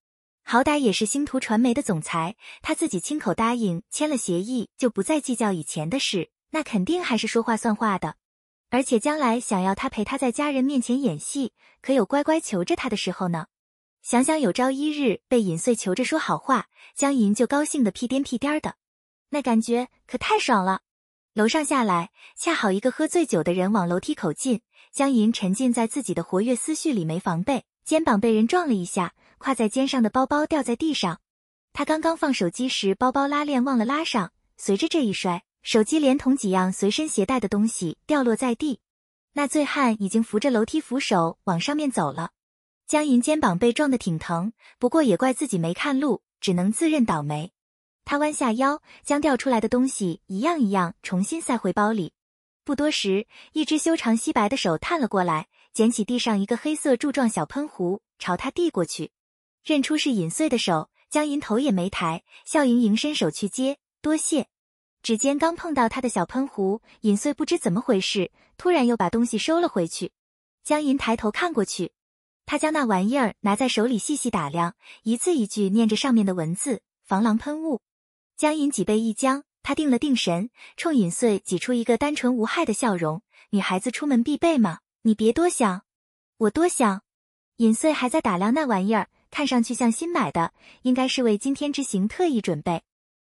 好歹也是星途传媒的总裁，他自己亲口答应签了协议就不再计较以前的事，那肯定还是说话算话的。而且将来想要他陪他在家人面前演戏，可有乖乖求着他的时候呢？想想有朝一日被尹穗求着说好话，江银就高兴的屁颠屁颠的，那感觉可太爽了。楼上下来，恰好一个喝醉酒的人往楼梯口进，江银沉浸在自己的活跃思绪里没防备，肩膀被人撞了一下。挎在肩上的包包掉在地上，他刚刚放手机时，包包拉链忘了拉上，随着这一摔，手机连同几样随身携带的东西掉落在地。那醉汉已经扶着楼梯扶手往上面走了。江银肩膀被撞得挺疼，不过也怪自己没看路，只能自认倒霉。他弯下腰，将掉出来的东西一样一样重新塞回包里。不多时，一只修长皙白的手探了过来，捡起地上一个黑色柱状小喷壶，朝他递过去。认出是尹穗的手，江银头也没抬，笑盈盈伸手去接。多谢，指尖刚碰到他的小喷壶，尹穗不知怎么回事，突然又把东西收了回去。江银抬头看过去，他将那玩意儿拿在手里细细打量，一字一句念着上面的文字：防狼喷雾。江银脊背一僵，他定了定神，冲尹穗挤出一个单纯无害的笑容：“女孩子出门必备嘛，你别多想。”“我多想。”尹穗还在打量那玩意儿。看上去像新买的，应该是为今天之行特意准备，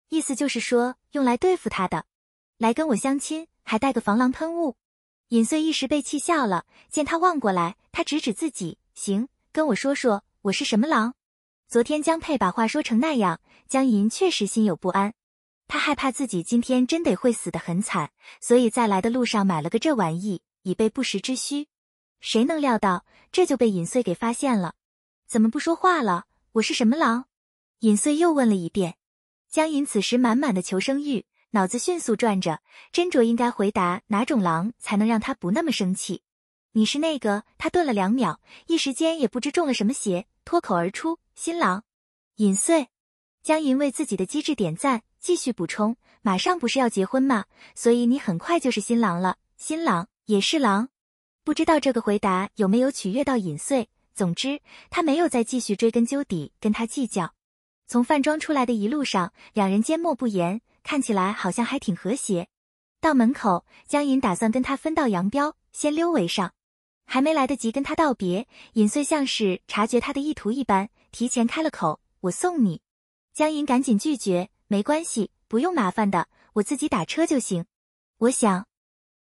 意思就是说用来对付他的。来跟我相亲还带个防狼喷雾，尹岁一时被气笑了。见他望过来，他指指自己，行，跟我说说，我是什么狼？昨天江佩把话说成那样，江银确实心有不安，他害怕自己今天真得会死得很惨，所以在来的路上买了个这玩意，以备不时之需。谁能料到，这就被尹岁给发现了。怎么不说话了？我是什么狼？尹穗又问了一遍。江银此时满满的求生欲，脑子迅速转着，斟酌应该回答哪种狼才能让他不那么生气。你是那个？他顿了两秒，一时间也不知中了什么邪，脱口而出：“新郎。”尹穗。”江银为自己的机智点赞，继续补充：“马上不是要结婚吗？所以你很快就是新郎了。新郎也是狼，不知道这个回答有没有取悦到尹穗？总之，他没有再继续追根究底，跟他计较。从饭庄出来的一路上，两人缄默不言，看起来好像还挺和谐。到门口，江银打算跟他分道扬镳，先溜为上。还没来得及跟他道别，尹穗像是察觉他的意图一般，提前开了口：“我送你。”江银赶紧拒绝：“没关系，不用麻烦的，我自己打车就行。我想，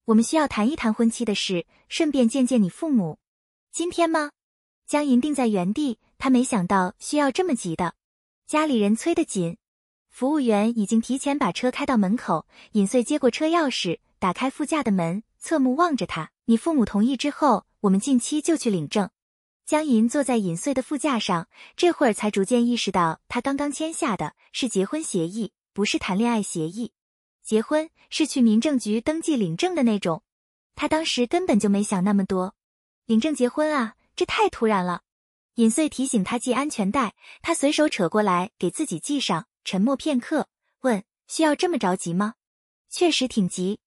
我们需要谈一谈婚期的事，顺便见见你父母。今天吗？”江银定在原地，他没想到需要这么急的，家里人催得紧。服务员已经提前把车开到门口，尹穗接过车钥匙，打开副驾的门，侧目望着他。你父母同意之后，我们近期就去领证。江银坐在尹穗的副驾上，这会儿才逐渐意识到，他刚刚签下的是结婚协议，不是谈恋爱协议。结婚是去民政局登记领证的那种，他当时根本就没想那么多，领证结婚啊。这太突然了，尹穗提醒他系安全带，他随手扯过来给自己系上。沉默片刻，问：“需要这么着急吗？”“确实挺急。”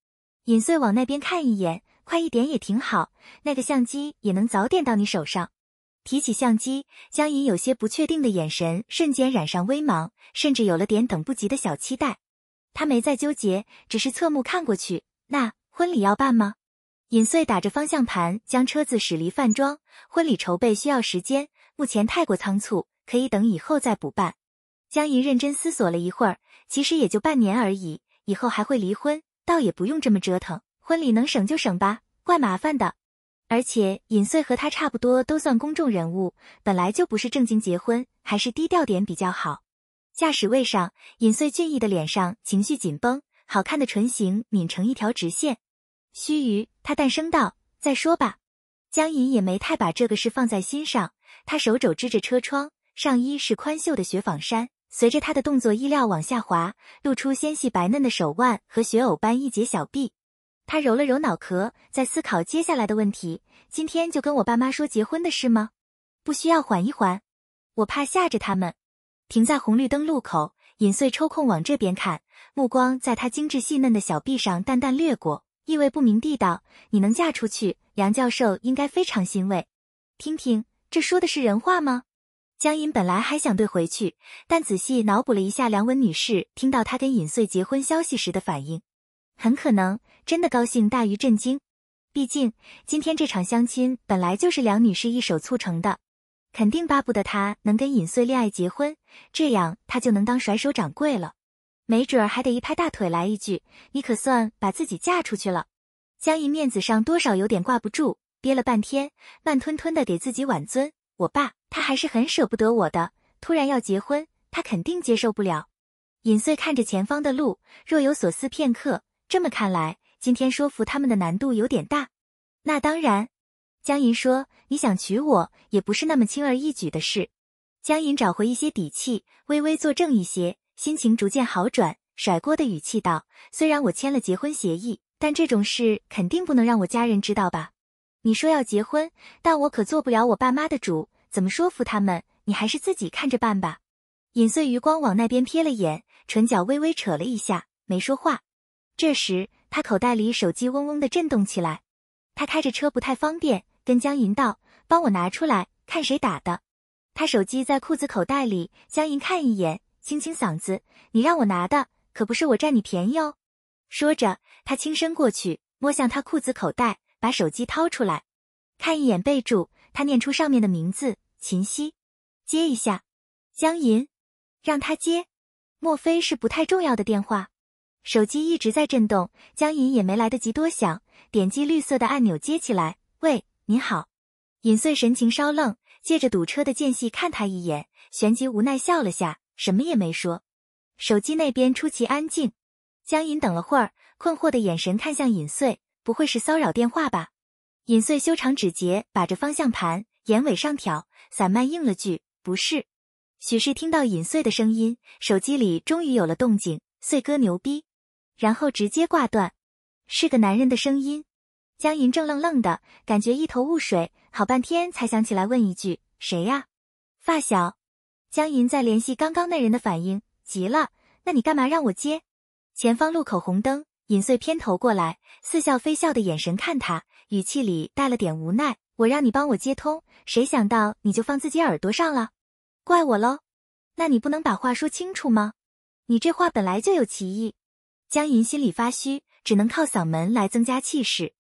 尹穗往那边看一眼，快一点也挺好，那个相机也能早点到你手上。提起相机，江隐有些不确定的眼神瞬间染上微茫，甚至有了点等不及的小期待。他没再纠结，只是侧目看过去：“那婚礼要办吗？”尹穗打着方向盘，将车子驶离饭庄。婚礼筹备需要时间，目前太过仓促，可以等以后再补办。江银认真思索了一会儿，其实也就半年而已，以后还会离婚，倒也不用这么折腾。婚礼能省就省吧，怪麻烦的。而且尹穗和他差不多，都算公众人物，本来就不是正经结婚，还是低调点比较好。驾驶位上，尹穗俊逸的脸上情绪紧绷，好看的唇形抿成一条直线。须臾。他淡声道：“再说吧。”江隐也没太把这个事放在心上。他手肘支着车窗，上衣是宽袖的雪纺衫，随着他的动作，衣料往下滑，露出纤细白嫩的手腕和雪藕般一截小臂。他揉了揉脑壳，在思考接下来的问题：今天就跟我爸妈说结婚的事吗？不需要缓一缓，我怕吓着他们。停在红绿灯路口，尹穗抽空往这边看，目光在他精致细嫩的小臂上淡淡掠过。意味不明地道：“你能嫁出去，梁教授应该非常欣慰。听听，这说的是人话吗？”江隐本来还想怼回去，但仔细脑补了一下梁文女士听到他跟尹穗结婚消息时的反应，很可能真的高兴大于震惊。毕竟今天这场相亲本来就是梁女士一手促成的，肯定巴不得他能跟尹穗恋爱结婚，这样她就能当甩手掌柜了。没准儿还得一拍大腿来一句：“你可算把自己嫁出去了。”江银面子上多少有点挂不住，憋了半天，慢吞吞的给自己挽尊：“我爸他还是很舍不得我的，突然要结婚，他肯定接受不了。”尹岁看着前方的路，若有所思片刻。这么看来，今天说服他们的难度有点大。那当然，江银说：“你想娶我，也不是那么轻而易举的事。”江银找回一些底气，微微作证一些。心情逐渐好转，甩锅的语气道：“虽然我签了结婚协议，但这种事肯定不能让我家人知道吧？你说要结婚，但我可做不了我爸妈的主，怎么说服他们，你还是自己看着办吧。”尹穗余光往那边瞥了眼，唇角微微扯了一下，没说话。这时，他口袋里手机嗡嗡的震动起来，他开着车不太方便，跟江银道：“帮我拿出来，看谁打的。”他手机在裤子口袋里，江银看一眼。清清嗓子，你让我拿的可不是我占你便宜哦。说着，他轻伸过去，摸向他裤子口袋，把手机掏出来，看一眼备注，他念出上面的名字：秦夕，接一下。江银，让他接。莫非是不太重要的电话？手机一直在震动，江银也没来得及多想，点击绿色的按钮接起来。喂，你好。尹穗神情稍愣，借着堵车的间隙看他一眼，旋即无奈笑了下。什么也没说，手机那边出奇安静。江银等了会儿，困惑的眼神看向尹穗，不会是骚扰电话吧？尹穗修长指节把着方向盘，眼尾上挑，散漫应了句：“不是。”许是听到尹穗的声音，手机里终于有了动静。穗哥牛逼，然后直接挂断。是个男人的声音。江银正愣愣的，感觉一头雾水，好半天才想起来问一句：“谁呀？”发小。江银在联系刚刚那人的反应急了，那你干嘛让我接？前方路口红灯，尹穗偏头过来，似笑非笑的眼神看他，语气里带了点无奈。我让你帮我接通，谁想到你就放自己耳朵上了，怪我喽？那你不能把话说清楚吗？你这话本来就有歧义。江银心里发虚，只能靠嗓门来增加气势。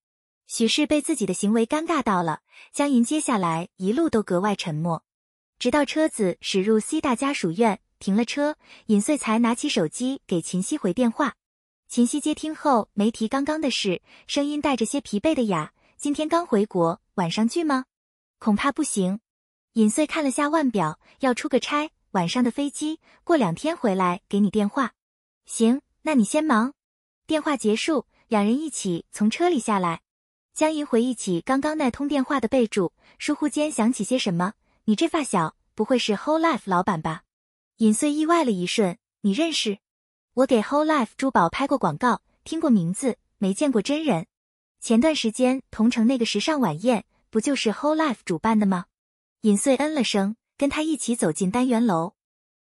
许是被自己的行为尴尬到了，江银接下来一路都格外沉默。直到车子驶入 C 大家属院，停了车，尹穗才拿起手机给秦夕回电话。秦夕接听后没提刚刚的事，声音带着些疲惫的哑。今天刚回国，晚上聚吗？恐怕不行。尹穗看了下腕表，要出个差，晚上的飞机，过两天回来给你电话。行，那你先忙。电话结束，两人一起从车里下来。江怡回忆起刚刚那通电话的备注，疏忽间想起些什么。你这发小不会是 Whole Life 老板吧？尹穗意外了一瞬，你认识？我给 Whole Life 珠宝拍过广告，听过名字，没见过真人。前段时间同城那个时尚晚宴，不就是 Whole Life 主办的吗？尹穗嗯了声，跟他一起走进单元楼。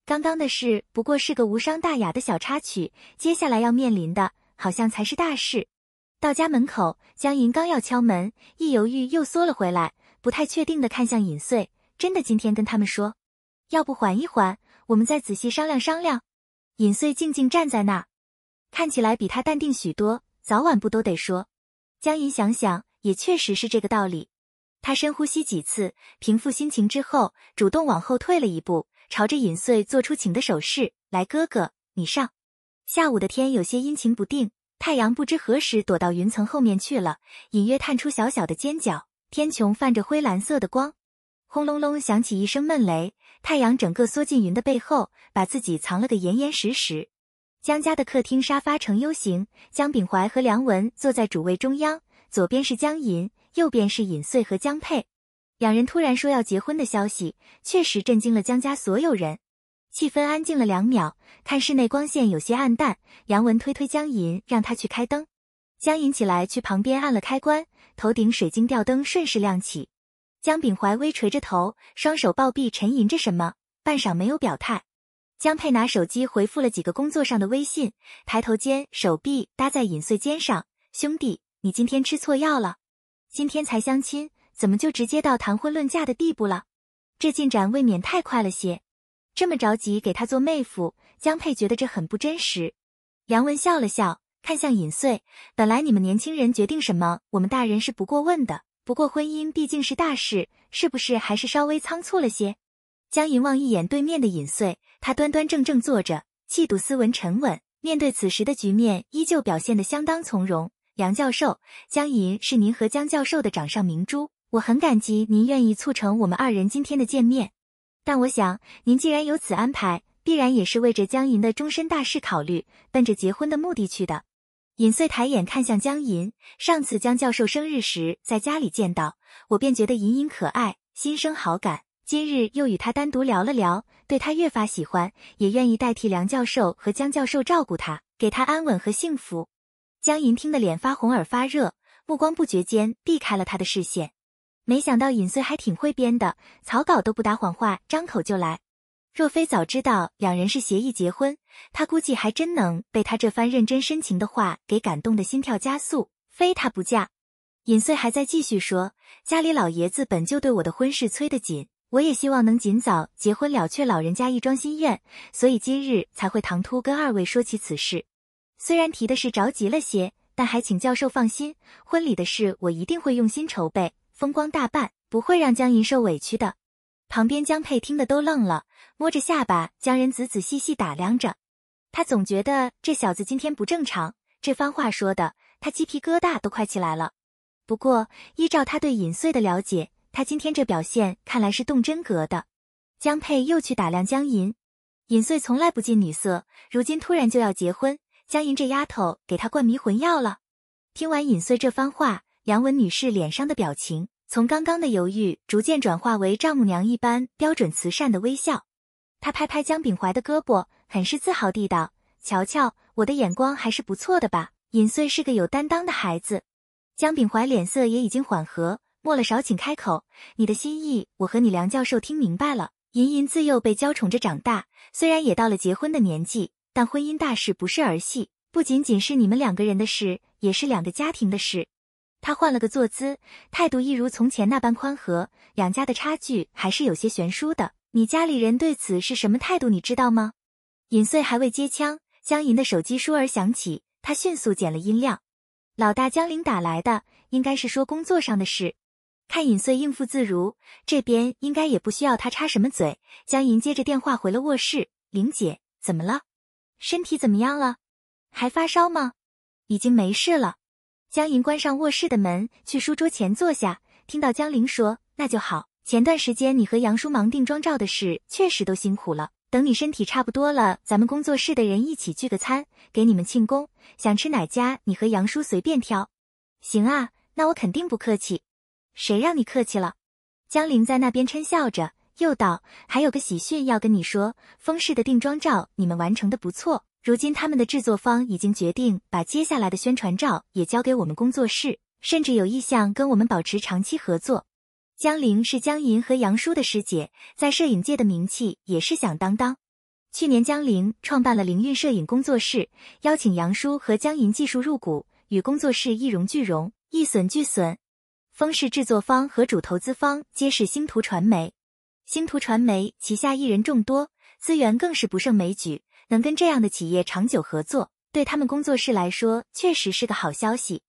刚刚的事不过是个无伤大雅的小插曲，接下来要面临的，好像才是大事。到家门口，江银刚要敲门，一犹豫又缩了回来，不太确定的看向尹穗。真的，今天跟他们说，要不缓一缓，我们再仔细商量商量。尹穗静静站在那儿，看起来比他淡定许多。早晚不都得说。江银想想，也确实是这个道理。他深呼吸几次，平复心情之后，主动往后退了一步，朝着尹穗做出请的手势：“来，哥哥，你上。”下午的天有些阴晴不定，太阳不知何时躲到云层后面去了，隐约探出小小的尖角，天穹泛着灰蓝色的光。轰隆隆响起一声闷雷，太阳整个缩进云的背后，把自己藏了个严严实实。江家的客厅沙发呈 U 型，江秉怀和梁文坐在主位中央，左边是江银，右边是尹穗和江佩。两人突然说要结婚的消息，确实震惊了江家所有人。气氛安静了两秒，看室内光线有些暗淡，梁文推推江银，让他去开灯。江银起来去旁边按了开关，头顶水晶吊灯顺势亮起。江秉怀微垂着头，双手抱臂，沉吟着什么，半晌没有表态。江佩拿手机回复了几个工作上的微信，抬头间，手臂搭在尹穗肩上：“兄弟，你今天吃错药了？今天才相亲，怎么就直接到谈婚论嫁的地步了？这进展未免太快了些。这么着急给他做妹夫，江佩觉得这很不真实。”杨文笑了笑，看向尹穗：“本来你们年轻人决定什么，我们大人是不过问的。”不过婚姻毕竟是大事，是不是还是稍微仓促了些？江银望一眼对面的尹岁，他端端正正坐着，气度斯文沉稳，面对此时的局面，依旧表现得相当从容。杨教授，江银是您和江教授的掌上明珠，我很感激您愿意促成我们二人今天的见面。但我想，您既然有此安排，必然也是为着江银的终身大事考虑，奔着结婚的目的去的。尹穗抬眼看向江银，上次江教授生日时在家里见到我，便觉得隐隐可爱，心生好感。今日又与他单独聊了聊，对他越发喜欢，也愿意代替梁教授和江教授照顾他，给他安稳和幸福。江银听得脸发红而发热，目光不觉间避开了他的视线。没想到尹穗还挺会编的，草稿都不打谎话，张口就来。若非早知道两人是协议结婚，他估计还真能被他这番认真深情的话给感动的心跳加速，非他不嫁。尹穗还在继续说，家里老爷子本就对我的婚事催得紧，我也希望能尽早结婚了却老人家一桩心愿，所以今日才会唐突跟二位说起此事。虽然提的是着急了些，但还请教授放心，婚礼的事我一定会用心筹备，风光大办，不会让江银受委屈的。旁边江佩听得都愣了，摸着下巴将人仔仔细细打量着。他总觉得这小子今天不正常。这番话说的，他鸡皮疙瘩都快起来了。不过依照他对尹穗的了解，他今天这表现看来是动真格的。江佩又去打量江银，尹穗从来不近女色，如今突然就要结婚，江银这丫头给他灌迷魂药了。听完尹穗这番话，杨文女士脸上的表情。从刚刚的犹豫，逐渐转化为丈母娘一般标准慈善的微笑。他拍拍江秉怀的胳膊，很是自豪地道：“瞧瞧，我的眼光还是不错的吧？尹岁是个有担当的孩子。”江秉怀脸色也已经缓和，默了少，请开口。你的心意，我和你梁教授听明白了。银银自幼被娇宠着长大，虽然也到了结婚的年纪，但婚姻大事不是儿戏，不仅仅是你们两个人的事，也是两个家庭的事。他换了个坐姿，态度一如从前那般宽和。两家的差距还是有些悬殊的。你家里人对此是什么态度？你知道吗？尹穗还未接枪，江银的手机倏而响起，他迅速减了音量。老大江林打来的，应该是说工作上的事。看尹穗应付自如，这边应该也不需要他插什么嘴。江银接着电话回了卧室。玲姐，怎么了？身体怎么样了？还发烧吗？已经没事了。江银关上卧室的门，去书桌前坐下，听到江临说：“那就好，前段时间你和杨叔忙定妆照的事，确实都辛苦了。等你身体差不多了，咱们工作室的人一起聚个餐，给你们庆功。想吃哪家，你和杨叔随便挑。”“行啊，那我肯定不客气。”“谁让你客气了？”江临在那边嗔笑着，又道：“还有个喜讯要跟你说，风氏的定妆照你们完成的不错。”如今，他们的制作方已经决定把接下来的宣传照也交给我们工作室，甚至有意向跟我们保持长期合作。江玲是江银和杨叔的师姐，在摄影界的名气也是响当当。去年，江玲创办了灵韵摄影工作室，邀请杨叔和江银技术入股，与工作室一荣俱荣，一损俱损。风氏制作方和主投资方皆是星图传媒，星图传媒旗下艺人众多，资源更是不胜枚举。能跟这样的企业长久合作，对他们工作室来说确实是个好消息。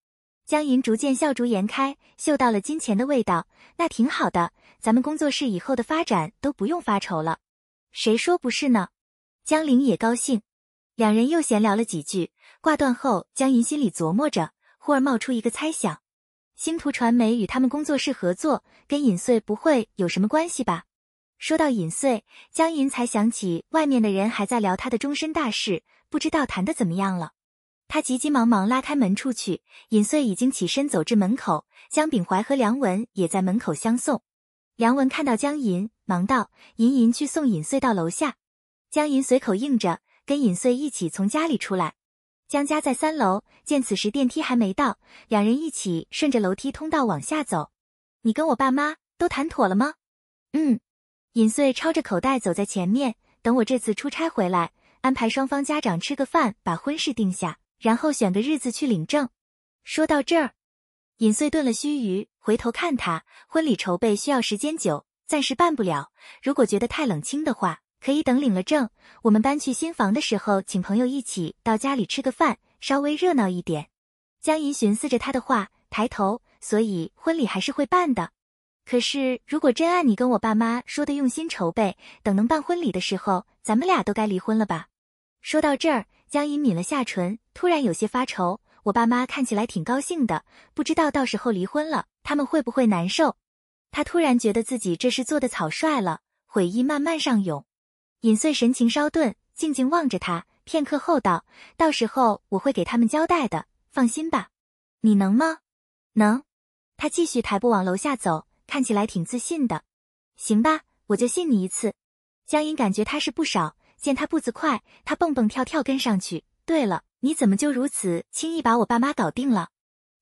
江银逐渐笑逐颜开，嗅到了金钱的味道，那挺好的，咱们工作室以后的发展都不用发愁了。谁说不是呢？江玲也高兴。两人又闲聊了几句，挂断后，江银心里琢磨着，忽而冒出一个猜想：星途传媒与他们工作室合作，跟尹穗不会有什么关系吧？说到尹穗，江银才想起外面的人还在聊他的终身大事，不知道谈得怎么样了。他急急忙忙拉开门出去，尹穗已经起身走至门口，江秉怀和梁文也在门口相送。梁文看到江银，忙道：“银银，去送尹穗到楼下。”江银随口应着，跟尹穗一起从家里出来。江家在三楼，见此时电梯还没到，两人一起顺着楼梯通道往下走。你跟我爸妈都谈妥了吗？嗯。尹穗抄着口袋走在前面，等我这次出差回来，安排双方家长吃个饭，把婚事定下，然后选个日子去领证。说到这儿，尹穗顿了须臾，回头看他，婚礼筹备需要时间久，暂时办不了。如果觉得太冷清的话，可以等领了证，我们搬去新房的时候，请朋友一起到家里吃个饭，稍微热闹一点。江银寻思着他的话，抬头，所以婚礼还是会办的。可是，如果真按你跟我爸妈说的用心筹备，等能办婚礼的时候，咱们俩都该离婚了吧？说到这儿，江姨抿了下唇，突然有些发愁。我爸妈看起来挺高兴的，不知道到时候离婚了，他们会不会难受？她突然觉得自己这是做的草率了，悔意慢慢上涌。尹穗神情稍顿，静静望着他，片刻后道：“到时候我会给他们交代的，放心吧。”你能吗？能。他继续抬步往楼下走。看起来挺自信的，行吧，我就信你一次。江音感觉他是不少，见他步子快，他蹦蹦跳跳跟上去。对了，你怎么就如此轻易把我爸妈搞定了？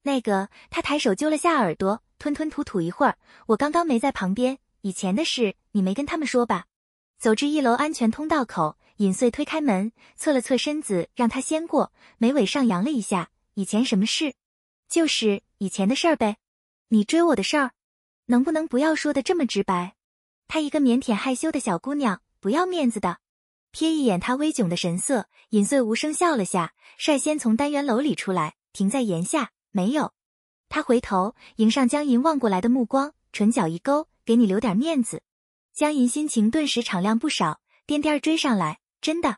那个，他抬手揪了下耳朵，吞吞吐吐一会儿，我刚刚没在旁边。以前的事，你没跟他们说吧？走至一楼安全通道口，尹穗推开门，侧了侧身子，让他先过，眉尾上扬了一下。以前什么事？就是以前的事呗。你追我的事儿。能不能不要说的这么直白？她一个腼腆害羞的小姑娘，不要面子的。瞥一眼她微窘的神色，尹穗无声笑了下，率先从单元楼里出来，停在檐下。没有。他回头迎上江银望过来的目光，唇角一勾，给你留点面子。江银心情顿时敞亮不少，颠颠追上来。真的？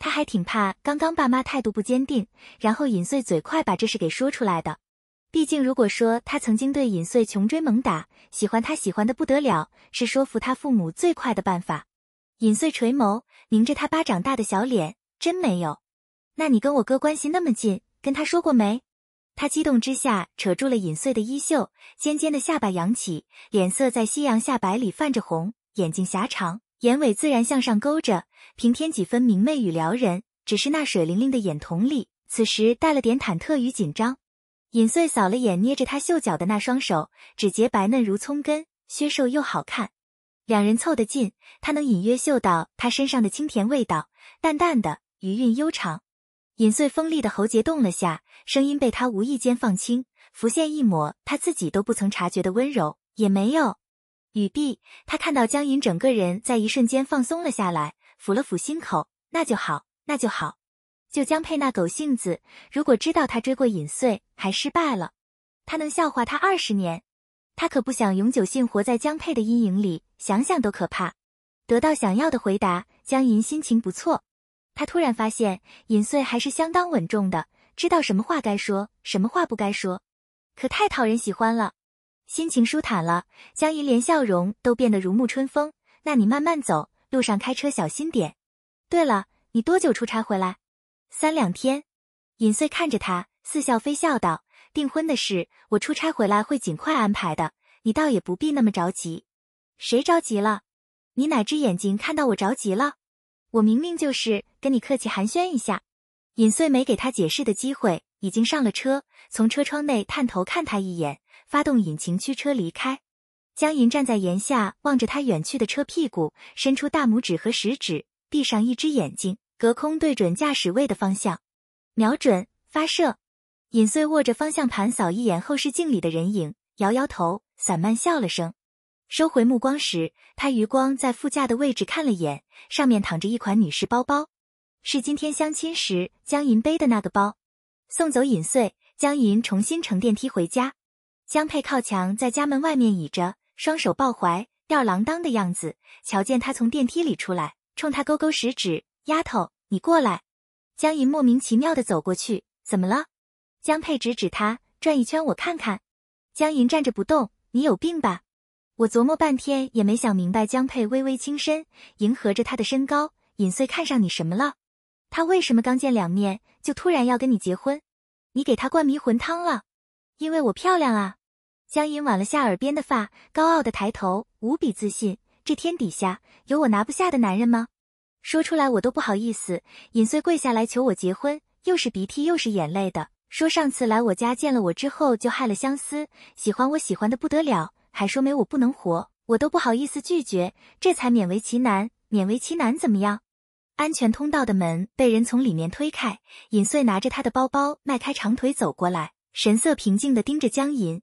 他还挺怕刚刚爸妈态度不坚定，然后尹穗嘴快把这事给说出来的。毕竟，如果说他曾经对尹穗穷追猛打，喜欢他喜欢的不得了，是说服他父母最快的办法。尹穗垂眸，凝着他巴掌大的小脸，真没有。那你跟我哥关系那么近，跟他说过没？他激动之下扯住了尹穗的衣袖，尖尖的下巴扬起，脸色在夕阳下白里泛着红，眼睛狭长，眼尾自然向上勾着，平添几分明媚与撩人。只是那水灵灵的眼瞳里，此时带了点忐忑与紧张。尹穗扫了眼捏着他袖角的那双手，指节白嫩如葱根，削瘦又好看。两人凑得近，他能隐约嗅到他身上的清甜味道，淡淡的，余韵悠长。尹穗锋利的喉结动了下，声音被他无意间放轻，浮现一抹他自己都不曾察觉的温柔。也没有。语毕，他看到江隐整个人在一瞬间放松了下来，抚了抚心口，那就好，那就好。就江佩那狗性子，如果知道他追过尹穗还失败了，他能笑话他二十年。他可不想永久性活在江佩的阴影里，想想都可怕。得到想要的回答，江银心情不错。他突然发现，尹穗还是相当稳重的，知道什么话该说，什么话不该说，可太讨人喜欢了。心情舒坦了，江银连笑容都变得如沐春风。那你慢慢走，路上开车小心点。对了，你多久出差回来？三两天，尹穗看着他，似笑非笑道：“订婚的事，我出差回来会尽快安排的，你倒也不必那么着急。谁着急了？你哪只眼睛看到我着急了？我明明就是跟你客气寒暄一下。”尹穗没给他解释的机会，已经上了车，从车窗内探头看他一眼，发动引擎驱车离开。江银站在檐下望着他远去的车屁股，伸出大拇指和食指，闭上一只眼睛。隔空对准驾驶位的方向，瞄准发射。尹穗握着方向盘，扫一眼后视镜里的人影，摇摇头，散漫笑了声。收回目光时，他余光在副驾的位置看了眼，上面躺着一款女士包包，是今天相亲时江银背的那个包。送走尹穗，江银重新乘电梯回家。江佩靠墙在家门外面倚着，双手抱怀，吊儿郎当的样子。瞧见他从电梯里出来，冲他勾勾食指。丫头，你过来。江银莫名其妙的走过去，怎么了？江佩指指他，转一圈我看看。江银站着不动，你有病吧？我琢磨半天也没想明白。江佩微微倾身，迎合着他的身高。尹穗看上你什么了？他为什么刚见两面就突然要跟你结婚？你给他灌迷魂汤了？因为我漂亮啊！江银挽了下耳边的发，高傲的抬头，无比自信。这天底下有我拿不下的男人吗？说出来我都不好意思。尹穗跪下来求我结婚，又是鼻涕又是眼泪的，说上次来我家见了我之后就害了相思，喜欢我喜欢的不得了，还说没我不能活，我都不好意思拒绝，这才勉为其难。勉为其难怎么样？安全通道的门被人从里面推开，尹穗拿着他的包包，迈开长腿走过来，神色平静地盯着江银。